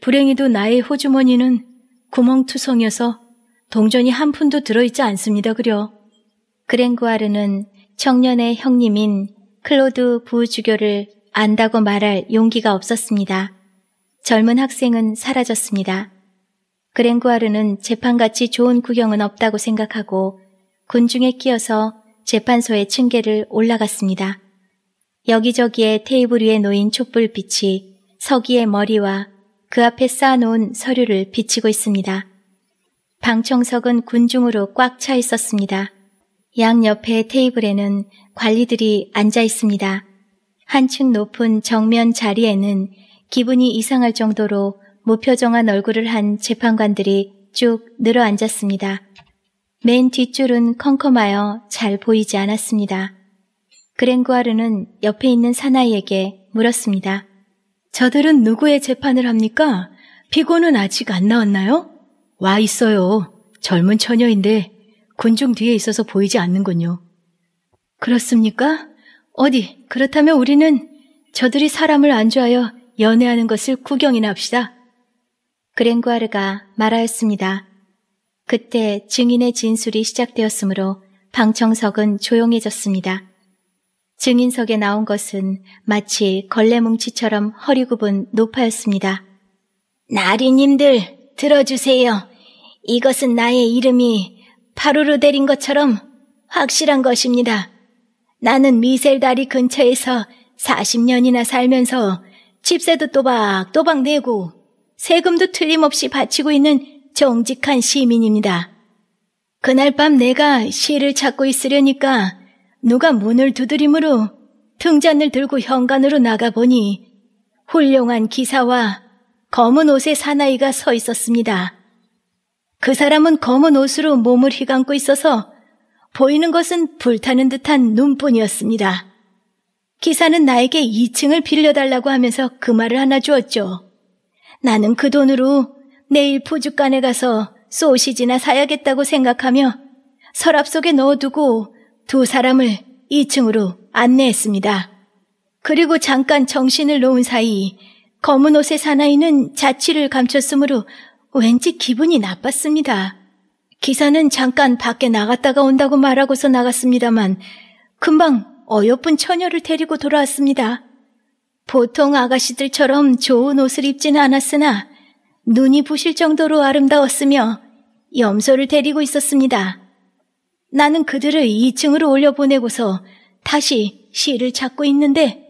불행히도 나의 호주머니는 구멍투성이어서 동전이 한 푼도 들어있지 않습니다 그려. 그랭구아르는 청년의 형님인 클로드 부주교를 안다고 말할 용기가 없었습니다. 젊은 학생은 사라졌습니다. 그랭구아르는 재판같이 좋은 구경은 없다고 생각하고 군중에 끼어서 재판소의 층계를 올라갔습니다. 여기저기에 테이블 위에 놓인 촛불빛이 서기의 머리와 그 앞에 쌓아놓은 서류를 비치고 있습니다. 방청석은 군중으로 꽉 차 있었습니다. 양옆에 테이블에는 관리들이 앉아 있습니다. 한층 높은 정면 자리에는 기분이 이상할 정도로 무표정한 얼굴을 한 재판관들이 쭉 늘어 앉았습니다. 맨 뒷줄은 컴컴하여 잘 보이지 않았습니다. 그랭구아르는 옆에 있는 사나이에게 물었습니다. 저들은 누구의 재판을 합니까? 피고는 아직 안 나왔나요? 와 있어요. 젊은 처녀인데 군중 뒤에 있어서 보이지 않는군요. 그렇습니까? 어디, 그렇다면 우리는 저들이 사람을 안주하여 연애하는 것을 구경이나 합시다. 그랭구아르가 말하였습니다. 그때 증인의 진술이 시작되었으므로 방청석은 조용해졌습니다. 증인석에 나온 것은 마치 걸레뭉치처럼 허리 굽은 노파였습니다. 나리님들 들어주세요. 이것은 나의 이름이 파루르 데린 것처럼 확실한 것입니다. 나는 미셀다리 근처에서 40년이나 살면서 집세도 또박또박 내고 세금도 틀림없이 바치고 있는 정직한 시민입니다. 그날 밤 내가 시를 찾고 있으려니까 누가 문을 두드림으로 등잔을 들고 현관으로 나가보니 훌륭한 기사와 검은 옷의 사나이가 서 있었습니다. 그 사람은 검은 옷으로 몸을 휘감고 있어서 보이는 것은 불타는 듯한 눈뿐이었습니다. 기사는 나에게 2층을 빌려달라고 하면서 그 말을 하나 주었죠. 나는 그 돈으로 내일 포주간에 가서 소시지나 사야겠다고 생각하며 서랍 속에 넣어두고 두 사람을 2층으로 안내했습니다. 그리고 잠깐 정신을 놓은 사이 검은 옷의 사나이는 자취를 감췄으므로 왠지 기분이 나빴습니다. 기사는 잠깐 밖에 나갔다가 온다고 말하고서 나갔습니다만 금방 어여쁜 처녀를 데리고 돌아왔습니다. 보통 아가씨들처럼 좋은 옷을 입지는 않았으나 눈이 부실 정도로 아름다웠으며 염소를 데리고 있었습니다. 나는 그들을 2층으로 올려보내고서 다시 시를 찾고 있는데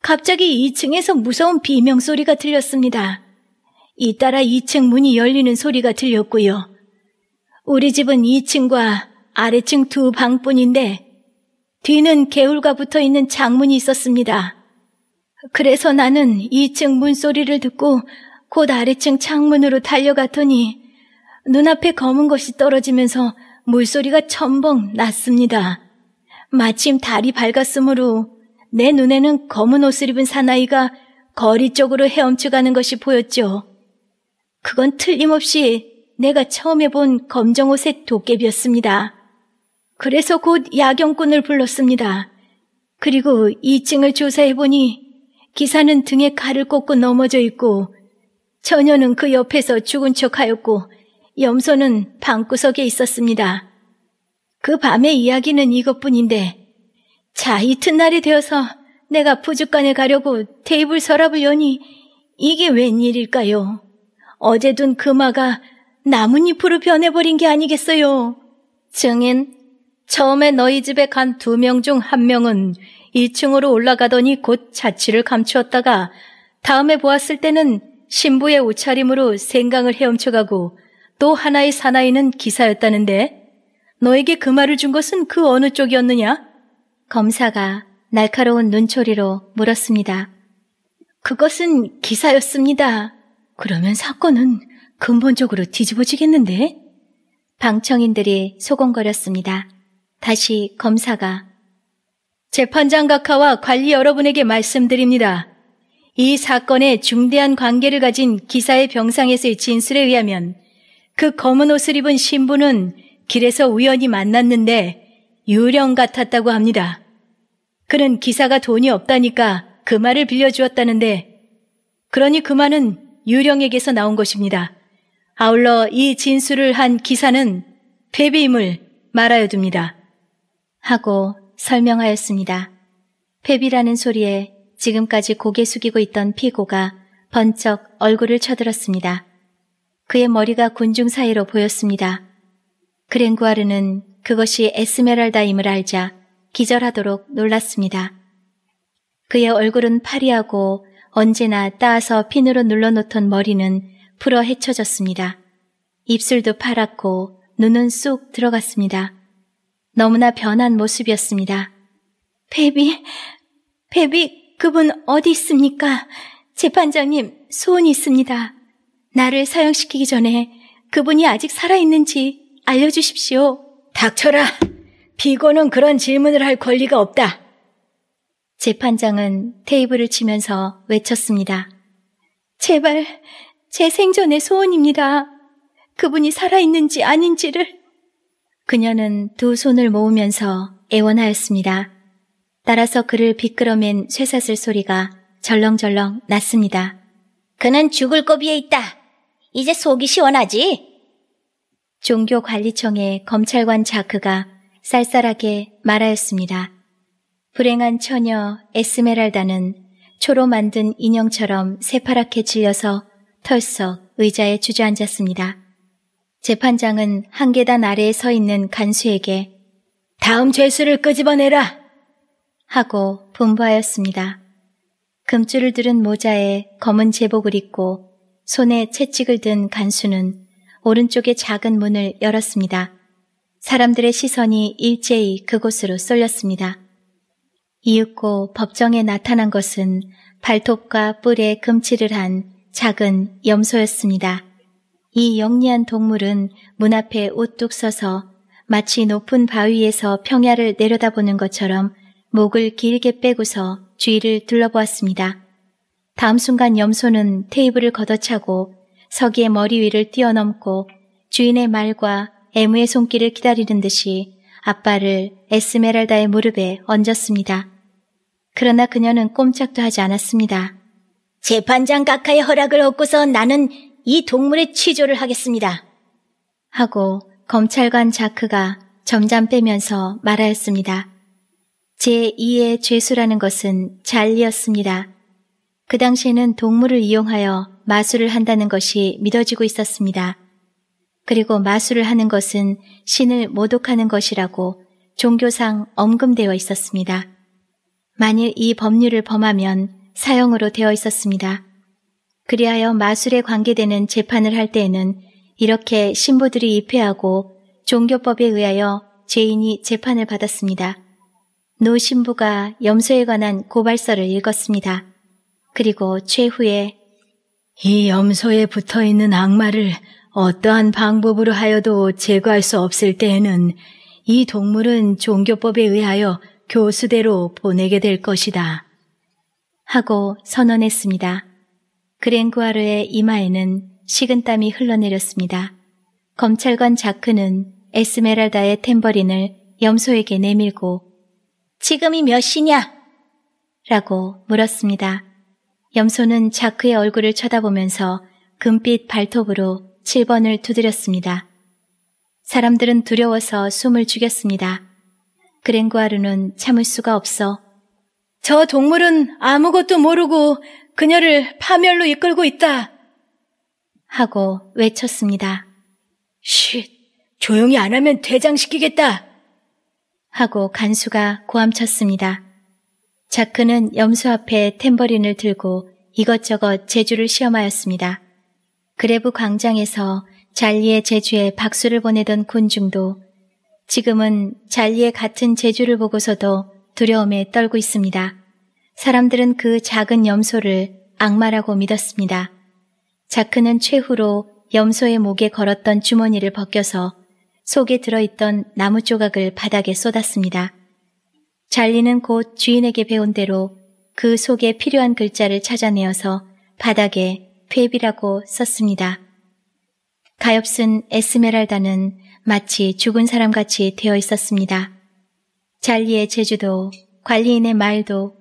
갑자기 2층에서 무서운 비명 소리가 들렸습니다. 잇따라 2층 문이 열리는 소리가 들렸고요. 우리 집은 2층과 아래층 두 방뿐인데 뒤는 개울과 붙어 있는 창문이 있었습니다. 그래서 나는 2층 문 소리를 듣고 곧 아래층 창문으로 달려갔더니 눈앞에 검은 것이 떨어지면서 물소리가 첨벙 났습니다. 마침 달이 밝았으므로 내 눈에는 검은 옷을 입은 사나이가 거리 쪽으로 헤엄쳐가는 것이 보였죠. 그건 틀림없이 내가 처음에 본 검정 옷의 도깨비였습니다. 그래서 곧 야경꾼을 불렀습니다. 그리고 2층을 조사해보니 기사는 등에 칼을 꽂고 넘어져 있고 처녀는 그 옆에서 죽은 척하였고 염소는 방구석에 있었습니다. 그 밤의 이야기는 이것뿐인데, 자, 이튿날이 되어서 내가 부주간에 가려고 테이블 서랍을 여니 이게 웬일일까요? 어제 둔 금화가 나뭇잎으로 변해버린 게 아니겠어요? 증인, 처음에 너희 집에 간 두 명 중 한 명은 2층으로 올라가더니 곧 자취를 감추었다가 다음에 보았을 때는 신부의 옷차림으로 생강을 헤엄쳐가고 또 하나의 사나이는 기사였다는데 너에게 그 말을 준 것은 그 어느 쪽이었느냐? 검사가 날카로운 눈초리로 물었습니다. 그것은 기사였습니다. 그러면 사건은 근본적으로 뒤집어지겠는데? 방청인들이 소곤거렸습니다. 다시 검사가 재판장 각하와 관리 여러분에게 말씀드립니다. 이사건의 중대한 관계를 가진 기사의 병상에서의 진술에 의하면 그 검은 옷을 입은 신부는 길에서 우연히 만났는데 유령 같았다고 합니다. 그는 기사가 돈이 없다니까 그 말을 빌려주었다는데 그러니 그 말은 유령에게서 나온 것입니다. 아울러 이 진술을 한 기사는 패비임을 말하여 둡니다. 하고 설명하였습니다. 패비라는 소리에 지금까지 고개 숙이고 있던 피고가 번쩍 얼굴을 쳐들었습니다. 그의 머리가 군중 사이로 보였습니다. 그랭구아르는 그것이 에스메랄다임을 알자 기절하도록 놀랐습니다. 그의 얼굴은 파리하고 언제나 따서 핀으로 눌러놓던 머리는 풀어 헤쳐졌습니다. 입술도 파랗고 눈은 쑥 들어갔습니다. 너무나 변한 모습이었습니다. 베비, 베비, 그분 어디 있습니까? 재판장님, 소원이 있습니다. 나를 사형시키기 전에 그분이 아직 살아있는지 알려주십시오. 닥쳐라! 비고는 그런 질문을 할 권리가 없다. 재판장은 테이블을 치면서 외쳤습니다. 제발, 제 생전의 소원입니다. 그분이 살아있는지 아닌지를. 그녀는 두 손을 모으면서 애원하였습니다. 따라서 그를 비끄러맨 쇠사슬 소리가 절렁절렁 났습니다. 그는 죽을 고비에 있다. 이제 속이 시원하지? 종교관리청의 검찰관 자크가 쌀쌀하게 말하였습니다. 불행한 처녀 에스메랄다는 초로 만든 인형처럼 새파랗게 질려서 털썩 의자에 주저앉았습니다. 재판장은 한 계단 아래에 서 있는 간수에게 다음 죄수를 끄집어내라! 하고 분부하였습니다. 금줄을 들은 모자에 검은 제복을 입고 손에 채찍을 든 간수는 오른쪽의 작은 문을 열었습니다. 사람들의 시선이 일제히 그곳으로 쏠렸습니다. 이윽고 법정에 나타난 것은 발톱과 뿔에 금치를한 작은 염소였습니다. 이 영리한 동물은 문 앞에 우뚝 서서 마치 높은 바위에서 평야를 내려다보는 것처럼 목을 길게 빼고서 주위를 둘러보았습니다. 다음 순간 염소는 테이블을 걷어차고 서기의 머리 위를 뛰어넘고 주인의 말과 애무의 손길을 기다리는 듯이 아빠를 에스메랄다의 무릎에 얹었습니다. 그러나 그녀는 꼼짝도 하지 않았습니다. 재판장 각하의 허락을 얻고서 나는 이 동물의 취조를 하겠습니다. 하고 검찰관 자크가 점잠 빼면서 말하였습니다. 제2의 죄수라는 것은 잘리였습니다. 그 당시에는 동물을 이용하여 마술을 한다는 것이 믿어지고 있었습니다. 그리고 마술을 하는 것은 신을 모독하는 것이라고 종교상 엄금되어 있었습니다. 만일 이 법률을 범하면 사형으로 되어 있었습니다. 그리하여 마술에 관계되는 재판을 할 때에는 이렇게 신부들이 입회하고 종교법에 의하여 죄인이 재판을 받았습니다. 노 신부가 염소에 관한 고발서를 읽었습니다. 그리고 최후에 이 염소에 붙어 있는 악마를 어떠한 방법으로 하여도 제거할 수 없을 때에는 이 동물은 종교법에 의하여 교수대로 보내게 될 것이다. 하고 선언했습니다. 그랭구아르의 이마에는 식은땀이 흘러내렸습니다. 검찰관 자크는 에스메랄다의 탬버린을 염소에게 내밀고 지금이 몇 시냐? 라고 물었습니다. 염소는 자크의 얼굴을 쳐다보면서 금빛 발톱으로 7번을 두드렸습니다. 사람들은 두려워서 숨을 죽였습니다. 그랭구아르는 참을 수가 없어 저 동물은 아무것도 모르고 그녀를 파멸로 이끌고 있다. 하고 외쳤습니다. 쉿, 조용히 안 하면 퇴장시키겠다. 하고 간수가 고함쳤습니다. 자크는 염소 앞에 탬버린을 들고 이것저것 제주를 시험하였습니다. 그레브 광장에서 잘리의 제주에 박수를 보내던 군중도 지금은 잘리의 같은 제주를 보고서도 두려움에 떨고 있습니다. 사람들은 그 작은 염소를 악마라고 믿었습니다. 자크는 최후로 염소의 목에 걸었던 주머니를 벗겨서 속에 들어있던 나무 조각을 바닥에 쏟았습니다. 잘리는 곧 주인에게 배운 대로 그 속에 필요한 글자를 찾아내어서 바닥에 홑비라고 썼습니다. 가엾은 에스메랄다는 마치 죽은 사람같이 되어 있었습니다. 잘리의 제주도, 관리인의 말도,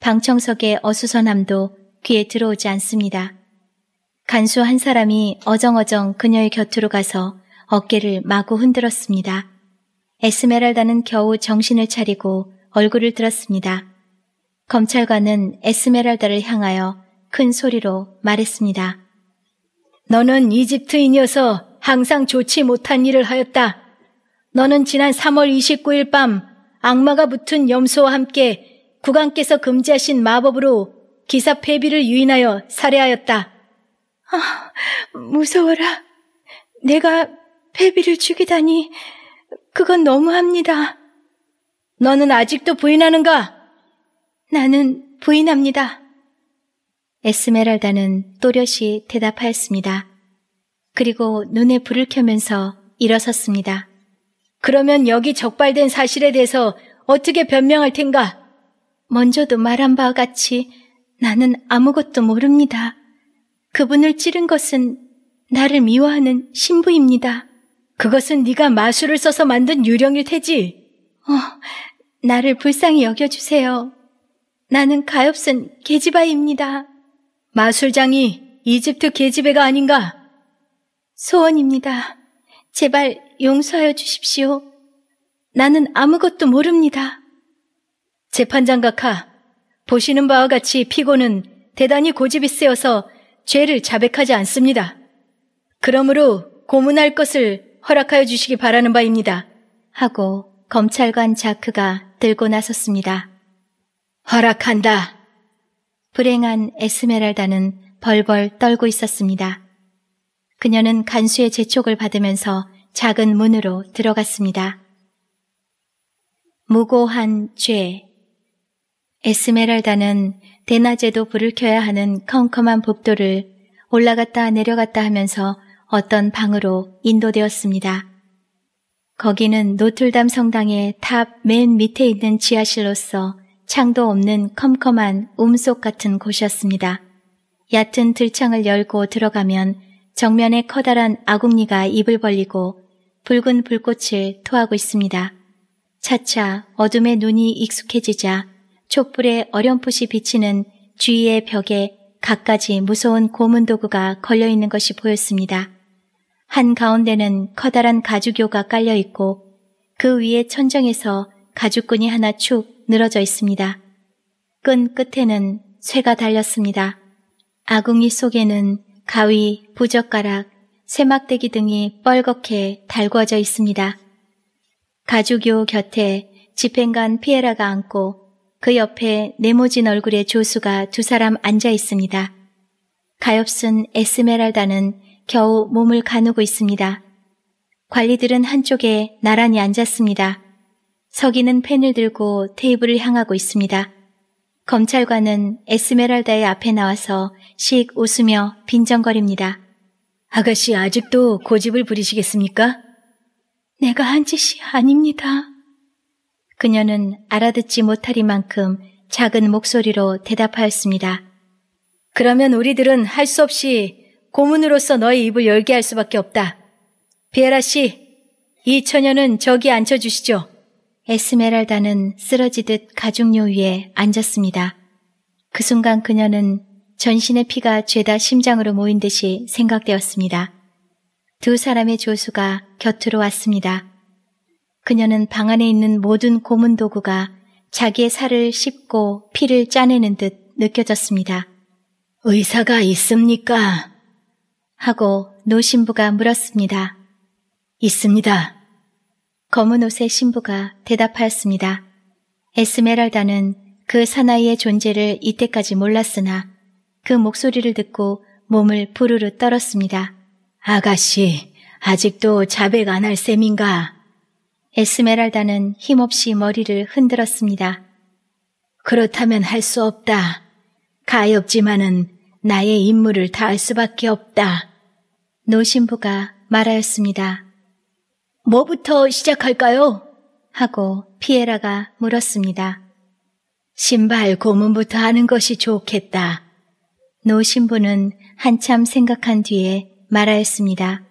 방청석의 어수선함도 귀에 들어오지 않습니다. 간수 한 사람이 어정어정 그녀의 곁으로 가서 어깨를 마구 흔들었습니다. 에스메랄다는 겨우 정신을 차리고 얼굴을 들었습니다. 검찰관은 에스메랄다를 향하여 큰 소리로 말했습니다. 너는 이집트인이어서 항상 좋지 못한 일을 하였다. 너는 지난 3월 29일 밤 악마가 붙은 염소와 함께 국왕께서 금지하신 마법으로 기사 폐비를 유인하여 살해하였다. 아, 무서워라. 내가 폐비를 죽이다니. 그건 너무합니다. 너는 아직도 부인하는가? 나는 부인합니다. 에스메랄다는 또렷이 대답하였습니다. 그리고 눈에 불을 켜면서 일어섰습니다. 그러면 여기 적발된 사실에 대해서 어떻게 변명할 텐가? 먼저도 말한 바와 같이 나는 아무것도 모릅니다. 그분을 찌른 것은 나를 미워하는 신부입니다. 그것은 네가 마술을 써서 만든 유령일 테지. 어, 나를 불쌍히 여겨주세요. 나는 가엾은 계집아입니다. 마술장이 이집트 계집애가 아닌가? 소원입니다. 제발 용서하여 주십시오. 나는 아무것도 모릅니다. 재판장 각하, 보시는 바와 같이 피고는 대단히 고집이 세어서 죄를 자백하지 않습니다. 그러므로 고문할 것을 허락하여 주시기 바라는 바입니다. 하고 검찰관 자크가 들고 나섰습니다. 허락한다. 불행한 에스메랄다는 벌벌 떨고 있었습니다. 그녀는 간수의 재촉을 받으면서 작은 문으로 들어갔습니다. 무고한 죄. 에스메랄다는 대낮에도 불을 켜야 하는 컴컴한 복도를 올라갔다 내려갔다 하면서 어떤 방으로 인도되었습니다. 거기는 노틀담 성당의 탑 맨 밑에 있는 지하실로서 창도 없는 컴컴한 움속 같은 곳이었습니다. 얕은 들창을 열고 들어가면 정면에 커다란 아궁이가 입을 벌리고 붉은 불꽃을 토하고 있습니다. 차차 어둠의 눈이 익숙해지자 촛불에 어렴풋이 비치는 주위의 벽에 갖가지 무서운 고문 도구가 걸려 있는 것이 보였습니다. 한 가운데는 커다란 가죽요가 깔려 있고 그 위에 천정에서 가죽끈이 하나 축 늘어져 있습니다. 끈 끝에는 쇠가 달렸습니다. 아궁이 속에는 가위, 부젓가락, 쇠막대기 등이 뻘겋게 달궈져 있습니다. 가죽요 곁에 집행관 피에라가 앉고 그 옆에 네모진 얼굴의 조수가 두 사람 앉아 있습니다. 가엾은 에스메랄다는 겨우 몸을 가누고 있습니다. 관리들은 한쪽에 나란히 앉았습니다. 서기는 펜을 들고 테이블을 향하고 있습니다. 검찰관은 에스메랄다의 앞에 나와서 씩 웃으며 빈정거립니다. 아가씨 아직도 고집을 부리시겠습니까? 내가 한 짓이 아닙니다. 그녀는 알아듣지 못하리만큼 작은 목소리로 대답하였습니다. 그러면 우리들은 할 수 없이 고문으로서 너의 입을 열게 할 수밖에 없다. 비에라 씨, 이 처녀는 저기 앉혀주시죠. 에스메랄다는 쓰러지듯 가죽요 위에 앉았습니다. 그 순간 그녀는 전신의 피가 죄다 심장으로 모인 듯이 생각되었습니다. 두 사람의 조수가 곁으로 왔습니다. 그녀는 방 안에 있는 모든 고문 도구가 자기의 살을 씹고 피를 짜내는 듯 느껴졌습니다. 의사가 있습니까? 하고 노신부가 물었습니다. 있습니다. 검은 옷의 신부가 대답하였습니다. 에스메랄다는 그 사나이의 존재를 이때까지 몰랐으나 그 목소리를 듣고 몸을 부르르 떨었습니다. 아가씨, 아직도 자백 안 할 셈인가? 에스메랄다는 힘없이 머리를 흔들었습니다. 그렇다면 할 수 없다. 가엾지만은 나의 임무를 다할 수밖에 없다. 노신부가 말하였습니다. 뭐부터 시작할까요? 하고 피에라가 물었습니다. 신발 고문부터 하는 것이 좋겠다. 노신부는 한참 생각한 뒤에 말하였습니다.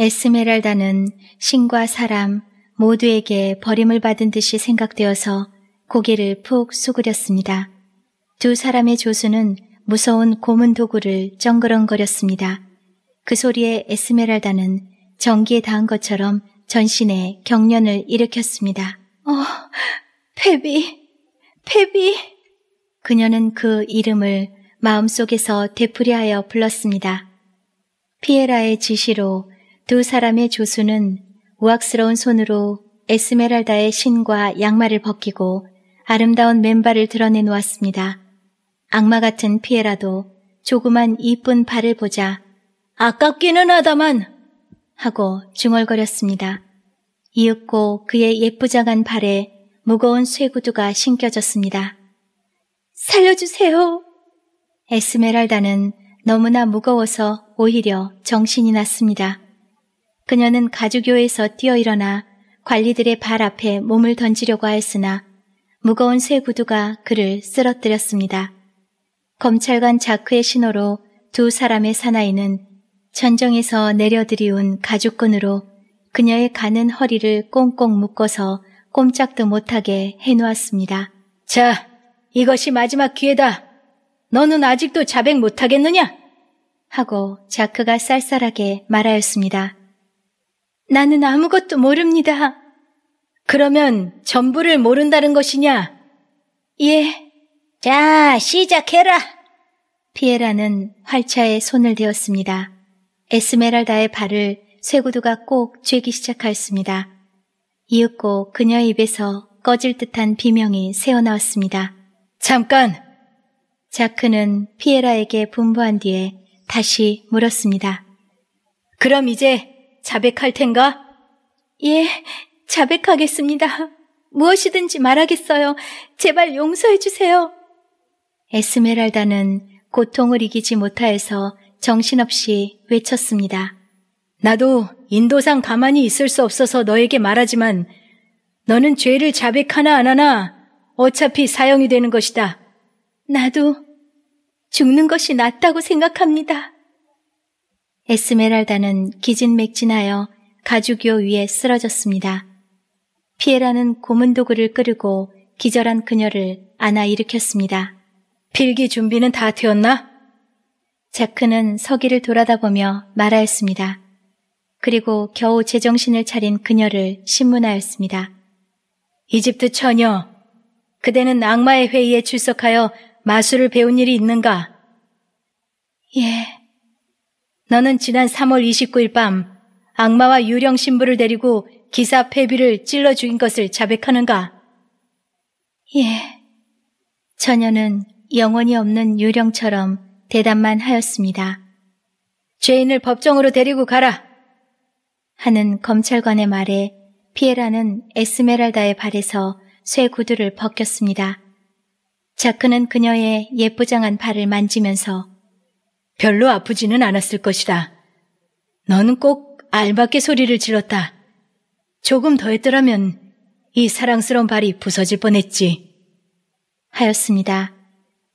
에스메랄다는 신과 사람 모두에게 버림을 받은 듯이 생각되어서 고개를 푹 수그렸습니다. 두 사람의 조수는 무서운 고문 도구를 쩡그렁거렸습니다. 그 소리에 에스메랄다는 전기에 닿은 것처럼 전신에 경련을 일으켰습니다. 어, 페비, 페비. 그녀는 그 이름을 마음속에서 되풀이하여 불렀습니다. 피에라의 지시로 두 사람의 조수는 우악스러운 손으로 에스메랄다의 신과 양말을 벗기고 아름다운 맨발을 드러내 놓았습니다. 악마 같은 피에라도 조그만 이쁜 발을 보자 아깝기는 하다만 하고 중얼거렸습니다. 이윽고 그의 예쁘장한 발에 무거운 쇠구두가 신겨졌습니다. 살려주세요. 에스메랄다는 너무나 무거워서 오히려 정신이 났습니다. 그녀는 가죽요에서 뛰어 일어나 관리들의 발 앞에 몸을 던지려고 했으나 무거운 쇠구두가 그를 쓰러뜨렸습니다. 검찰관 자크의 신호로 두 사람의 사나이는 전정에서 내려들이온 가죽끈으로 그녀의 가는 허리를 꽁꽁 묶어서 꼼짝도 못하게 해놓았습니다. 자, 이것이 마지막 기회다. 너는 아직도 자백 못하겠느냐? 하고 자크가 쌀쌀하게 말하였습니다. 나는 아무것도 모릅니다. 그러면 전부를 모른다는 것이냐? 예. 자, 시작해라. 피에라는 활차에 손을 대었습니다. 에스메랄다의 발을 쇠구두가 꼭 죄기 시작하였습니다. 이윽고 그녀의 입에서 꺼질 듯한 비명이 새어나왔습니다. 잠깐! 자크는 피에라에게 분부한 뒤에 다시 물었습니다. 그럼 이제 자백할 텐가? 예, 자백하겠습니다. 무엇이든지 말하겠어요. 제발 용서해주세요. 에스메랄다는 고통을 이기지 못하여서 정신없이 외쳤습니다. 나도 인도상 가만히 있을 수 없어서 너에게 말하지만 너는 죄를 자백하나 안 하나 어차피 사형이 되는 것이다. 나도 죽는 것이 낫다고 생각합니다. 에스메랄다는 기진맥진하여 가죽요 위에 쓰러졌습니다. 피에라는 고문 도구를 끌고 기절한 그녀를 안아 일으켰습니다. 필기 준비는 다 되었나? 자크는 서기를 돌아다보며 말하였습니다. 그리고 겨우 제정신을 차린 그녀를 신문하였습니다. 이집트 처녀, 그대는 악마의 회의에 출석하여 마술을 배운 일이 있는가? 예. 너는 지난 3월 29일 밤 악마와 유령 신부를 데리고 기사 폐비를 찔러 죽인 것을 자백하는가? 예. 처녀는 영원히 없는 유령처럼 대답만 하였습니다. 죄인을 법정으로 데리고 가라! 하는 검찰관의 말에 피에라는 에스메랄다의 발에서 쇠 구두를 벗겼습니다. 자크는 그녀의 예쁘장한 발을 만지면서 별로 아프지는 않았을 것이다. 너는 꼭알밖게 소리를 질렀다. 조금 더 했더라면 이 사랑스러운 발이 부서질 뻔했지. 하였습니다.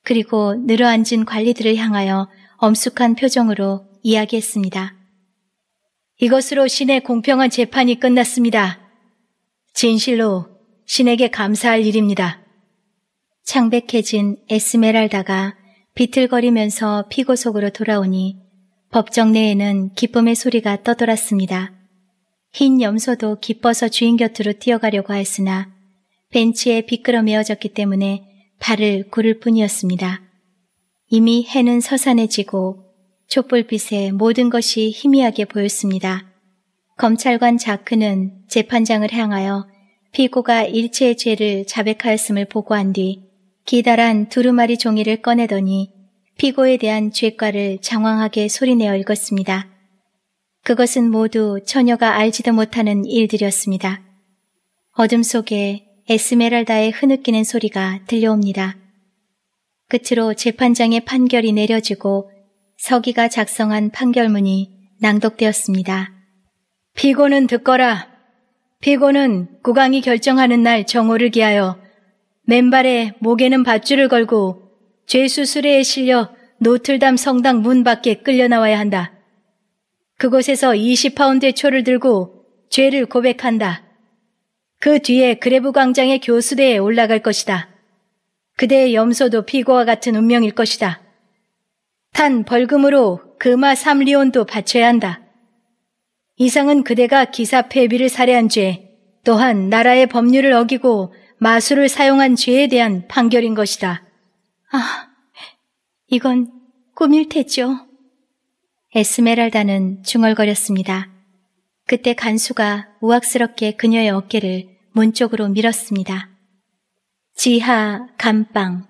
그리고 늘어앉은 관리들을 향하여 엄숙한 표정으로 이야기했습니다. 이것으로 신의 공평한 재판이 끝났습니다. 진실로 신에게 감사할 일입니다. 창백해진 에스메랄다가 비틀거리면서 피고속으로 돌아오니 법정 내에는 기쁨의 소리가 떠돌았습니다. 흰 염소도 기뻐서 주인 곁으로 뛰어가려고 했으나 벤치에 비끄러매어졌기 때문에 발을 구를 뿐이었습니다. 이미 해는 서산해 지고 촛불빛에 모든 것이 희미하게 보였습니다. 검찰관 자크는 재판장을 향하여 피고가 일체의 죄를 자백하였음을 보고한 뒤 기다란 두루마리 종이를 꺼내더니 피고에 대한 죄과를 장황하게 소리내어 읽었습니다. 그것은 모두 처녀가 알지도 못하는 일들이었습니다. 어둠 속에 에스메랄다의 흐느끼는 소리가 들려옵니다. 끝으로 재판장의 판결이 내려지고 서기가 작성한 판결문이 낭독되었습니다. 피고는 듣거라. 피고는 국왕이 결정하는 날 정오를 기하여 맨발에 목에는 밧줄을 걸고 죄수 수레에 실려 노틀담 성당 문 밖에 끌려 나와야 한다. 그곳에서 20파운드의 초를 들고 죄를 고백한다. 그 뒤에 그레브 광장의 교수대에 올라갈 것이다. 그대의 염소도 피고와 같은 운명일 것이다. 단 벌금으로 금화 3리온도 바쳐야 한다. 이상은 그대가 기사 폐비를 살해한 죄, 또한 나라의 법률을 어기고 마술을 사용한 죄에 대한 판결인 것이다. 아, 이건 꿈일 테죠. 에스메랄다는 중얼거렸습니다. 그때 간수가 우악스럽게 그녀의 어깨를 문 쪽으로 밀었습니다. 지하 감방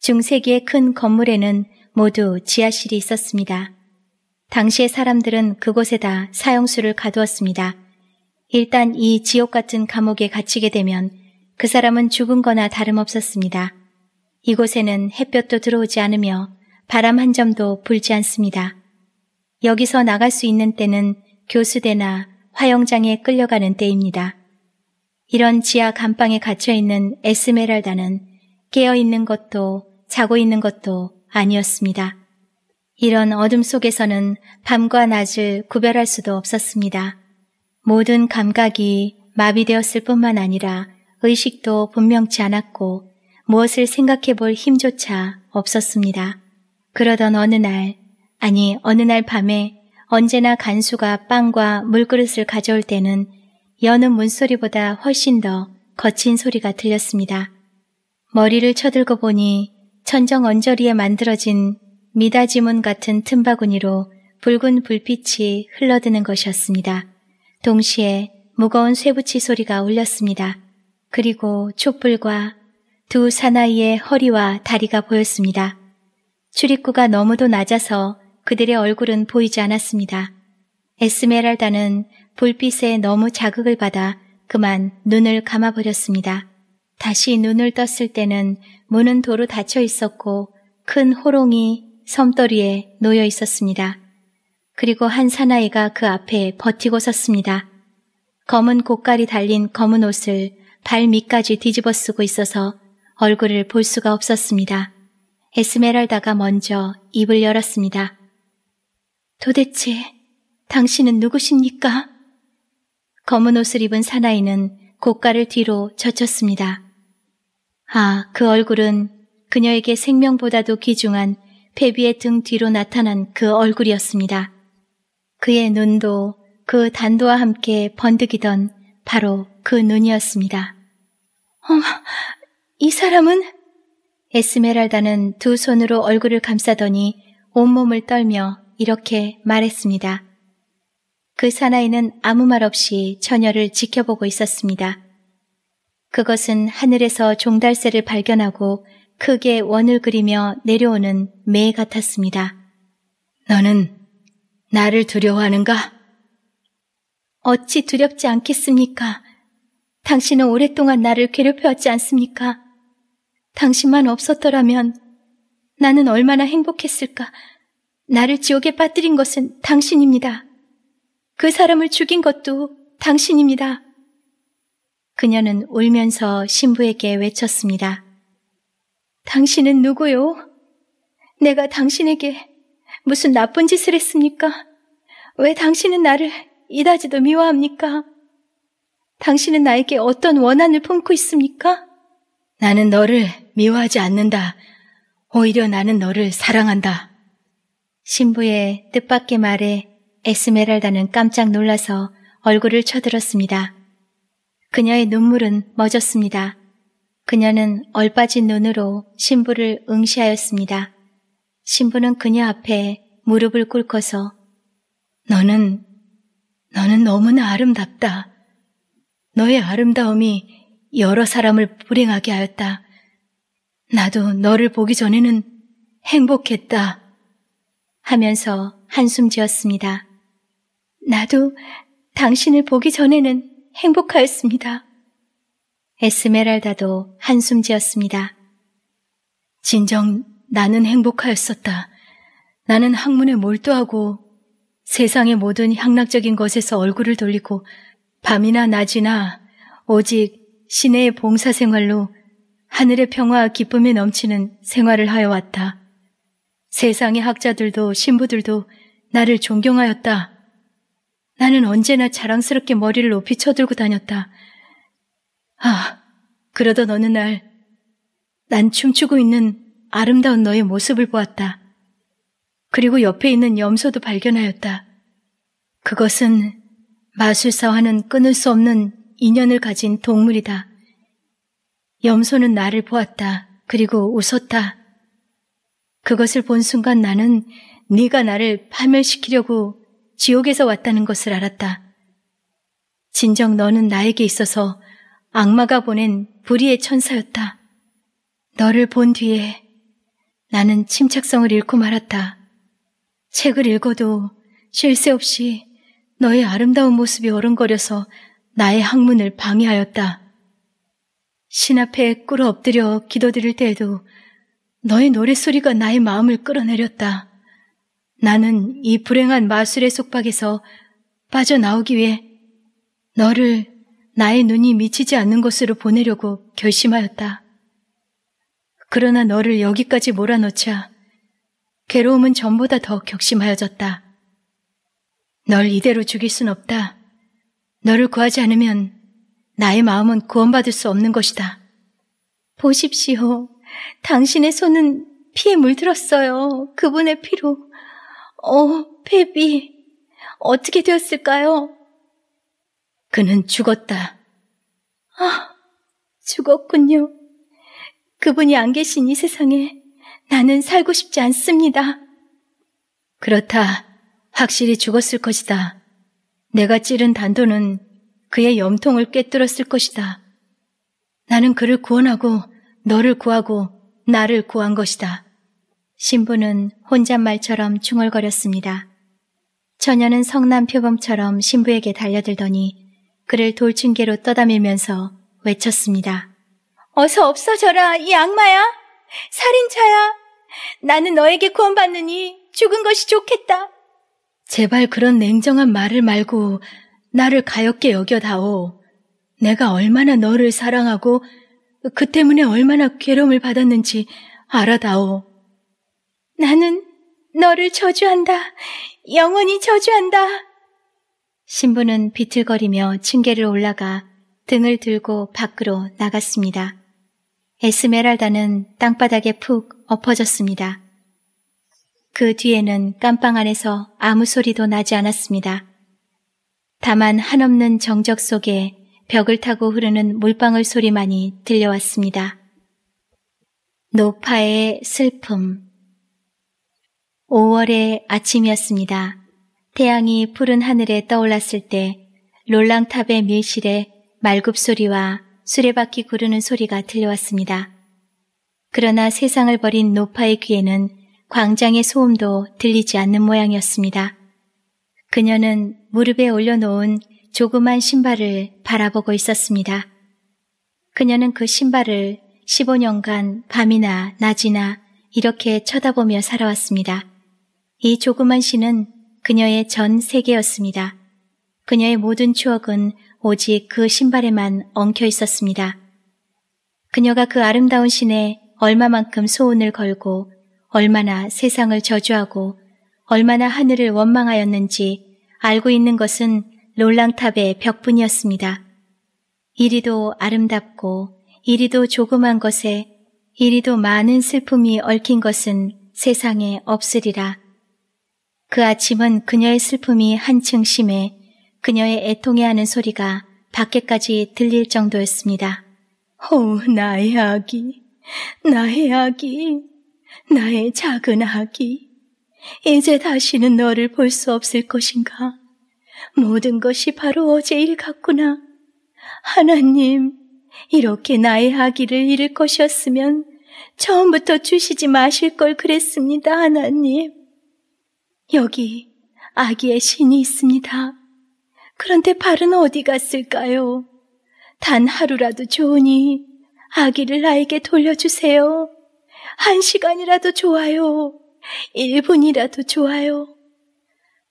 중세기의 큰 건물에는 모두 지하실이 있었습니다. 당시의 사람들은 그곳에다 사형수를 가두었습니다. 일단 이 지옥 같은 감옥에 갇히게 되면 그 사람은 죽은 거나 다름없었습니다. 이곳에는 햇볕도 들어오지 않으며 바람 한 점도 불지 않습니다. 여기서 나갈 수 있는 때는 교수대나 화영장에 끌려가는 때입니다. 이런 지하 감방에 갇혀 있는 에스메랄다는 깨어 있는 것도 자고 있는 것도 아니었습니다. 이런 어둠 속에서는 밤과 낮을 구별할 수도 없었습니다. 모든 감각이 마비되었을 뿐만 아니라 의식도 분명치 않았고 무엇을 생각해 볼 힘조차 없었습니다. 그러던 어느 날, 아니 어느 날 밤에 언제나 간수가 빵과 물그릇을 가져올 때는 여는 문소리보다 훨씬 더 거친 소리가 들렸습니다. 머리를 쳐들고 보니 천정 언저리에 만들어진 미다지문 같은 틈바구니로 붉은 불빛이 흘러드는 것이었습니다. 동시에 무거운 쇠붙이 소리가 울렸습니다. 그리고 촛불과 두 사나이의 허리와 다리가 보였습니다. 출입구가 너무도 낮아서 그들의 얼굴은 보이지 않았습니다. 에스메랄다는 불빛에 너무 자극을 받아 그만 눈을 감아버렸습니다. 다시 눈을 떴을 때는 문은 도로 닫혀 있었고 큰 호롱이 섬더리에 놓여 있었습니다. 그리고 한 사나이가 그 앞에 버티고 섰습니다. 검은 고깔이 달린 검은 옷을 발 밑까지 뒤집어 쓰고 있어서 얼굴을 볼 수가 없었습니다. 에스메랄다가 먼저 입을 열었습니다. 도대체 당신은 누구십니까? 검은 옷을 입은 사나이는 고깔을 뒤로 젖혔습니다. 아, 그 얼굴은 그녀에게 생명보다도 귀중한 패비의등 뒤로 나타난 그 얼굴이었습니다. 그의 눈도 그 단도와 함께 번득이던 바로 그 눈이었습니다. 어머, 이 사람은? 에스메랄다는 두 손으로 얼굴을 감싸더니 온몸을 떨며 이렇게 말했습니다. 그 사나이는 아무 말 없이 처녀를 지켜보고 있었습니다. 그것은 하늘에서 종달새를 발견하고 크게 원을 그리며 내려오는 매 같았습니다. 너는 나를 두려워하는가? 어찌 두렵지 않겠습니까? 당신은 오랫동안 나를 괴롭혀왔지 않습니까? 당신만 없었더라면 나는 얼마나 행복했을까? 나를 지옥에 빠뜨린 것은 당신입니다. 그 사람을 죽인 것도 당신입니다. 그녀는 울면서 신부에게 외쳤습니다. 당신은 누구요? 내가 당신에게 무슨 나쁜 짓을 했습니까? 왜 당신은 나를 이다지도 미워합니까? 당신은 나에게 어떤 원한을 품고 있습니까? 나는 너를 미워하지 않는다. 오히려 나는 너를 사랑한다. 신부의 뜻밖의 말에 에스메랄다는 깜짝 놀라서 얼굴을 쳐들었습니다. 그녀의 눈물은 멎었습니다. 그녀는 얼빠진 눈으로 신부를 응시하였습니다. 신부는 그녀 앞에 무릎을 꿇고서 너는, 너는 너무나 아름답다. 너의 아름다움이 여러 사람을 불행하게 하였다. 나도 너를 보기 전에는 행복했다. 하면서 한숨 지었습니다. 나도 당신을 보기 전에는 행복하였습니다. 에스메랄다도 한숨 지었습니다. 진정 나는 행복하였었다. 나는 학문에 몰두하고 세상의 모든 향락적인 것에서 얼굴을 돌리고 밤이나 낮이나 오직 시내의 봉사 생활로 하늘의 평화와 기쁨이 넘치는 생활을 하여 왔다. 세상의 학자들도 신부들도 나를 존경하였다. 나는 언제나 자랑스럽게 머리를 높이 쳐들고 다녔다. 아, 그러던 어느 날, 난 춤추고 있는 아름다운 너의 모습을 보았다. 그리고 옆에 있는 염소도 발견하였다. 그것은 마술사와는 끊을 수 없는 인연을 가진 동물이다. 염소는 나를 보았다. 그리고 웃었다. 그것을 본 순간 나는 네가 나를 파멸시키려고 지옥에서 왔다는 것을 알았다. 진정 너는 나에게 있어서 악마가 보낸 불의의 천사였다. 너를 본 뒤에 나는 침착성을 잃고 말았다. 책을 읽어도 쉴 새 없이 너의 아름다운 모습이 어른거려서 나의 학문을 방해하였다. 신 앞에 꿇어 엎드려 기도드릴 때에도 너의 노랫소리가 나의 마음을 끌어내렸다. 나는 이 불행한 마술의 속박에서 빠져나오기 위해 너를 나의 눈이 미치지 않는 곳으로 보내려고 결심하였다. 그러나 너를 여기까지 몰아넣자 괴로움은 전보다 더 격심하여졌다. 널 이대로 죽일 순 없다. 너를 구하지 않으면 나의 마음은 구원받을 수 없는 것이다. 보십시오. 당신의 손은 피에 물들었어요. 그분의 피로. 어, 패비. 어떻게 되었을까요? 그는 죽었다. 아, 죽었군요. 그분이 안 계신 이 세상에 나는 살고 싶지 않습니다. 그렇다. 확실히 죽었을 것이다. 내가 찌른 단도는 그의 염통을 꿰뚫었을 것이다. 나는 그를 구원하고 너를 구하고 나를 구한 것이다. 신부는 혼잣말처럼 중얼거렸습니다. 처녀는 성남 표범처럼 신부에게 달려들더니 그를 돌충개로 떠다밀면서 외쳤습니다. 어서 없어져라, 이 악마야! 살인자야! 나는 너에게 구원받느니 죽은 것이 좋겠다. 제발 그런 냉정한 말을 말고 나를 가엾게 여겨다오. 내가 얼마나 너를 사랑하고 그 때문에 얼마나 괴로움을 받았는지 알아다오. 나는 너를 저주한다. 영원히 저주한다. 신부는 비틀거리며 층계를 올라가 등을 들고 밖으로 나갔습니다. 에스메랄다는 땅바닥에 푹 엎어졌습니다. 그 뒤에는 깜빵 안에서 아무 소리도 나지 않았습니다. 다만 한없는 정적 속에 벽을 타고 흐르는 물방울 소리만이 들려왔습니다. 노파의 슬픔 5월의 아침이었습니다. 태양이 푸른 하늘에 떠올랐을 때 롤랑탑의 밀실에 말굽 소리와 수레바퀴 구르는 소리가 들려왔습니다. 그러나 세상을 버린 노파의 귀에는 광장의 소음도 들리지 않는 모양이었습니다. 그녀는 무릎에 올려놓은 조그만 신발을 바라보고 있었습니다. 그녀는 그 신발을 15년간 밤이나 낮이나 이렇게 쳐다보며 살아왔습니다. 이 조그만 시는 그녀의 전 세계였습니다. 그녀의 모든 추억은 오직 그 신발에만 엉켜 있었습니다. 그녀가 그 아름다운 신에 얼마만큼 소원을 걸고 얼마나 세상을 저주하고 얼마나 하늘을 원망하였는지 알고 있는 것은 롤랑탑의 벽뿐이었습니다. 이리도 아름답고 이리도 조그만 것에 이리도 많은 슬픔이 얽힌 것은 세상에 없으리라. 그 아침은 그녀의 슬픔이 한층 심해 그녀의 애통해하는 소리가 밖에까지 들릴 정도였습니다. 오, 나의 아기, 나의 아기, 나의 작은 아기. 이제 다시는 너를 볼 수 없을 것인가? 모든 것이 바로 어제 일 같구나. 하나님, 이렇게 나의 아기를 잃을 것이었으면 처음부터 주시지 마실 걸 그랬습니다, 하나님. 여기 아기의 신이 있습니다. 그런데 발은 어디 갔을까요? 단 하루라도 좋으니 아기를 나에게 돌려주세요. 한 시간이라도 좋아요. 1분이라도 좋아요.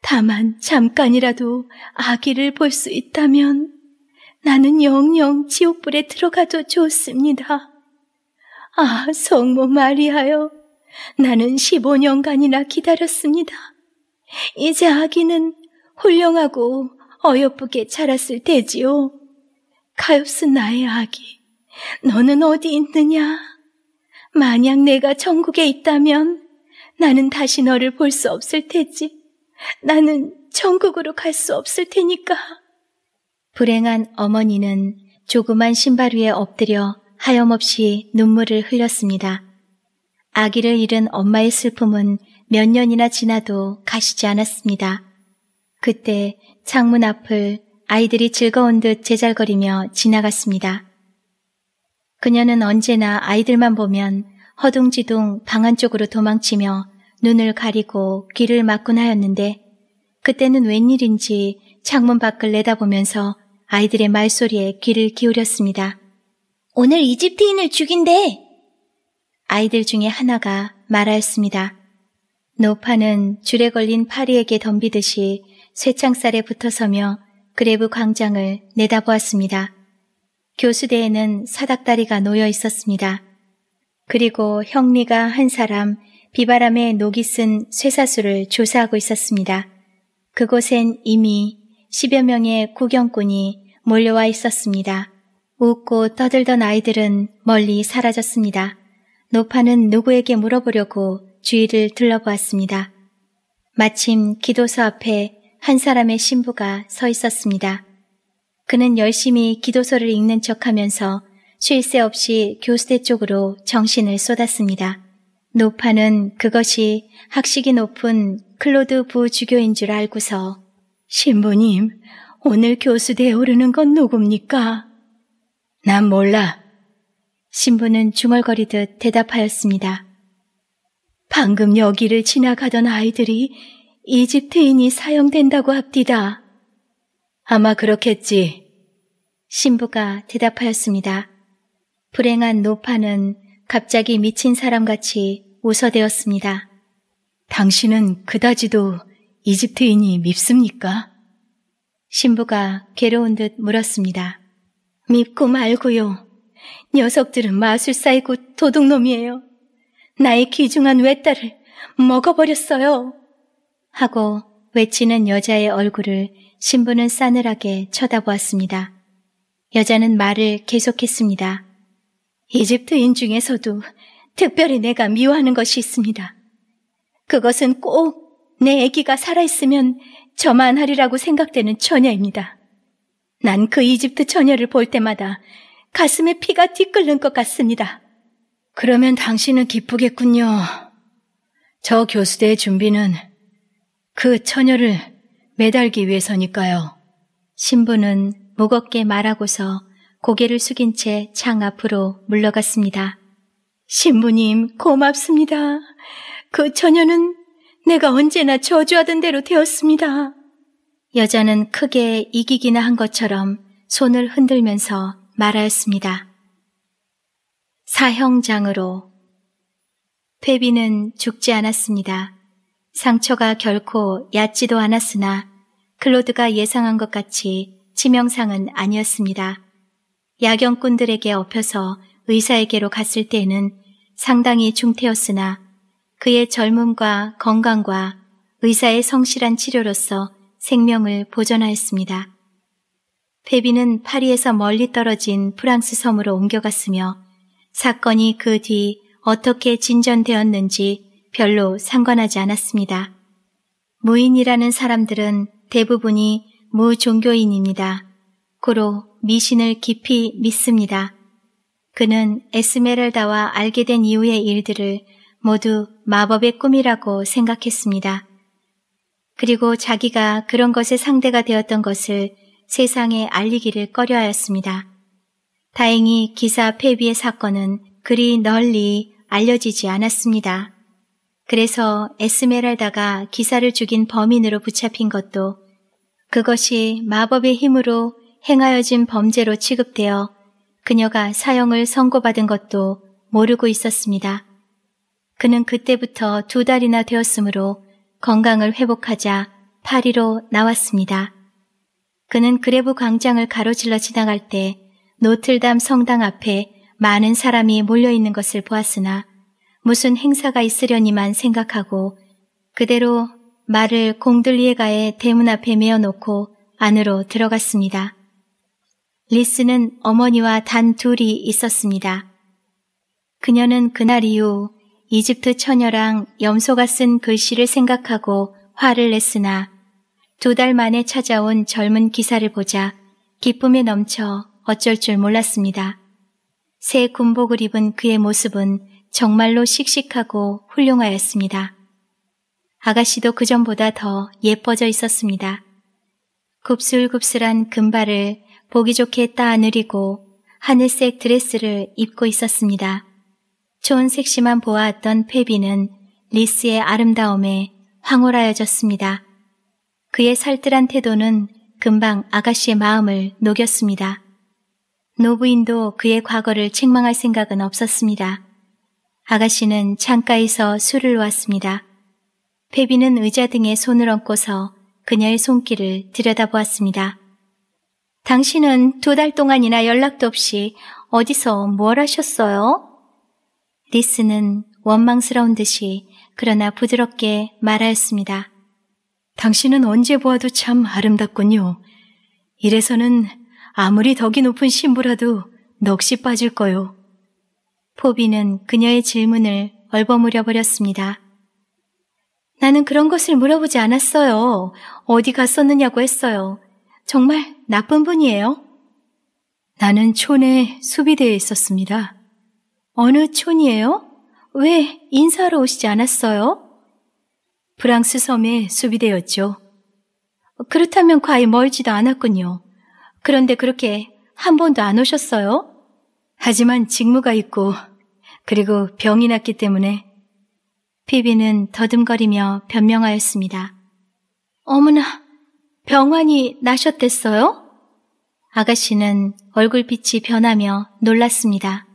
다만 잠깐이라도 아기를 볼 수 있다면 나는 영영 지옥불에 들어가도 좋습니다. 아, 성모 마리아요 나는 15년간이나 기다렸습니다. 이제 아기는 훌륭하고 어여쁘게 자랐을 테지요. 가엾은 나의 아기, 너는 어디 있느냐? 만약 내가 천국에 있다면 나는 다시 너를 볼 수 없을 테지. 나는 천국으로 갈 수 없을 테니까. 불행한 어머니는 조그만 신발 위에 엎드려 하염없이 눈물을 흘렸습니다. 아기를 잃은 엄마의 슬픔은 몇 년이나 지나도 가시지 않았습니다. 그때 창문 앞을 아이들이 즐거운 듯 제잘거리며 지나갔습니다. 그녀는 언제나 아이들만 보면 허둥지둥 방 안쪽으로 도망치며 눈을 가리고 귀를 막곤 하였는데 그때는 웬일인지 창문 밖을 내다보면서 아이들의 말소리에 귀를 기울였습니다. 오늘 이집트인을 죽인대! 아이들 중에 하나가 말하였습니다. 노파는 줄에 걸린 파리에게 덤비듯이 쇠창살에 붙어서며 그레브 광장을 내다보았습니다. 교수대에는 사닥다리가 놓여 있었습니다. 그리고 형리가 한 사람 비바람에 녹이 쓴 쇠사수를 조사하고 있었습니다. 그곳엔 이미 10여 명의 구경꾼이 몰려와 있었습니다. 웃고 떠들던 아이들은 멀리 사라졌습니다. 노파는 누구에게 물어보려고 주위를 둘러보았습니다. 마침 기도서 앞에 한 사람의 신부가 서 있었습니다. 그는 열심히 기도서를 읽는 척 하면서 쉴 새 없이 교수대 쪽으로 정신을 쏟았습니다. 노파는 그것이 학식이 높은 클로드 부주교인 줄 알고서 신부님, 오늘 교수대에 오르는 건 누굽니까? 난 몰라. 신부는 중얼거리듯 대답하였습니다. 방금 여기를 지나가던 아이들이 이집트인이 사형된다고 합디다. 아마 그렇겠지. 신부가 대답하였습니다. 불행한 노파는 갑자기 미친 사람같이 웃어대었습니다. 당신은 그다지도 이집트인이 밉습니까? 신부가 괴로운 듯 물었습니다. 밉고 말고요. 녀석들은 마술사이고 도둑놈이에요. 나의 귀중한 외딸을 먹어버렸어요. 하고 외치는 여자의 얼굴을 신부는 싸늘하게 쳐다보았습니다. 여자는 말을 계속했습니다. 이집트인 중에서도 특별히 내가 미워하는 것이 있습니다. 그것은 꼭 내 아기가 살아있으면 저만 하리라고 생각되는 처녀입니다. 난 그 이집트 처녀를 볼 때마다 가슴에 피가 뒤끓는 것 같습니다. 그러면 당신은 기쁘겠군요. 저 교수대의 준비는 그 처녀를 매달기 위해서니까요. 신부는 무겁게 말하고서 고개를 숙인 채 창 앞으로 물러갔습니다. 신부님, 고맙습니다. 그 처녀는 내가 언제나 저주하던 대로 되었습니다. 여자는 크게 이기기나 한 것처럼 손을 흔들면서 말하였습니다. 사형장으로 회비는 죽지 않았습니다. 상처가 결코 얕지도 않았으나 클로드가 예상한 것 같이 치명상은 아니었습니다. 야경꾼들에게 업혀서 의사에게로 갔을 때는 에 상당히 중태였으나 그의 젊음과 건강과 의사의 성실한 치료로서 생명을 보전하였습니다. 페비는 파리에서 멀리 떨어진 프랑스 섬으로 옮겨갔으며 사건이 그 뒤 어떻게 진전되었는지 별로 상관하지 않았습니다. 무인이라는 사람들은 대부분이 무종교인입니다. 고로 미신을 깊이 믿습니다. 그는 에스메랄다와 알게 된 이후의 일들을 모두 마법의 꿈이라고 생각했습니다. 그리고 자기가 그런 것의 상대가 되었던 것을 세상에 알리기를 꺼려하였습니다. 다행히 기사 폐비의 사건은 그리 널리 알려지지 않았습니다. 그래서 에스메랄다가 기사를 죽인 범인으로 붙잡힌 것도 그것이 마법의 힘으로 행하여진 범죄로 취급되어 그녀가 사형을 선고받은 것도 모르고 있었습니다. 그는 그때부터 두 달이나 되었으므로 건강을 회복하자 파리로 나왔습니다. 그는 그레브 광장을 가로질러 지나갈 때 노틀담 성당 앞에 많은 사람이 몰려 있는 것을 보았으나 무슨 행사가 있으려니만 생각하고 그대로 말을 공들리에가의 대문 앞에 메어놓고 안으로 들어갔습니다. 리스는 어머니와 단 둘이 있었습니다. 그녀는 그날 이후 이집트 처녀랑 염소가 쓴 글씨를 생각하고 화를 냈으나 두 달 만에 찾아온 젊은 기사를 보자 기쁨에 넘쳐 어쩔 줄 몰랐습니다. 새 군복을 입은 그의 모습은 정말로 씩씩하고 훌륭하였습니다. 아가씨도 그전보다 더 예뻐져 있었습니다. 굽슬굽슬한 금발을 보기 좋게 따아늘이고 하늘색 드레스를 입고 있었습니다. 좋은 색시만 보아왔던 페비는 리스의 아름다움에 황홀하여졌습니다. 그의 살뜰한 태도는 금방 아가씨의 마음을 녹였습니다. 노부인도 그의 과거를 책망할 생각은 없었습니다. 아가씨는 창가에서 술을 놓았습니다. 페비는 의자 등에 손을 얹고서 그녀의 손길을 들여다보았습니다. 당신은 두 달 동안이나 연락도 없이 어디서 뭘 하셨어요? 리스는 원망스러운 듯이 그러나 부드럽게 말하였습니다. 당신은 언제 보아도 참 아름답군요. 이래서는 아무리 덕이 높은 신부라도 넋이 빠질 거요. 포비는 그녀의 질문을 얼버무려 버렸습니다. 나는 그런 것을 물어보지 않았어요. 어디 갔었느냐고 했어요. 정말 나쁜 분이에요? 나는 촌에 수비대에 있었습니다. 어느 촌이에요? 왜 인사하러 오시지 않았어요? 프랑스 섬의 수비대였죠. 그렇다면 과히 멀지도 않았군요. 그런데 그렇게 한 번도 안 오셨어요? 하지만 직무가 있고 그리고 병이 났기 때문에 피비는 더듬거리며 변명하였습니다. 어머나, 병환이 나셨댔어요? 아가씨는 얼굴빛이 변하며 놀랐습니다.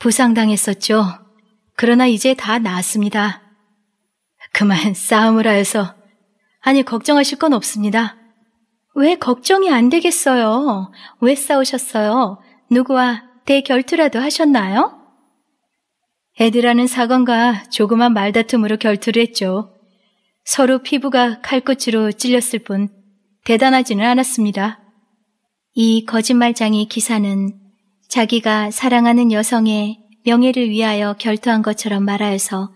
부상당했었죠. 그러나 이제 다 나았습니다. 그만 싸움을 하여서 아니 걱정하실 건 없습니다. 왜 걱정이 안 되겠어요? 왜 싸우셨어요? 누구와 대결투라도 하셨나요? 애드라는 사건과 조그만 말다툼으로 결투를 했죠. 서로 피부가 칼꽃으로 찔렸을 뿐 대단하지는 않았습니다. 이거짓말장이 기사는 자기가 사랑하는 여성의 명예를 위하여 결투한 것처럼 말하여서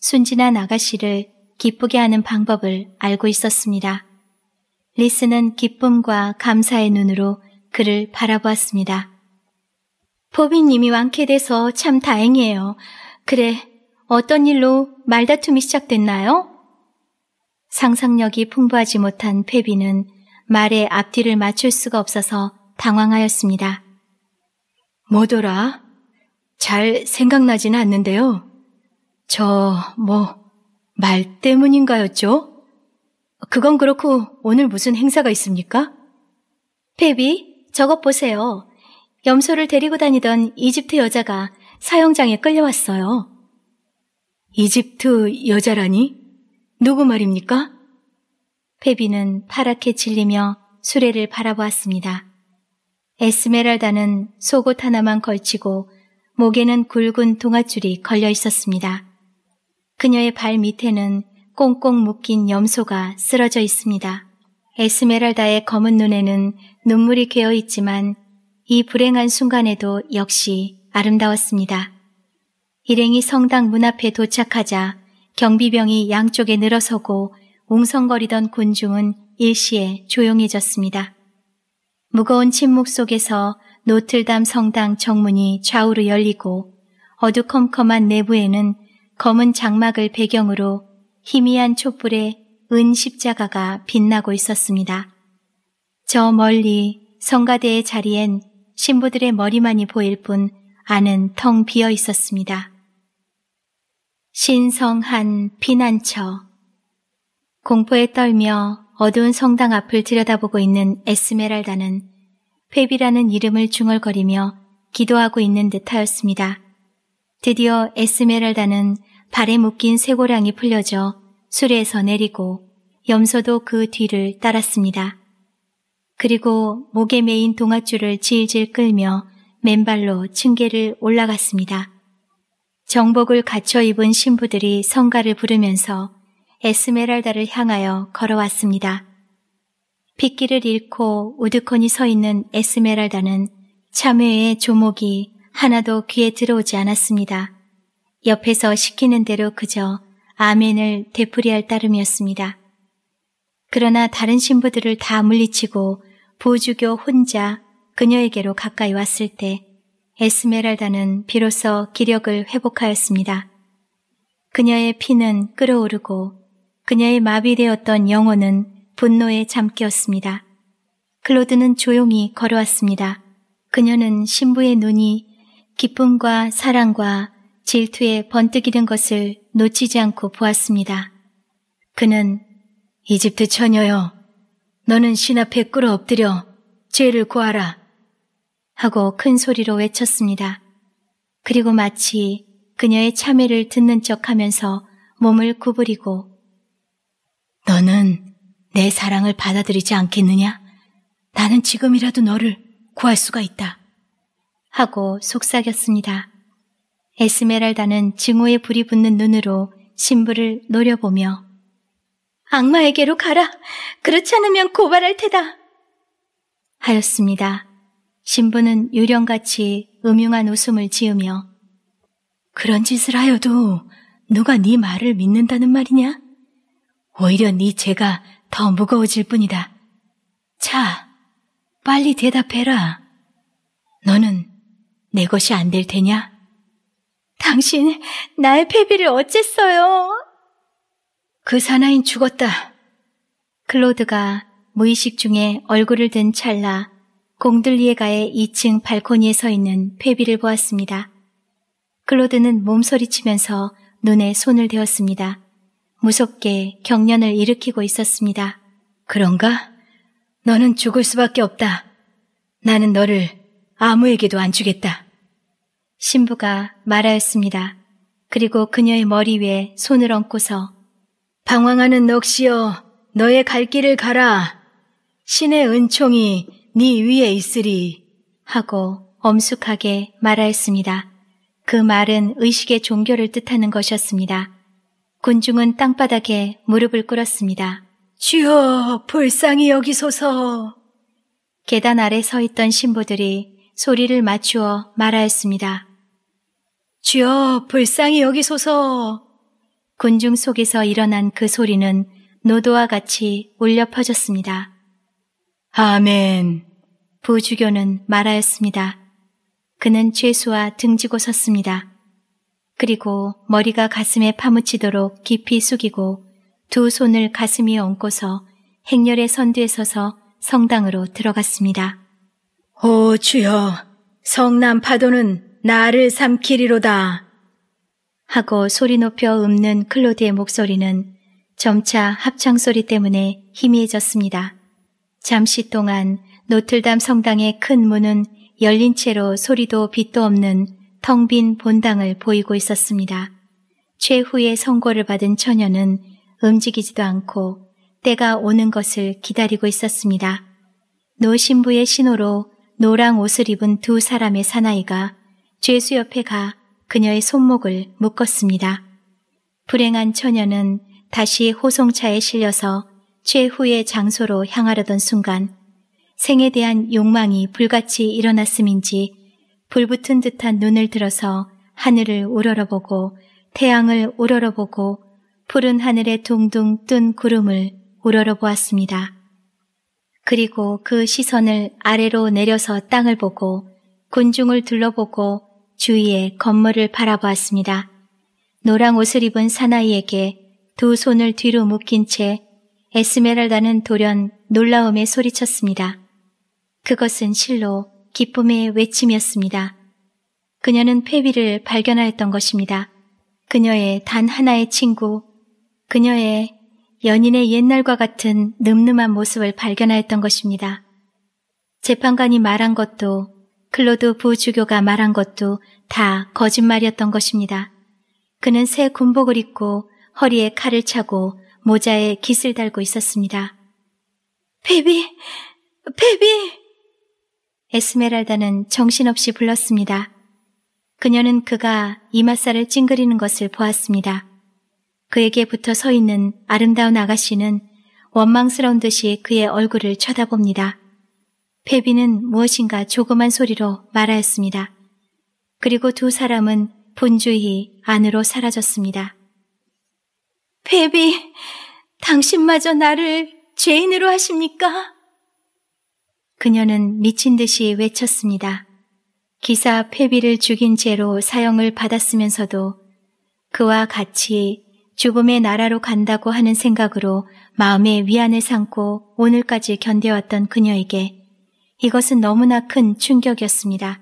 순진한 아가씨를 기쁘게 하는 방법을 알고 있었습니다. 리스는 기쁨과 감사의 눈으로 그를 바라보았습니다. 보빈님이 완쾌돼서 참 다행이에요. 그래, 어떤 일로 말다툼이 시작됐나요? 상상력이 풍부하지 못한 페비는 말의 앞뒤를 맞출 수가 없어서 당황하였습니다. 뭐더라? 잘 생각나지는 않는데요. 저, 뭐, 말 때문인가였죠? 그건 그렇고 오늘 무슨 행사가 있습니까? 베비, 저것 보세요. 염소를 데리고 다니던 이집트 여자가 사형장에 끌려왔어요. 이집트 여자라니? 누구 말입니까? 페비는 파랗게 질리며 수레를 바라보았습니다. 에스메랄다는 속옷 하나만 걸치고 목에는 굵은 동아줄이 걸려 있었습니다. 그녀의 발 밑에는 꽁꽁 묶인 염소가 쓰러져 있습니다. 에스메랄다의 검은 눈에는 눈물이 괴어 있지만 이 불행한 순간에도 역시 아름다웠습니다. 일행이 성당 문 앞에 도착하자 경비병이 양쪽에 늘어서고 웅성거리던 군중은 일시에 조용해졌습니다. 무거운 침묵 속에서 노틀담 성당 정문이 좌우로 열리고 어두컴컴한 내부에는 검은 장막을 배경으로 희미한 촛불에 은 십자가가 빛나고 있었습니다. 저 멀리 성가대의 자리엔 신부들의 머리만이 보일 뿐 안은 텅 비어 있었습니다. 신성한 피난처 공포에 떨며 어두운 성당 앞을 들여다보고 있는 에스메랄다는 회비라는 이름을 중얼거리며 기도하고 있는 듯하였습니다. 드디어 에스메랄다는 발에 묶인 쇠고랑이 풀려져 수레에서 내리고 염소도 그 뒤를 따랐습니다. 그리고 목에 메인 동아줄을 질질 끌며 맨발로 층계를 올라갔습니다. 정복을 갖춰 입은 신부들이 성가를 부르면서 에스메랄다를 향하여 걸어왔습니다. 빗길을 잃고 우드커이서 있는 에스메랄다는 참회의 조목이 하나도 귀에 들어오지 않았습니다. 옆에서 시키는 대로 그저 아멘을 되풀이할 따름이었습니다. 그러나 다른 신부들을 다 물리치고 보주교 혼자 그녀에게로 가까이 왔을 때 에스메랄다는 비로소 기력을 회복하였습니다. 그녀의 피는 끓어오르고 그녀의 마비되었던 영혼은 분노에 잠겼습니다. 클로드는 조용히 걸어왔습니다. 그녀는 신부의 눈이 기쁨과 사랑과 질투에 번뜩이는 것을 놓치지 않고 보았습니다. 그는 이집트 처녀여, 너는 신 앞에 꿇어 엎드려 죄를 구하라 하고 큰 소리로 외쳤습니다. 그리고 마치 그녀의 참회를 듣는 척하면서 몸을 구부리고 너는 내 사랑을 받아들이지 않겠느냐? 나는 지금이라도 너를 구할 수가 있다. 하고 속삭였습니다. 에스메랄다는 증오의 불이 붙는 눈으로 신부를 노려보며 악마에게로 가라. 그렇지 않으면 고발할 테다. 하였습니다. 신부는 유령같이 음흉한 웃음을 지으며 그런 짓을 하여도 누가 네 말을 믿는다는 말이냐? 오히려 네 죄가 더 무거워질 뿐이다. 자, 빨리 대답해라. 너는 내 것이 안 될 테냐? 당신 나의 패비를 어쨌어요? 그 사나인 죽었다. 클로드가 무의식 중에 얼굴을 든 찰나 공들리에가의 2층 발코니에 서 있는 패비를 보았습니다. 클로드는 몸서리치면서 눈에 손을 대었습니다. 무섭게 경련을 일으키고 있었습니다. 그런가? 너는 죽을 수밖에 없다. 나는 너를 아무에게도 안 주겠다. 신부가 말하였습니다. 그리고 그녀의 머리 위에 손을 얹고서 방황하는 넋이여 너의 갈 길을 가라. 신의 은총이 네 위에 있으리 하고 엄숙하게 말하였습니다. 그 말은 의식의 종교를 뜻하는 것이었습니다. 군중은 땅바닥에 무릎을 꿇었습니다. 주여 불쌍히 여기소서. 계단 아래 서 있던 신부들이 소리를 맞추어 말하였습니다. 주여 불쌍히 여기소서. 군중 속에서 일어난 그 소리는 노도와 같이 울려 퍼졌습니다. 아멘. 부주교는 말하였습니다. 그는 죄수와 등지고 섰습니다. 그리고 머리가 가슴에 파묻히도록 깊이 숙이고 두 손을 가슴 위에 얹고서 행렬의 선두에 서서 성당으로 들어갔습니다. 오 주여, 성남 파도는 나를 삼키리로다. 하고 소리 높여 읊는 클로드의 목소리는 점차 합창 소리 때문에 희미해졌습니다. 잠시 동안 노틀담 성당의 큰 문은 열린 채로 소리도 빛도 없는 텅 빈 본당을 보이고 있었습니다. 최후의 선고를 받은 처녀는 움직이지도 않고 때가 오는 것을 기다리고 있었습니다. 노신부의 신호로 노랑 옷을 입은 두 사람의 사나이가 죄수 옆에 가 그녀의 손목을 묶었습니다. 불행한 처녀는 다시 호송차에 실려서 최후의 장소로 향하려던 순간 생에 대한 욕망이 불같이 일어났음인지 불붙은 듯한 눈을 들어서 하늘을 우러러보고 태양을 우러러보고 푸른 하늘에 둥둥 뜬 구름을 우러러보았습니다. 그리고 그 시선을 아래로 내려서 땅을 보고 군중을 둘러보고 주위의 건물을 바라보았습니다. 노랑 옷을 입은 사나이에게 두 손을 뒤로 묶인 채 에스메랄다는 돌연 놀라움에 소리쳤습니다. 그것은 실로 기쁨의 외침이었습니다. 그녀는 페비를 발견하였던 것입니다. 그녀의 단 하나의 친구, 그녀의 연인의 옛날과 같은 늠름한 모습을 발견하였던 것입니다. 재판관이 말한 것도 클로드 부주교가 말한 것도 다 거짓말이었던 것입니다. 그는 새 군복을 입고 허리에 칼을 차고 모자에 깃을 달고 있었습니다. 베비! 베비! 에스메랄다는 정신없이 불렀습니다. 그녀는 그가 이마살을 찡그리는 것을 보았습니다. 그에게 붙어 서 있는 아름다운 아가씨는 원망스러운 듯이 그의 얼굴을 쳐다봅니다. 페비는 무엇인가 조그만 소리로 말하였습니다. 그리고 두 사람은 분주히 안으로 사라졌습니다. 페비, 당신마저 나를 죄인으로 하십니까? 그녀는 미친 듯이 외쳤습니다. 기사 페비를 죽인 죄로 사형을 받았으면서도 그와 같이 죽음의 나라로 간다고 하는 생각으로 마음의 위안을 삼고 오늘까지 견뎌왔던 그녀에게 이것은 너무나 큰 충격이었습니다.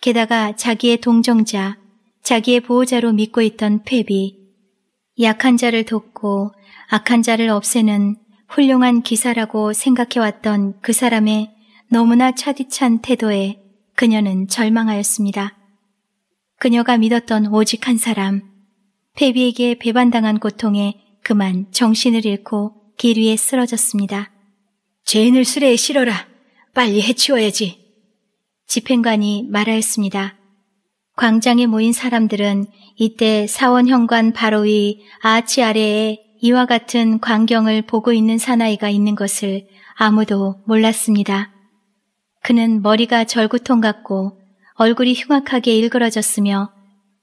게다가 자기의 동정자, 자기의 보호자로 믿고 있던 패비, 약한 자를 돕고 악한 자를 없애는 훌륭한 기사라고 생각해왔던 그 사람의 너무나 차디찬 태도에 그녀는 절망하였습니다. 그녀가 믿었던 오직 한 사람, 패비에게 배반당한 고통에 그만 정신을 잃고 길 위에 쓰러졌습니다. 죄인을 술에 실어라. 빨리 해치워야지. 집행관이 말하였습니다. 광장에 모인 사람들은 이때 사원현관 바로 위 아치 아래에 이와 같은 광경을 보고 있는 사나이가 있는 것을 아무도 몰랐습니다. 그는 머리가 절구통 같고 얼굴이 흉악하게 일그러졌으며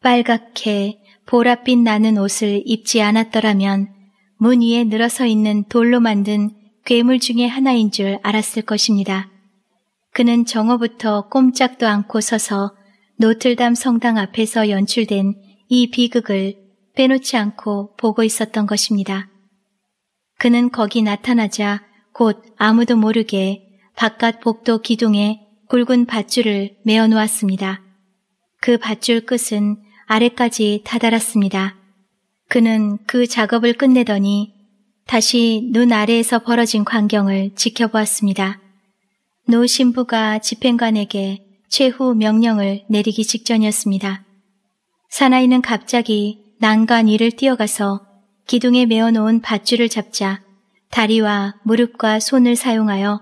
빨갛게 보랏빛 나는 옷을 입지 않았더라면 문 위에 늘어서 있는 돌로 만든 괴물 중의 하나인 줄 알았을 것입니다. 그는 정오부터 꼼짝도 않고 서서 노틀담 성당 앞에서 연출된 이 비극을 빼놓지 않고 보고 있었던 것입니다. 그는 거기 나타나자 곧 아무도 모르게 바깥 복도 기둥에 굵은 밧줄을 메어 놓았습니다. 그 밧줄 끝은 아래까지 다다랐습니다. 그는 그 작업을 끝내더니 다시 눈 아래에서 벌어진 광경을 지켜보았습니다. 노 신부가 집행관에게 최후 명령을 내리기 직전이었습니다. 사나이는 갑자기 난간 위를 뛰어가서 기둥에 메어놓은 밧줄을 잡자 다리와 무릎과 손을 사용하여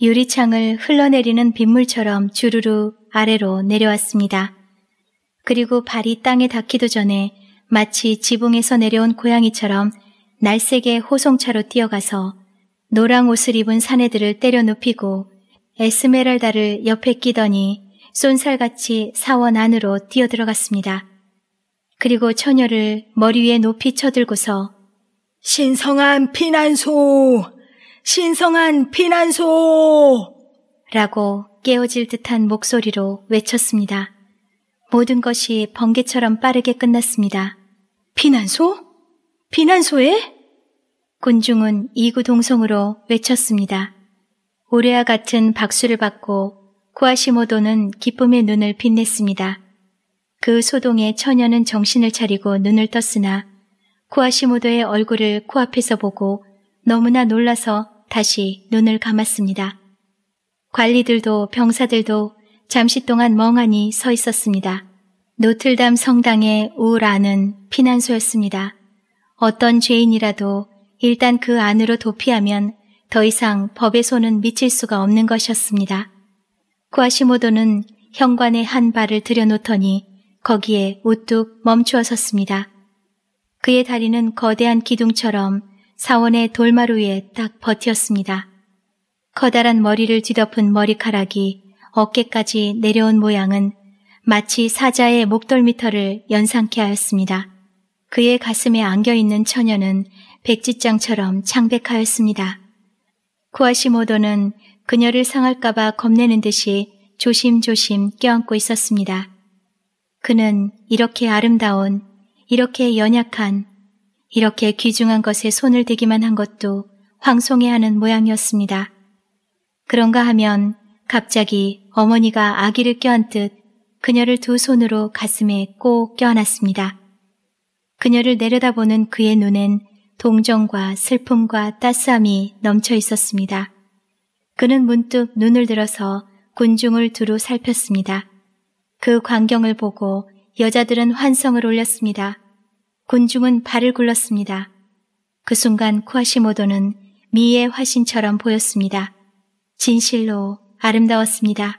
유리창을 흘러내리는 빗물처럼 주르르 아래로 내려왔습니다. 그리고 발이 땅에 닿기도 전에 마치 지붕에서 내려온 고양이처럼 날색의 호송차로 뛰어가서 노랑 옷을 입은 사내들을 때려 눕히고 에스메랄다를 옆에 끼더니 쏜살같이 사원 안으로 뛰어들어갔습니다. 그리고 처녀를 머리 위에 높이 쳐들고서 신성한 피난소! 신성한 피난소! 라고 깨어질 듯한 목소리로 외쳤습니다. 모든 것이 번개처럼 빠르게 끝났습니다. 피난소? 피난소에? 군중은 이구동성으로 외쳤습니다. 오레아 같은 박수를 받고 쿠아시모도는 기쁨의 눈을 빛냈습니다. 그 소동에 처녀는 정신을 차리고 눈을 떴으나 쿠아시모도의 얼굴을 코앞에서 보고 너무나 놀라서 다시 눈을 감았습니다. 관리들도 병사들도 잠시 동안 멍하니 서 있었습니다. 노틀담 성당의 우울라은 피난소였습니다. 어떤 죄인이라도 일단 그 안으로 도피하면 더 이상 법의 손은 미칠 수가 없는 것이었습니다. 구아시모도는 현관에 한 발을 들여놓더니 거기에 우뚝 멈추어 섰습니다. 그의 다리는 거대한 기둥처럼 사원의 돌마루 위에 딱버텼습니다 커다란 머리를 뒤덮은 머리카락이 어깨까지 내려온 모양은 마치 사자의 목돌미터를 연상케 하였습니다. 그의 가슴에 안겨있는 처녀는 백지장처럼 창백하였습니다. 쿠아시모도는 그녀를 상할까봐 겁내는 듯이 조심조심 껴안고 있었습니다. 그는 이렇게 아름다운, 이렇게 연약한, 이렇게 귀중한 것에 손을 대기만 한 것도 황송해하는 모양이었습니다. 그런가 하면 갑자기 어머니가 아기를 껴안듯 그녀를 두 손으로 가슴에 꼭 껴안았습니다. 그녀를 내려다보는 그의 눈엔 동정과 슬픔과 따스함이 넘쳐 있었습니다. 그는 문득 눈을 들어서 군중을 두루 살폈습니다. 그 광경을 보고 여자들은 환성을 올렸습니다. 군중은 발을 굴렀습니다. 그 순간 쿠아시모도는 미의 화신처럼 보였습니다. 진실로 아름다웠습니다.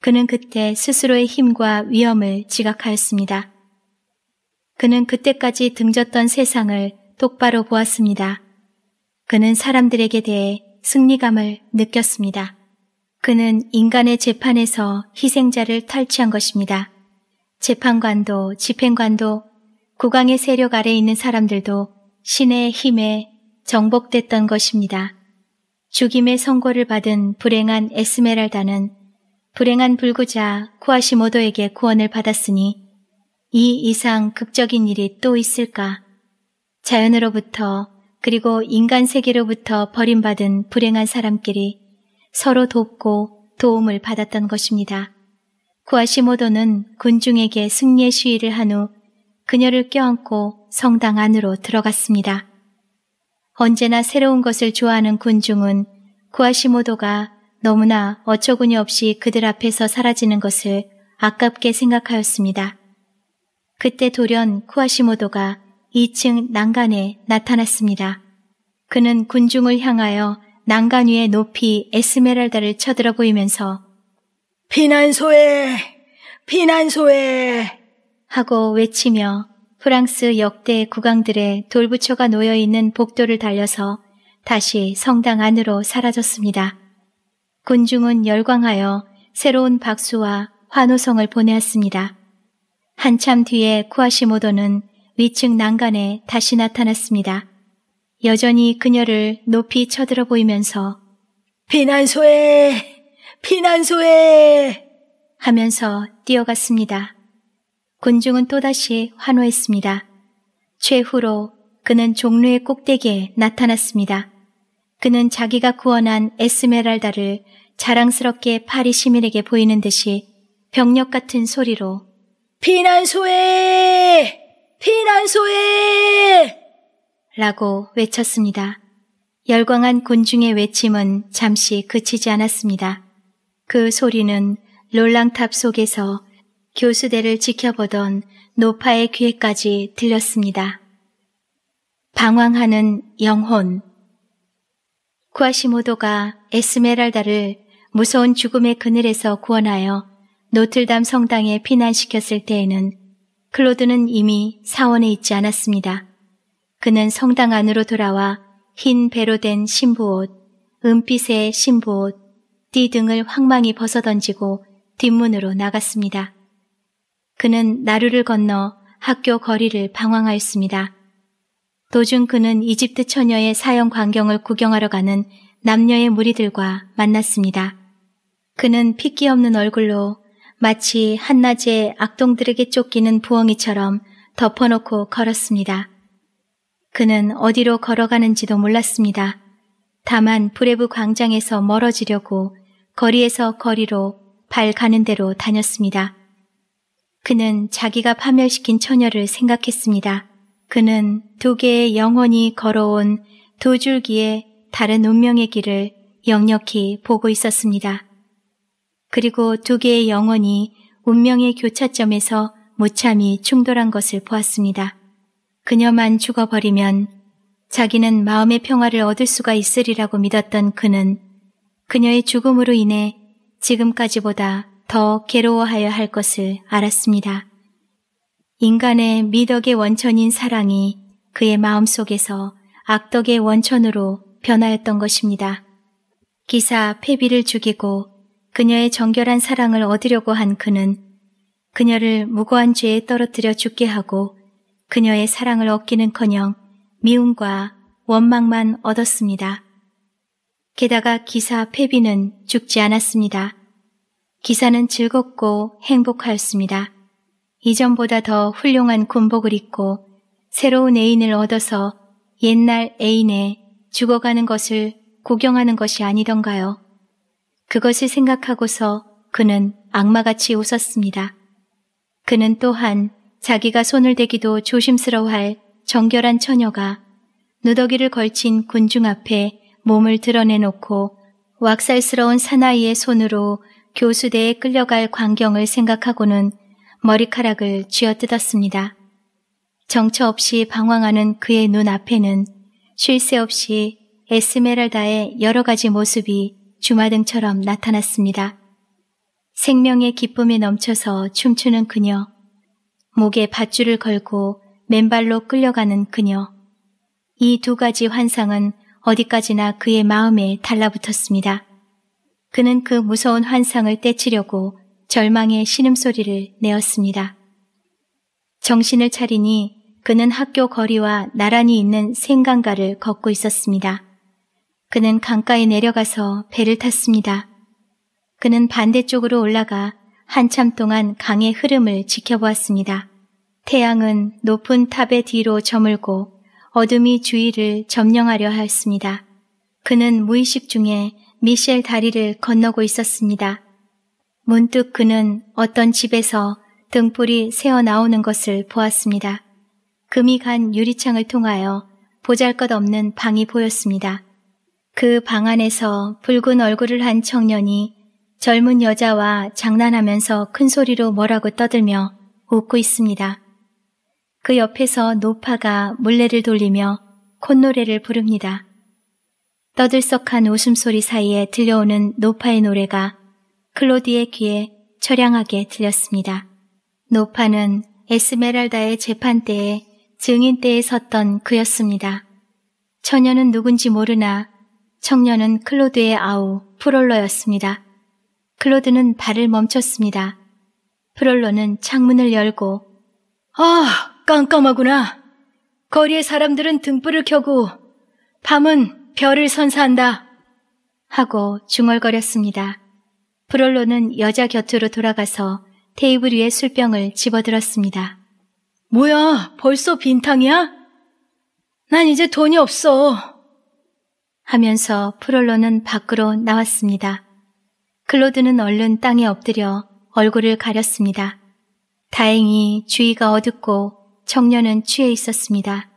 그는 그때 스스로의 힘과 위험을 지각하였습니다. 그는 그때까지 등졌던 세상을 똑바로 보았습니다. 그는 사람들에게 대해 승리감을 느꼈습니다. 그는 인간의 재판에서 희생자를 탈취한 것입니다. 재판관도 집행관도 국왕의 세력 아래 있는 사람들도 신의 힘에 정복됐던 것입니다. 죽임의 선고를 받은 불행한 에스메랄다는 불행한 불구자 쿠아시모도에게 구원을 받았으니 이 이상 극적인 일이 또 있을까? 자연으로부터 그리고 인간 세계로부터 버림받은 불행한 사람끼리 서로 돕고 도움을 받았던 것입니다. 구아시모도는 군중에게 승리의 시위를 한 후 그녀를 껴안고 성당 안으로 들어갔습니다. 언제나 새로운 것을 좋아하는 군중은 구아시모도가 너무나 어처구니 없이 그들 앞에서 사라지는 것을 아깝게 생각하였습니다. 그때 돌연 쿠아시모도가 2층 난간에 나타났습니다. 그는 군중을 향하여 난간 위에 높이 에스메랄다를 쳐들어 보이면서 피난소에! 피난소에! 하고 외치며 프랑스 역대 국왕들의 돌부처가 놓여 있는 복도를 달려서 다시 성당 안으로 사라졌습니다. 군중은 열광하여 새로운 박수와 환호성을 보내었습니다. 한참 뒤에 쿠아시모도는 위층 난간에 다시 나타났습니다. 여전히 그녀를 높이 쳐들어 보이면서 피난소에! 피난소에! 하면서 뛰어갔습니다. 군중은 또다시 환호했습니다. 최후로 그는 종로의 꼭대기에 나타났습니다. 그는 자기가 구원한 에스메랄다를 자랑스럽게 파리 시민에게 보이는 듯이 병력 같은 소리로 피난소에! 피난소에! 라고 외쳤습니다. 열광한 군중의 외침은 잠시 그치지 않았습니다. 그 소리는 롤랑탑 속에서 교수대를 지켜보던 노파의 귀에까지 들렸습니다. 방황하는 영혼 쿠아시모도가 에스메랄다를 무서운 죽음의 그늘에서 구원하여 노틀담 성당에 피난시켰을 때에는 클로드는 이미 사원에 있지 않았습니다. 그는 성당 안으로 돌아와 흰 배로 된 신부옷, 은빛의 신부옷, 띠 등을 황망히 벗어던지고 뒷문으로 나갔습니다. 그는 나루를 건너 학교 거리를 방황하였습니다. 도중 그는 이집트 처녀의 사형 광경을 구경하러 가는 남녀의 무리들과 만났습니다. 그는 핏기 없는 얼굴로 마치 한낮에 악동들에게 쫓기는 부엉이처럼 덮어놓고 걸었습니다. 그는 어디로 걸어가는지도 몰랐습니다. 다만 브레브 광장에서 멀어지려고 거리에서 거리로 발 가는 대로 다녔습니다. 그는 자기가 파멸시킨 처녀를 생각했습니다. 그는 두 개의 영원히 걸어온 두 줄기의 다른 운명의 길을 역력히 보고 있었습니다. 그리고 두 개의 영혼이 운명의 교차점에서 무참히 충돌한 것을 보았습니다. 그녀만 죽어버리면 자기는 마음의 평화를 얻을 수가 있으리라고 믿었던 그는 그녀의 죽음으로 인해 지금까지보다 더 괴로워하여 할 것을 알았습니다. 인간의 미덕의 원천인 사랑이 그의 마음 속에서 악덕의 원천으로 변하였던 것입니다. 기사 폐비를 죽이고 그녀의 정결한 사랑을 얻으려고 한 그는 그녀를 무고한 죄에 떨어뜨려 죽게 하고 그녀의 사랑을 얻기는커녕 미움과 원망만 얻었습니다. 게다가 기사 페비는 죽지 않았습니다. 기사는 즐겁고 행복하였습니다. 이전보다 더 훌륭한 군복을 입고 새로운 애인을 얻어서 옛날 애인의 죽어가는 것을 구경하는 것이 아니던가요? 그것을 생각하고서 그는 악마같이 웃었습니다. 그는 또한 자기가 손을 대기도 조심스러워할 정결한 처녀가 누더기를 걸친 군중 앞에 몸을 드러내놓고 왁살스러운 사나이의 손으로 교수대에 끌려갈 광경을 생각하고는 머리카락을 쥐어뜯었습니다. 정처 없이 방황하는 그의 눈앞에는 쉴 새 없이 에스메랄다의 여러 가지 모습이 주마등처럼 나타났습니다. 생명의 기쁨에 넘쳐서 춤추는 그녀, 목에 밧줄을 걸고 맨발로 끌려가는 그녀. 이 두 가지 환상은 어디까지나 그의 마음에 달라붙었습니다. 그는 그 무서운 환상을 떼치려고 절망의 신음소리를 내었습니다. 정신을 차리니 그는 학교 거리와 나란히 있는 생강가를 걷고 있었습니다. 그는 강가에 내려가서 배를 탔습니다. 그는 반대쪽으로 올라가 한참 동안 강의 흐름을 지켜보았습니다. 태양은 높은 탑의 뒤로 저물고 어둠이 주위를 점령하려 하였습니다. 그는 무의식 중에 미셸 다리를 건너고 있었습니다. 문득 그는 어떤 집에서 등불이 새어 나오는 것을 보았습니다. 금이 간 유리창을 통하여 보잘것없는 방이 보였습니다. 그방 안에서 붉은 얼굴을 한 청년이 젊은 여자와 장난하면서 큰 소리로 뭐라고 떠들며 웃고 있습니다. 그 옆에서 노파가 물레를 돌리며 콧노래를 부릅니다. 떠들썩한 웃음소리 사이에 들려오는 노파의 노래가 클로디의 귀에 처량하게 들렸습니다. 노파는 에스메랄다의 재판 대에 증인 대에 섰던 그였습니다. 처녀는 누군지 모르나 청년은 클로드의 아우 프롤러였습니다. 클로드는 발을 멈췄습니다. 프롤러는 창문을 열고 아 깜깜하구나. 거리의 사람들은 등불을 켜고 밤은 별을 선사한다. 하고 중얼거렸습니다. 프롤로는 여자 곁으로 돌아가서 테이블 위에 술병을 집어들었습니다. 뭐야, 벌써 빈탕이야? 난 이제 돈이 없어. 하면서 프롤로는 밖으로 나왔습니다. 클로드는 얼른 땅에 엎드려 얼굴을 가렸습니다. 다행히 주위가 어둡고 청년은 취해 있었습니다.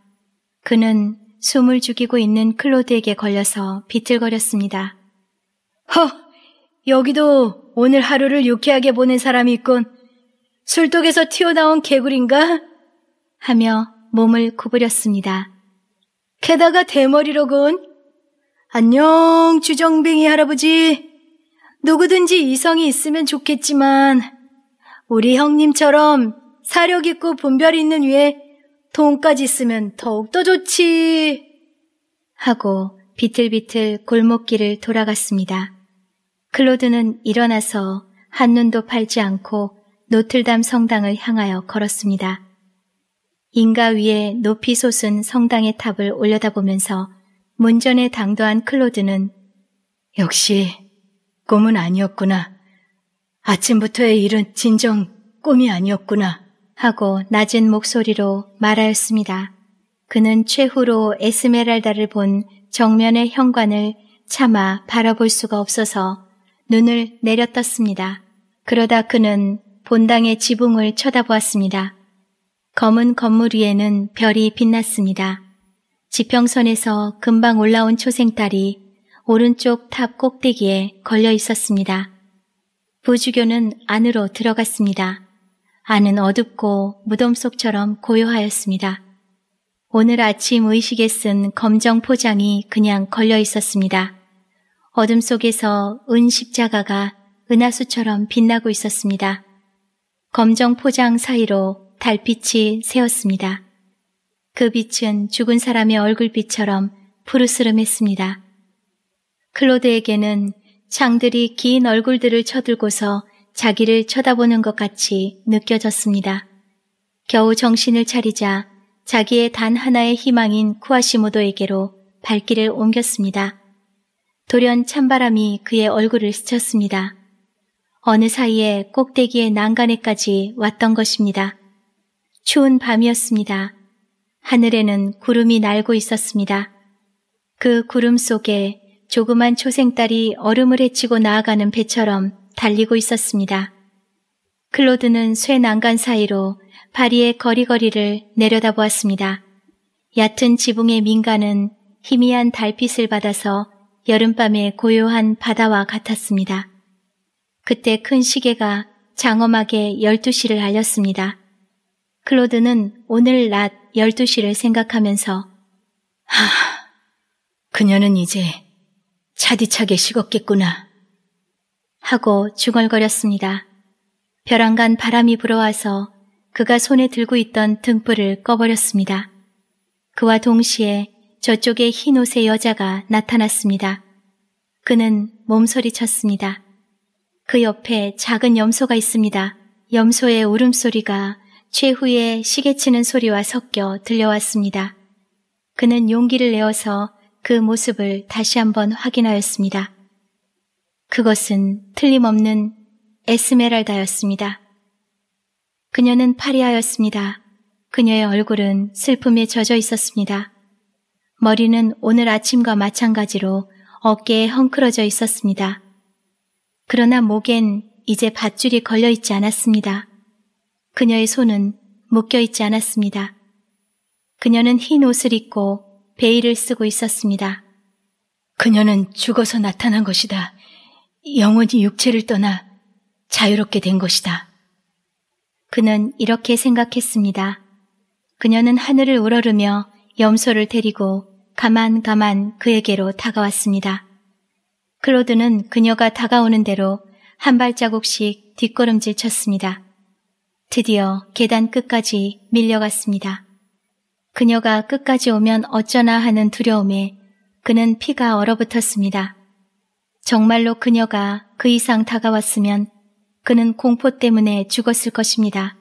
그는 숨을 죽이고 있는 클로드에게 걸려서 비틀거렸습니다. 허! 여기도 오늘 하루를 유쾌하게 보낸 사람이 있군. 술독에서 튀어나온 개구리인가? 하며 몸을 구부렸습니다. 게다가 대머리로군. 안녕, 주정뱅이 할아버지. 누구든지 이성이 있으면 좋겠지만, 우리 형님처럼 사력 있고 분별 있는 위에 돈까지 쓰면 더욱더 좋지. 하고 비틀비틀 골목길을 돌아갔습니다. 클로드는 일어나서 한눈도 팔지 않고 노틀담 성당을 향하여 걸었습니다. 인가 위에 높이 솟은 성당의 탑을 올려다보면서 문전에 당도한 클로드는 역시 꿈은 아니었구나. 아침부터의 일은 진정 꿈이 아니었구나. 하고 낮은 목소리로 말하였습니다. 그는 최후로 에스메랄다를 본 정면의 현관을 차마 바라볼 수가 없어서 눈을 내렸었습니다 그러다 그는 본당의 지붕을 쳐다보았습니다. 검은 건물 위에는 별이 빛났습니다. 지평선에서 금방 올라온 초생딸이 오른쪽 탑 꼭대기에 걸려 있었습니다. 부주교는 안으로 들어갔습니다. 안은 어둡고 무덤 속처럼 고요하였습니다. 오늘 아침 의식에 쓴 검정 포장이 그냥 걸려 있었습니다. 어둠 속에서 은 십자가가 은하수처럼 빛나고 있었습니다. 검정 포장 사이로 달빛이 새었습니다. 그 빛은 죽은 사람의 얼굴빛처럼 푸르스름했습니다. 클로드에게는 창들이 긴 얼굴들을 쳐들고서 자기를 쳐다보는 것 같이 느껴졌습니다. 겨우 정신을 차리자 자기의 단 하나의 희망인 쿠아시모도에게로 발길을 옮겼습니다. 돌연 찬바람이 그의 얼굴을 스쳤습니다. 어느 사이에 꼭대기의 난간에까지 왔던 것입니다. 추운 밤이었습니다. 하늘에는 구름이 날고 있었습니다. 그 구름 속에 조그만 초생딸이 얼음을 헤치고 나아가는 배처럼 달리고 있었습니다. 클로드는 쇠 난간 사이로 파리의 거리거리를 내려다보았습니다. 얕은 지붕의 민가는 희미한 달빛을 받아서 여름밤의 고요한 바다와 같았습니다. 그때 큰 시계가 장엄하게 12시를 알렸습니다. 클로드는 오늘 낮 12시를 생각하면서 하, 그녀는 이제 차디차게 식었겠구나 하고 중얼거렸습니다. 벼랑간 바람이 불어와서 그가 손에 들고 있던 등불을 꺼버렸습니다. 그와 동시에 저쪽에 흰 옷의 여자가 나타났습니다. 그는 몸소리쳤습니다. 그 옆에 작은 염소가 있습니다. 염소의 울음소리가 최후의 시계치는 소리와 섞여 들려왔습니다. 그는 용기를 내어서 그 모습을 다시 한번 확인하였습니다. 그것은 틀림없는 에스메랄다였습니다. 그녀는 파리하였습니다. 그녀의 얼굴은 슬픔에 젖어 있었습니다. 머리는 오늘 아침과 마찬가지로 어깨에 헝클어져 있었습니다. 그러나 목엔 이제 밧줄이 걸려 있지 않았습니다. 그녀의 손은 묶여 있지 않았습니다. 그녀는 흰 옷을 입고 베일을 쓰고 있었습니다. 그녀는 죽어서 나타난 것이다. 영원히 육체를 떠나 자유롭게 된 것이다. 그는 이렇게 생각했습니다. 그녀는 하늘을 우러르며 염소를 데리고 가만 가만 그에게로 다가왔습니다. 클로드는 그녀가 다가오는 대로 한 발자국씩 뒷걸음질 쳤습니다. 드디어 계단 끝까지 밀려갔습니다. 그녀가 끝까지 오면 어쩌나 하는 두려움에 그는 피가 얼어붙었습니다. 정말로 그녀가 그 이상 다가왔으면 그는 공포 때문에 죽었을 것입니다.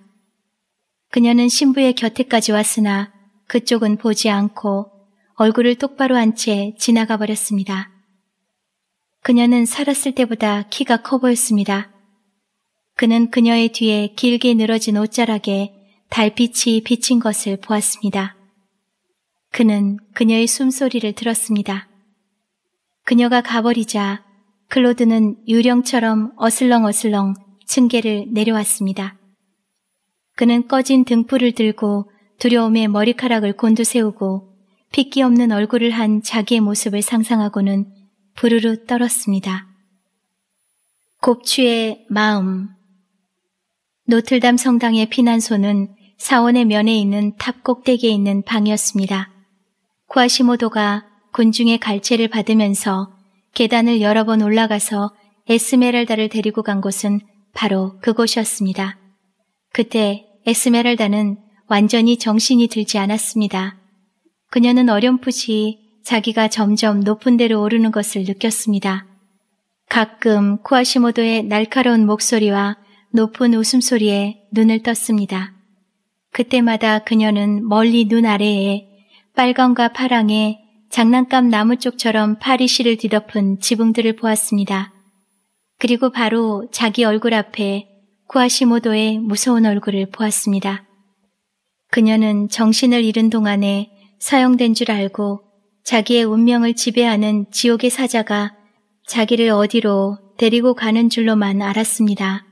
그녀는 신부의 곁에까지 왔으나 그쪽은 보지 않고 얼굴을 똑바로 한 채 지나가 버렸습니다. 그녀는 살았을 때보다 키가 커 보였습니다. 그는 그녀의 뒤에 길게 늘어진 옷자락에 달빛이 비친 것을 보았습니다. 그는 그녀의 숨소리를 들었습니다. 그녀가 가버리자 클로드는 유령처럼 어슬렁어슬렁 층계를 내려왔습니다. 그는 꺼진 등불을 들고 두려움에 머리카락을 곤두세우고 핏기 없는 얼굴을 한 자기의 모습을 상상하고는 부르르 떨었습니다. 곱추의 마음 노틀담 성당의 피난소는 사원의 면에 있는 탑 꼭대기에 있는 방이었습니다. 쿠아시모도가 군중의 갈채를 받으면서 계단을 여러 번 올라가서 에스메랄다를 데리고 간 곳은 바로 그곳이었습니다. 그때 에스메랄다는 완전히 정신이 들지 않았습니다. 그녀는 어렴풋이 자기가 점점 높은 데로 오르는 것을 느꼈습니다. 가끔 쿠아시모도의 날카로운 목소리와 높은 웃음소리에 눈을 떴습니다. 그때마다 그녀는 멀리 눈 아래에 빨강과 파랑의 장난감 나무 쪽처럼 파리시를 뒤덮은 지붕들을 보았습니다. 그리고 바로 자기 얼굴 앞에 구아시모도의 무서운 얼굴을 보았습니다. 그녀는 정신을 잃은 동안에 사용된줄 알고 자기의 운명을 지배하는 지옥의 사자가 자기를 어디로 데리고 가는 줄로만 알았습니다.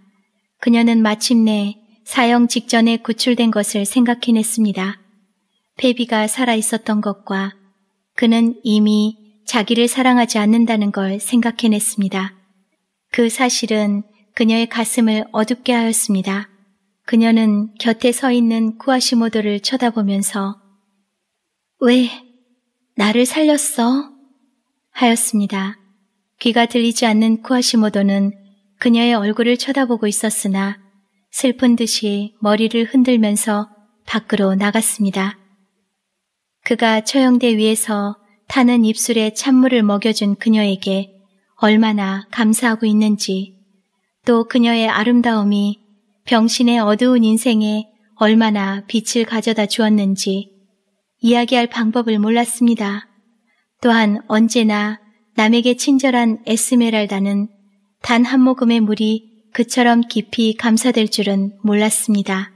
그녀는 마침내 사형 직전에 구출된 것을 생각해냈습니다. 페비가 살아있었던 것과 그는 이미 자기를 사랑하지 않는다는 걸 생각해냈습니다. 그 사실은 그녀의 가슴을 어둡게 하였습니다. 그녀는 곁에 서 있는 쿠아시모도를 쳐다보면서 왜 나를 살렸어? 하였습니다. 귀가 들리지 않는 쿠아시모도는 그녀의 얼굴을 쳐다보고 있었으나 슬픈 듯이 머리를 흔들면서 밖으로 나갔습니다. 그가 처형대 위에서 타는 입술에 찬물을 먹여준 그녀에게 얼마나 감사하고 있는지 또 그녀의 아름다움이 병신의 어두운 인생에 얼마나 빛을 가져다 주었는지 이야기할 방법을 몰랐습니다. 또한 언제나 남에게 친절한 에스메랄다는 단한 모금의 물이 그처럼 깊이 감사될 줄은 몰랐습니다.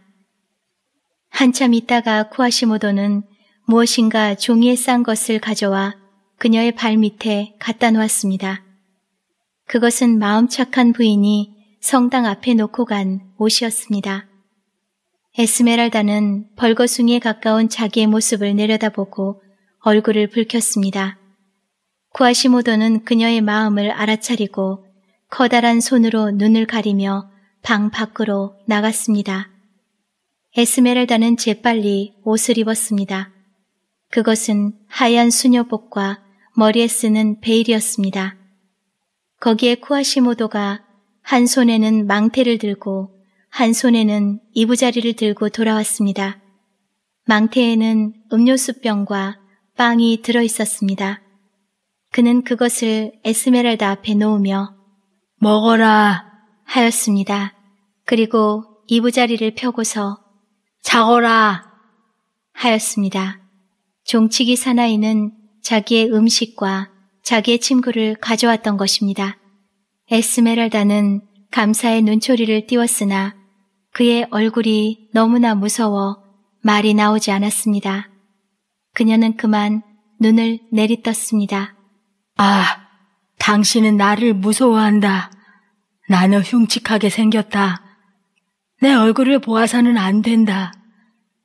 한참 있다가 쿠아시모도는 무엇인가 종이에 싼 것을 가져와 그녀의 발 밑에 갖다 놓았습니다. 그것은 마음 착한 부인이 성당 앞에 놓고 간 옷이었습니다. 에스메랄다는 벌거숭이에 가까운 자기의 모습을 내려다보고 얼굴을 붉혔습니다. 쿠아시모도는 그녀의 마음을 알아차리고 커다란 손으로 눈을 가리며 방 밖으로 나갔습니다. 에스메랄다는 재빨리 옷을 입었습니다. 그것은 하얀 수녀복과 머리에 쓰는 베일이었습니다. 거기에 쿠아시모도가 한 손에는 망태를 들고 한 손에는 이부자리를 들고 돌아왔습니다. 망태에는 음료수병과 빵이 들어 있었습니다. 그는 그것을 에스메랄다 앞에 놓으며 먹어라 하였습니다. 그리고 이부자리를 펴고서 자거라 하였습니다. 종치기 사나이는 자기의 음식과 자기의 친구를 가져왔던 것입니다. 에스메랄다는 감사의 눈초리를 띄웠으나 그의 얼굴이 너무나 무서워 말이 나오지 않았습니다. 그녀는 그만 눈을 내리떴습니다. 아, 당신은 나를 무서워한다. 나는 흉측하게 생겼다. 내 얼굴을 보아서는 안 된다.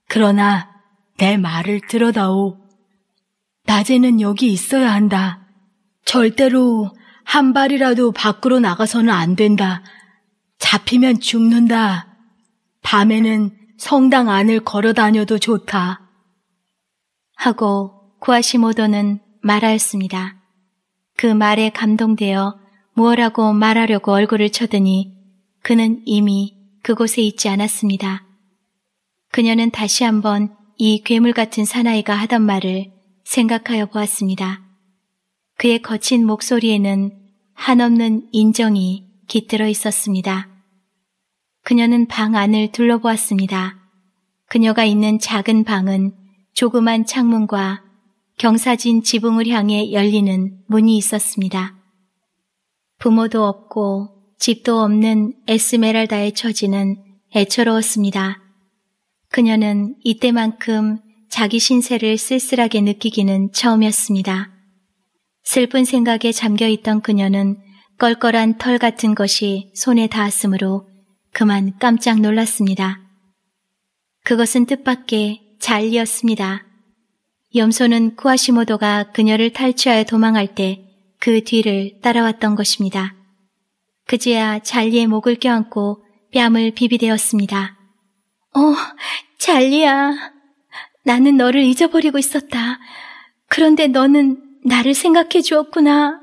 그러나 내 말을 들어다오. 낮에는 여기 있어야 한다. 절대로 한 발이라도 밖으로 나가서는 안 된다. 잡히면 죽는다. 밤에는 성당 안을 걸어 다녀도 좋다. 하고 구아시모더는 말하였습니다. 그 말에 감동되어 무엇라고 말하려고 얼굴을 쳐드니 그는 이미 그곳에 있지 않았습니다. 그녀는 다시 한번 이 괴물 같은 사나이가 하던 말을 생각하여 보았습니다. 그의 거친 목소리에는 한없는 인정이 깃들어 있었습니다. 그녀는 방 안을 둘러보았습니다. 그녀가 있는 작은 방은 조그만 창문과 경사진 지붕을 향해 열리는 문이 있었습니다. 부모도 없고 집도 없는 에스메랄다의 처지는 애처로웠습니다. 그녀는 이때만큼 자기 신세를 쓸쓸하게 느끼기는 처음이었습니다. 슬픈 생각에 잠겨있던 그녀는 껄껄한 털 같은 것이 손에 닿았으므로 그만 깜짝 놀랐습니다. 그것은 뜻밖의 잘리었습니다 염소는 쿠아시모도가 그녀를 탈취하여 도망할 때 그 뒤를 따라왔던 것입니다. 그제야 잘리의 목을 껴안고 뺨을 비비대었습니다. 어, 잘리야. 나는 너를 잊어버리고 있었다. 그런데 너는 나를 생각해 주었구나.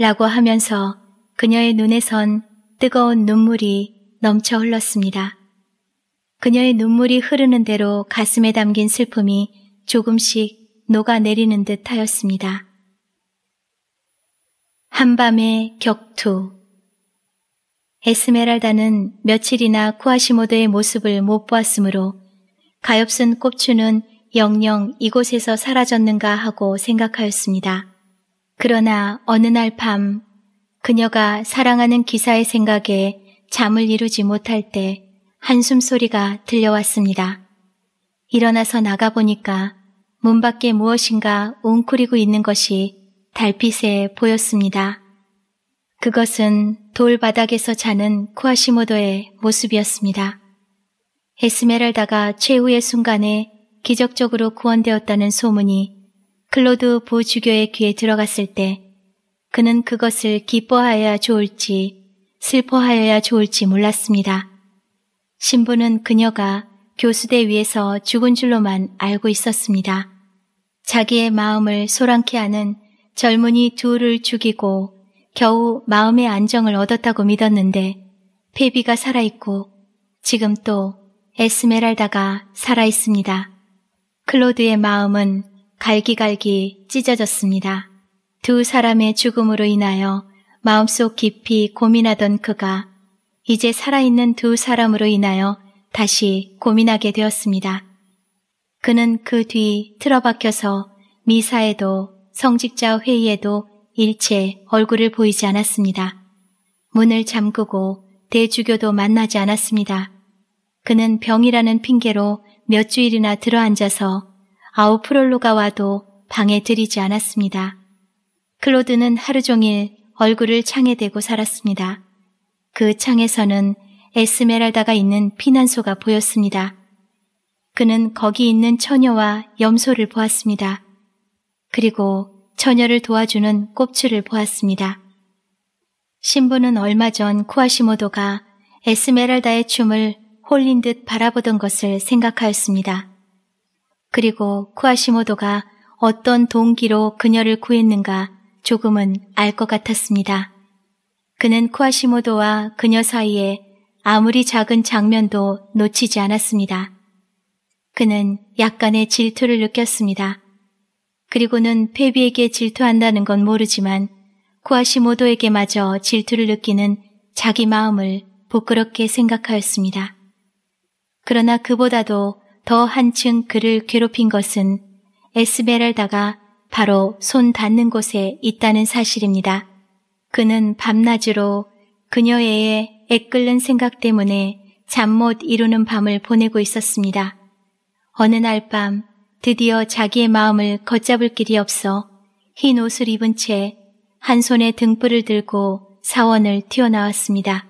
라고 하면서 그녀의 눈에선 뜨거운 눈물이 넘쳐 흘렀습니다. 그녀의 눈물이 흐르는 대로 가슴에 담긴 슬픔이 조금씩 녹아내리는 듯 하였습니다. 한밤의 격투 에스메랄다는 며칠이나 쿠아시모드의 모습을 못 보았으므로 가엾은 꼽추는 영영 이곳에서 사라졌는가 하고 생각하였습니다. 그러나 어느 날 밤 그녀가 사랑하는 기사의 생각에 잠을 이루지 못할 때 한숨 소리가 들려왔습니다. 일어나서 나가보니까 문 밖에 무엇인가 웅크리고 있는 것이 달빛에 보였습니다. 그것은 돌바닥에서 자는 쿠아시모도의 모습이었습니다. 에스메랄다가 최후의 순간에 기적적으로 구원되었다는 소문이 클로드 보주교의 귀에 들어갔을 때 그는 그것을 기뻐하여야 좋을지 슬퍼하여야 좋을지 몰랐습니다. 신부는 그녀가 교수대 위에서 죽은 줄로만 알고 있었습니다. 자기의 마음을 소란케 하는 젊은이 둘을 죽이고 겨우 마음의 안정을 얻었다고 믿었는데 페비가 살아있고 지금 또 에스메랄다가 살아있습니다. 클로드의 마음은 갈기갈기 찢어졌습니다. 두 사람의 죽음으로 인하여 마음속 깊이 고민하던 그가 이제 살아있는 두 사람으로 인하여 다시 고민하게 되었습니다. 그는 그 뒤 틀어박혀서 미사에도 성직자 회의에도 일체 얼굴을 보이지 않았습니다. 문을 잠그고 대주교도 만나지 않았습니다. 그는 병이라는 핑계로 몇 주일이나 들어앉아서 아우프롤로가 와도 방에 들이지 않았습니다. 클로드는 하루 종일 얼굴을 창에 대고 살았습니다. 그 창에서는 에스메랄다가 있는 피난소가 보였습니다. 그는 거기 있는 처녀와 염소를 보았습니다. 그리고 처녀를 도와주는 꼽추를 보았습니다. 신부는 얼마 전 쿠아시모도가 에스메랄다의 춤을 홀린 듯 바라보던 것을 생각하였습니다. 그리고 쿠아시모도가 어떤 동기로 그녀를 구했는가 조금은 알 것 같았습니다. 그는 쿠아시모도와 그녀 사이에 아무리 작은 장면도 놓치지 않았습니다. 그는 약간의 질투를 느꼈습니다. 그리고는 페비에게 질투한다는 건 모르지만 쿠아시모도에게마저 질투를 느끼는 자기 마음을 부끄럽게 생각하였습니다. 그러나 그보다도 더 한층 그를 괴롭힌 것은 에스메랄다가 바로 손 닿는 곳에 있다는 사실입니다. 그는 밤낮으로 그녀의 애끓는 생각 때문에 잠 못 이루는 밤을 보내고 있었습니다. 어느 날 밤 드디어 자기의 마음을 걷잡을 길이 없어 흰 옷을 입은 채 한 손에 등불을 들고 사원을 튀어나왔습니다.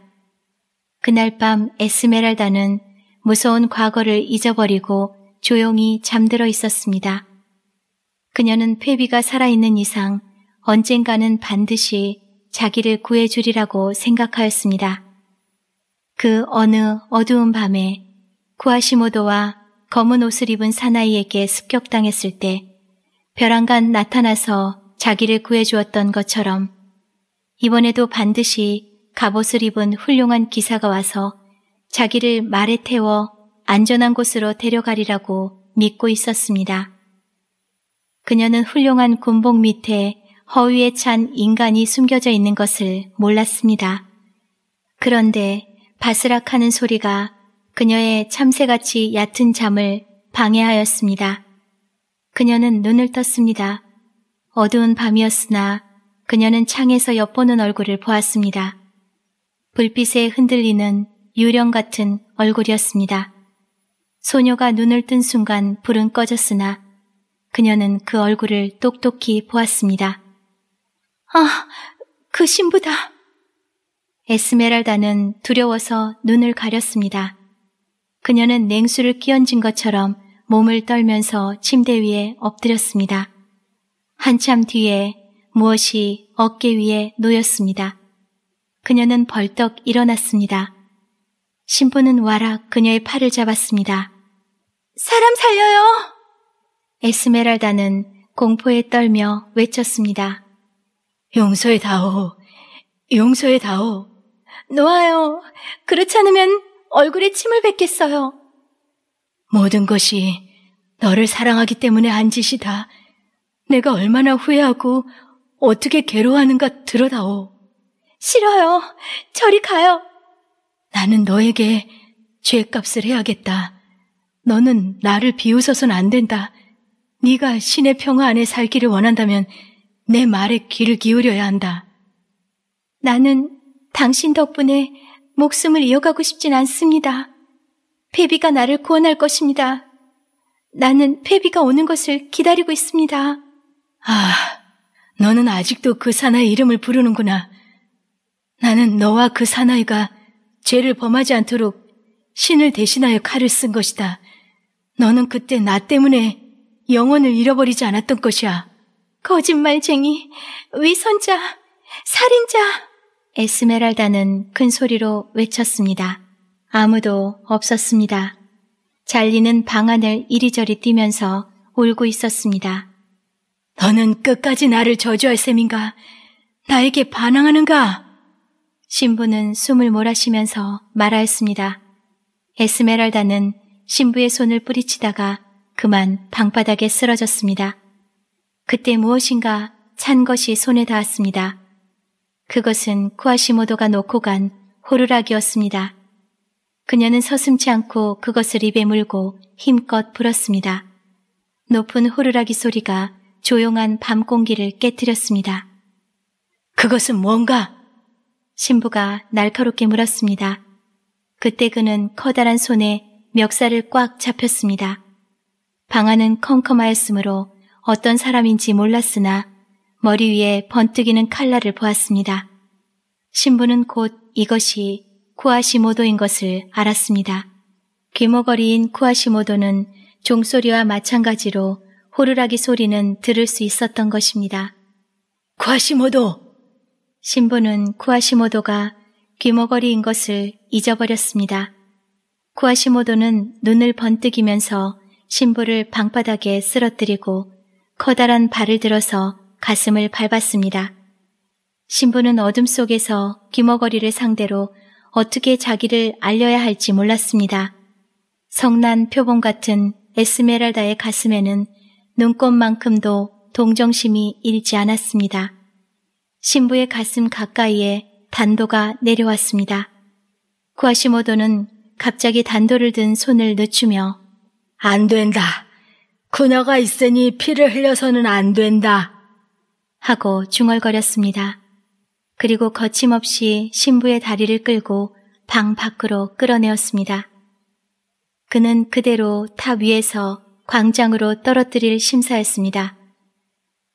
그날 밤 에스메랄다는 무서운 과거를 잊어버리고 조용히 잠들어 있었습니다. 그녀는 폐비가 살아있는 이상 언젠가는 반드시 자기를 구해주리라고 생각하였습니다. 그 어느 어두운 밤에 구아시모도와 검은 옷을 입은 사나이에게 습격당했을 때 벼랑간 나타나서 자기를 구해주었던 것처럼 이번에도 반드시 갑옷을 입은 훌륭한 기사가 와서 자기를 말에 태워 안전한 곳으로 데려가리라고 믿고 있었습니다. 그녀는 훌륭한 군복 밑에 허위에 찬 인간이 숨겨져 있는 것을 몰랐습니다. 그런데 바스락하는 소리가 그녀의 참새같이 얕은 잠을 방해하였습니다. 그녀는 눈을 떴습니다. 어두운 밤이었으나 그녀는 창에서 엿보는 얼굴을 보았습니다. 불빛에 흔들리는 유령 같은 얼굴이었습니다. 소녀가 눈을 뜬 순간 불은 꺼졌으나 그녀는 그 얼굴을 똑똑히 보았습니다. 아, 그 신부다. 에스메랄다는 두려워서 눈을 가렸습니다. 그녀는 냉수를 끼얹은 것처럼 몸을 떨면서 침대 위에 엎드렸습니다. 한참 뒤에 무엇이 어깨 위에 놓였습니다. 그녀는 벌떡 일어났습니다. 신부는 와락 그녀의 팔을 잡았습니다. 사람 살려요! 에스메랄다는 공포에 떨며 외쳤습니다. 용서해 다오, 용서해 다오. 놓아요. 그렇지 않으면 얼굴에 침을 뱉겠어요. 모든 것이 너를 사랑하기 때문에 한 짓이다. 내가 얼마나 후회하고 어떻게 괴로워하는가 들어다오 싫어요. 저리 가요. 나는 너에게 죄값을 해야겠다. 너는 나를 비웃어선 안 된다. 네가 신의 평화 안에 살기를 원한다면 내 말에 귀를 기울여야 한다. 나는 당신 덕분에 목숨을 이어가고 싶진 않습니다. 페비가 나를 구원할 것입니다. 나는 페비가 오는 것을 기다리고 있습니다. 아, 너는 아직도 그 사나이 이름을 부르는구나. 나는 너와 그 사나이가 죄를 범하지 않도록 신을 대신하여 칼을 쓴 것이다. 너는 그때 나 때문에 영혼을 잃어버리지 않았던 것이야. 거짓말쟁이, 위선자, 살인자. 에스메랄다는 큰 소리로 외쳤습니다. 아무도 없었습니다. 잘리는 방 안을 이리저리 뛰면서 울고 있었습니다. 너는 끝까지 나를 저주할 셈인가? 나에게 반항하는가? 신부는 숨을 몰아쉬면서 말하였습니다. 에스메랄다는 신부의 손을 뿌리치다가 그만 방바닥에 쓰러졌습니다. 그때 무엇인가 찬 것이 손에 닿았습니다. 그것은 쿠아시모도가 놓고 간 호루라기였습니다. 그녀는 서슴지 않고 그것을 입에 물고 힘껏 불었습니다. 높은 호루라기 소리가 조용한 밤 공기를 깨뜨렸습니다. 그것은 뭔가? 신부가 날카롭게 물었습니다. 그때 그는 커다란 손에 멱살을 꽉 잡혔습니다. 방 안은 컴컴하였으므로 어떤 사람인지 몰랐으나 머리 위에 번뜩이는 칼날을 보았습니다. 신부는 곧 이것이 쿠아시모도인 것을 알았습니다. 귀머거리인 쿠아시모도는 종소리와 마찬가지로 호루라기 소리는 들을 수 있었던 것입니다. 쿠아시모도! 신부는 쿠아시모도가 귀머거리인 것을 잊어버렸습니다. 쿠아시모도는 눈을 번뜩이면서 신부를 방바닥에 쓰러뜨리고 커다란 발을 들어서 가슴을 밟았습니다. 신부는 어둠 속에서 귀머거리를 상대로 어떻게 자기를 알려야 할지 몰랐습니다. 성난 표본 같은 에스메랄다의 가슴에는 눈꽃만큼도 동정심이 잃지 않았습니다. 신부의 가슴 가까이에 단도가 내려왔습니다. 구아시모도는 갑자기 단도를 든 손을 늦추며 안 된다. 군화가 있으니 피를 흘려서는 안 된다. 하고 중얼거렸습니다. 그리고 거침없이 신부의 다리를 끌고 방 밖으로 끌어내었습니다. 그는 그대로 탑 위에서 광장으로 떨어뜨릴 심사였습니다.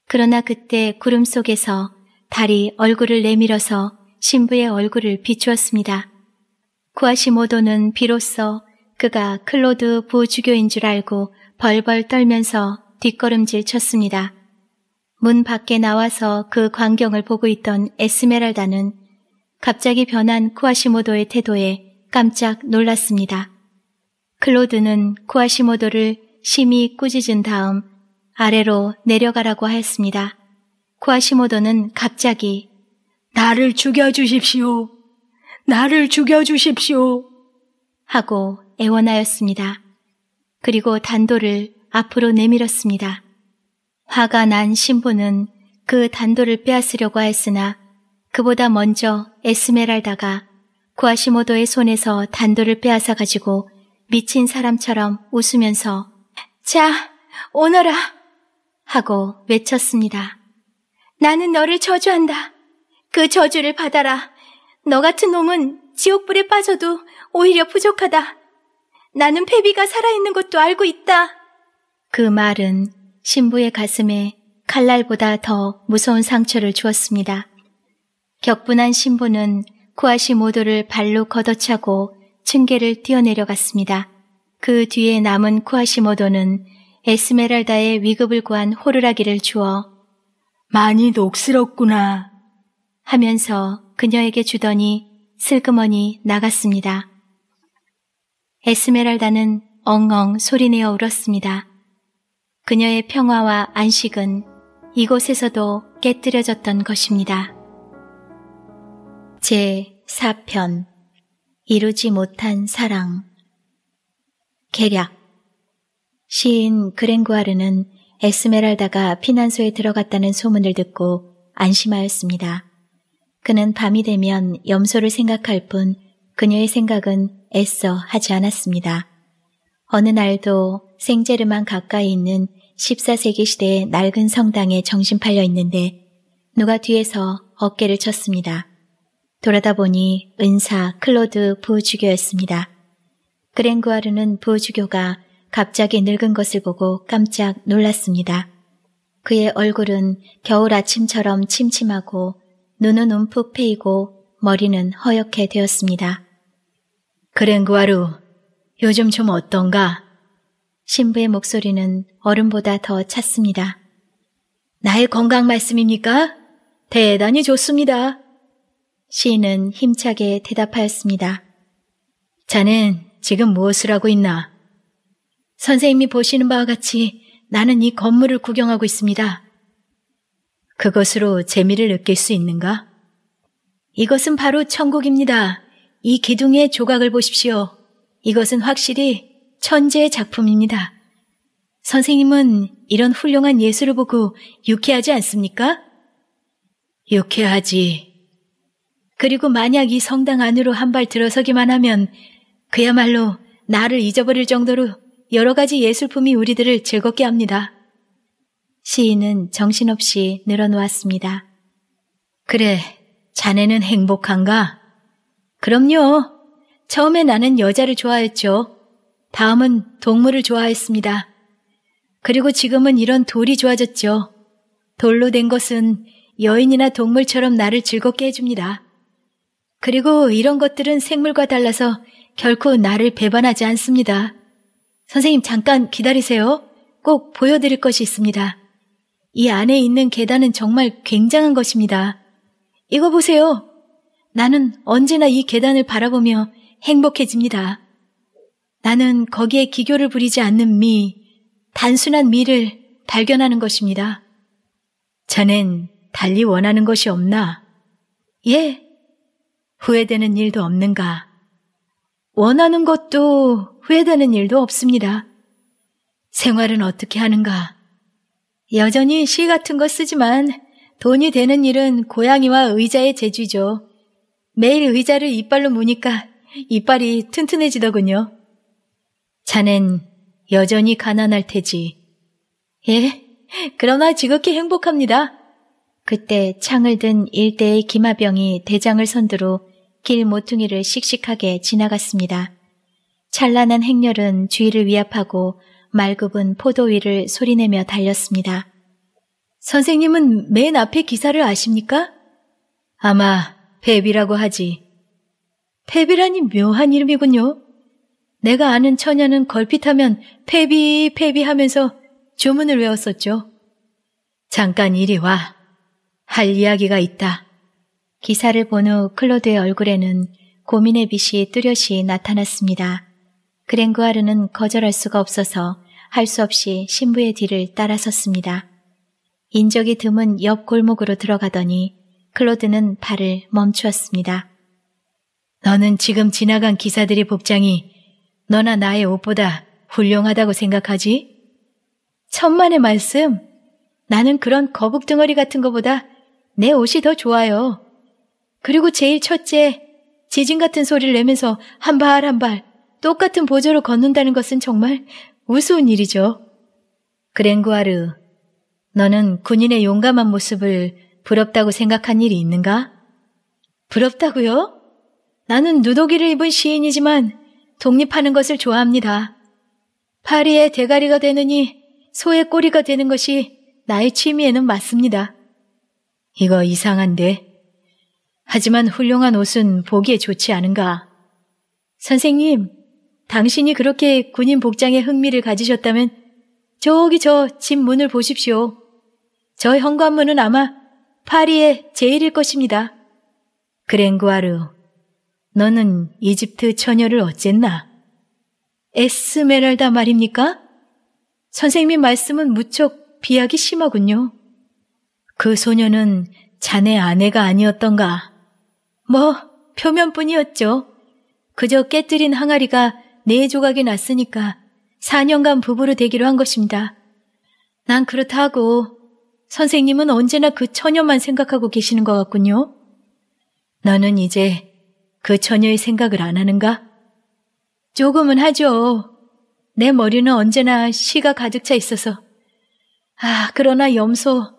그러나 그때 구름 속에서 달이 얼굴을 내밀어서 신부의 얼굴을 비추었습니다. 구아시모도는 비로소 그가 클로드 부주교인 줄 알고 벌벌 떨면서 뒷걸음질 쳤습니다. 문 밖에 나와서 그 광경을 보고 있던 에스메랄다는 갑자기 변한 쿠아시모도의 태도에 깜짝 놀랐습니다. 클로드는 쿠아시모도를 심히 꾸짖은 다음 아래로 내려가라고 하였습니다. 쿠아시모도는 갑자기 나를 죽여주십시오. 나를 죽여주십시오. 하고 애원하였습니다. 그리고 단도를 앞으로 내밀었습니다. 화가 난 신부는 그 단도를 빼앗으려고 했으나 그보다 먼저 에스메랄다가 구아시모도의 손에서 단도를 빼앗아 가지고 미친 사람처럼 웃으면서 자, 오너라! 하고 외쳤습니다. 나는 너를 저주한다. 그 저주를 받아라. 너 같은 놈은 지옥불에 빠져도 오히려 부족하다. 나는 패비가 살아있는 것도 알고 있다. 그 말은 신부의 가슴에 칼날보다 더 무서운 상처를 주었습니다. 격분한 신부는 쿠아시 모도를 발로 걷어차고 층계를 뛰어내려갔습니다. 그 뒤에 남은 쿠아시모도는 에스메랄다의 위급을 구한 호루라기를 주어 많이 녹슬었구나 하면서 그녀에게 주더니 슬그머니 나갔습니다. 에스메랄다는 엉엉 소리내어 울었습니다. 그녀의 평화와 안식은 이곳에서도 깨뜨려졌던 것입니다. 제4편 이루지 못한 사랑 계략 시인 그랭구아르는 에스메랄다가 피난소에 들어갔다는 소문을 듣고 안심하였습니다. 그는 밤이 되면 염소를 생각할 뿐 그녀의 생각은 애써 하지 않았습니다. 어느 날도 생제르만 가까이 있는 14세기 시대의 낡은 성당에 정신 팔려 있는데 누가 뒤에서 어깨를 쳤습니다. 돌아다 보니 은사 클로드 부주교였습니다. 그랭구아르는 부주교가 갑자기 늙은 것을 보고 깜짝 놀랐습니다. 그의 얼굴은 겨울 아침처럼 침침하고 눈은 움푹 패이고 머리는 허옇게 되었습니다. 그랭구아르, 요즘 좀 어떤가? 신부의 목소리는 얼음보다더 찼습니다. 나의 건강 말씀입니까? 대단히 좋습니다. 시인은 힘차게 대답하였습니다. 자는 지금 무엇을 하고 있나? 선생님이 보시는 바와 같이 나는 이 건물을 구경하고 있습니다. 그것으로 재미를 느낄 수 있는가? 이것은 바로 천국입니다. 이 기둥의 조각을 보십시오. 이것은 확실히 천재의 작품입니다. 선생님은 이런 훌륭한 예술을 보고 유쾌하지 않습니까? 유쾌하지. 그리고 만약 이 성당 안으로 한 발 들어서기만 하면 그야말로 나를 잊어버릴 정도로 여러 가지 예술품이 우리들을 즐겁게 합니다. 시인은 정신없이 늘어놓았습니다. 그래, 자네는 행복한가? 그럼요. 처음에 나는 여자를 좋아했죠. 다음은 동물을 좋아했습니다. 그리고 지금은 이런 돌이 좋아졌죠. 돌로 된 것은 여인이나 동물처럼 나를 즐겁게 해줍니다. 그리고 이런 것들은 생물과 달라서 결코 나를 배반하지 않습니다. 선생님 잠깐 기다리세요. 꼭 보여드릴 것이 있습니다. 이 안에 있는 계단은 정말 굉장한 것입니다. 이거 보세요. 나는 언제나 이 계단을 바라보며 행복해집니다. 나는 거기에 기교를 부리지 않는 미, 단순한 미를 발견하는 것입니다. 자넨 달리 원하는 것이 없나? 예. 후회되는 일도 없는가? 원하는 것도 후회되는 일도 없습니다. 생활은 어떻게 하는가? 여전히 시 같은 거 쓰지만 돈이 되는 일은 고양이와 의자의 재주죠. 매일 의자를 이빨로 무니까 이빨이 튼튼해지더군요. 자넨 여전히 가난할 테지. 예, 그러나 지극히 행복합니다. 그때 창을 든 일대의 기마병이 대장을 선두로 길 모퉁이를 씩씩하게 지나갔습니다. 찬란한 행렬은 주위를 위압하고 말굽은 포도 위를 소리내며 달렸습니다. 선생님은 맨 앞에 기사를 아십니까? 아마 펩비라고 하지. 펩비라니 묘한 이름이군요. 내가 아는 처녀는 걸핏하면 패비 패비 하면서 조문을 외웠었죠. 잠깐 이리 와. 할 이야기가 있다. 기사를 본 후 클로드의 얼굴에는 고민의 빛이 뚜렷이 나타났습니다. 그랭그하르는 거절할 수가 없어서 할 수 없이 신부의 뒤를 따라섰습니다. 인적이 드문 옆 골목으로 들어가더니 클로드는 발을 멈추었습니다. 너는 지금 지나간 기사들이 복장이 너나 나의 옷보다 훌륭하다고 생각하지? 천만의 말씀. 나는 그런 거북덩어리 같은 것보다내 옷이 더 좋아요. 그리고 제일 첫째, 지진 같은 소리를 내면서 한 발 한 발 똑같은 보조로 걷는다는 것은 정말 우스운 일이죠. 그랭구아르, 너는 군인의 용감한 모습을 부럽다고 생각한 일이 있는가? 부럽다고요? 나는 누더기를 입은 시인이지만 독립하는 것을 좋아합니다. 파리의 대가리가 되느니 소의 꼬리가 되는 것이 나의 취미에는 맞습니다. 이거 이상한데. 하지만 훌륭한 옷은 보기에 좋지 않은가. 선생님, 당신이 그렇게 군인 복장에 흥미를 가지셨다면 저기 저 집 문을 보십시오. 저 현관문은 아마 파리의 제일일 것입니다. 그랭구아르 너는 이집트 처녀를 어쨌나? 에스메랄다 말입니까? 선생님 말씀은 무척 비약이 심하군요. 그 소녀는 자네 아내가 아니었던가? 뭐, 표면뿐이었죠. 그저 깨뜨린 항아리가 네 조각이 났으니까 4년간 부부로 되기로 한 것입니다. 난 그렇다고 선생님은 언제나 그 처녀만 생각하고 계시는 것 같군요. 너는 이제 그 처녀의 생각을 안 하는가? 조금은 하죠. 내 머리는 언제나 시가 가득 차 있어서. 아, 그러나 염소,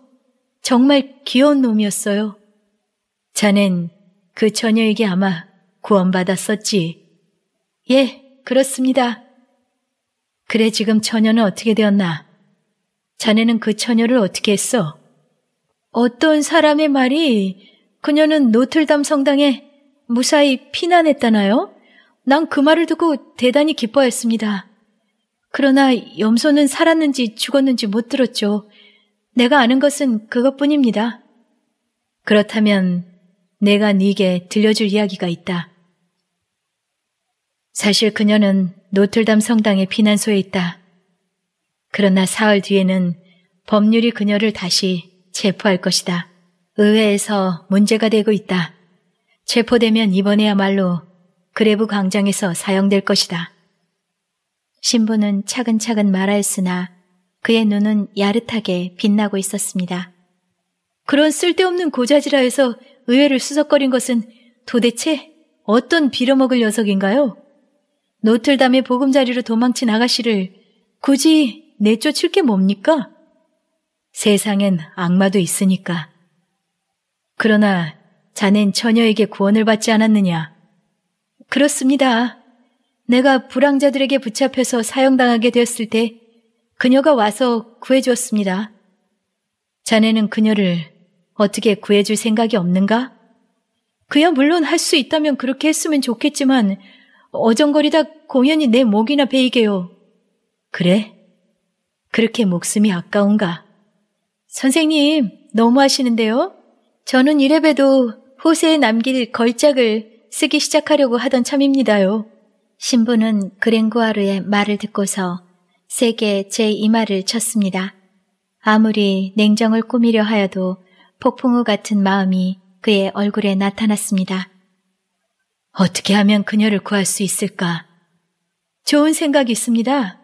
정말 귀여운 놈이었어요. 자넨 그 처녀에게 아마 구원받았었지. 예, 그렇습니다. 그래, 지금 처녀는 어떻게 되었나? 자네는 그 처녀를 어떻게 했어? 어떤 사람의 말이 그녀는 노틀담 성당에 무사히 피난했다나요? 난 그 말을 듣고 대단히 기뻐했습니다. 그러나 염소는 살았는지 죽었는지 못 들었죠. 내가 아는 것은 그것뿐입니다. 그렇다면 내가 네게 들려줄 이야기가 있다. 사실 그녀는 노틀담 성당의 피난소에 있다. 그러나 사흘 뒤에는 법률이 그녀를 다시 체포할 것이다. 의회에서 문제가 되고 있다. 체포되면 이번에야말로 그레브 광장에서 사형될 것이다. 신부는 차근차근 말하였으나 그의 눈은 야릇하게 빛나고 있었습니다. 그런 쓸데없는 고자질하 에서 의외를 수석거린 것은 도대체 어떤 빌어먹을 녀석인가요? 노틀담의 보금자리로 도망친 아가씨를 굳이 내쫓을 게 뭡니까? 세상엔 악마도 있으니까. 그러나 자넨 처녀에게 구원을 받지 않았느냐? 그렇습니다. 내가 불황자들에게 붙잡혀서 사형당하게 되었을 때 그녀가 와서 구해주었습니다. 자네는 그녀를 어떻게 구해줄 생각이 없는가? 그야 물론 할 수 있다면 그렇게 했으면 좋겠지만 어정거리다 공연히 내 목이나 베이게요. 그래? 그렇게 목숨이 아까운가? 선생님, 너무하시는데요? 저는 이래봬도 호세에 남길 걸작을 쓰기 시작하려고 하던 참입니다요. 신부는 그랭구아르의 말을 듣고서 세게 제 이마를 쳤습니다. 아무리 냉정을 꾸미려 하여도 폭풍우 같은 마음이 그의 얼굴에 나타났습니다. 어떻게 하면 그녀를 구할 수 있을까? 좋은 생각이 있습니다.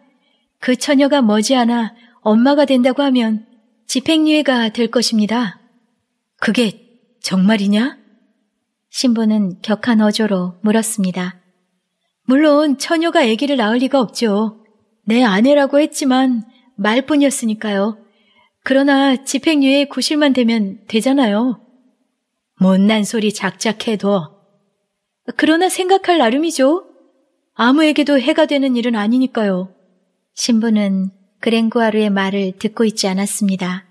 그 처녀가 머지않아 엄마가 된다고 하면 집행유예가 될 것입니다. 그게 정말이냐? 신부는 격한 어조로 물었습니다. 물론 처녀가 아기를 낳을 리가 없죠. 내 아내라고 했지만 말뿐이었으니까요. 그러나 집행유예 구실만 되면 되잖아요. 못난 소리 작작해도. 그러나 생각할 나름이죠. 아무에게도 해가 되는 일은 아니니까요. 신부는 그랭구아루의 말을 듣고 있지 않았습니다.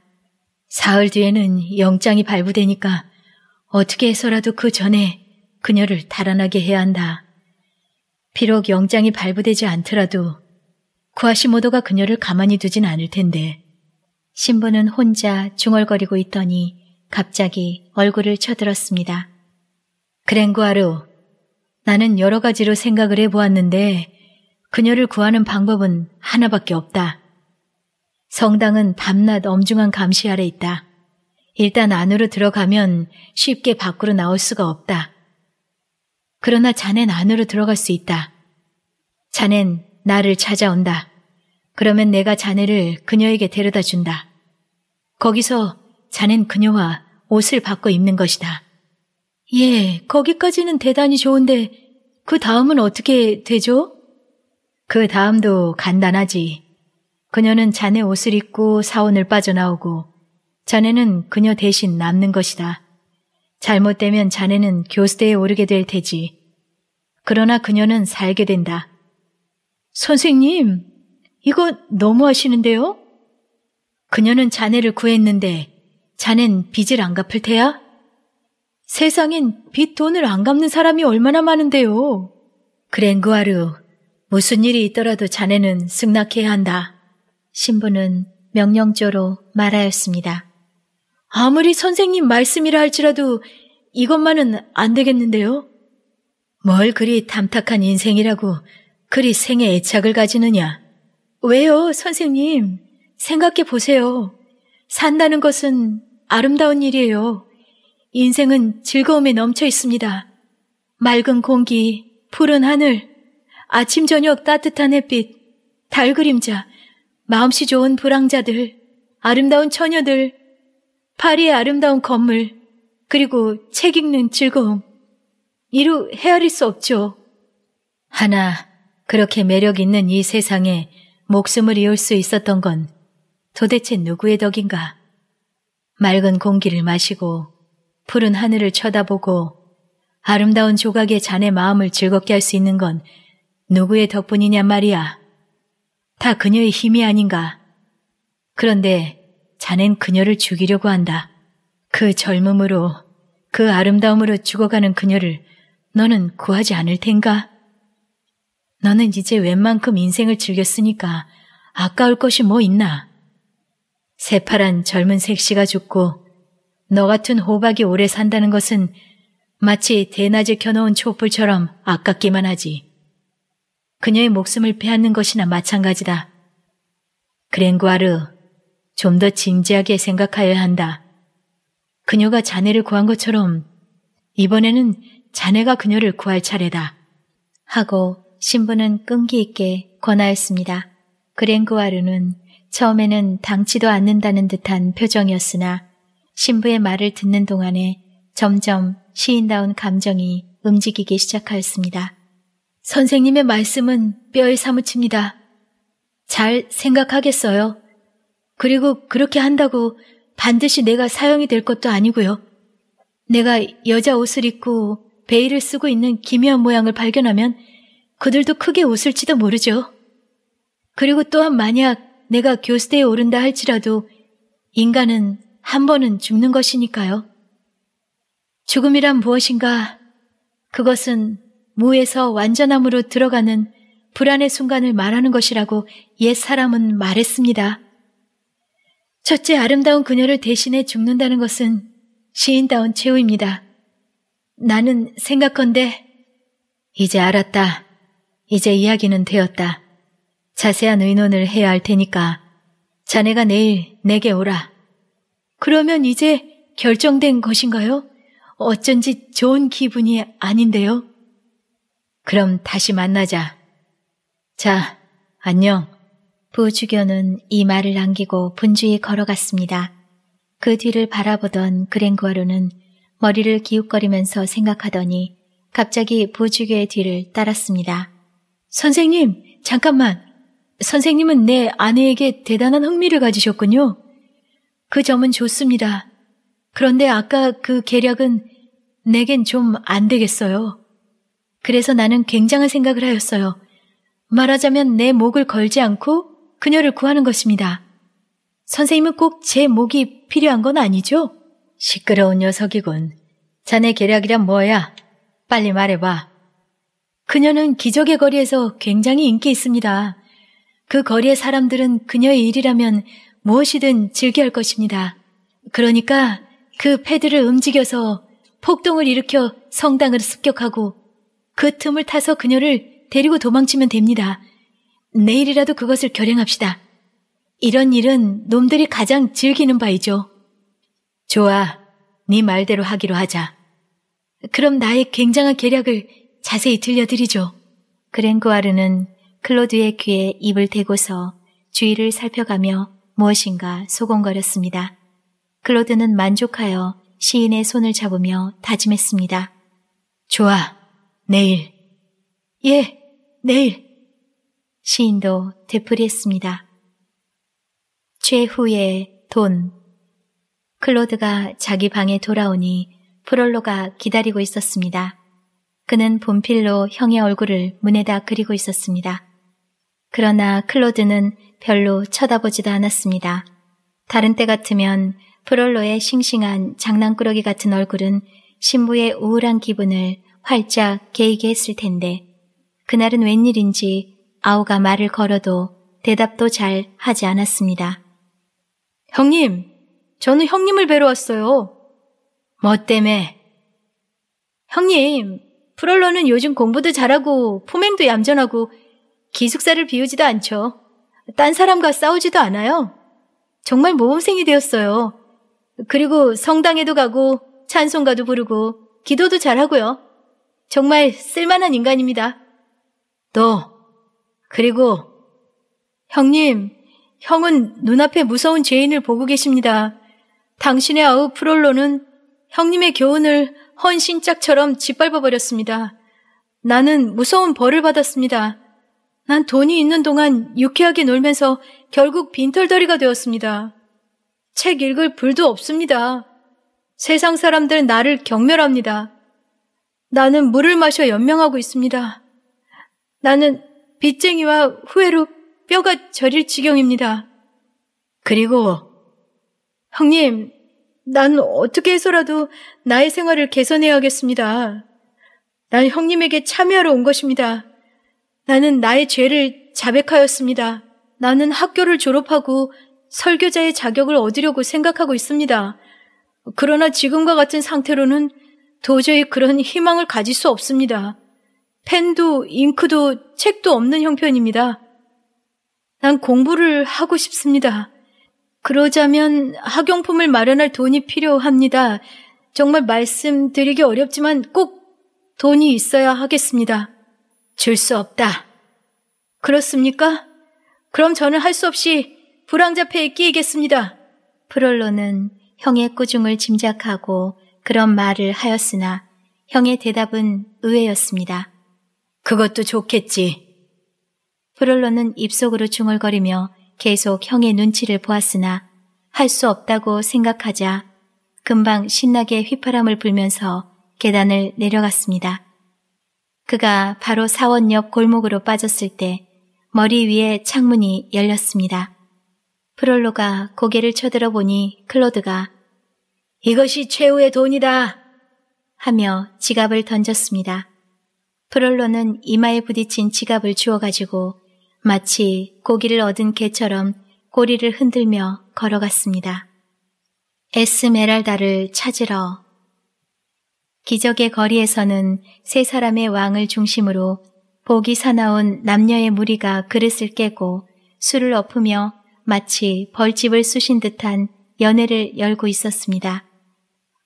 사흘 뒤에는 영장이 발부되니까 어떻게 해서라도 그 전에 그녀를 달아나게 해야 한다. 비록 영장이 발부되지 않더라도 구하시모도가 그녀를 가만히 두진 않을 텐데. 신부는 혼자 중얼거리고 있더니 갑자기 얼굴을 쳐들었습니다. 그랭구하루 나는 여러 가지로 생각을 해보았는데 그녀를 구하는 방법은 하나밖에 없다. 성당은 밤낮 엄중한 감시 아래 있다. 일단 안으로 들어가면 쉽게 밖으로 나올 수가 없다. 그러나 자넨 안으로 들어갈 수 있다. 자넨 나를 찾아온다. 그러면 내가 자네를 그녀에게 데려다 준다. 거기서 자넨 그녀와 옷을 바꿔 입는 것이다. 예, 거기까지는 대단히 좋은데 그 다음은 어떻게 되죠? 그 다음도 간단하지. 그녀는 자네 옷을 입고 사원을 빠져나오고 자네는 그녀 대신 남는 것이다. 잘못되면 자네는 교수대에 오르게 될 테지. 그러나 그녀는 살게 된다. 선생님, 이거 너무 하시는데요? 그녀는 자네를 구했는데 자넨 빚을 안 갚을 테야? 세상엔 빚 돈을 안 갚는 사람이 얼마나 많은데요. 그랭구아르, 무슨 일이 있더라도 자네는 승낙해야 한다. 신부는 명령조로 말하였습니다. 아무리 선생님 말씀이라 할지라도 이것만은 안 되겠는데요? 뭘 그리 탐탁한 인생이라고 그리 생에 애착을 가지느냐? 왜요, 선생님? 생각해 보세요. 산다는 것은 아름다운 일이에요. 인생은 즐거움에 넘쳐 있습니다. 맑은 공기, 푸른 하늘, 아침 저녁 따뜻한 햇빛, 달 그림자, 마음씨 좋은 불황자들, 아름다운 처녀들, 파리의 아름다운 건물, 그리고 책 읽는 즐거움. 이루 헤아릴 수 없죠. 하나, 그렇게 매력 있는 이 세상에 목숨을 이을 수 있었던 건 도대체 누구의 덕인가? 맑은 공기를 마시고 푸른 하늘을 쳐다보고 아름다운 조각의 잔의 마음을 즐겁게 할 수 있는 건 누구의 덕분이냐 말이야. 다 그녀의 힘이 아닌가. 그런데 자넨 그녀를 죽이려고 한다. 그 젊음으로, 그 아름다움으로 죽어가는 그녀를 너는 구하지 않을 텐가? 너는 이제 웬만큼 인생을 즐겼으니까 아까울 것이 뭐 있나? 새파란 젊은 색시가 죽고 너 같은 호박이 오래 산다는 것은 마치 대낮에 켜놓은 촛불처럼 아깝기만 하지. 그녀의 목숨을 빼앗는 것이나 마찬가지다. 그랭구아르, 좀더 진지하게 생각하여야 한다. 그녀가 자네를 구한 것처럼 이번에는 자네가 그녀를 구할 차례다. 하고 신부는 끈기 있게 권하였습니다. 그랭그와르는 처음에는 당치도 않는다는 듯한 표정이었으나 신부의 말을 듣는 동안에 점점 시인다운 감정이 움직이기 시작하였습니다. 선생님의 말씀은 뼈에 사무칩니다. 잘 생각하겠어요. 그리고 그렇게 한다고 반드시 내가 사형이 될 것도 아니고요. 내가 여자 옷을 입고 베일을 쓰고 있는 기묘한 모양을 발견하면 그들도 크게 웃을지도 모르죠. 그리고 또한 만약 내가 교수대에 오른다 할지라도 인간은 한 번은 죽는 것이니까요. 죽음이란 무엇인가? 그것은 무에서 완전함으로 들어가는 불안의 순간을 말하는 것이라고 옛 사람은 말했습니다. 첫째 아름다운 그녀를 대신해 죽는다는 것은 시인다운 최후입니다. 나는 생각건데 이제 알았다. 이제 이야기는 되었다. 자세한 의논을 해야 할 테니까 자네가 내일 내게 오라. 그러면 이제 결정된 것인가요? 어쩐지 좋은 기분이 아닌데요. 그럼 다시 만나자. 자, 안녕. 부주교는 이 말을 남기고 분주히 걸어갔습니다. 그 뒤를 바라보던 그랭구아루는 머리를 기웃거리면서 생각하더니 갑자기 부주교의 뒤를 따랐습니다. 선생님, 잠깐만. 선생님은 내 아내에게 대단한 흥미를 가지셨군요. 그 점은 좋습니다. 그런데 아까 그 계략은 내겐 좀 안 되겠어요. 그래서 나는 굉장한 생각을 하였어요. 말하자면 내 목을 걸지 않고 그녀를 구하는 것입니다. 선생님은 꼭 제 목이 필요한 건 아니죠? 시끄러운 녀석이군. 자네 계략이란 뭐야? 빨리 말해봐. 그녀는 기적의 거리에서 굉장히 인기 있습니다. 그 거리의 사람들은 그녀의 일이라면 무엇이든 즐겨할 것입니다. 그러니까 그 패드를 움직여서 폭동을 일으켜 성당을 습격하고 그 틈을 타서 그녀를 데리고 도망치면 됩니다. 내일이라도 그것을 결행합시다. 이런 일은 놈들이 가장 즐기는 바이죠. 좋아, 네 말대로 하기로 하자. 그럼 나의 굉장한 계략을 자세히 들려드리죠. 그랭구아르는 클로드의 귀에 입을 대고서 주위를 살펴가며 무엇인가 소곤거렸습니다. 클로드는 만족하여 시인의 손을 잡으며 다짐했습니다. 좋아, 내일. 예, 내일. 시인도 되풀이했습니다. 최후의 돈. 클로드가 자기 방에 돌아오니 프롤로가 기다리고 있었습니다. 그는 본필로 형의 얼굴을 문에다 그리고 있었습니다. 그러나 클로드는 별로 쳐다보지도 않았습니다. 다른 때 같으면 프롤로의 싱싱한 장난꾸러기 같은 얼굴은 신부의 우울한 기분을 활짝 개이게 했을 텐데 그날은 웬일인지 아우가 말을 걸어도 대답도 잘 하지 않았습니다. 형님, 저는 형님을 뵈러 왔어요. 뭐 때문에? 형님, 프롤러는 요즘 공부도 잘하고 포맹도 얌전하고 기숙사를 비우지도 않죠. 딴 사람과 싸우지도 않아요. 정말 모범생이 되었어요. 그리고 성당에도 가고 찬송가도 부르고 기도도 잘하고요. 정말 쓸만한 인간입니다. 너 그리고 형님, 형은 눈앞에 무서운 죄인을 보고 계십니다. 당신의 아우 프롤로는 형님의 교훈을 헌신짝처럼 짓밟아 버렸습니다. 나는 무서운 벌을 받았습니다. 난 돈이 있는 동안 유쾌하게 놀면서 결국 빈털더리가 되었습니다. 책 읽을 불도 없습니다. 세상 사람들 은 나를 경멸합니다. 나는 물을 마셔 연명하고 있습니다. 나는 빚쟁이와 후회로 뼈가 저릴 지경입니다. 그리고 형님, 난 어떻게 해서라도 나의 생활을 개선해야겠습니다. 난 형님에게 참여하러 온 것입니다. 나는 나의 죄를 자백하였습니다. 나는 학교를 졸업하고 설교자의 자격을 얻으려고 생각하고 있습니다. 그러나 지금과 같은 상태로는 도저히 그런 희망을 가질 수 없습니다. 펜도 잉크도 책도 없는 형편입니다. 난 공부를 하고 싶습니다. 그러자면 학용품을 마련할 돈이 필요합니다. 정말 말씀드리기 어렵지만 꼭 돈이 있어야 하겠습니다. 줄 수 없다. 그렇습니까? 그럼 저는 할 수 없이 불황자폐에 끼이겠습니다. 프롤로는 형의 꾸중을 짐작하고 그런 말을 하였으나 형의 대답은 의외였습니다. 그것도 좋겠지. 프롤로는 입속으로 중얼거리며 계속 형의 눈치를 보았으나 할 수 없다고 생각하자 금방 신나게 휘파람을 불면서 계단을 내려갔습니다. 그가 바로 사원 옆 골목으로 빠졌을 때 머리 위에 창문이 열렸습니다. 프롤로가 고개를 쳐들어 보니 클로드가 이것이 최후의 돈이다 하며 지갑을 던졌습니다. 프롤로는 이마에 부딪힌 지갑을 주워가지고 마치 고기를 얻은 개처럼 꼬리를 흔들며 걸어갔습니다. 에스메랄다를 찾으러 기적의 거리에서는 세 사람의 왕을 중심으로 복이 사나운 남녀의 무리가 그릇을 깨고 술을 엎으며 마치 벌집을 쑤신 듯한 연애를 열고 있었습니다.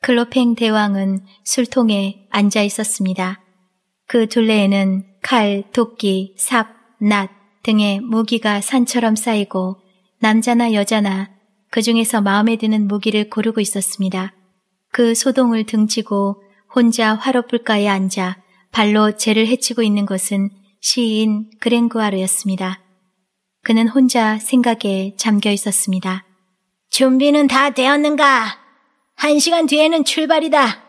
클로팽 대왕은 술통에 앉아 있었습니다. 그 둘레에는 칼, 도끼, 삽, 낫 등의 무기가 산처럼 쌓이고 남자나 여자나 그 중에서 마음에 드는 무기를 고르고 있었습니다. 그 소동을 등치고 혼자 화로불가에 앉아 발로 죄를 해치고 있는 것은 시인 그랭구아르였습니다. 그는 혼자 생각에 잠겨 있었습니다. 준비는 다 되었는가? 한 시간 뒤에는 출발이다.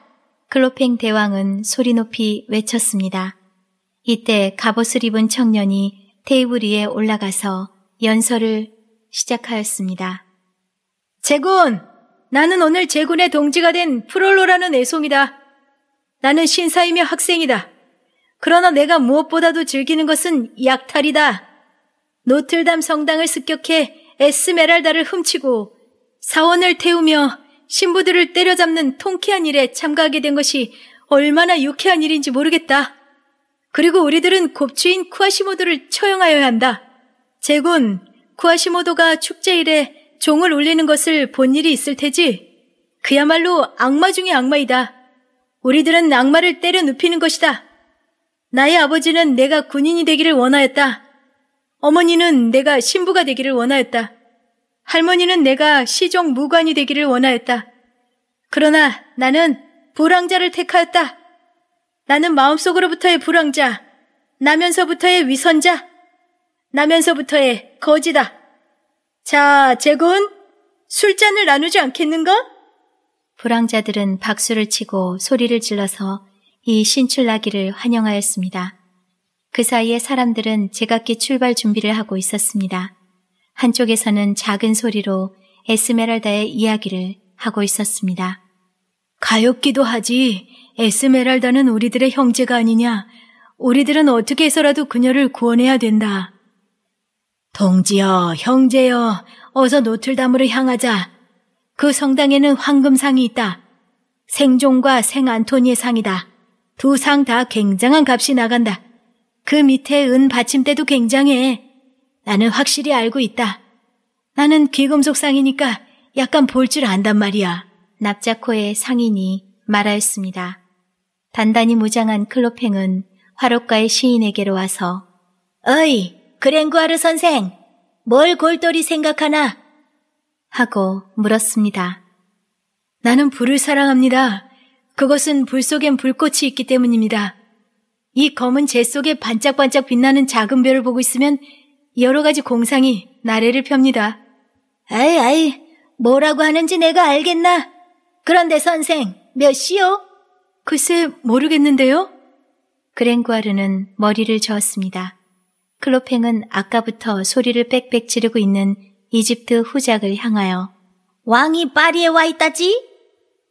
클로팽 대왕은 소리 높이 외쳤습니다. 이때 갑옷을 입은 청년이 테이블 위에 올라가서 연설을 시작하였습니다. 제군! 나는 오늘 제군의 동지가 된 프롤로라는 애송이다. 나는 신사이며 학생이다. 그러나 내가 무엇보다도 즐기는 것은 약탈이다. 노틀담 성당을 습격해 에스메랄다를 훔치고 사원을 태우며 신부들을 때려잡는 통쾌한 일에 참가하게 된 것이 얼마나 유쾌한 일인지 모르겠다. 그리고 우리들은 곱추인 쿠아시모도를 처형하여야 한다. 제군, 쿠아시모도가 축제일에 종을 울리는 것을 본 일이 있을 테지. 그야말로 악마 중의 악마이다. 우리들은 악마를 때려 눕히는 것이다. 나의 아버지는 내가 군인이 되기를 원하였다. 어머니는 내가 신부가 되기를 원하였다. 할머니는 내가 시종 무관이 되기를 원하였다. 그러나 나는 불황자를 택하였다. 나는 마음속으로부터의 불황자, 나면서부터의 위선자, 나면서부터의 거지다. 자, 제군, 술잔을 나누지 않겠는가? 불황자들은 박수를 치고 소리를 질러서 이 신출나기를 환영하였습니다. 그 사이에 사람들은 제각기 출발 준비를 하고 있었습니다. 한쪽에서는 작은 소리로 에스메랄다의 이야기를 하고 있었습니다. 가엾기도 하지. 에스메랄다는 우리들의 형제가 아니냐. 우리들은 어떻게 해서라도 그녀를 구원해야 된다. 동지여, 형제여, 어서 노틀담으로 향하자. 그 성당에는 황금상이 있다. 생존과 생안토니의 상이다. 두 상 다 굉장한 값이 나간다. 그 밑에 은 받침대도 굉장해. 나는 확실히 알고 있다. 나는 귀금속 상이니까 약간 볼 줄 안단 말이야. 납작코의 상인이 말하였습니다. 단단히 무장한 클로팽은 화롯가의 시인에게로 와서 어이, 그랭구아르 선생! 뭘 골똘히 생각하나? 하고 물었습니다. 나는 불을 사랑합니다. 그것은 불 속엔 불꽃이 있기 때문입니다. 이 검은 재 속에 반짝반짝 빛나는 작은 별을 보고 있으면 여러 가지 공상이 나래를 펴니다. 아이, 아이, 뭐라고 하는지 내가 알겠나? 그런데 선생, 몇 시요? 글쎄, 모르겠는데요? 그랭구아르는 머리를 저었습니다. 클로팽은 아까부터 소리를 빽빽 지르고 있는 이집트 후작을 향하여 왕이 파리에 와 있다지?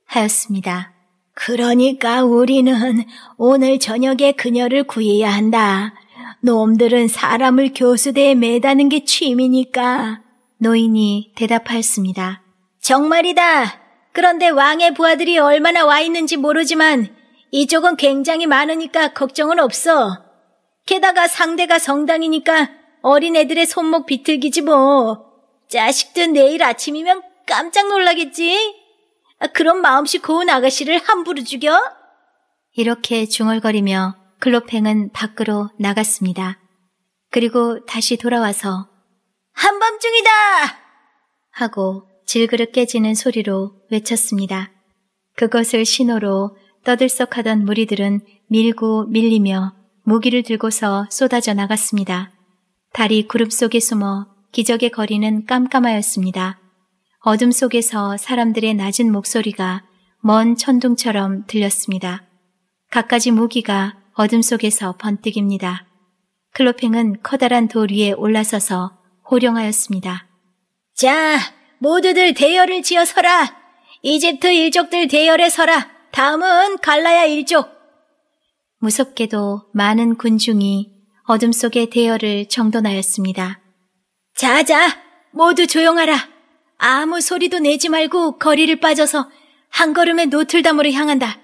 하였습니다. 그러니까 우리는 오늘 저녁에 그녀를 구해야 한다. 놈들은 사람을 교수대에 매다는 게 취미니까. 노인이 대답하였습니다. 정말이다. 그런데 왕의 부하들이 얼마나 와 있는지 모르지만 이쪽은 굉장히 많으니까 걱정은 없어. 게다가 상대가 성당이니까 어린애들의 손목 비틀기지 뭐. 자식들 내일 아침이면 깜짝 놀라겠지? 그런 마음씨 고운 아가씨를 함부로 죽여? 이렇게 중얼거리며 클로팽은 밖으로 나갔습니다. 그리고 다시 돌아와서 한밤중이다! 하고 질그릇 깨지는 소리로 외쳤습니다. 그것을 신호로 떠들썩하던 무리들은 밀고 밀리며 무기를 들고서 쏟아져 나갔습니다. 달이 구름 속에 숨어 기적의 거리는 깜깜하였습니다. 어둠 속에서 사람들의 낮은 목소리가 먼 천둥처럼 들렸습니다. 갖가지 무기가 어둠 속에서 번뜩입니다. 클로팽은 커다란 돌 위에 올라서서 호령하였습니다. 자, 모두들 대열을 지어 서라! 이집트 일족들 대열에 서라! 다음은 갈라야 일족! 무섭게도 많은 군중이 어둠 속의 대열을 정돈하였습니다. 자자, 모두 조용하라. 아무 소리도 내지 말고 거리를 빠져서 한 걸음의 노틀담으로 향한다.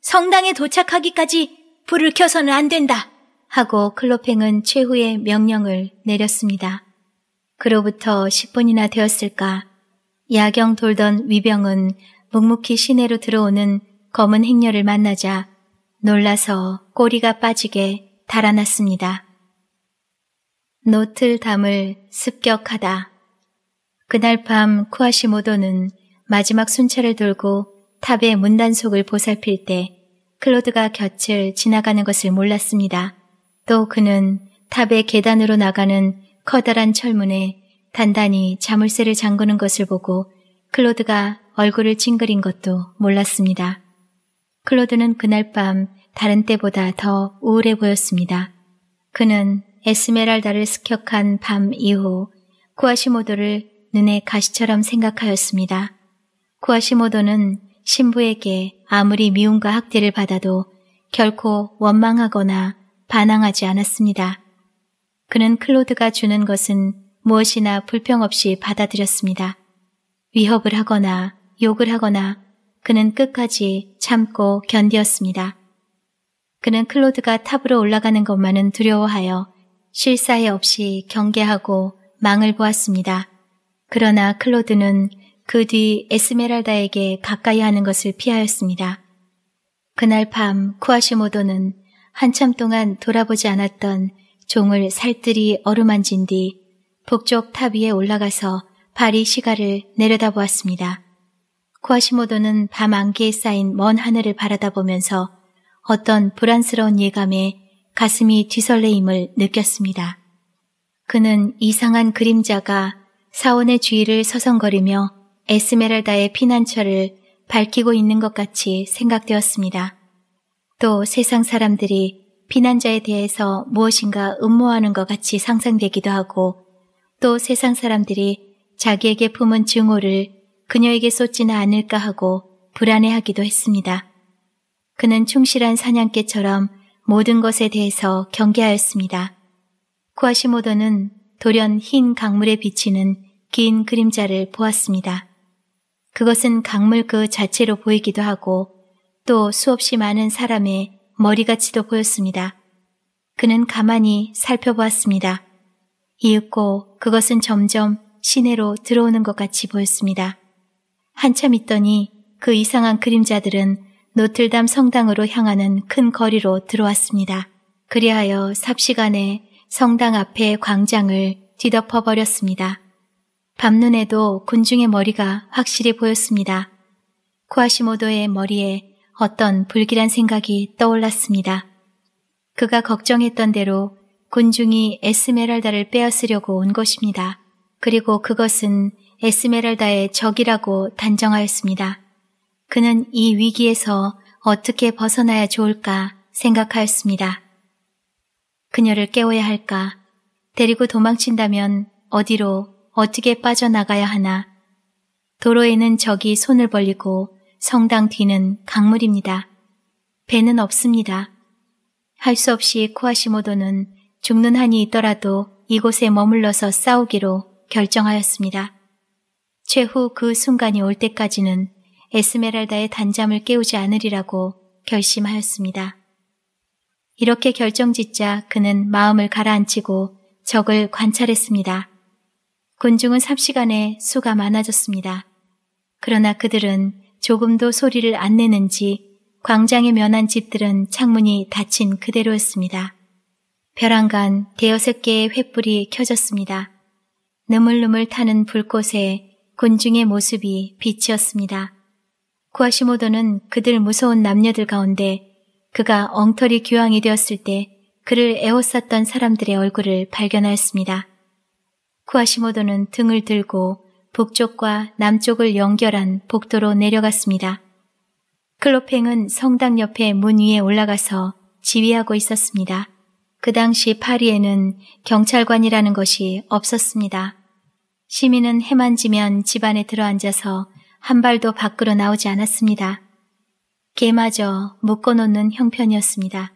성당에 도착하기까지 불을 켜서는 안 된다! 하고 클로팽은 최후의 명령을 내렸습니다. 그로부터 10분이나 되었을까 야경 돌던 위병은 묵묵히 시내로 들어오는 검은 행렬을 만나자 놀라서 꼬리가 빠지게 달아났습니다. 노틀 담을 습격하다. 그날 밤 쿠아시모도는 마지막 순찰을 돌고 탑의 문단속을 보살필 때 클로드가 곁을 지나가는 것을 몰랐습니다. 또 그는 탑의 계단으로 나가는 커다란 철문에 단단히 자물쇠를 잠그는 것을 보고 클로드가 얼굴을 찡그린 것도 몰랐습니다. 클로드는 그날 밤 다른 때보다 더 우울해 보였습니다. 그는 에스메랄다를 습격한 밤 이후 쿠아시모도를 눈에 가시처럼 생각하였습니다. 쿠아시모도는 신부에게 아무리 미움과 학대를 받아도 결코 원망하거나 반항하지 않았습니다. 그는 클로드가 주는 것은 무엇이나 불평 없이 받아들였습니다. 위협을 하거나 욕을 하거나 그는 끝까지 참고 견디었습니다. 그는 클로드가 탑으로 올라가는 것만은 두려워하여 실사에 없이 경계하고 망을 보았습니다. 그러나 클로드는 그뒤 에스메랄다에게 가까이 하는 것을 피하였습니다. 그날 밤 쿠아시모도는 한참 동안 돌아보지 않았던 종을 살뜰히 어루만진 뒤 북쪽 탑 위에 올라가서 발이 시가를 내려다보았습니다. 쿠아시모도는 밤 안개에 쌓인 먼 하늘을 바라다 보면서 어떤 불안스러운 예감에 가슴이 뒤설레임을 느꼈습니다. 그는 이상한 그림자가 사원의 주위를 서성거리며 에스메랄다의 피난처를 밝히고 있는 것 같이 생각되었습니다. 또 세상 사람들이 피난자에 대해서 무엇인가 음모하는 것 같이 상상되기도 하고 또 세상 사람들이 자기에게 품은 증오를 그녀에게 쏟지는 않을까 하고 불안해하기도 했습니다. 그는 충실한 사냥개처럼 모든 것에 대해서 경계하였습니다. 쿠아시모도는 돌연 흰 강물에 비치는 긴 그림자를 보았습니다. 그것은 강물 그 자체로 보이기도 하고 또 수없이 많은 사람의 머리같이도 보였습니다. 그는 가만히 살펴보았습니다. 이윽고 그것은 점점 시내로 들어오는 것 같이 보였습니다. 한참 있더니 그 이상한 그림자들은 노틀담 성당으로 향하는 큰 거리로 들어왔습니다. 그리하여 삽시간에 성당 앞에 광장을 뒤덮어버렸습니다. 밤눈에도 군중의 머리가 확실히 보였습니다. 쿠아시모도의 머리에 어떤 불길한 생각이 떠올랐습니다. 그가 걱정했던 대로 군중이 에스메랄다를 빼앗으려고 온 것입니다. 그리고 그것은 에스메랄다의 적이라고 단정하였습니다. 그는 이 위기에서 어떻게 벗어나야 좋을까 생각하였습니다. 그녀를 깨워야 할까? 데리고 도망친다면 어디로 어떻게 빠져나가야 하나. 도로에는 적이 손을 벌리고 성당 뒤는 강물입니다. 배는 없습니다. 할 수 없이 쿠아시모도는 죽는 한이 있더라도 이곳에 머물러서 싸우기로 결정하였습니다. 최후 그 순간이 올 때까지는 에스메랄다의 단잠을 깨우지 않으리라고 결심하였습니다. 이렇게 결정짓자 그는 마음을 가라앉히고 적을 관찰했습니다. 곤중은 삽시간에 수가 많아졌습니다. 그러나 그들은 조금도 소리를 안 내는지 광장에 면한 집들은 창문이 닫힌 그대로였습니다. 벼랑간 대여섯 개의 횃불이 켜졌습니다. 느물느물 타는 불꽃에 곤중의 모습이 비치었습니다쿠아시모도는 그들 무서운 남녀들 가운데 그가 엉터리 교황이 되었을 때 그를 애호쌌던 사람들의 얼굴을 발견하였습니다. 쿠아시모도는 등을 들고 북쪽과 남쪽을 연결한 복도로 내려갔습니다. 클로팽은 성당 옆에 문 위에 올라가서 지휘하고 있었습니다. 그 당시 파리에는 경찰관이라는 것이 없었습니다. 시민은 해만 지면 집안에 들어앉아서 한 발도 밖으로 나오지 않았습니다. 개마저 묶어놓는 형편이었습니다.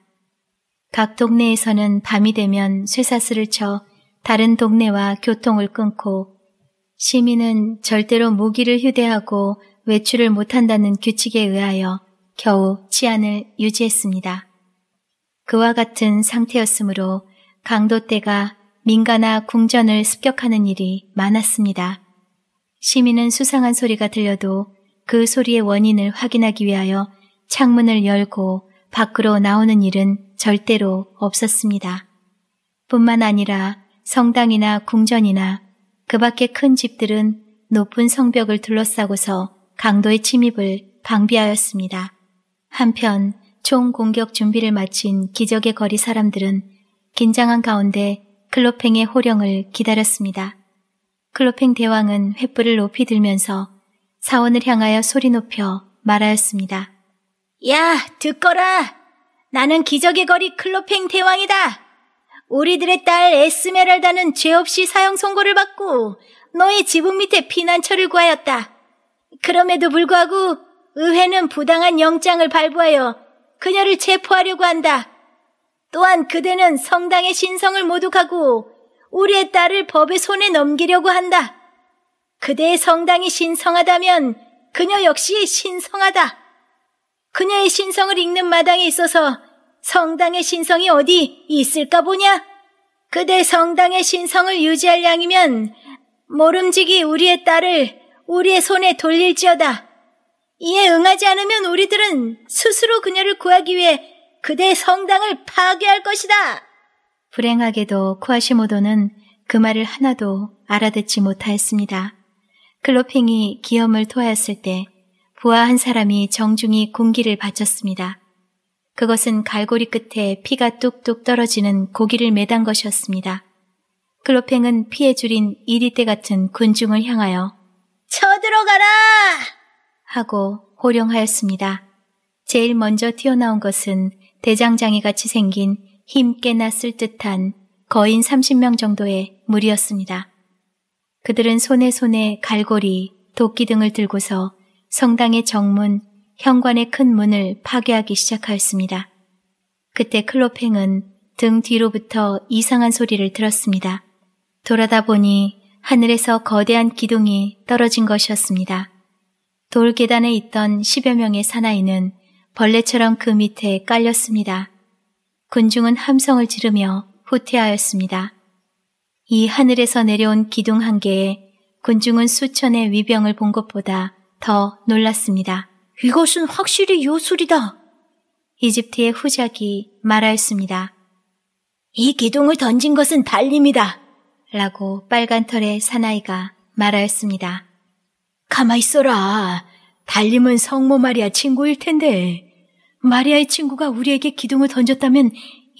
각 동네에서는 밤이 되면 쇠사슬을 쳐 다른 동네와 교통을 끊고 시민은 절대로 무기를 휴대하고 외출을 못한다는 규칙에 의하여 겨우 치안을 유지했습니다. 그와 같은 상태였으므로 강도떼가 민가나 궁전을 습격하는 일이 많았습니다. 시민은 수상한 소리가 들려도 그 소리의 원인을 확인하기 위하여 창문을 열고 밖으로 나오는 일은 절대로 없었습니다. 뿐만 아니라 성당이나 궁전이나 그 밖의 큰 집들은 높은 성벽을 둘러싸고서 강도의 침입을 방비하였습니다. 한편 총 공격 준비를 마친 기적의 거리 사람들은 긴장한 가운데 클로팽의 호령을 기다렸습니다. 클로팽 대왕은 횃불을 높이 들면서 사원을 향하여 소리 높여 말하였습니다. 야, 듣거라! 나는 기적의 거리 클로팽 대왕이다! 우리들의 딸 에스메랄다는 죄 없이 사형 선고를 받고 너의 지붕 밑에 피난처를 구하였다. 그럼에도 불구하고 의회는 부당한 영장을 발부하여 그녀를 체포하려고 한다. 또한 그대는 성당의 신성을 모독하고 우리의 딸을 법의 손에 넘기려고 한다. 그대의 성당이 신성하다면 그녀 역시 신성하다. 그녀의 신성을 읽는 마당에 있어서 성당의 신성이 어디 있을까 보냐? 그대 성당의 신성을 유지할 양이면 모름지기 우리의 딸을 우리의 손에 돌릴지어다. 이에 응하지 않으면 우리들은 스스로 그녀를 구하기 위해 그대의 성당을 파괴할 것이다. 불행하게도 쿠아시모도는 그 말을 하나도 알아듣지 못하였습니다. 클로핑이 기염을 토하였을 때 부하 한 사람이 정중히 공기를 바쳤습니다. 그것은 갈고리 끝에 피가 뚝뚝 떨어지는 고기를 매단 것이었습니다. 클로팽은 피에 줄인 이리떼 같은 군중을 향하여 쳐들어가라! 하고 호령하였습니다. 제일 먼저 튀어나온 것은 대장장이 같이 생긴 힘께 났을 듯한 거인 30명 정도의 무리였습니다. 그들은 손에 손에 갈고리, 도끼 등을 들고서 성당의 정문 현관의 큰 문을 파괴하기 시작하였습니다. 그때 클로팽은 등 뒤로부터 이상한 소리를 들었습니다. 돌아다 보니 하늘에서 거대한 기둥이 떨어진 것이었습니다. 돌 계단에 있던 10여 명의 사나이는 벌레처럼 그 밑에 깔렸습니다. 군중은 함성을 지르며 후퇴하였습니다. 이 하늘에서 내려온 기둥 한 개에 군중은 수천의 위병을 본 것보다 더 놀랐습니다. 이것은 확실히 요술이다. 이집트의 후작이 말하였습니다. 이 기둥을 던진 것은 달림이다. 라고 빨간 털의 사나이가 말하였습니다. 가만 있어라. 달님은 성모 마리아 친구일 텐데. 마리아의 친구가 우리에게 기둥을 던졌다면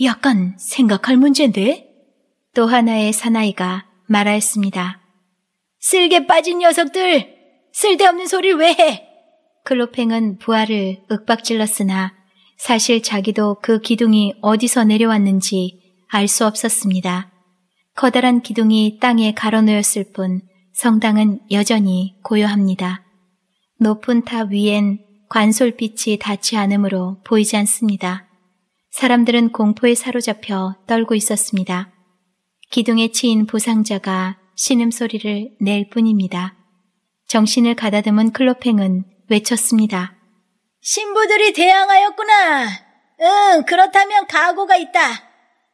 약간 생각할 문제인데? 또 하나의 사나이가 말하였습니다. 쓸개 빠진 녀석들! 쓸데없는 소리를 왜 해? 클로팽은 부하를 윽박질렀으나 사실 자기도 그 기둥이 어디서 내려왔는지 알 수 없었습니다. 커다란 기둥이 땅에 가로놓였을 뿐 성당은 여전히 고요합니다. 높은 탑 위엔 관솔빛이 닿지 않으므로 보이지 않습니다. 사람들은 공포에 사로잡혀 떨고 있었습니다. 기둥에 치인 부상자가 신음소리를 낼 뿐입니다. 정신을 가다듬은 클로팽은 외쳤습니다. 신부들이 대항하였구나. 응, 그렇다면 각오가 있다.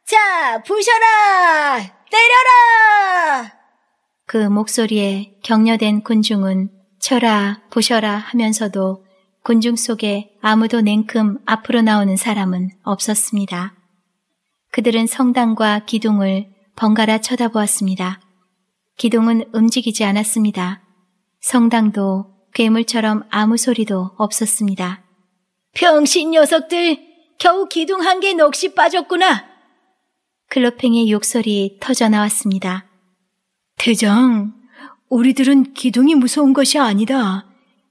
자, 부셔라! 때려라! 그 목소리에 격려된 군중은 쳐라, 부셔라 하면서도 군중 속에 아무도 냉큼 앞으로 나오는 사람은 없었습니다. 그들은 성당과 기둥을 번갈아 쳐다보았습니다. 기둥은 움직이지 않았습니다. 성당도 괴물처럼 아무 소리도 없었습니다. 병신 녀석들! 겨우 기둥 한 개 넋이 빠졌구나! 클로팽의 욕설이 터져나왔습니다. 대장, 우리들은 기둥이 무서운 것이 아니다.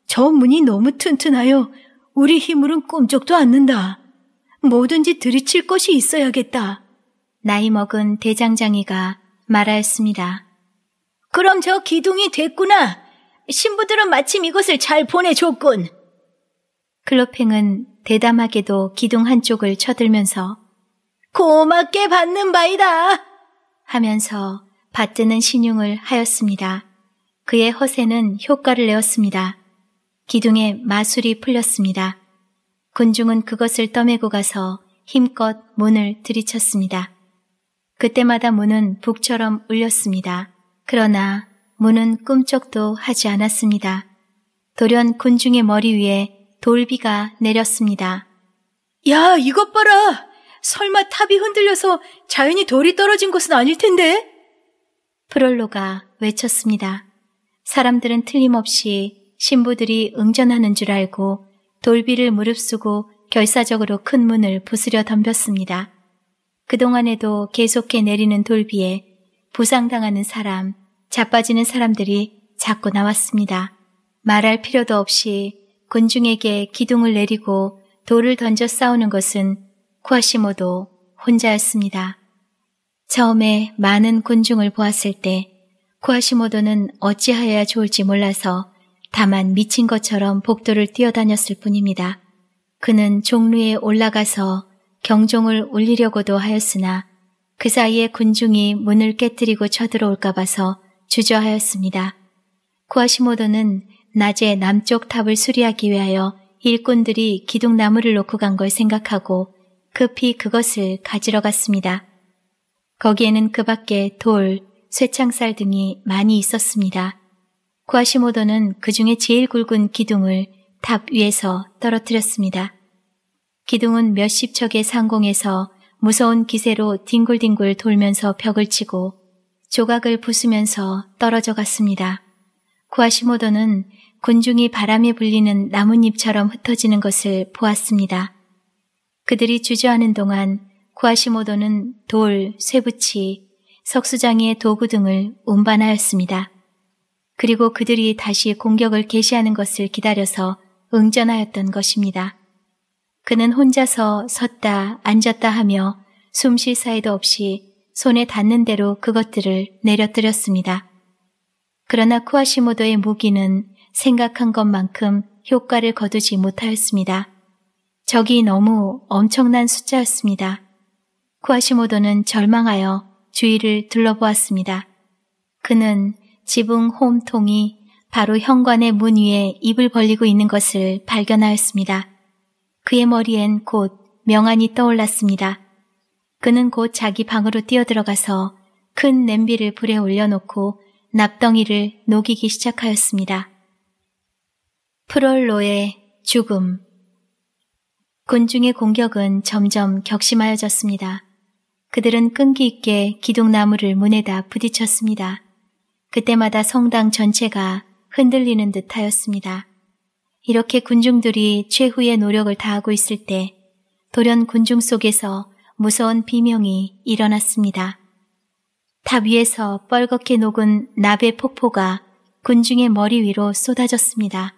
저 문이 너무 튼튼하여 우리 힘으론 꼼짝도 않는다. 뭐든지 들이칠 것이 있어야겠다. 나이 먹은 대장장이가 말하였습니다. 그럼 저 기둥이 됐구나! 신부들은 마침 이곳을잘 보내줬군. 클로팽은 대담하게도 기둥 한쪽을 쳐들면서 고맙게 받는 바이다 하면서 받드는 신용을 하였습니다. 그의 허세는 효과를 내었습니다. 기둥에 마술이 풀렸습니다. 군중은 그것을 떠매고 가서 힘껏 문을 들이쳤습니다. 그때마다 문은 북처럼 울렸습니다. 그러나 문은 꿈쩍도 하지 않았습니다. 돌연 군중의 머리 위에 돌비가 내렸습니다. 야, 이것 봐라! 설마 탑이 흔들려서 자연히 돌이 떨어진 것은 아닐 텐데? 프롤로가 외쳤습니다. 사람들은 틀림없이 신부들이 응전하는 줄 알고 돌비를 무릅쓰고 결사적으로 큰 문을 부수려 덤볐습니다. 그동안에도 계속해 내리는 돌비에 부상당하는 사람, 자빠지는 사람들이 자꾸 나왔습니다. 말할 필요도 없이 군중에게 기둥을 내리고 돌을 던져 싸우는 것은 쿠아시모도 혼자였습니다. 처음에 많은 군중을 보았을 때 쿠아시모도는 어찌하여야 좋을지 몰라서 다만 미친 것처럼 복도를 뛰어다녔을 뿐입니다. 그는 종루에 올라가서 경종을 울리려고도 하였으나 그 사이에 군중이 문을 깨뜨리고 쳐들어올까 봐서 주저하였습니다. 쿠아시모도는 낮에 남쪽 탑을 수리하기 위하여 일꾼들이 기둥나무를 놓고 간 걸 생각하고 급히 그것을 가지러 갔습니다. 거기에는 그 밖에 돌, 쇠창살 등이 많이 있었습니다. 쿠아시모도는그 중에 제일 굵은 기둥을 탑 위에서 떨어뜨렸습니다. 기둥은 몇십 척의 상공에서 무서운 기세로 뒹굴뒹굴 돌면서 벽을 치고 조각을 부수면서 떨어져 갔습니다. 구아시모도는 군중이 바람에 불리는 나뭇잎처럼 흩어지는 것을 보았습니다. 그들이 주저하는 동안 구아시모도는 돌, 쇠붙이, 석수장의 도구 등을 운반하였습니다. 그리고 그들이 다시 공격을 개시하는 것을 기다려서 응전하였던 것입니다. 그는 혼자서 섰다 앉았다 하며 숨쉴 사이도 없이 손에 닿는 대로 그것들을 내려뜨렸습니다. 그러나 쿠아시모도의 무기는 생각한 것만큼 효과를 거두지 못하였습니다. 적이 너무 엄청난 숫자였습니다. 쿠아시모도는 절망하여 주위를 둘러보았습니다. 그는 지붕 홈통이 바로 현관의 문 위에 입을 벌리고 있는 것을 발견하였습니다. 그의 머리엔 곧 명안이 떠올랐습니다. 그는 곧 자기 방으로 뛰어들어가서 큰 냄비를 불에 올려놓고 납덩이를 녹이기 시작하였습니다. 프롤로의 죽음 군중의 공격은 점점 격심하여졌습니다. 그들은 끈기 있게 기둥나무를 문에다 부딪혔습니다. 그때마다 성당 전체가 흔들리는 듯 하였습니다. 이렇게 군중들이 최후의 노력을 다하고 있을 때 돌연 군중 속에서 무서운 비명이 일어났습니다. 탑 위에서 뻘겋게 녹은 나베 폭포가 군중의 머리 위로 쏟아졌습니다.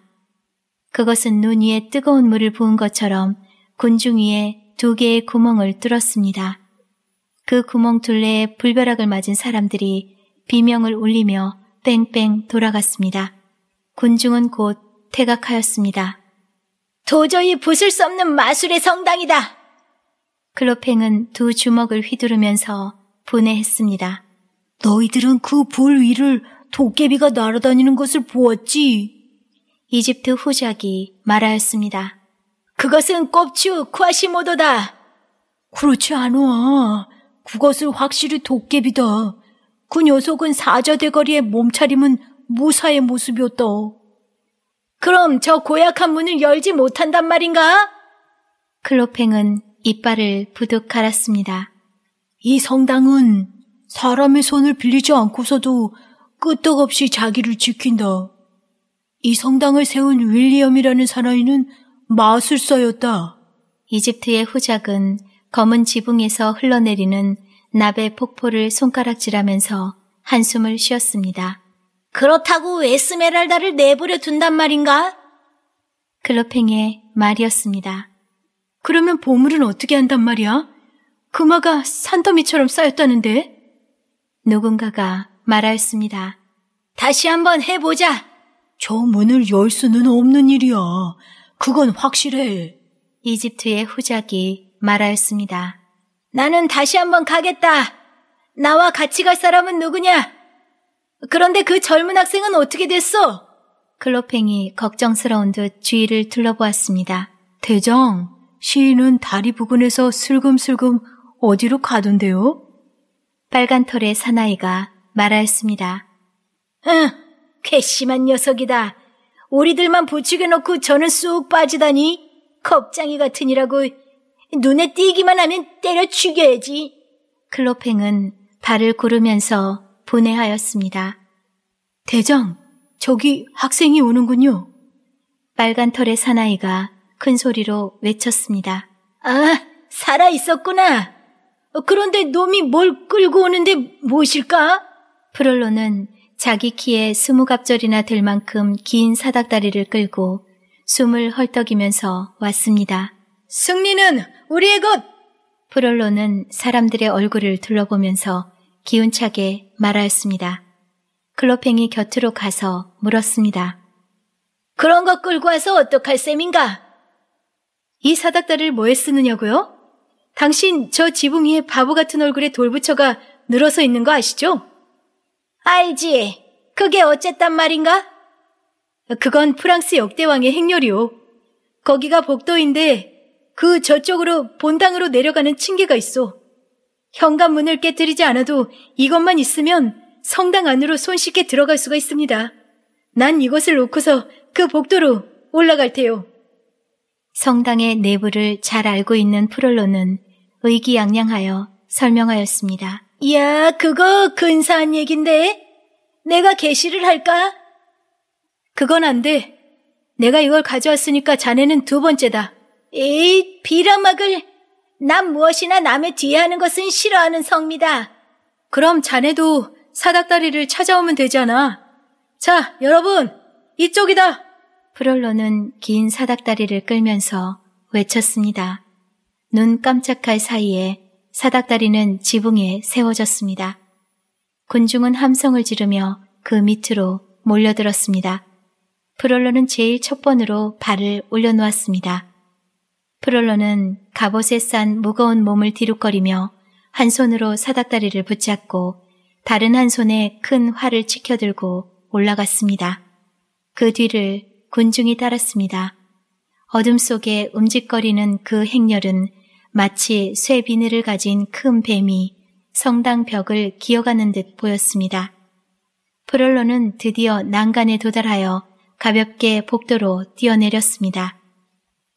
그것은 눈 위에 뜨거운 물을 부은 것처럼 군중 위에 두 개의 구멍을 뚫었습니다. 그 구멍 둘레에 불벼락을 맞은 사람들이 비명을 울리며 뺑뺑 돌아갔습니다. 군중은 곧 퇴각하였습니다. 도저히 부술 수 없는 마술의 성당이다! 클로팽은 두 주먹을 휘두르면서 분해했습니다. 너희들은 그 불 위를 도깨비가 날아다니는 것을 보았지? 이집트 후작이 말하였습니다. 그것은 꼽추 쿠아시모도다. 그렇지 않아. 그것을 확실히 도깨비다. 그 녀석은 사자대거리의 몸차림은 무사의 모습이었다. 그럼 저 고약한 문을 열지 못한단 말인가? 클로팽은 이빨을 부득 갈았습니다. 이 성당은 사람의 손을 빌리지 않고서도 끄떡없이 자기를 지킨다. 이 성당을 세운 윌리엄이라는 사나이는 마술사였다. 이집트의 후작은 검은 지붕에서 흘러내리는 나베 폭포를 손가락질하면서 한숨을 쉬었습니다. 그렇다고 에스메랄다를 내버려 둔단 말인가? 글로팽의 말이었습니다. 그러면 보물은 어떻게 한단 말이야? 금화가 산더미처럼 쌓였다는데? 누군가가 말하였습니다. 다시 한번 해보자. 저 문을 열 수는 없는 일이야. 그건 확실해. 이집트의 후작이 말하였습니다. 나는 다시 한번 가겠다. 나와 같이 갈 사람은 누구냐? 그런데 그 젊은 학생은 어떻게 됐어? 클로팽이 걱정스러운 듯 주위를 둘러보았습니다. 대장, 시인은 다리 부근에서 슬금슬금 어디로 가던데요? 빨간 털의 사나이가 말하였습니다. 응, 괘씸한 녀석이다. 우리들만 부추겨놓고 저는 쑥 빠지다니. 겁쟁이 같으니라고 눈에 띄기만 하면 때려 죽여야지. 클로팽은 발을 구르면서 분해하였습니다 대장, 저기 학생이 오는군요. 빨간 털의 사나이가 큰 소리로 외쳤습니다. 아, 살아 있었구나. 그런데 놈이 뭘 끌고 오는데 무엇일까? 프롤로는 자기 키에 스무 갑절이나 될 만큼 긴 사닥다리를 끌고 숨을 헐떡이면서 왔습니다. 승리는 우리의 것! 프롤로는 사람들의 얼굴을 둘러보면서 기운차게 말하였습니다. 글로팽이 곁으로 가서 물었습니다. 그런 것 끌고 와서 어떡할 셈인가? 이 사닥다리를 뭐에 쓰느냐고요? 당신 저 지붕 위에 바보 같은 얼굴의 돌부처가 늘어서 있는 거 아시죠? 알지. 그게 어쨌단 말인가? 그건 프랑스 역대왕의 행렬이오 거기가 복도인데 그 저쪽으로 본당으로 내려가는 층계가 있어. 현관문을 깨뜨리지 않아도 이것만 있으면 성당 안으로 손쉽게 들어갈 수가 있습니다. 난 이것을 놓고서 그 복도로 올라갈 테요. 성당의 내부를 잘 알고 있는 프롤로는 의기양양하여 설명하였습니다. 이 야, 그거 근사한 얘긴데? 내가 게시를 할까? 그건 안 돼. 내가 이걸 가져왔으니까 자네는 두 번째다. 에이, 비라막을난 무엇이나 남의 뒤에 하는 것은 싫어하는 성미다. 그럼 자네도 사닥다리를 찾아오면 되잖아. 자, 여러분, 이쪽이다. 프롤로는 긴 사닥다리를 끌면서 외쳤습니다. 눈 깜짝할 사이에 사닥다리는 지붕에 세워졌습니다. 군중은 함성을 지르며 그 밑으로 몰려들었습니다. 프롤로는 제일 첫 번으로 발을 올려놓았습니다. 프롤로는 갑옷에 싼 무거운 몸을 뒤룩거리며 한 손으로 사닥다리를 붙잡고 다른 한 손에 큰 활을 치켜들고 올라갔습니다. 그 뒤를 군중이 따랐습니다. 어둠 속에 움직거리는 그 행렬은 마치 쇠 비늘을 가진 큰 뱀이 성당 벽을 기어가는 듯 보였습니다. 프롤로는 드디어 난간에 도달하여 가볍게 복도로 뛰어내렸습니다.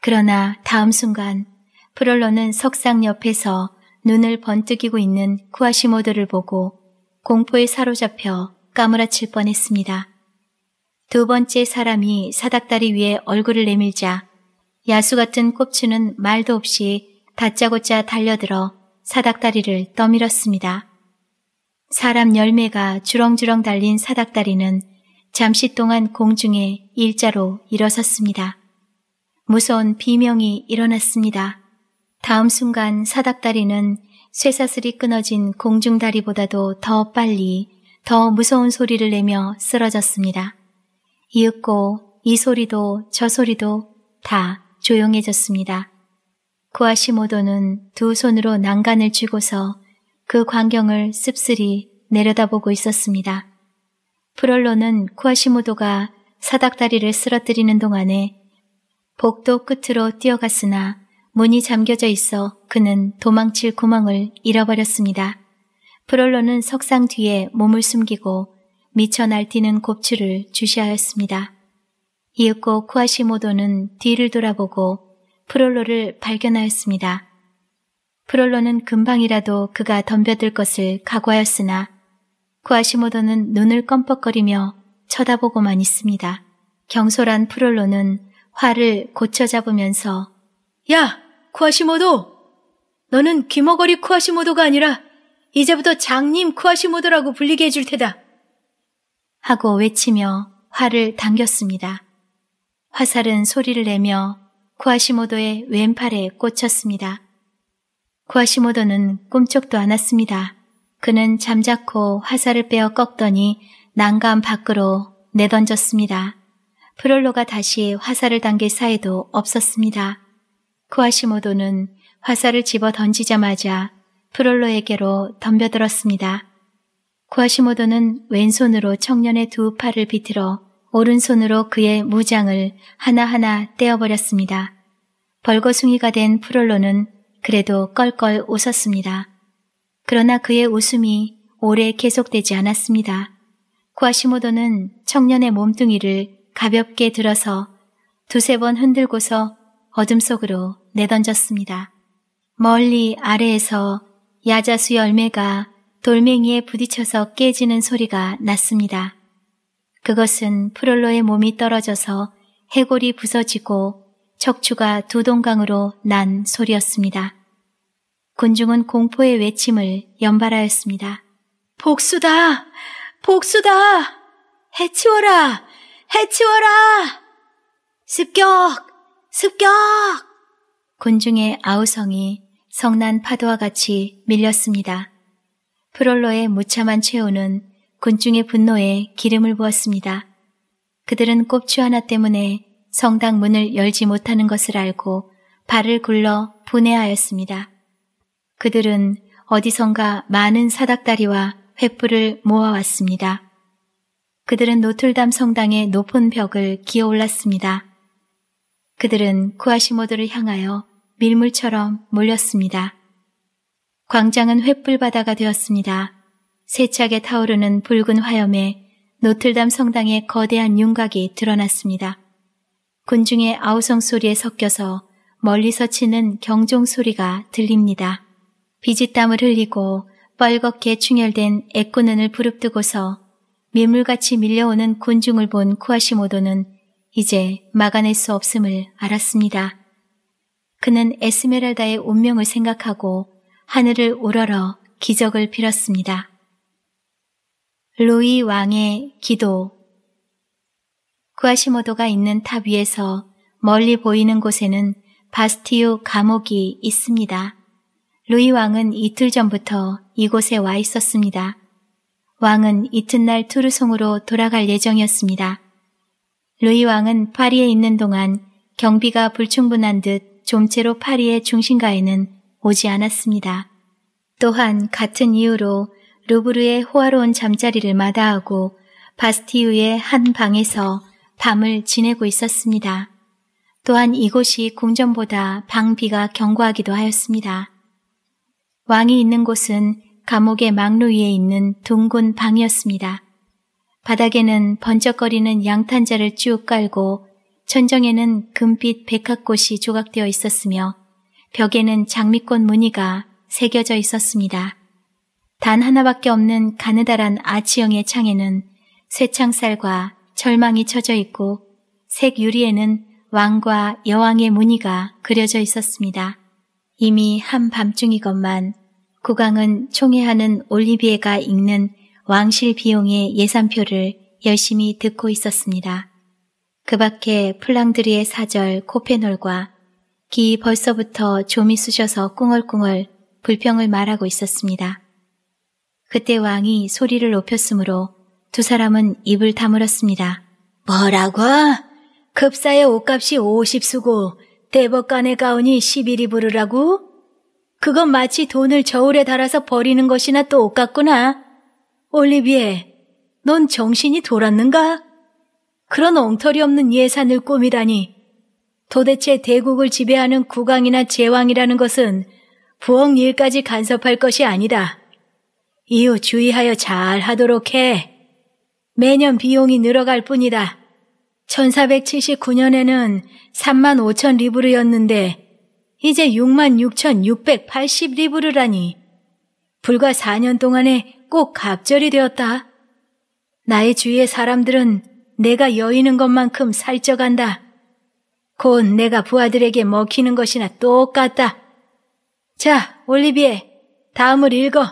그러나 다음 순간 프롤로는 석상 옆에서 눈을 번뜩이고 있는 쿠아시모드를 보고 공포에 사로잡혀 까무라칠 뻔했습니다. 두 번째 사람이 사닥다리 위에 얼굴을 내밀자 야수 같은 꼽추는 말도 없이 다짜고짜 달려들어 사닥다리를 떠밀었습니다. 사람 열매가 주렁주렁 달린 사닥다리는 잠시 동안 공중에 일자로 일어섰습니다. 무서운 비명이 일어났습니다. 다음 순간 사닥다리는 쇠사슬이 끊어진 공중다리보다도 더 빨리 더 무서운 소리를 내며 쓰러졌습니다. 이윽고 이 소리도 저 소리도 다 조용해졌습니다. 구아시모도는 두 손으로 난간을 쥐고서 그 광경을 씁쓸히 내려다보고 있었습니다. 프롤로는 쿠아시모도가 사닥다리를 쓰러뜨리는 동안에 복도 끝으로 뛰어갔으나 문이 잠겨져 있어 그는 도망칠 구멍을 잃어버렸습니다. 프롤로는 석상 뒤에 몸을 숨기고 미쳐 날뛰는 곱추를 주시하였습니다. 이윽고 쿠아시모도는 뒤를 돌아보고 프롤로를 발견하였습니다. 프롤로는 금방이라도 그가 덤벼들 것을 각오하였으나 쿠아시모도는 눈을 껌뻑거리며 쳐다보고만 있습니다. 경솔한 프롤로는 화를 고쳐 잡으면서 야! 쿠아시모도! 너는 귀머거리 쿠아시모도가 아니라 이제부터 장님 쿠아시모도라고 불리게 해줄 테다. 하고 외치며 활을 당겼습니다. 화살은 소리를 내며 쿠아시모도의 왼팔에 꽂혔습니다. 쿠아시모도는 꿈쩍도 않았습니다. 그는 잠자코 화살을 빼어 꺾더니 난간 밖으로 내던졌습니다. 프롤로가 다시 화살을 당길 사이도 없었습니다. 쿠아시모도는 화살을 집어 던지자마자 프롤로에게로 덤벼들었습니다. 쿠아시모도는 왼손으로 청년의 두 팔을 비틀어 오른손으로 그의 무장을 하나하나 떼어버렸습니다. 벌거숭이가 된 프롤로는 그래도 껄껄 웃었습니다. 그러나 그의 웃음이 오래 계속되지 않았습니다. 쿠아시모도는 청년의 몸뚱이를 가볍게 들어서 두세 번 흔들고서 어둠 속으로 내던졌습니다. 멀리 아래에서 야자수 열매가 돌멩이에 부딪혀서 깨지는 소리가 났습니다. 그것은 프롤로의 몸이 떨어져서 해골이 부서지고 척추가 두 동강으로 난 소리였습니다. 군중은 공포의 외침을 연발하였습니다. 복수다! 복수다! 해치워라! 해치워라! 습격! 습격! 군중의 아우성이 성난 파도와 같이 밀렸습니다. 프롤로의 무참한 최후는 군중의 분노에 기름을 부었습니다. 그들은 꼽추 하나 때문에 성당 문을 열지 못하는 것을 알고 발을 굴러 분해하였습니다. 그들은 어디선가 많은 사닥다리와 횃불을 모아왔습니다. 그들은 노틀담 성당의 높은 벽을 기어 올랐습니다. 그들은 구아시모드를 향하여 밀물처럼 몰렸습니다. 광장은 횃불바다가 되었습니다. 세차게 타오르는 붉은 화염에 노틀담 성당의 거대한 윤곽이 드러났습니다. 군중의 아우성 소리에 섞여서 멀리서 치는 경종 소리가 들립니다. 비지땀을 흘리고 빨갛게 충혈된 애꾸눈을 부릅뜨고서 미물같이 밀려오는 군중을 본 쿠아시모도는 이제 막아낼 수 없음을 알았습니다. 그는 에스메랄다의 운명을 생각하고 하늘을 우러러 기적을 빌었습니다. 루이 왕의 기도 구아시모도가 있는 탑 위에서 멀리 보이는 곳에는 바스티유 감옥이 있습니다. 루이 왕은 이틀 전부터 이곳에 와 있었습니다. 왕은 이튿날 투르송으로 돌아갈 예정이었습니다. 루이 왕은 파리에 있는 동안 경비가 불충분한 듯좀채로 파리의 중심가에는 오지 않았습니다. 또한 같은 이유로 루브르의 호화로운 잠자리를 마다하고 바스티유의 한 방에서 밤을 지내고 있었습니다. 또한 이곳이 궁전보다 방비가 견고하기도 하였습니다. 왕이 있는 곳은 감옥의 망루 위에 있는 둥근 방이었습니다. 바닥에는 번쩍거리는 양탄자를 쭉 깔고 천정에는 금빛 백합꽃이 조각되어 있었으며 벽에는 장미꽃 무늬가 새겨져 있었습니다. 단 하나밖에 없는 가느다란 아치형의 창에는 쇠창살과 절망이 쳐져 있고 색 유리에는 왕과 여왕의 무늬가 그려져 있었습니다. 이미 한밤중이건만 국왕은 총회하는 올리비에가 읽는 왕실 비용의 예산표를 열심히 듣고 있었습니다. 그 밖에 플랑드리의 사절 코페놀과 기 벌써부터 좀이 쑤셔서 꿍얼꿍얼 불평을 말하고 있었습니다. 그때 왕이 소리를 높였으므로 두 사람은 입을 다물었습니다. 뭐라고? 급사의 옷값이 50수고 대법관의 가운이 11이부르라고? 그건 마치 돈을 저울에 달아서 버리는 것이나 또 똑같구나. 올리비에, 넌 정신이 돌았는가? 그런 엉터리 없는 예산을 꾸미다니 도대체 대국을 지배하는 국왕이나 제왕이라는 것은 부엌 일까지 간섭할 것이 아니다. 이후 주의하여 잘 하도록 해. 매년 비용이 늘어갈 뿐이다. 1479년에는 3만 5천 리브르였는데 이제 6만 6,680 리브르라니. 불과 4년 동안에 꼭 갑절이 되었다. 나의 주위의 사람들은 내가 여의는 것만큼 살쪄간다. 곧 내가 부하들에게 먹히는 것이나 똑같다. 자, 올리비에, 다음을 읽어.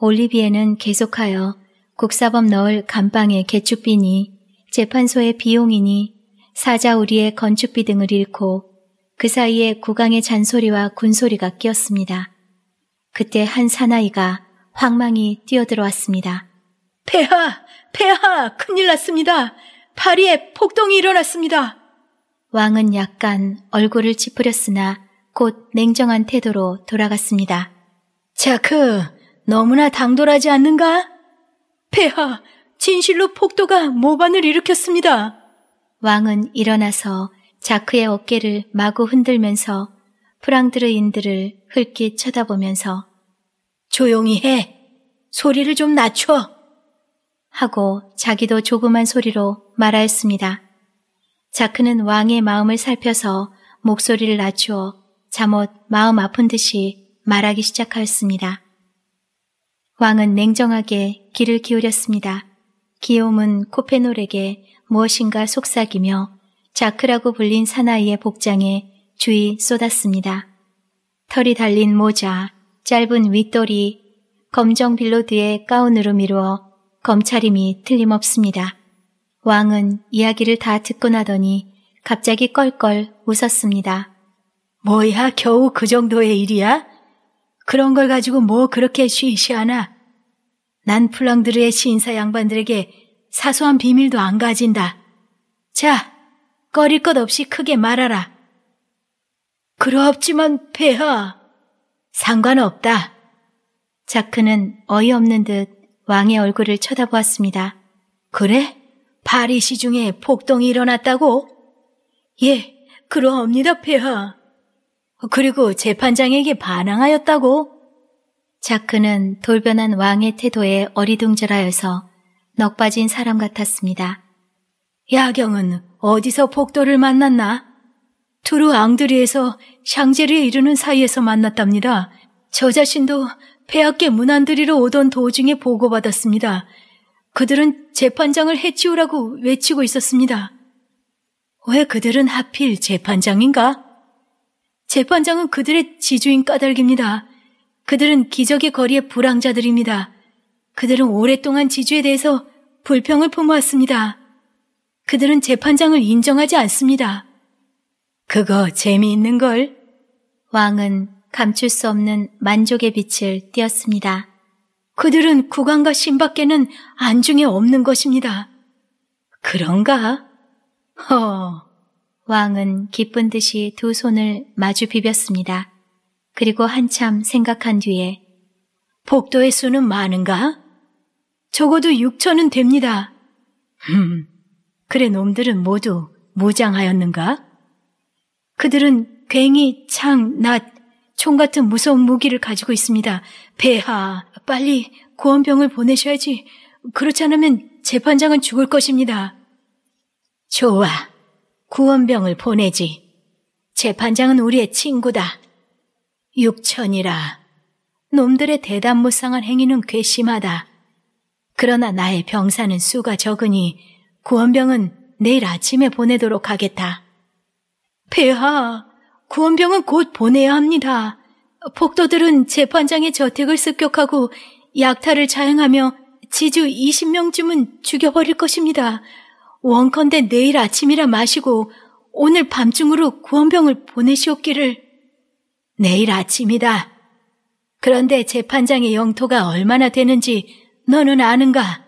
올리비에는 계속하여 국사범 넣을 감방의 개축비니 재판소의 비용이니 사자우리의 건축비 등을 잃고 그 사이에 국왕의 잔소리와 군소리가 끼었습니다. 그때 한 사나이가 황망히 뛰어들어왔습니다. 폐하! 폐하! 큰일 났습니다! 파리에 폭동이 일어났습니다! 왕은 약간 얼굴을 찌푸렸으나 곧 냉정한 태도로 돌아갔습니다. 자크, 그, 너무나 당돌하지 않는가? 폐하, 진실로 폭도가 모반을 일으켰습니다. 왕은 일어나서 자크의 어깨를 마구 흔들면서 프랑드르인들을 흘낏 쳐다보면서 조용히 해. 소리를 좀 낮춰. 하고 자기도 조그만 소리로 말하였습니다. 자크는 왕의 마음을 살펴서 목소리를 낮추어 잠옷 마음 아픈 듯이 말하기 시작하였습니다. 왕은 냉정하게 귀를 기울였습니다. 기욤은 코페놀에게 무엇인가 속삭이며 자크라고 불린 사나이의 복장에 주의 쏟았습니다. 털이 달린 모자, 짧은 윗돌이, 검정 빌로드의 가운으로 미루어 검찰임이 틀림없습니다. 왕은 이야기를 다 듣고 나더니 갑자기 껄껄 웃었습니다. 뭐야, 겨우 그 정도의 일이야? 그런 걸 가지고 뭐 그렇게 쉬쉬하나? 난 플랑드르의 신사 양반들에게 사소한 비밀도 안 가진다. 자, 꺼릴 것 없이 크게 말하라. 그렇지만 폐하. 상관없다. 자크는 어이없는 듯 왕의 얼굴을 쳐다보았습니다. 그래? 파리 시중에 폭동이 일어났다고? 예, 그러합니다, 폐하. 그리고 재판장에게 반항하였다고? 자크는 돌변한 왕의 태도에 어리둥절하여서 넋 빠진 사람 같았습니다. 야경은 어디서 폭도를 만났나? 두루 앙드리에서 샹제리에 이르는 사이에서 만났답니다. 저 자신도 폐하께 문안드리러 오던 도중에 보고받았습니다. 그들은 재판장을 해치우라고 외치고 있었습니다. 왜 그들은 하필 재판장인가? 재판장은 그들의 지주인 까닭입니다. 그들은 기적의 거리의 불황자들입니다. 그들은 오랫동안 지주에 대해서 불평을 품어왔습니다. 그들은 재판장을 인정하지 않습니다. 그거 재미있는 걸. 왕은 감출 수 없는 만족의 빛을 띄었습니다. 그들은 구강과 신밖에는 안중에 없는 것입니다. 그런가? 허. 어, 왕은 기쁜 듯이 두 손을 마주 비볐습니다. 그리고 한참 생각한 뒤에 복도의 수는 많은가? 적어도 6천은 됩니다. 흠, 그래 놈들은 모두 무장하였는가? 그들은 괭이, 창, 낫, 총 같은 무서운 무기를 가지고 있습니다. 배하, 빨리 고원병을 보내셔야지. 그렇지 않으면 재판장은 죽을 것입니다. 좋아. 구원병을 보내지. 재판장은 우리의 친구다. 육천이라. 놈들의 대담무쌍한 행위는 괘씸하다. 그러나 나의 병사는 수가 적으니 구원병은 내일 아침에 보내도록 하겠다. 폐하, 구원병은 곧 보내야 합니다. 폭도들은 재판장의 저택을 습격하고 약탈을 자행하며 지주 20명쯤은 죽여버릴 것입니다. 원컨대 내일 아침이라 마시고 오늘 밤중으로 구원병을 보내시옵기를. 내일 아침이다. 그런데 재판장의 영토가 얼마나 되는지 너는 아는가?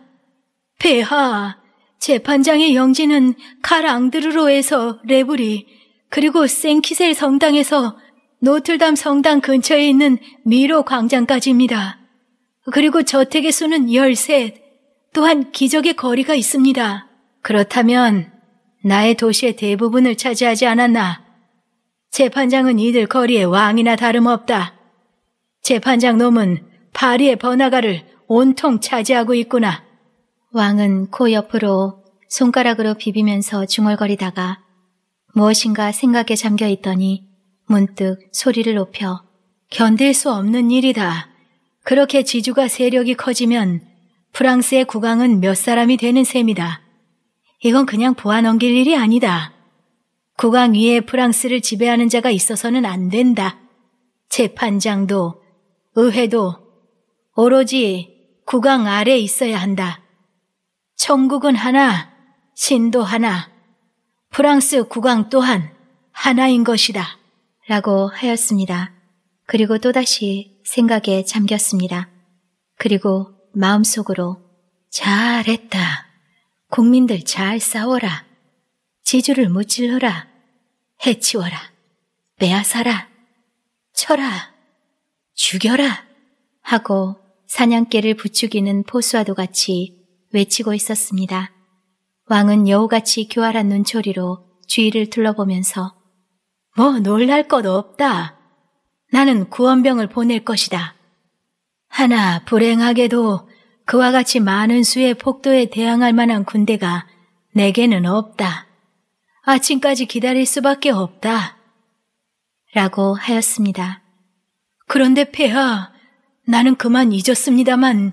폐하, 재판장의 영지는 칼앙드르로에서 레브리, 그리고 생키셀 성당에서 노틀담 성당 근처에 있는 미로 광장까지입니다. 그리고 저택의 수는 13, 또한 기적의 거리가 있습니다. 그렇다면 나의 도시의 대부분을 차지하지 않았나? 재판장은 이들 거리에 왕이나 다름없다. 재판장 놈은 파리의 번화가를 온통 차지하고 있구나. 왕은 코 옆으로 손가락으로 비비면서 중얼거리다가 무엇인가 생각에 잠겨 있더니 문득 소리를 높여 견딜 수 없는 일이다. 그렇게 지주가 세력이 커지면 프랑스의 국왕은 몇 사람이 되는 셈이다. 이건 그냥 보아 넘길 일이 아니다. 국왕 위에 프랑스를 지배하는 자가 있어서는 안 된다. 재판장도 의회도 오로지 국왕 아래 있어야 한다. 천국은 하나, 신도 하나, 프랑스 국왕 또한 하나인 것이다. 라고 하였습니다. 그리고 또다시 생각에 잠겼습니다. 그리고 마음속으로 잘했다. 국민들 잘 싸워라. 지주를 무찔러라. 해치워라. 빼앗아라. 쳐라. 죽여라. 하고 사냥개를 부추기는 포수와도 같이 외치고 있었습니다. 왕은 여우같이 교활한 눈초리로 주위를 둘러보면서 뭐 놀랄 것 없다. 나는 구원병을 보낼 것이다. 하나 불행하게도 그와 같이 많은 수의 폭도에 대항할 만한 군대가 내게는 없다. 아침까지 기다릴 수밖에 없다. 라고 하였습니다. 그런데 폐하, 나는 그만 잊었습니다만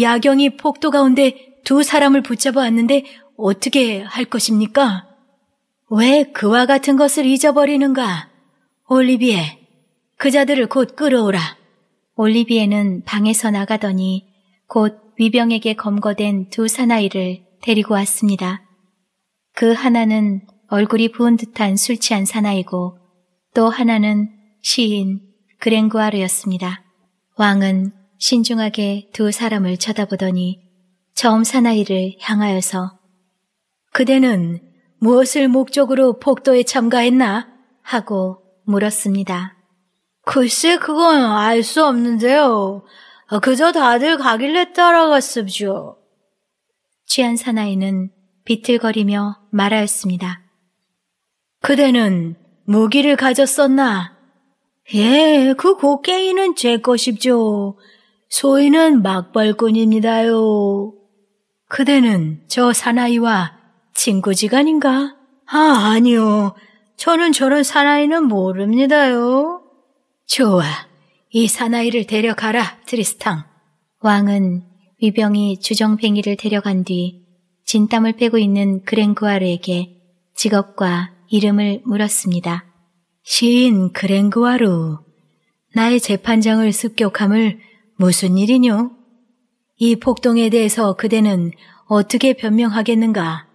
야경이 폭도 가운데 두 사람을 붙잡아 왔는데 어떻게 할 것입니까? 왜 그와 같은 것을 잊어버리는가? 올리비에, 그 자들을 곧 끌어오라. 올리비에는 방에서 나가더니 곧 위병에게 검거된 두 사나이를 데리고 왔습니다. 그 하나는 얼굴이 부은 듯한 술 취한 사나이고 또 하나는 시인 그랭구아르였습니다. 왕은 신중하게 두 사람을 쳐다보더니 처음 사나이를 향하여서 그대는 무엇을 목적으로 복도에 참가했나? 하고 물었습니다. 글쎄 그건 알 수 없는데요. 그저 다들 가길래 따라갔습죠. 취한 사나이는 비틀거리며 말하였습니다. 그대는 무기를 가졌었나? 예, 그 곡괭이는 제 것이죠. 소인은 막벌꾼입니다요. 그대는 저 사나이와 친구지간인가? 아, 아니요. 저는 저런 사나이는 모릅니다요. 좋아. 이 사나이를 데려가라, 트리스탕. 왕은 위병이 주정팽이를 데려간 뒤 진땀을 빼고 있는 그랭그와르에게 직업과 이름을 물었습니다. 시인 그랭그와루, 나의 재판장을 습격함을 무슨 일이뇨? 이 폭동에 대해서 그대는 어떻게 변명하겠는가?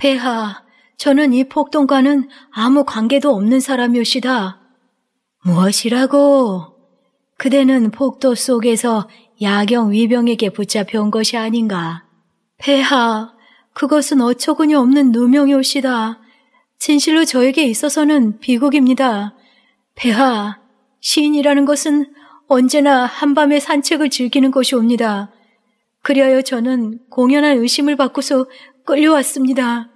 폐하, 저는 이 폭동과는 아무 관계도 없는 사람이시다. 무엇이라고? 그대는 폭도 속에서 야경 위병에게 붙잡혀 온 것이 아닌가. 폐하, 그것은 어처구니 없는 누명이옵시다. 진실로 저에게 있어서는 비극입니다. 폐하, 시인이라는 것은 언제나 한밤의 산책을 즐기는 것이옵니다. 그리하여 저는 공연한 의심을 받고서 끌려왔습니다.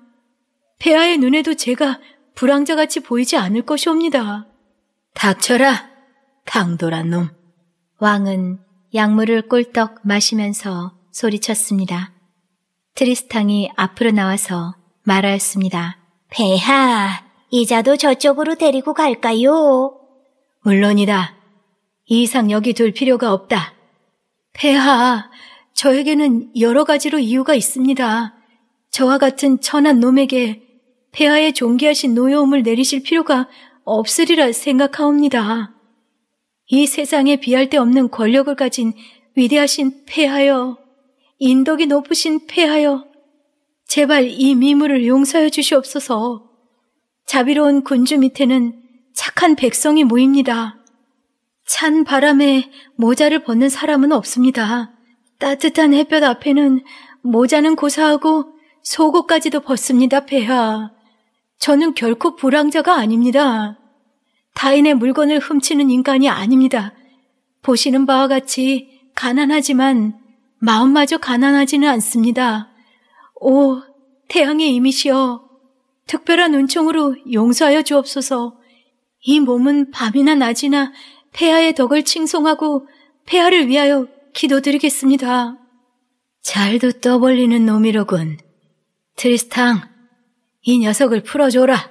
폐하의 눈에도 제가 불황자같이 보이지 않을 것이옵니다. 닥쳐라, 강도란 놈. 왕은 약물을 꿀떡 마시면서 소리쳤습니다. 트리스탕이 앞으로 나와서 말하였습니다. 폐하, 이자도 저쪽으로 데리고 갈까요? 물론이다. 이상 여기 둘 필요가 없다. 폐하, 저에게는 여러 가지로 이유가 있습니다. 저와 같은 천한 놈에게 폐하에 존귀하신 노여움을 내리실 필요가 없으리라 생각하옵니다. 이 세상에 비할 데 없는 권력을 가진 위대하신 폐하여, 인덕이 높으신 폐하여, 제발 이 미물을 용서해 주시옵소서. 자비로운 군주 밑에는 착한 백성이 모입니다. 찬 바람에 모자를 벗는 사람은 없습니다. 따뜻한 햇볕 앞에는 모자는 고사하고 속옷까지도 벗습니다, 폐하. 저는 결코 불황자가 아닙니다. 타인의 물건을 훔치는 인간이 아닙니다. 보시는 바와 같이 가난하지만 마음마저 가난하지는 않습니다. 오, 태양의 이시여 특별한 은총으로 용서하여 주옵소서. 이 몸은 밤이나 낮이나 폐하의 덕을 칭송하고 폐하를 위하여 기도드리겠습니다. 잘도 떠벌리는 놈이로군. 트리스탕, 이 녀석을 풀어줘라.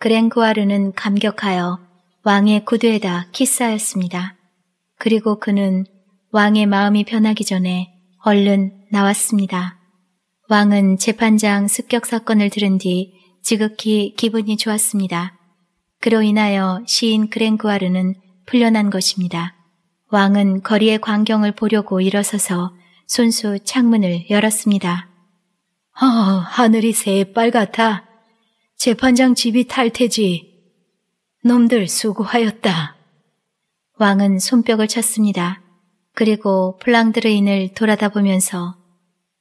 그랭구아르는 감격하여 왕의 구두에다 키스하였습니다. 그리고 그는 왕의 마음이 변하기 전에 얼른 나왔습니다. 왕은 재판장 습격 사건을 들은 뒤 지극히 기분이 좋았습니다. 그로 인하여 시인 그랭구아르는 풀려난 것입니다. 왕은 거리의 광경을 보려고 일어서서 손수 창문을 열었습니다. 허, 어, 하늘이 새빨갛다. 재판장 집이 탈퇴지. 놈들 수고하였다. 왕은 손뼉을 쳤습니다. 그리고 플랑드르인을 돌아다 보면서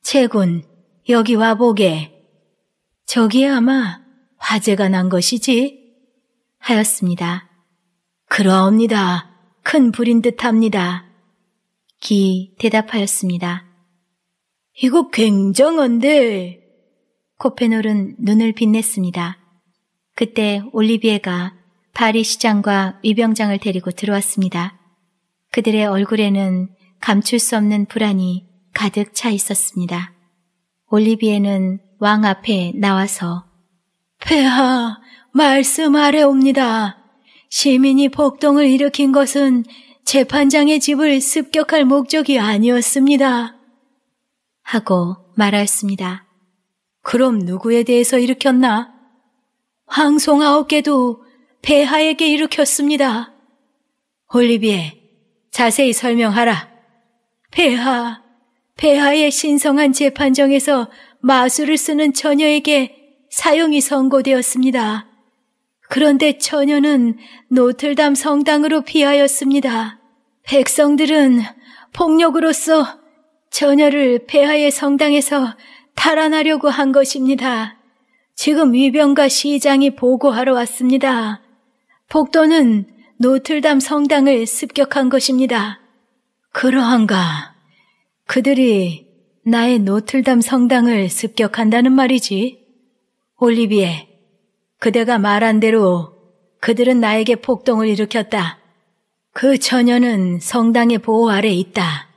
채군, 여기 와보게. 저기에 아마 화재가 난 것이지? 하였습니다. 그러옵니다. 큰 불인 듯 합니다. 기 대답하였습니다. 이거 굉장한데. 코페놀은 눈을 빛냈습니다. 그때 올리비에가 파리 시장과 위병장을 데리고 들어왔습니다. 그들의 얼굴에는 감출 수 없는 불안이 가득 차 있었습니다. 올리비에는 왕 앞에 나와서 폐하 말씀하래옵니다. 시민이 폭동을 일으킨 것은 재판장의 집을 습격할 목적이 아니었습니다. 하고 말하였습니다. 그럼 누구에 대해서 일으켰나? 황송 아홉 개도 배하에게 일으켰습니다. 올리비에 자세히 설명하라. 배하, 배하의 신성한 재판정에서 마술을 쓰는 처녀에게 사용이 선고되었습니다. 그런데 처녀는 노틀담 성당으로 피하였습니다. 백성들은 폭력으로써 처녀를 폐하의 성당에서 탈환하려고 한 것입니다. 지금 위병과 시장이 보고하러 왔습니다. 폭도는 노틀담 성당을 습격한 것입니다. 그러한가? 그들이 나의 노틀담 성당을 습격한다는 말이지. 올리비에, 그대가 말한 대로 그들은 나에게 폭동을 일으켰다. 그 처녀는 성당의 보호 아래 있다.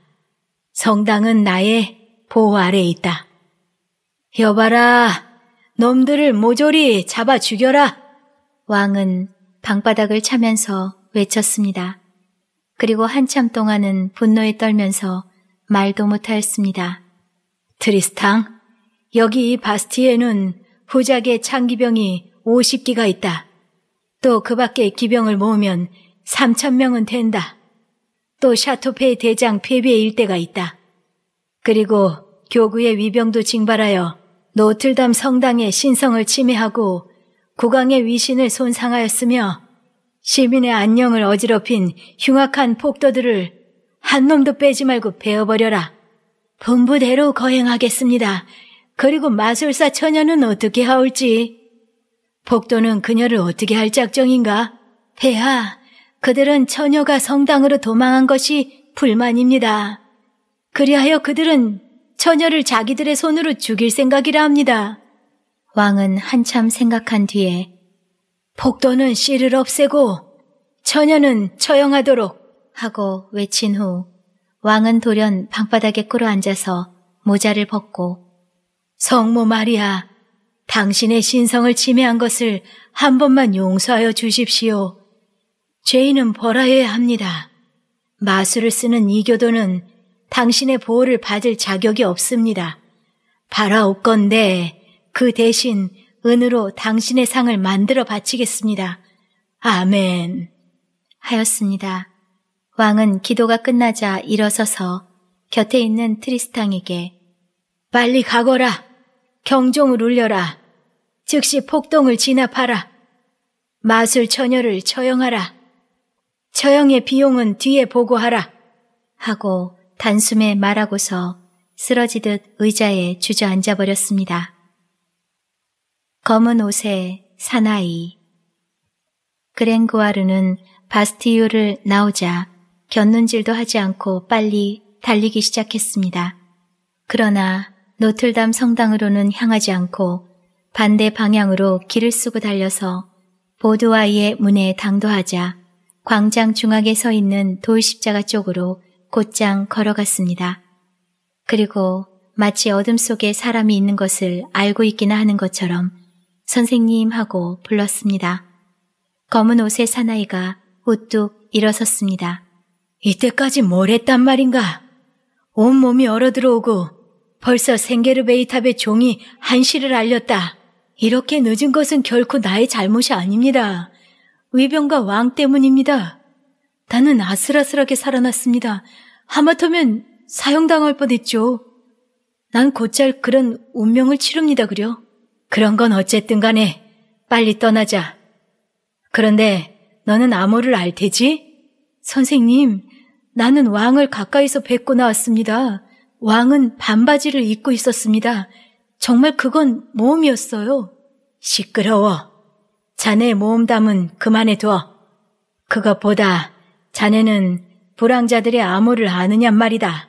성당은 나의 보호 아래 있다. 여봐라, 놈들을 모조리 잡아 죽여라. 왕은 방바닥을 차면서 외쳤습니다. 그리고 한참 동안은 분노에 떨면서 말도 못하였습니다. 트리스탕, 여기 이 바스티에는 후작의 창기병이 50기가 있다. 또 그 밖에 기병을 모으면 3천명은 된다. 또 샤토페이 대장 폐비의 일대가 있다. 그리고 교구의 위병도 징발하여 노틀담 성당의 신성을 침해하고 국왕의 위신을 손상하였으며 시민의 안녕을 어지럽힌 흉악한 폭도들을 한 놈도 빼지 말고 베어버려라. 본부대로 거행하겠습니다. 그리고 마술사 처녀는 어떻게 하올지. 폭도는 그녀를 어떻게 할 작정인가? 폐하, 그들은 처녀가 성당으로 도망한 것이 불만입니다. 그리하여 그들은 처녀를 자기들의 손으로 죽일 생각이라 합니다. 왕은 한참 생각한 뒤에 폭도는 씨를 없애고 처녀는 처형하도록 하고 외친 후 왕은 돌연 방바닥에 끌어앉아서 모자를 벗고 성모 마리아, 당신의 신성을 침해한 것을 한 번만 용서하여 주십시오. 죄인은 벌하여야 합니다. 마술을 쓰는 이교도는 당신의 보호를 받을 자격이 없습니다. 바라옵건데 그 대신 은으로 당신의 상을 만들어 바치겠습니다. 아멘. 하였습니다. 왕은 기도가 끝나자 일어서서 곁에 있는 트리스탕에게 빨리 가거라. 경종을 울려라. 즉시 폭동을 진압하라. 마술 처녀를 처형하라. 처형의 비용은 뒤에 보고하라. 하고 단숨에 말하고서 쓰러지듯 의자에 주저앉아 버렸습니다. 검은 옷에 사나이. 그랭고아르는 바스티유를 나오자 곁눈질도 하지 않고 빨리 달리기 시작했습니다. 그러나 노틀담 성당으로는 향하지 않고 반대 방향으로 길을 쓰고 달려서 보드와이의 문에 당도하자 광장 중앙에 서 있는 돌십자가 쪽으로 곧장 걸어갔습니다. 그리고 마치 어둠 속에 사람이 있는 것을 알고 있기나 하는 것처럼 선생님 하고 불렀습니다. 검은 옷의 사나이가 우뚝 일어섰습니다. 이때까지 뭘 했단 말인가? 온몸이 얼어들어오고 벌써 생게르베이탑의 종이 한시를 알렸다. 이렇게 늦은 것은 결코 나의 잘못이 아닙니다. 위병과 왕 때문입니다. 나는 아슬아슬하게 살아났습니다. 하마터면 사형당할 뻔했죠. 난 곧잘 그런 운명을 치릅니다 그려. 그런 건 어쨌든 간에 빨리 떠나자. 그런데 너는 암호를 알 테지? 선생님, 나는 왕을 가까이서 뵙고 나왔습니다. 왕은 반바지를 입고 있었습니다. 정말 그건 모험이었어요. 시끄러워. 자네 모험담은 그만해 둬. 그것보다 자네는 불황자들의 암호를 아느냔 말이다.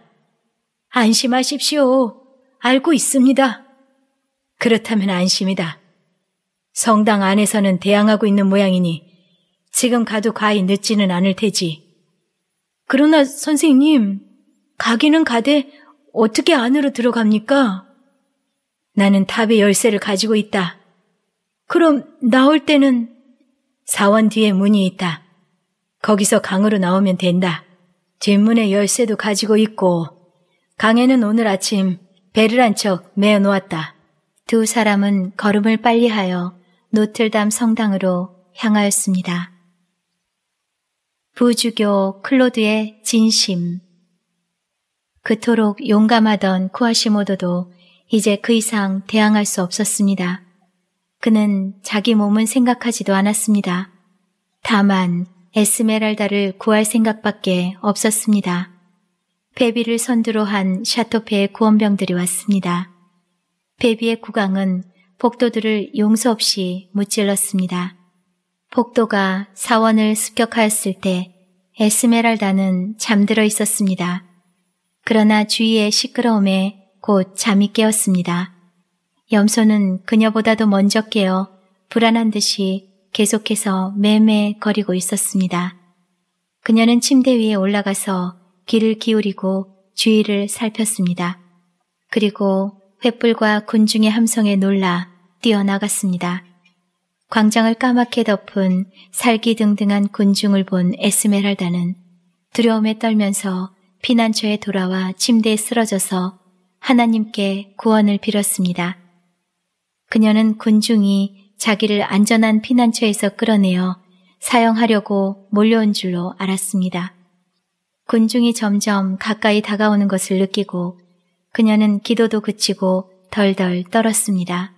안심하십시오. 알고 있습니다. 그렇다면 안심이다. 성당 안에서는 대항하고 있는 모양이니 지금 가도 과히 늦지는 않을 테지. 그러나 선생님, 가기는 가되 어떻게 안으로 들어갑니까? 나는 탑의 열쇠를 가지고 있다. 그럼 나올 때는 사원 뒤에 문이 있다. 거기서 강으로 나오면 된다. 뒷문에 열쇠도 가지고 있고 강에는 오늘 아침 배를 한 척 메어 놓았다. 두 사람은 걸음을 빨리하여 노틀담 성당으로 향하였습니다. 부주교 클로드의 진심 그토록 용감하던 쿠아시모도도 이제 그 이상 대항할 수 없었습니다. 그는 자기 몸은 생각하지도 않았습니다. 다만 에스메랄다를 구할 생각밖에 없었습니다. 베비를 선두로 한 샤토페의 구원병들이 왔습니다. 베비의 구강은 복도들을 용서 없이 무찔렀습니다. 복도가 사원을 습격하였을 때 에스메랄다는 잠들어 있었습니다. 그러나 주위의 시끄러움에 곧 잠이 깨었습니다. 염소는 그녀보다도 먼저 깨어 불안한 듯이 계속해서 매매거리고 있었습니다. 그녀는 침대 위에 올라가서 귀를 기울이고 주위를 살폈습니다. 그리고 횃불과 군중의 함성에 놀라 뛰어나갔습니다. 광장을 까맣게 덮은 살기 등등한 군중을 본 에스메랄다는 두려움에 떨면서 피난처에 돌아와 침대에 쓰러져서 하나님께 구원을 빌었습니다. 그녀는 군중이 자기를 안전한 피난처에서 끌어내어 사형하려고 몰려온 줄로 알았습니다. 군중이 점점 가까이 다가오는 것을 느끼고 그녀는 기도도 그치고 덜덜 떨었습니다.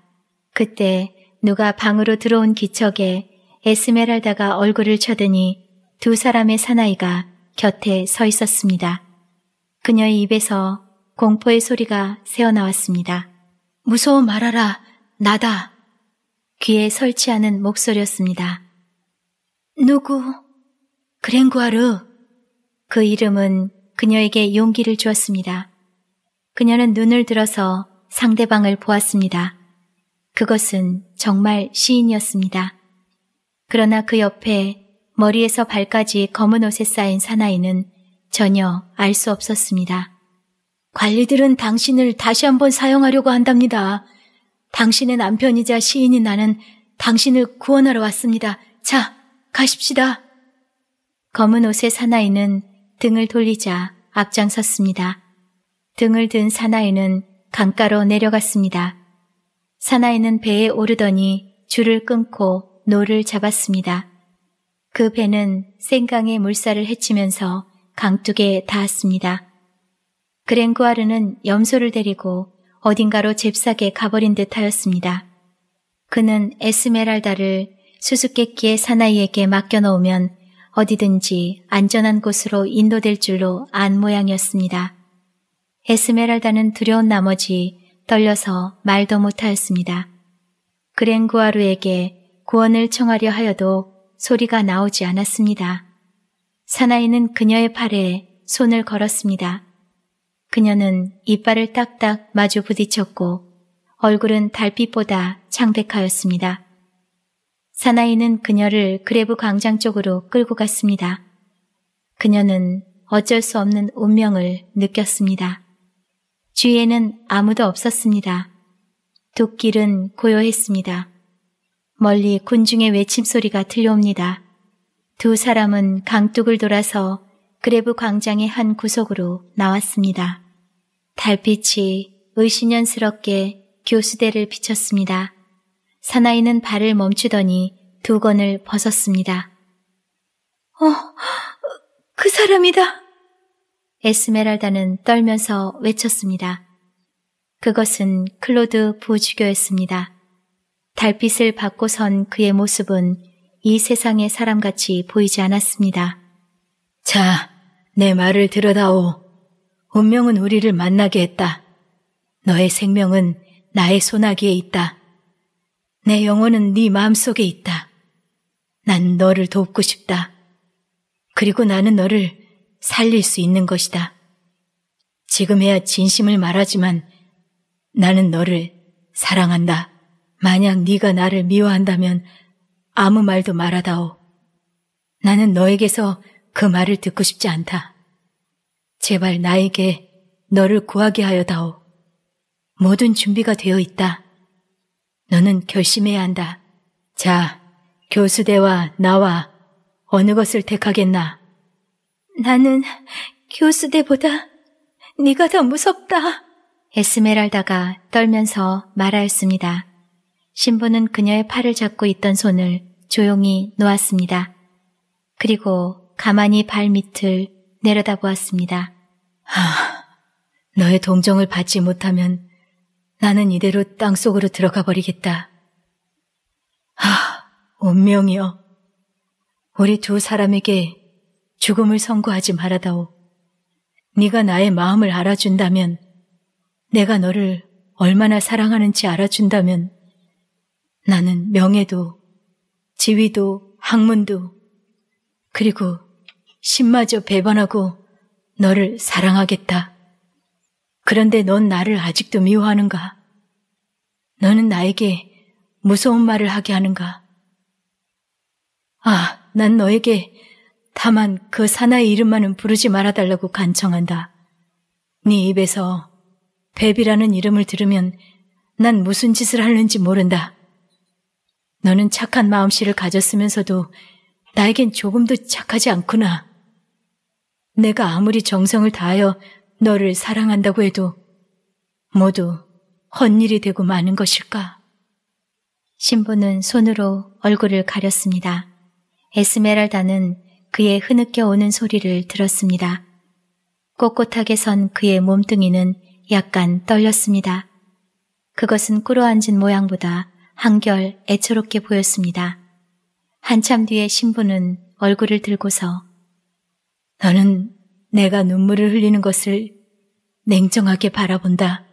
그때 누가 방으로 들어온 기척에 에스메랄다가 얼굴을 쳐드니 두 사람의 사나이가 곁에 서 있었습니다. 그녀의 입에서 공포의 소리가 새어나왔습니다. 무서워 말아라. 나다. 귀에 설치하는 목소리였습니다. 누구? 그랭구아르. 그 이름은 그녀에게 용기를 주었습니다. 그녀는 눈을 들어서 상대방을 보았습니다. 그것은 정말 시인이었습니다. 그러나 그 옆에 머리에서 발까지 검은 옷에 쌓인 사나이는 전혀 알 수 없었습니다. 관리들은 당신을 다시 한번 사용하려고 한답니다. 당신의 남편이자 시인인 나는 당신을 구원하러 왔습니다. 자, 가십시다. 검은 옷의 사나이는 등을 돌리자 앞장섰습니다. 등을 든 사나이는 강가로 내려갔습니다. 사나이는 배에 오르더니 줄을 끊고 노를 잡았습니다. 그 배는 생강에 물살을 헤치면서 강둑에 닿았습니다. 그랭구아르는 염소를 데리고 어딘가로 잽싸게 가버린 듯 하였습니다. 그는 에스메랄다를 수수께끼의 사나이에게 맡겨놓으면 어디든지 안전한 곳으로 인도될 줄로 안 모양이었습니다. 에스메랄다는 두려운 나머지 떨려서 말도 못하였습니다. 그랭구아루에게 구원을 청하려 하여도 소리가 나오지 않았습니다. 사나이는 그녀의 팔에 손을 걸었습니다. 그녀는 이빨을 딱딱 마주 부딪혔고 얼굴은 달빛보다 창백하였습니다. 사나이는 그녀를 그레브 광장 쪽으로 끌고 갔습니다. 그녀는 어쩔 수 없는 운명을 느꼈습니다. 주위에는 아무도 없었습니다. 독길은 고요했습니다. 멀리 군중의 외침 소리가 들려옵니다. 두 사람은 강둑을 돌아서 그레브 광장의 한 구석으로 나왔습니다. 달빛이 의신년스럽게 교수대를 비쳤습니다. 사나이는 발을 멈추더니 두건을 벗었습니다. 어, 그 사람이다. 에스메랄다는 떨면서 외쳤습니다. 그것은 클로드 부주교였습니다 달빛을 받고 선 그의 모습은 이 세상의 사람같이 보이지 않았습니다. 자, 내 말을 들어다오. 운명은 우리를 만나게 했다. 너의 생명은 나의 소나기에 있다. 내 영혼은 네 마음속에 있다. 난 너를 돕고 싶다. 그리고 나는 너를 살릴 수 있는 것이다. 지금해야 진심을 말하지만 나는 너를 사랑한다. 만약 네가 나를 미워한다면 아무 말도 말하다오. 나는 너에게서 그 말을 듣고 싶지 않다. 제발 나에게 너를 구하게 하여다오. 모든 준비가 되어 있다. 너는 결심해야 한다. 자, 교수대와 나와 어느 것을 택하겠나? 나는 교수대보다 네가 더 무섭다. 에스메랄다가 떨면서 말하였습니다. 신부는 그녀의 팔을 잡고 있던 손을 조용히 놓았습니다. 그리고 가만히 발 밑을 내려다보았습니다. 하, 너의 동정을 받지 못하면 나는 이대로 땅속으로 들어가 버리겠다. 하, 운명이여. 우리 두 사람에게 죽음을 선고하지 말아다오. 네가 나의 마음을 알아준다면, 내가 너를 얼마나 사랑하는지 알아준다면, 나는 명예도, 지위도, 학문도, 그리고 신마저 배반하고 너를 사랑하겠다. 그런데 넌 나를 아직도 미워하는가? 너는 나에게 무서운 말을 하게 하는가? 아, 난 너에게 다만 그 사나이 이름만은 부르지 말아달라고 간청한다. 네 입에서 뱀이라는 이름을 들으면 난 무슨 짓을 하는지 모른다. 너는 착한 마음씨를 가졌으면서도 나에겐 조금도 착하지 않구나. 내가 아무리 정성을 다하여 너를 사랑한다고 해도 모두 헛일이 되고 마는 것일까? 신부는 손으로 얼굴을 가렸습니다. 에스메랄다는 그의 흐느껴 오는 소리를 들었습니다. 꼿꼿하게 선 그의 몸뚱이는 약간 떨렸습니다. 그것은 꿇어앉은 모양보다 한결 애처롭게 보였습니다. 한참 뒤에 신부는 얼굴을 들고서 너는 내가 눈물을 흘리는 것을 냉정하게 바라본다.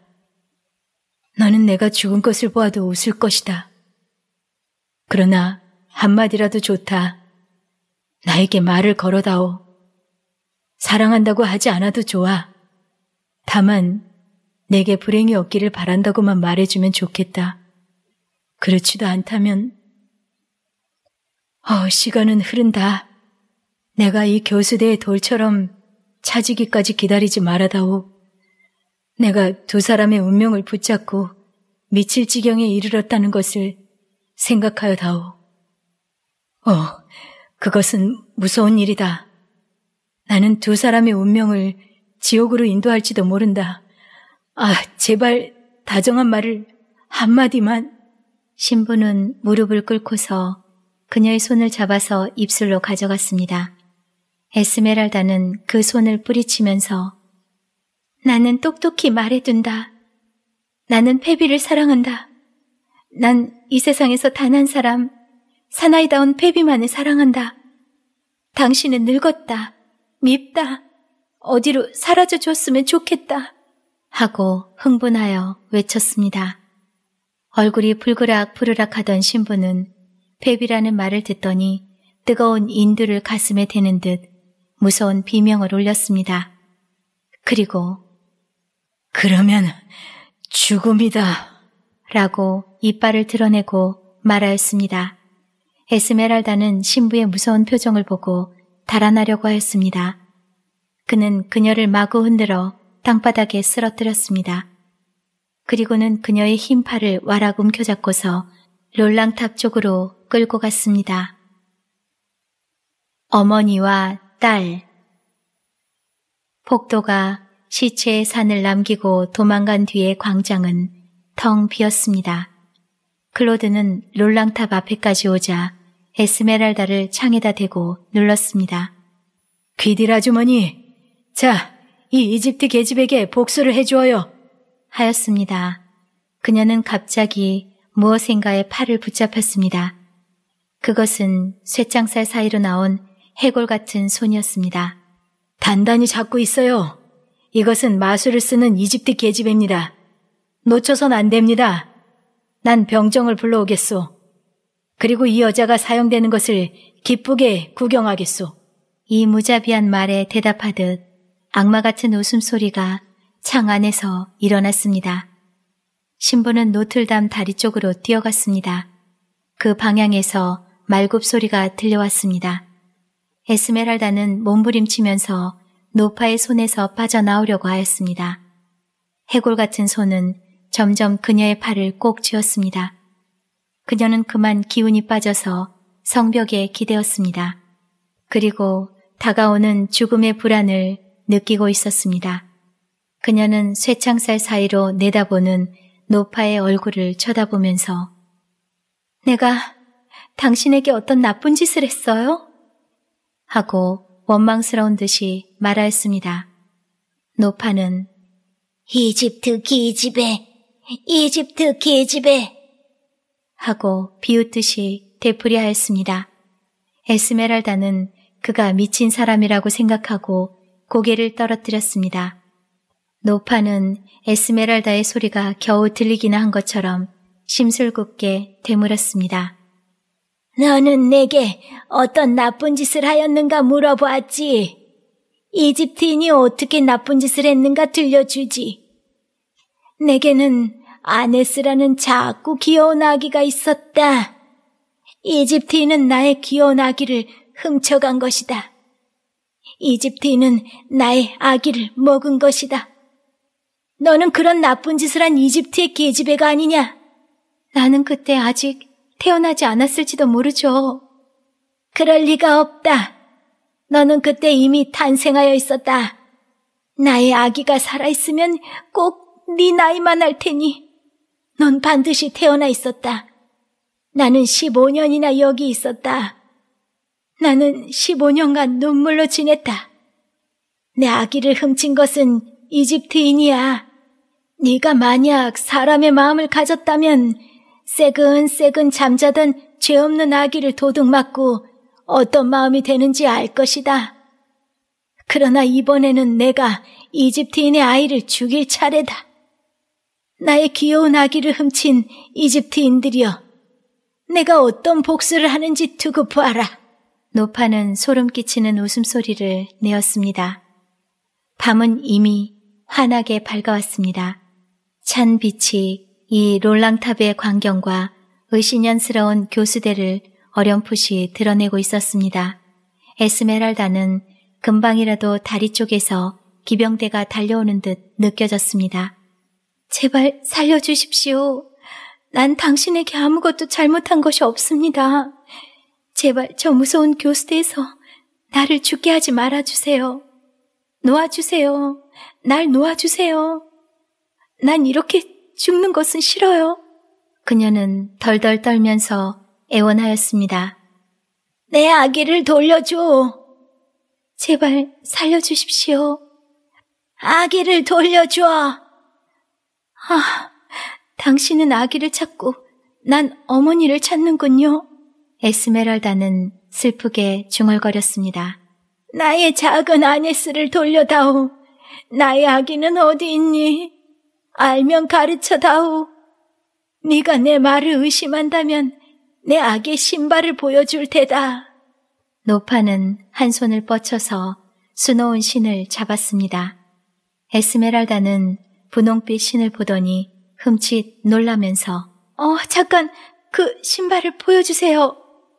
너는 내가 죽은 것을 보아도 웃을 것이다. 그러나 한마디라도 좋다. 나에게 말을 걸어다오. 사랑한다고 하지 않아도 좋아. 다만 내게 불행이 없기를 바란다고만 말해주면 좋겠다. 그렇지도 않다면 어, 시간은 흐른다. 내가 이 교수대의 돌처럼 차지기까지 기다리지 말아다오. 내가 두 사람의 운명을 붙잡고 미칠 지경에 이르렀다는 것을 생각하여 다오. 어, 그것은 무서운 일이다. 나는 두 사람의 운명을 지옥으로 인도할지도 모른다. 아, 제발 다정한 말을 한마디만. 신부는 무릎을 꿇고서 그녀의 손을 잡아서 입술로 가져갔습니다. 에스메랄다는 그 손을 뿌리치면서 나는 똑똑히 말해둔다. 나는 페비를 사랑한다. 난 이 세상에서 단 한 사람, 사나이다운 페비만을 사랑한다. 당신은 늙었다. 밉다. 어디로 사라져 줬으면 좋겠다. 하고 흥분하여 외쳤습니다. 얼굴이 불그락 푸르락 하던 신부는 페비라는 말을 듣더니 뜨거운 인두를 가슴에 대는 듯 무서운 비명을 올렸습니다 그리고 그러면 죽음이다 라고 이빨을 드러내고 말하였습니다. 에스메랄다는 신부의 무서운 표정을 보고 달아나려고 하였습니다. 그는 그녀를 마구 흔들어 땅바닥에 쓰러뜨렸습니다. 그리고는 그녀의 흰 팔을 와락 움켜잡고서 롤랑탑 쪽으로 끌고 갔습니다. 어머니와 딸. 폭도가 시체의 산을 남기고 도망간 뒤에 광장은 텅 비었습니다. 클로드는 롤랑탑 앞에까지 오자 에스메랄다를 창에다 대고 눌렀습니다. 귀딜 아주머니, 자, 이 이집트 계집에게 복수를 해주어요. 하였습니다. 그녀는 갑자기 무엇인가에 팔을 붙잡혔습니다. 그것은 쇠창살 사이로 나온 해골 같은 손이었습니다. 단단히 잡고 있어요. 이것은 마술을 쓰는 이집트 계집입니다. 놓쳐선 안 됩니다. 난 병정을 불러오겠소. 그리고 이 여자가 사용되는 것을 기쁘게 구경하겠소. 이 무자비한 말에 대답하듯 악마 같은 웃음소리가 창 안에서 일어났습니다. 신부는 노틀담 다리 쪽으로 뛰어갔습니다. 그 방향에서 말굽 소리가 들려왔습니다. 에스메랄다는 몸부림치면서 노파의 손에서 빠져나오려고 하였습니다. 해골 같은 손은 점점 그녀의 팔을 꼭 쥐었습니다. 그녀는 그만 기운이 빠져서 성벽에 기대었습니다. 그리고 다가오는 죽음의 불안을 느끼고 있었습니다. 그녀는 쇠창살 사이로 내다보는 노파의 얼굴을 쳐다보면서 내가 당신에게 어떤 나쁜 짓을 했어요? 하고 원망스러운 듯이 말하였습니다. 노파는 이집트 기집애, 이집트 기집애 하고 비웃듯이 되풀이하였습니다. 에스메랄다는 그가 미친 사람이라고 생각하고 고개를 떨어뜨렸습니다. 노파는 에스메랄다의 소리가 겨우 들리기나 한 것처럼 심술궂게 되물었습니다. 너는 내게 어떤 나쁜 짓을 하였는가 물어보았지. 이집트인이 어떻게 나쁜 짓을 했는가 들려주지. 내게는 아네스라는 작고 귀여운 아기가 있었다. 이집트인은 나의 귀여운 아기를 훔쳐간 것이다. 이집트인은 나의 아기를 먹은 것이다. 너는 그런 나쁜 짓을 한 이집트의 계집애가 아니냐? 나는 그때 아직 태어나지 않았을지도 모르죠. 그럴 리가 없다. 너는 그때 이미 탄생하여 있었다. 나의 아기가 살아있으면 꼭 네 나이만 할 테니 넌 반드시 태어나 있었다. 나는 15년이나 여기 있었다. 나는 15년간 눈물로 지냈다. 내 아기를 훔친 것은 이집트인이야. 네가 만약 사람의 마음을 가졌다면 새근새근 잠자던 죄 없는 아기를 도둑맞고 어떤 마음이 되는지 알 것이다. 그러나 이번에는 내가 이집트인의 아이를 죽일 차례다. 나의 귀여운 아기를 훔친 이집트인들이여. 내가 어떤 복수를 하는지 두고 보아라. 노파는 소름 끼치는 웃음소리를 내었습니다. 밤은 이미 환하게 밝아왔습니다. 찬 빛이 이 롤랑탑의 광경과 의신연스러운 교수대를 어렴풋이 드러내고 있었습니다. 에스메랄다는 금방이라도 다리 쪽에서 기병대가 달려오는 듯 느껴졌습니다. 제발 살려주십시오. 난 당신에게 아무것도 잘못한 것이 없습니다. 제발 저 무서운 교수대에서 나를 죽게 하지 말아주세요. 놓아주세요. 날 놓아주세요. 난 이렇게 죽는 것은 싫어요. 그녀는 덜덜 떨면서 애원하였습니다. 내 아기를 돌려줘. 제발 살려주십시오. 아기를 돌려줘. 아, 당신은 아기를 찾고 난 어머니를 찾는군요. 에스메랄다는 슬프게 중얼거렸습니다. 나의 작은 아네스를 돌려다오. 나의 아기는 어디 있니? 알면 가르쳐다오. 네가 내 말을 의심한다면 내 악의 신발을 보여줄 테다. 노파는 한 손을 뻗쳐서 수놓은 신을 잡았습니다. 에스메랄다는 분홍빛 신을 보더니 흠칫 놀라면서 어, 잠깐 그 신발을 보여주세요.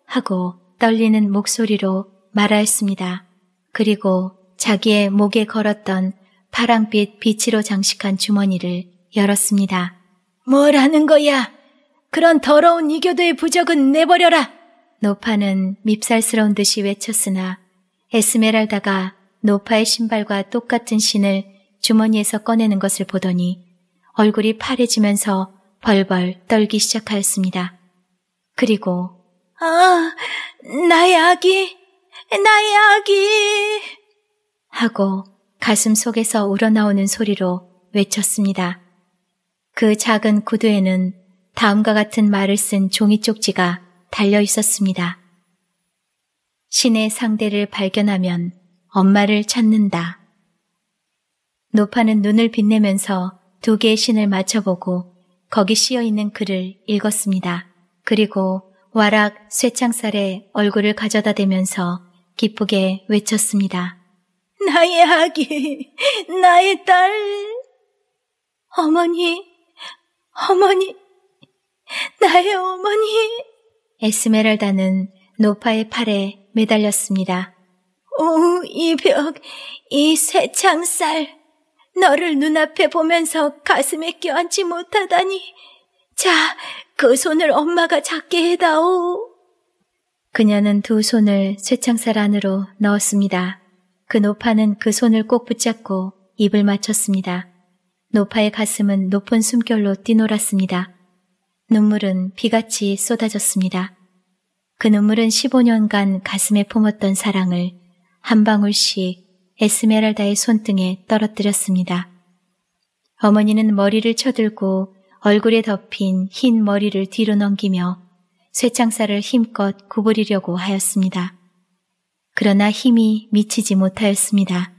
하고 떨리는 목소리로 말하였습니다. 그리고 자기의 목에 걸었던 파랑빛 빛으로 장식한 주머니를 열었습니다. 뭘하는 거야? 그런 더러운 이교도의 부적은 내버려라! 노파는 밉살스러운 듯이 외쳤으나 에스메랄다가 노파의 신발과 똑같은 신을 주머니에서 꺼내는 것을 보더니 얼굴이 파래지면서 벌벌 떨기 시작하였습니다. 그리고 아, 나의 아기, 나의 아기 하고 가슴 속에서 우러나오는 소리로 외쳤습니다. 그 작은 구두에는 다음과 같은 말을 쓴 종이 쪽지가 달려 있었습니다. 신의 상대를 발견하면 엄마를 찾는다. 노파는 눈을 빛내면서 두 개의 신을 맞춰보고 거기 씌어 있는 글을 읽었습니다. 그리고 와락 쇠창살에 얼굴을 가져다 대면서 기쁘게 외쳤습니다. 나의 아기, 나의 딸. 어머니, 어머니, 나의 어머니. 에스메랄다는 노파의 팔에 매달렸습니다. 오, 이 벽, 이 새창살. 너를 눈앞에 보면서 가슴에 껴안지 못하다니. 자, 그 손을 엄마가 잡게 해다오. 그녀는 두 손을 쇠창살 안으로 넣었습니다. 그 노파는 그 손을 꼭 붙잡고 입을 맞췄습니다. 노파의 가슴은 높은 숨결로 뛰놀았습니다. 눈물은 비같이 쏟아졌습니다. 그 눈물은 15년간 가슴에 품었던 사랑을 한 방울씩 에스메랄다의 손등에 떨어뜨렸습니다. 어머니는 머리를 쳐들고 얼굴에 덮인 흰 머리를 뒤로 넘기며 쇠창살을 힘껏 구부리려고 하였습니다. 그러나 힘이 미치지 못하였습니다.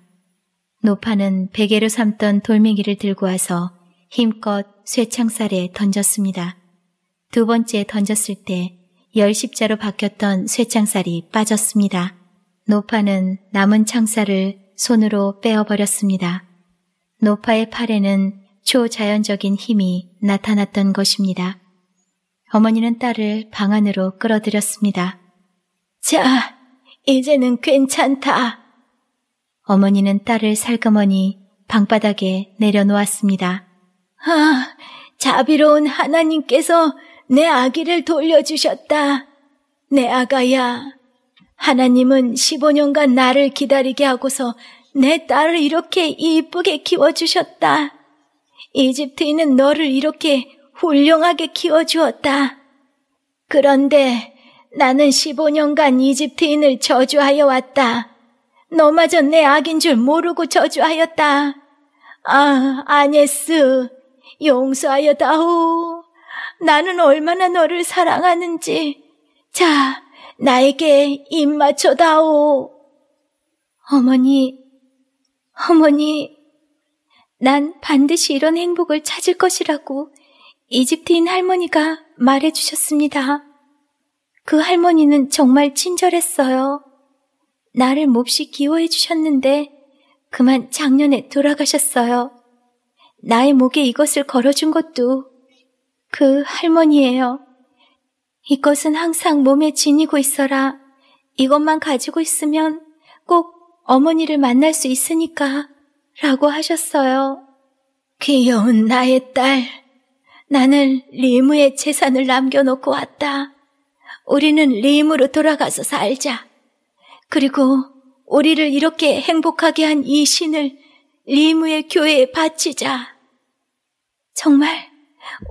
노파는 베개로 삼던 돌멩이를 들고 와서 힘껏 쇠창살에 던졌습니다. 두 번째 던졌을 때 열십자로 박혔던 쇠창살이 빠졌습니다. 노파는 남은 창살을 손으로 빼어버렸습니다. 노파의 팔에는 초자연적인 힘이 나타났던 것입니다. 어머니는 딸을 방 안으로 끌어들였습니다. 자, 이제는 괜찮다. 어머니는 딸을 살그머니 방바닥에 내려놓았습니다. 아, 자비로운 하나님께서 내 아기를 돌려주셨다. 내 아가야. 하나님은 15년간 나를 기다리게 하고서 내 딸을 이렇게 이쁘게 키워주셨다. 이집트인은 너를 이렇게 훌륭하게 키워주었다. 그런데 나는 15년간 이집트인을 저주하여 왔다. 너마저 내 악인 줄 모르고 저주하였다. 아, 아네스, 용서하여 다오. 나는 얼마나 너를 사랑하는지. 자, 나에게 입 맞춰 다오. 어머니, 어머니, 난 반드시 이런 행복을 찾을 것이라고 이집트인 할머니가 말해 주셨습니다. 그 할머니는 정말 친절했어요. 나를 몹시 기워해 주셨는데 그만 작년에 돌아가셨어요. 나의 목에 이것을 걸어준 것도 그 할머니예요. 이것은 항상 몸에 지니고 있어라. 이것만 가지고 있으면 꼭 어머니를 만날 수 있으니까 라고 하셨어요. 귀여운 나의 딸. 나는 리무의 재산을 남겨놓고 왔다. 우리는 림으로 돌아가서 살자. 그리고 우리를 이렇게 행복하게 한 이 신을 리무의 교회에 바치자. 정말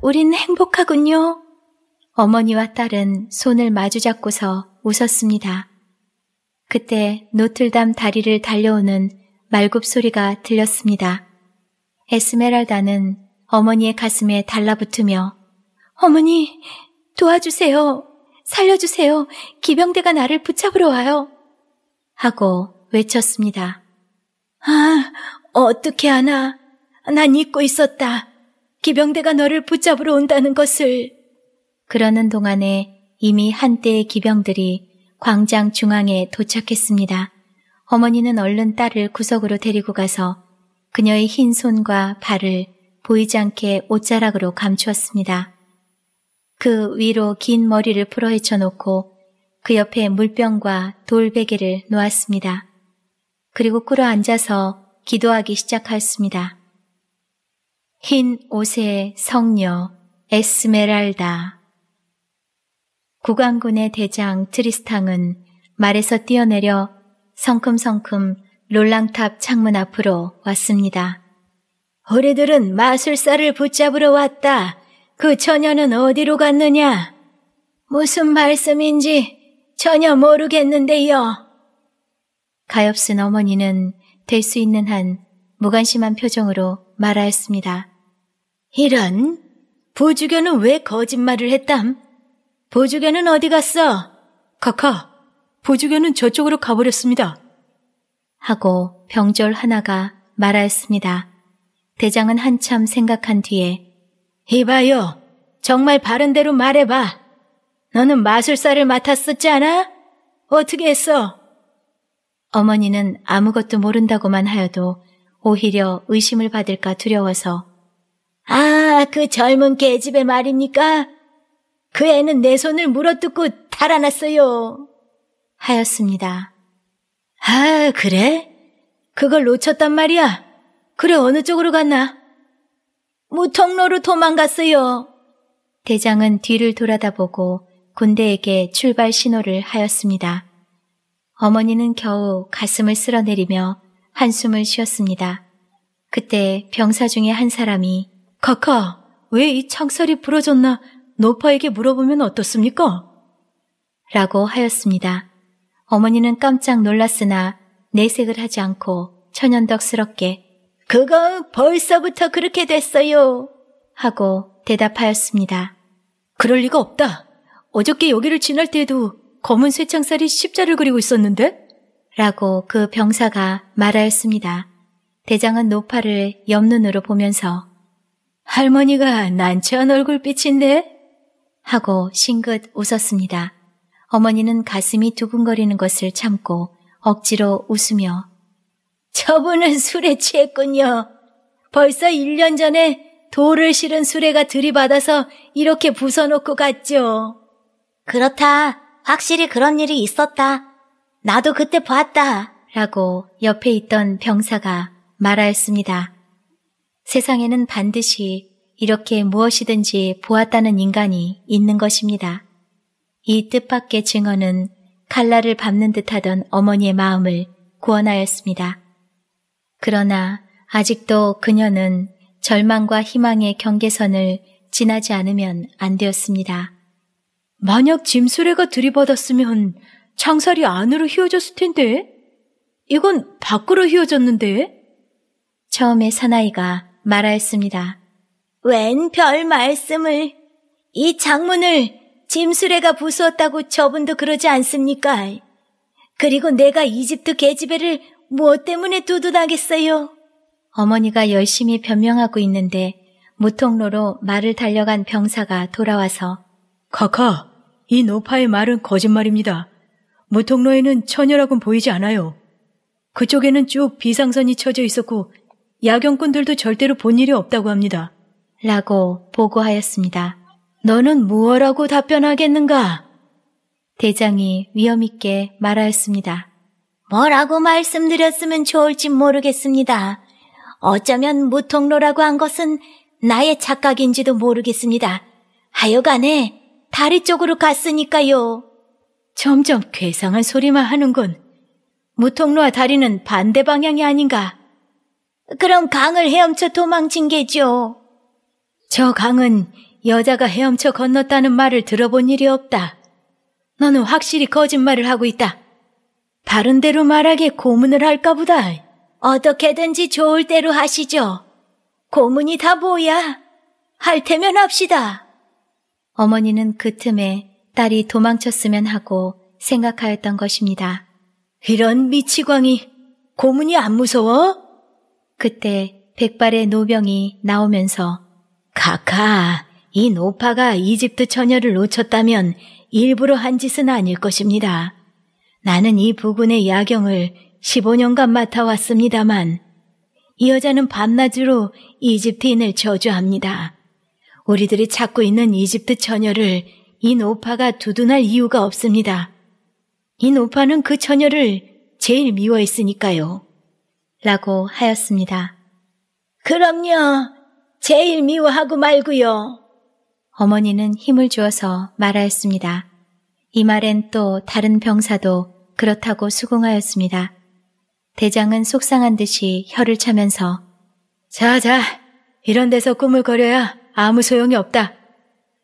우린 행복하군요. 어머니와 딸은 손을 마주 잡고서 웃었습니다. 그때 노틀담 다리를 달려오는 말굽 소리가 들렸습니다. 에스메랄다는 어머니의 가슴에 달라붙으며 어머니 도와주세요 살려주세요. 기병대가 나를 붙잡으러 와요. 하고 외쳤습니다. 아, 어떻게 하나. 난 잊고 있었다. 기병대가 너를 붙잡으러 온다는 것을. 그러는 동안에 이미 한때의 기병들이 광장 중앙에 도착했습니다. 어머니는 얼른 딸을 구석으로 데리고 가서 그녀의 흰 손과 발을 보이지 않게 옷자락으로 감추었습니다. 그 위로 긴 머리를 풀어헤쳐 놓고 그 옆에 물병과 돌베개를 놓았습니다. 그리고 꿇어 앉아서 기도하기 시작하였습니다. 흰 옷의 성녀 에스메랄다 국왕군의 대장 트리스탕은 말에서 뛰어내려 성큼성큼 롤랑탑 창문 앞으로 왔습니다. 우리들은 마술사를 붙잡으러 왔다. 그 처녀는 어디로 갔느냐? 무슨 말씀인지 전혀 모르겠는데요. 가엾은 어머니는 될 수 있는 한 무관심한 표정으로 말하였습니다. 이런? 보주견은 왜 거짓말을 했담? 보주견은 어디 갔어? 카카, 보주견은 저쪽으로 가버렸습니다. 하고 병절 하나가 말하였습니다. 대장은 한참 생각한 뒤에 이봐요. 정말 바른 대로 말해봐. 너는 마술사를 맡았었지 않아? 어떻게 했어? 어머니는 아무것도 모른다고만 하여도 오히려 의심을 받을까 두려워서 아, 그 젊은 개집의 말입니까? 그 애는 내 손을 물어뜯고 달아났어요. 하였습니다. 아, 그래? 그걸 놓쳤단 말이야? 그래, 어느 쪽으로 갔나? 무통로로 도망갔어요. 대장은 뒤를 돌아다보고 군대에게 출발 신호를 하였습니다. 어머니는 겨우 가슴을 쓸어내리며 한숨을 쉬었습니다. 그때 병사 중에 한 사람이 커커 왜이 창살이 부러졌나 노파에게 물어보면 어떻습니까? 라고 하였습니다. 어머니는 깜짝 놀랐으나 내색을 하지 않고 천연덕스럽게 그거 벌써부터 그렇게 됐어요. 하고 대답하였습니다. 그럴 리가 없다. 어저께 여기를 지날 때에도 검은 쇠창살이 십자를 그리고 있었는데? 라고 그 병사가 말하였습니다. 대장은 노파를 옆눈으로 보면서 할머니가 난처한 얼굴빛인데? 하고 싱긋 웃었습니다. 어머니는 가슴이 두근거리는 것을 참고 억지로 웃으며 저분은 술에 취했군요. 벌써 1년 전에 돌을 실은 수레가 들이받아서 이렇게 부숴놓고 갔죠. 그렇다. 확실히 그런 일이 있었다. 나도 그때 봤다. 라고 옆에 있던 병사가 말하였습니다. 세상에는 반드시 이렇게 무엇이든지 보았다는 인간이 있는 것입니다. 이 뜻밖의 증언은 칼날을 밟는 듯하던 어머니의 마음을 구원하였습니다. 그러나 아직도 그녀는 절망과 희망의 경계선을 지나지 않으면 안 되었습니다. 만약 짐수레가 들이받았으면 창살이 안으로 휘어졌을 텐데? 이건 밖으로 휘어졌는데? 처음에 사나이가 말하였습니다. 웬 별 말씀을! 이창문을 짐수레가 부수었다고 저분도 그러지 않습니까? 그리고 내가 이집트 계집애를 무엇 뭐 때문에 두둔하겠어요? 어머니가 열심히 변명하고 있는데 무통로로 말을 달려간 병사가 돌아와서 카카, 이 노파의 말은 거짓말입니다. 무통로에는 처녀라곤 보이지 않아요. 그쪽에는 쭉 비상선이 쳐져 있었고 야경꾼들도 절대로 본 일이 없다고 합니다. 라고 보고하였습니다. 너는 무엇라고 답변하겠는가? 대장이 위험있게 말하였습니다. 뭐라고 말씀드렸으면 좋을지 모르겠습니다. 어쩌면 무통로라고 한 것은 나의 착각인지도 모르겠습니다. 하여간에 다리 쪽으로 갔으니까요. 점점 괴상한 소리만 하는군. 무통로와 다리는 반대 방향이 아닌가? 그럼 강을 헤엄쳐 도망친 게죠. 저 강은 여자가 헤엄쳐 건넜다는 말을 들어본 일이 없다. 너는 확실히 거짓말을 하고 있다. 다른 대로 말하게 고문을 할까 보다. 어떻게든지 좋을 대로 하시죠. 고문이 다 뭐야? 할 테면 합시다. 어머니는 그 틈에 딸이 도망쳤으면 하고 생각하였던 것입니다. 이런 미치광이, 고문이 안 무서워? 그때 백발의 노병이 나오면서 카카, 이 노파가 이집트 처녀를 놓쳤다면 일부러 한 짓은 아닐 것입니다. 나는 이 부근의 야경을 15년간 맡아왔습니다만 이 여자는 밤낮으로 이집트인을 저주합니다. 우리들이 찾고 있는 이집트 처녀를 이 노파가 두둔할 이유가 없습니다. 이 노파는 그 처녀를 제일 미워했으니까요. 라고 하였습니다. 그럼요. 제일 미워하고 말고요. 어머니는 힘을 주어서 말하였습니다. 이 말엔 또 다른 병사도 그렇다고 수긍하였습니다. 대장은 속상한 듯이 혀를 차면서 자, 자, 이런 데서 꿈을 거려야 아무 소용이 없다.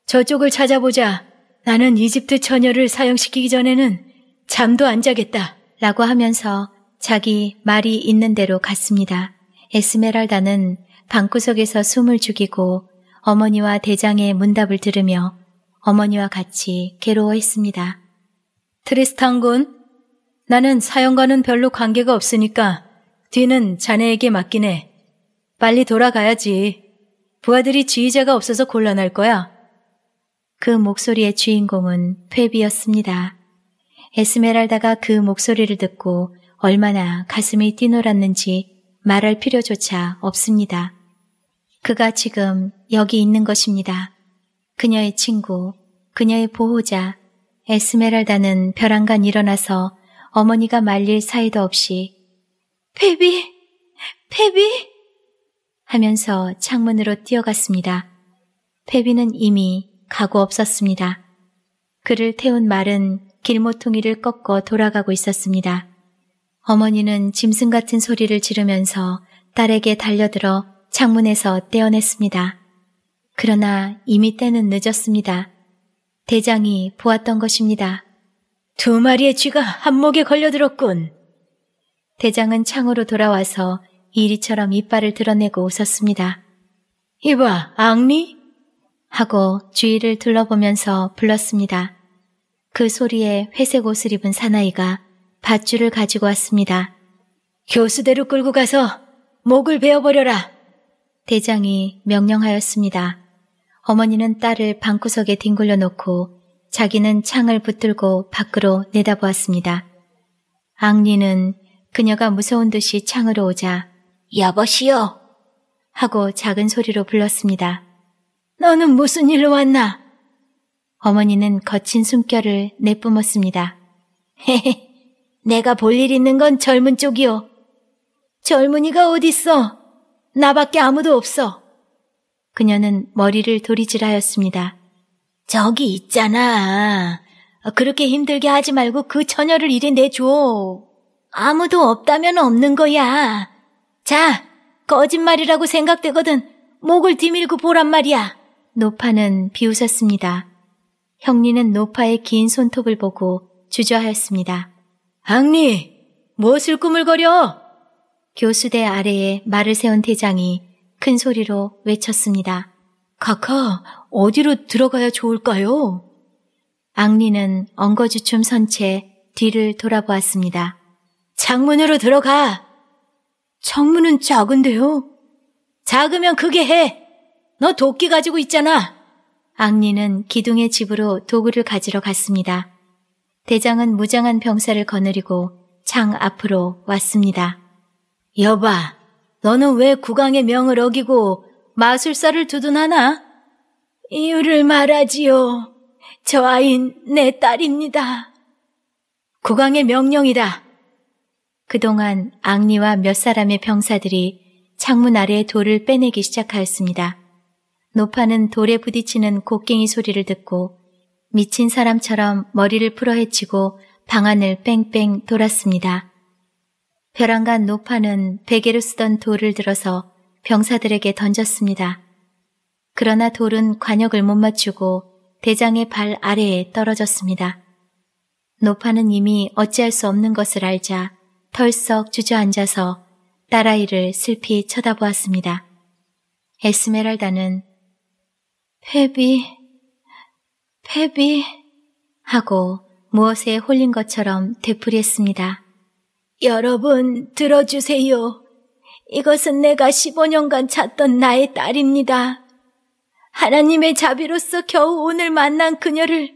저쪽을 찾아보자. 나는 이집트 처녀를 사형시키기 전에는 잠도 안 자겠다. 라고 하면서 자기 말이 있는 대로 갔습니다. 에스메랄다는 방구석에서 숨을 죽이고 어머니와 대장의 문답을 들으며 어머니와 같이 괴로워했습니다. 트리스탄군, 나는 사형과는 별로 관계가 없으니까 뒤는 자네에게 맡기네. 빨리 돌아가야지. 부하들이 지휘자가 없어서 곤란할 거야. 그 목소리의 주인공은 페비였습니다 에스메랄다가 그 목소리를 듣고 얼마나 가슴이 뛰놀았는지 말할 필요조차 없습니다. 그가 지금 여기 있는 것입니다. 그녀의 친구, 그녀의 보호자, 에스메랄다는 벼랑간 일어나서 어머니가 말릴 사이도 없이 페비페비 하면서 창문으로 뛰어갔습니다. 페비는 이미 가고 없었습니다. 그를 태운 말은 길모퉁이를 꺾어 돌아가고 있었습니다. 어머니는 짐승 같은 소리를 지르면서 딸에게 달려들어 창문에서 떼어냈습니다. 그러나 이미 때는 늦었습니다. 대장이 보았던 것입니다. 두 마리의 쥐가 한목에 걸려들었군. 대장은 창으로 돌아와서 이리처럼 이빨을 드러내고 웃었습니다. 이봐, 악리? 하고 주위를 둘러보면서 불렀습니다. 그 소리에 회색 옷을 입은 사나이가 밧줄을 가지고 왔습니다. 교수대로 끌고 가서 목을 베어버려라! 대장이 명령하였습니다. 어머니는 딸을 방구석에 뒹굴려 놓고 자기는 창을 붙들고 밖으로 내다보았습니다. 악리는 그녀가 무서운 듯이 창으로 오자 여보시오 하고 작은 소리로 불렀습니다. 너는 무슨 일로 왔나? 어머니는 거친 숨결을 내뿜었습니다. 헤헤, 내가 볼 일 있는 건 젊은 쪽이요. 젊은이가 어딨어? 나밖에 아무도 없어. 그녀는 머리를 도리질하였습니다. 저기 있잖아. 어, 그렇게 힘들게 하지 말고 그 처녀를 이리 내줘. 아무도 없다면 없는 거야. 자, 거짓말이라고 생각되거든. 목을 뒤밀고 보란 말이야. 노파는 비웃었습니다. 형리는 노파의 긴 손톱을 보고 주저하였습니다. 항리, 무엇을 꾸물거려? 교수대 아래에 말을 세운 대장이 큰 소리로 외쳤습니다. 카카, 어디로 들어가야 좋을까요? 악리는 엉거주춤 선 채 뒤를 돌아보았습니다. 창문으로 들어가! 창문은 작은데요? 작으면 크게 해! 너 도끼 가지고 있잖아! 악리는 기둥의 집으로 도구를 가지러 갔습니다. 대장은 무장한 병사를 거느리고 창 앞으로 왔습니다. 여봐, 너는 왜 국왕의 명을 어기고 마술사를 두둔하나? 이유를 말하지요. 저 아인 내 딸입니다. 국왕의 명령이다. 그동안 악리와몇 사람의 병사들이 창문 아래 돌을 빼내기 시작하였습니다. 노파는 돌에 부딪히는 곡괭이 소리를 듣고 미친 사람처럼 머리를 풀어헤치고 방 안을 뺑뺑 돌았습니다. 벼랑간 노파는 베개로 쓰던 돌을 들어서 병사들에게 던졌습니다. 그러나 돌은 관역을 못 맞추고 대장의 발 아래에 떨어졌습니다. 노파는 이미 어찌할 수 없는 것을 알자 털썩 주저앉아서 딸아이를 슬피 쳐다보았습니다. 에스메랄다는 패비, 패비 하고 무엇에 홀린 것처럼 되풀이했습니다. 여러분 들어주세요. 이것은 내가 15년간 찾던 나의 딸입니다. 하나님의 자비로서 겨우 오늘 만난 그녀를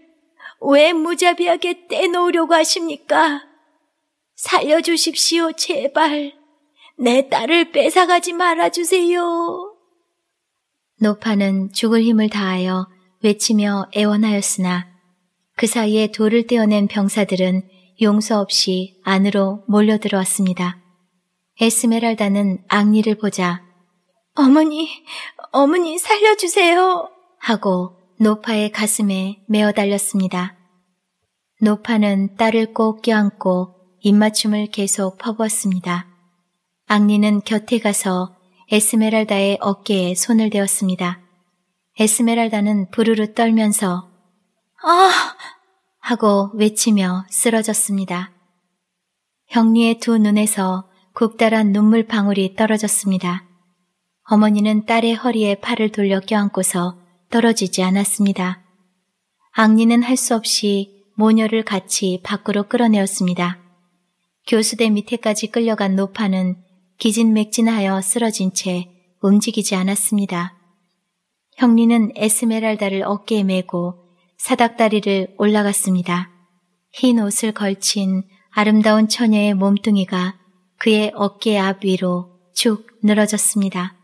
왜 무자비하게 떼놓으려고 하십니까? 살려주십시오, 제발. 내 딸을 뺏어가지 말아주세요. 노파는 죽을 힘을 다하여 외치며 애원하였으나 그 사이에 돌을 떼어낸 병사들은 용서 없이 안으로 몰려들어왔습니다. 에스메랄다는 악리를 보자 어머니, 어머니 살려주세요 하고 노파의 가슴에 메어 달렸습니다. 노파는 딸을 꼭 껴안고 입맞춤을 계속 퍼부었습니다. 악리는 곁에 가서 에스메랄다의 어깨에 손을 대었습니다. 에스메랄다는 부르르 떨면서 아! 하고 외치며 쓰러졌습니다. 형리의 두 눈에서 극다란 눈물 방울이 떨어졌습니다. 어머니는 딸의 허리에 팔을 돌려 껴안고서 떨어지지 않았습니다. 악리는 할 수 없이 모녀를 같이 밖으로 끌어내었습니다. 교수대 밑에까지 끌려간 노파는 기진맥진하여 쓰러진 채 움직이지 않았습니다. 형리는 에스메랄다를 어깨에 메고 사닥다리를 올라갔습니다. 흰 옷을 걸친 아름다운 처녀의 몸뚱이가 그의 어깨 앞 위로 축 늘어졌습니다.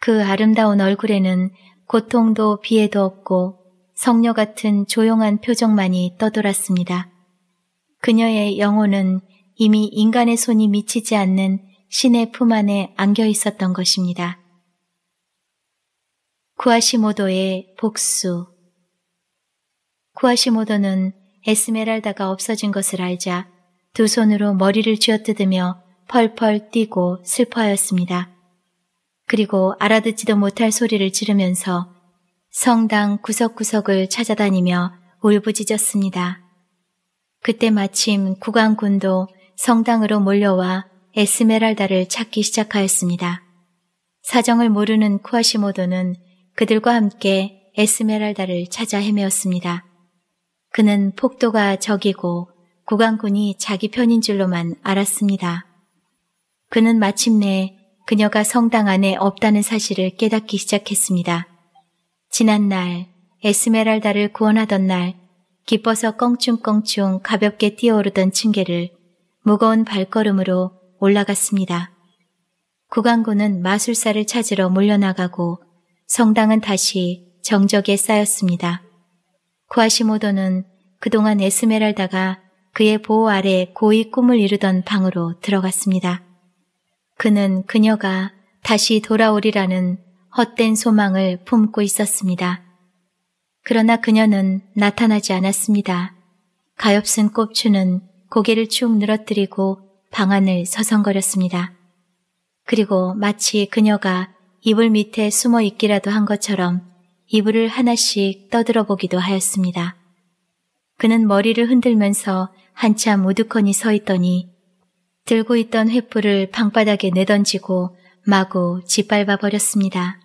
그 아름다운 얼굴에는 고통도 비애도 없고 성녀 같은 조용한 표정만이 떠돌았습니다. 그녀의 영혼은 이미 인간의 손이 미치지 않는 신의 품 안에 안겨 있었던 것입니다. 구아시모도의 복수 구아시모도는 에스메랄다가 없어진 것을 알자 두 손으로 머리를 쥐어뜯으며 펄펄 뛰고 슬퍼하였습니다. 그리고 알아듣지도 못할 소리를 지르면서 성당 구석구석을 찾아다니며 울부짖었습니다. 그때 마침 구강군도 성당으로 몰려와 에스메랄다를 찾기 시작하였습니다. 사정을 모르는 쿠아시모도는 그들과 함께 에스메랄다를 찾아 헤매었습니다. 그는 폭도가 적이고 구강군이 자기 편인 줄로만 알았습니다. 그는 마침내 그녀가 성당 안에 없다는 사실을 깨닫기 시작했습니다. 지난 날, 에스메랄다를 구원하던 날, 기뻐서 껑충껑충 가볍게 뛰어오르던 층계를 무거운 발걸음으로 올라갔습니다. 구강군은 마술사를 찾으러 몰려나가고 성당은 다시 정적에 쌓였습니다. 쿠아시모도는 그동안 에스메랄다가 그의 보호 아래 고이 꿈을 이루던 방으로 들어갔습니다. 그는 그녀가 다시 돌아오리라는 헛된 소망을 품고 있었습니다. 그러나 그녀는 나타나지 않았습니다. 가엾은 꼽추는 고개를 축 늘어뜨리고 방 안을 서성거렸습니다. 그리고 마치 그녀가 이불 밑에 숨어 있기라도 한 것처럼 이불을 하나씩 떠들어 보기도 하였습니다. 그는 머리를 흔들면서 한참 우두커니 서 있더니 들고 있던 횃불을 방바닥에 내던지고 마구 짓밟아 버렸습니다.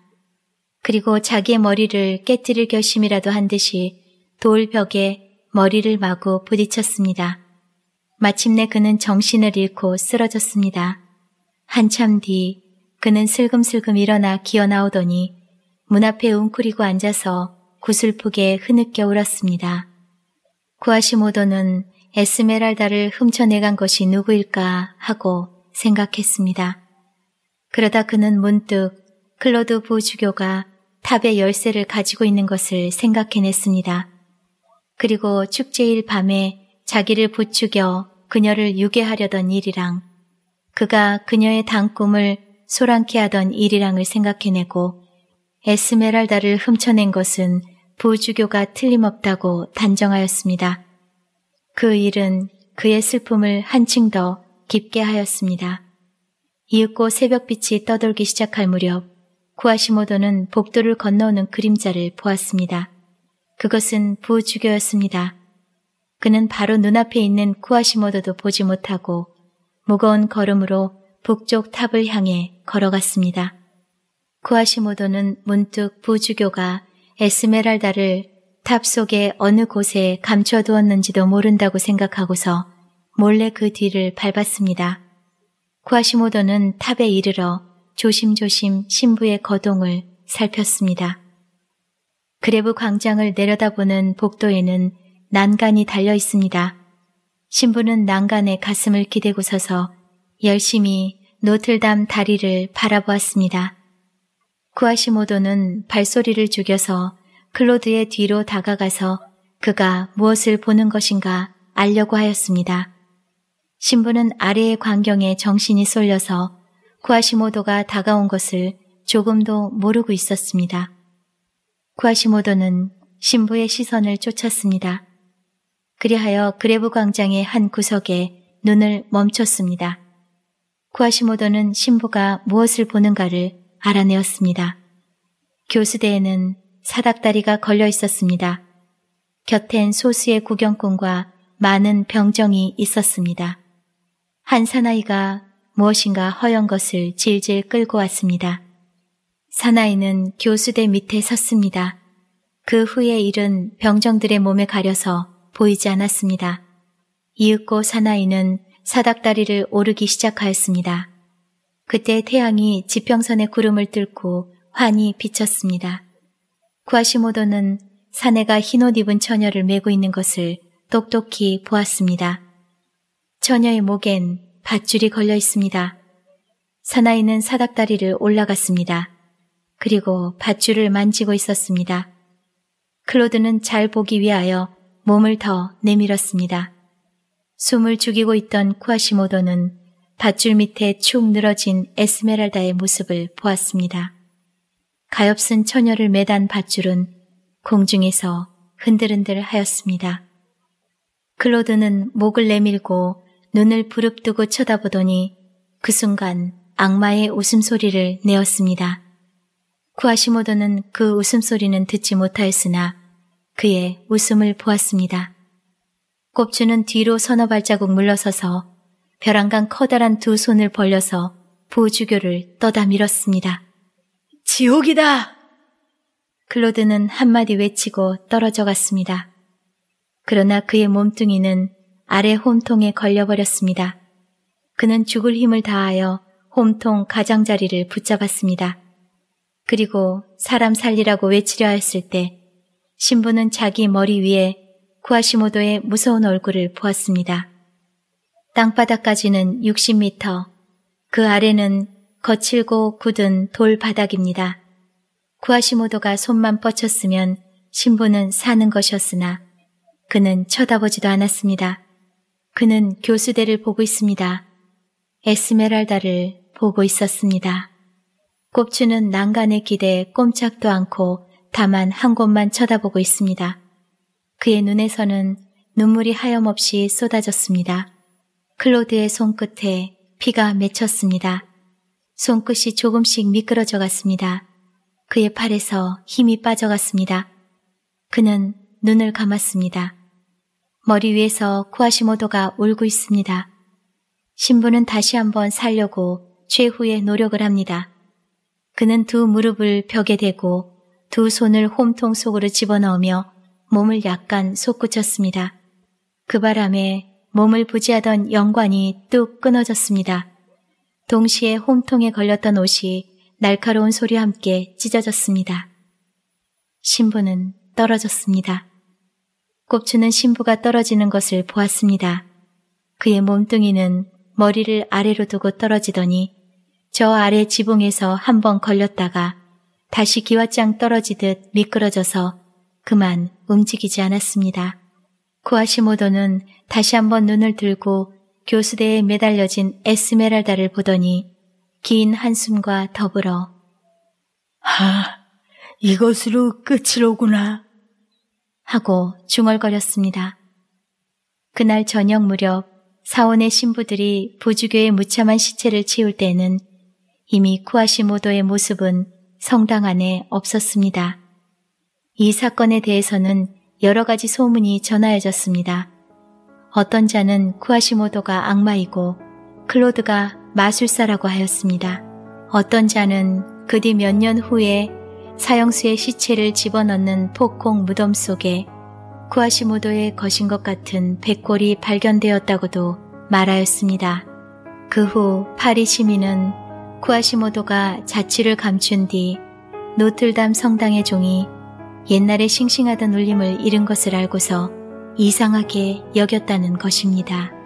그리고 자기의 머리를 깨뜨릴 결심이라도 한 듯이 돌 벽에 머리를 마구 부딪혔습니다. 마침내 그는 정신을 잃고 쓰러졌습니다. 한참 뒤 그는 슬금슬금 일어나 기어나오더니 문 앞에 웅크리고 앉아서 구슬프게 흐느껴 울었습니다. 구아시모더는 에스메랄다를 훔쳐내간 것이 누구일까 하고 생각했습니다. 그러다 그는 문득 클로드 부주교가 탑의 열쇠를 가지고 있는 것을 생각해냈습니다. 그리고 축제일 밤에 자기를 부추겨 그녀를 유괴하려던 일이랑 그가 그녀의 단꿈을 소란케 하던 일이랑을 생각해내고 에스메랄다를 훔쳐낸 것은 부주교가 틀림없다고 단정하였습니다. 그 일은 그의 슬픔을 한층 더 깊게 하였습니다. 이윽고 새벽빛이 떠돌기 시작할 무렵 쿠아시모도는 복도를 건너오는 그림자를 보았습니다. 그것은 부주교였습니다. 그는 바로 눈앞에 있는 쿠아시모도도 보지 못하고 무거운 걸음으로 북쪽 탑을 향해 걸어갔습니다. 쿠아시모도는 문득 부주교가 에스메랄다를 탑 속에 어느 곳에 감춰두었는지도 모른다고 생각하고서 몰래 그 뒤를 밟았습니다. 쿠아시모도는 탑에 이르러 조심조심 신부의 거동을 살폈습니다. 그레브 광장을 내려다보는 복도에는 난간이 달려 있습니다. 신부는 난간에 가슴을 기대고 서서 열심히 노틀담 다리를 바라보았습니다. 쿠아시모도는 발소리를 죽여서 클로드의 뒤로 다가가서 그가 무엇을 보는 것인가 알려고 하였습니다. 신부는 아래의 광경에 정신이 쏠려서 쿠아시모도가 다가온 것을 조금도 모르고 있었습니다. 쿠아시모도는 신부의 시선을 쫓았습니다. 그리하여 그레브 광장의 한 구석에 눈을 멈췄습니다. 쿠아시모도는 신부가 무엇을 보는가를 알아내었습니다. 교수대에는 사닥다리가 걸려 있었습니다. 곁엔 소수의 구경꾼과 많은 병정이 있었습니다. 한 사나이가 무엇인가 허연 것을 질질 끌고 왔습니다. 사나이는 교수대 밑에 섰습니다. 그 후의 일은 병정들의 몸에 가려서 보이지 않았습니다. 이윽고 사나이는 사닥다리를 오르기 시작하였습니다. 그때 태양이 지평선의 구름을 뚫고 환히 비쳤습니다. 쿠아시모도는 사내가 흰옷 입은 처녀를 메고 있는 것을 똑똑히 보았습니다. 처녀의 목엔 밧줄이 걸려 있습니다. 사나이는 사닥다리를 올라갔습니다. 그리고 밧줄을 만지고 있었습니다. 클로드는 잘 보기 위하여 몸을 더 내밀었습니다. 숨을 죽이고 있던 쿠아시모도는 밧줄 밑에 축 늘어진 에스메랄다의 모습을 보았습니다. 가엾은 처녀를 매단 밧줄은 공중에서 흔들흔들 하였습니다. 클로드는 목을 내밀고 눈을 부릅뜨고 쳐다보더니 그 순간 악마의 웃음소리를 내었습니다. 쿠아시모도는 그 웃음소리는 듣지 못하였으나 그의 웃음을 보았습니다. 꼽주는 뒤로 서너 발자국 물러서서 벼랑간 커다란 두 손을 벌려서 보주교를 떠다 밀었습니다. 지옥이다! 클로드는 한마디 외치고 떨어져 갔습니다. 그러나 그의 몸뚱이는 아래 홈통에 걸려버렸습니다. 그는 죽을 힘을 다하여 홈통 가장자리를 붙잡았습니다. 그리고 사람 살리라고 외치려 했을 때 신부는 자기 머리 위에 구아시모도의 무서운 얼굴을 보았습니다. 땅바닥까지는 60m, 그 아래는 거칠고 굳은 돌 바닥입니다. 구아시모도가 손만 뻗쳤으면 신부는 사는 것이었으나 그는 쳐다보지도 않았습니다. 그는 교수대를 보고 있습니다. 에스메랄다를 보고 있었습니다. 꼽추는 난간의 기대에 꼼짝도 않고 다만 한 곳만 쳐다보고 있습니다. 그의 눈에서는 눈물이 하염없이 쏟아졌습니다. 클로드의 손끝에 피가 맺혔습니다. 손끝이 조금씩 미끄러져 갔습니다. 그의 팔에서 힘이 빠져갔습니다. 그는 눈을 감았습니다. 머리 위에서 쿠아시모도가 울고 있습니다. 신부는 다시 한번 살려고 최후의 노력을 합니다. 그는 두 무릎을 벽에 대고 두 손을 홈통 속으로 집어넣으며 몸을 약간 솟구쳤습니다. 그 바람에 몸을 부지하던 연관이 뚝 끊어졌습니다. 동시에 홈통에 걸렸던 옷이 날카로운 소리와 함께 찢어졌습니다. 신부는 떨어졌습니다. 꼽추는 신부가 떨어지는 것을 보았습니다. 그의 몸뚱이는 머리를 아래로 두고 떨어지더니 저 아래 지붕에서 한 번 걸렸다가 다시 기와장 떨어지듯 미끄러져서 그만 움직이지 않았습니다. 쿠아시모도는 다시 한번 눈을 들고 교수대에 매달려진 에스메랄다를 보더니 긴 한숨과 더불어 아, 이것으로 끝이로구나 하고 중얼거렸습니다. 그날 저녁 무렵 사원의 신부들이 부주교의 무참한 시체를 치울 때는 이미 쿠아시모도의 모습은 성당 안에 없었습니다. 이 사건에 대해서는 여러 가지 소문이 전하여졌습니다. 어떤 자는 쿠아시모도가 악마이고 클로드가 마술사라고 하였습니다. 어떤 자는 그 뒤 몇 년 후에 사형수의 시체를 집어넣는 폭콩 무덤 속에 쿠아시모도의 것인 것 같은 백골이 발견되었다고도 말하였습니다. 그 후 파리 시민은 쿠아시모도가 자취를 감춘 뒤 노틀담 성당의 종이 옛날에 싱싱하던 울림을 잃은 것을 알고서 이상하게 여겼다는 것입니다.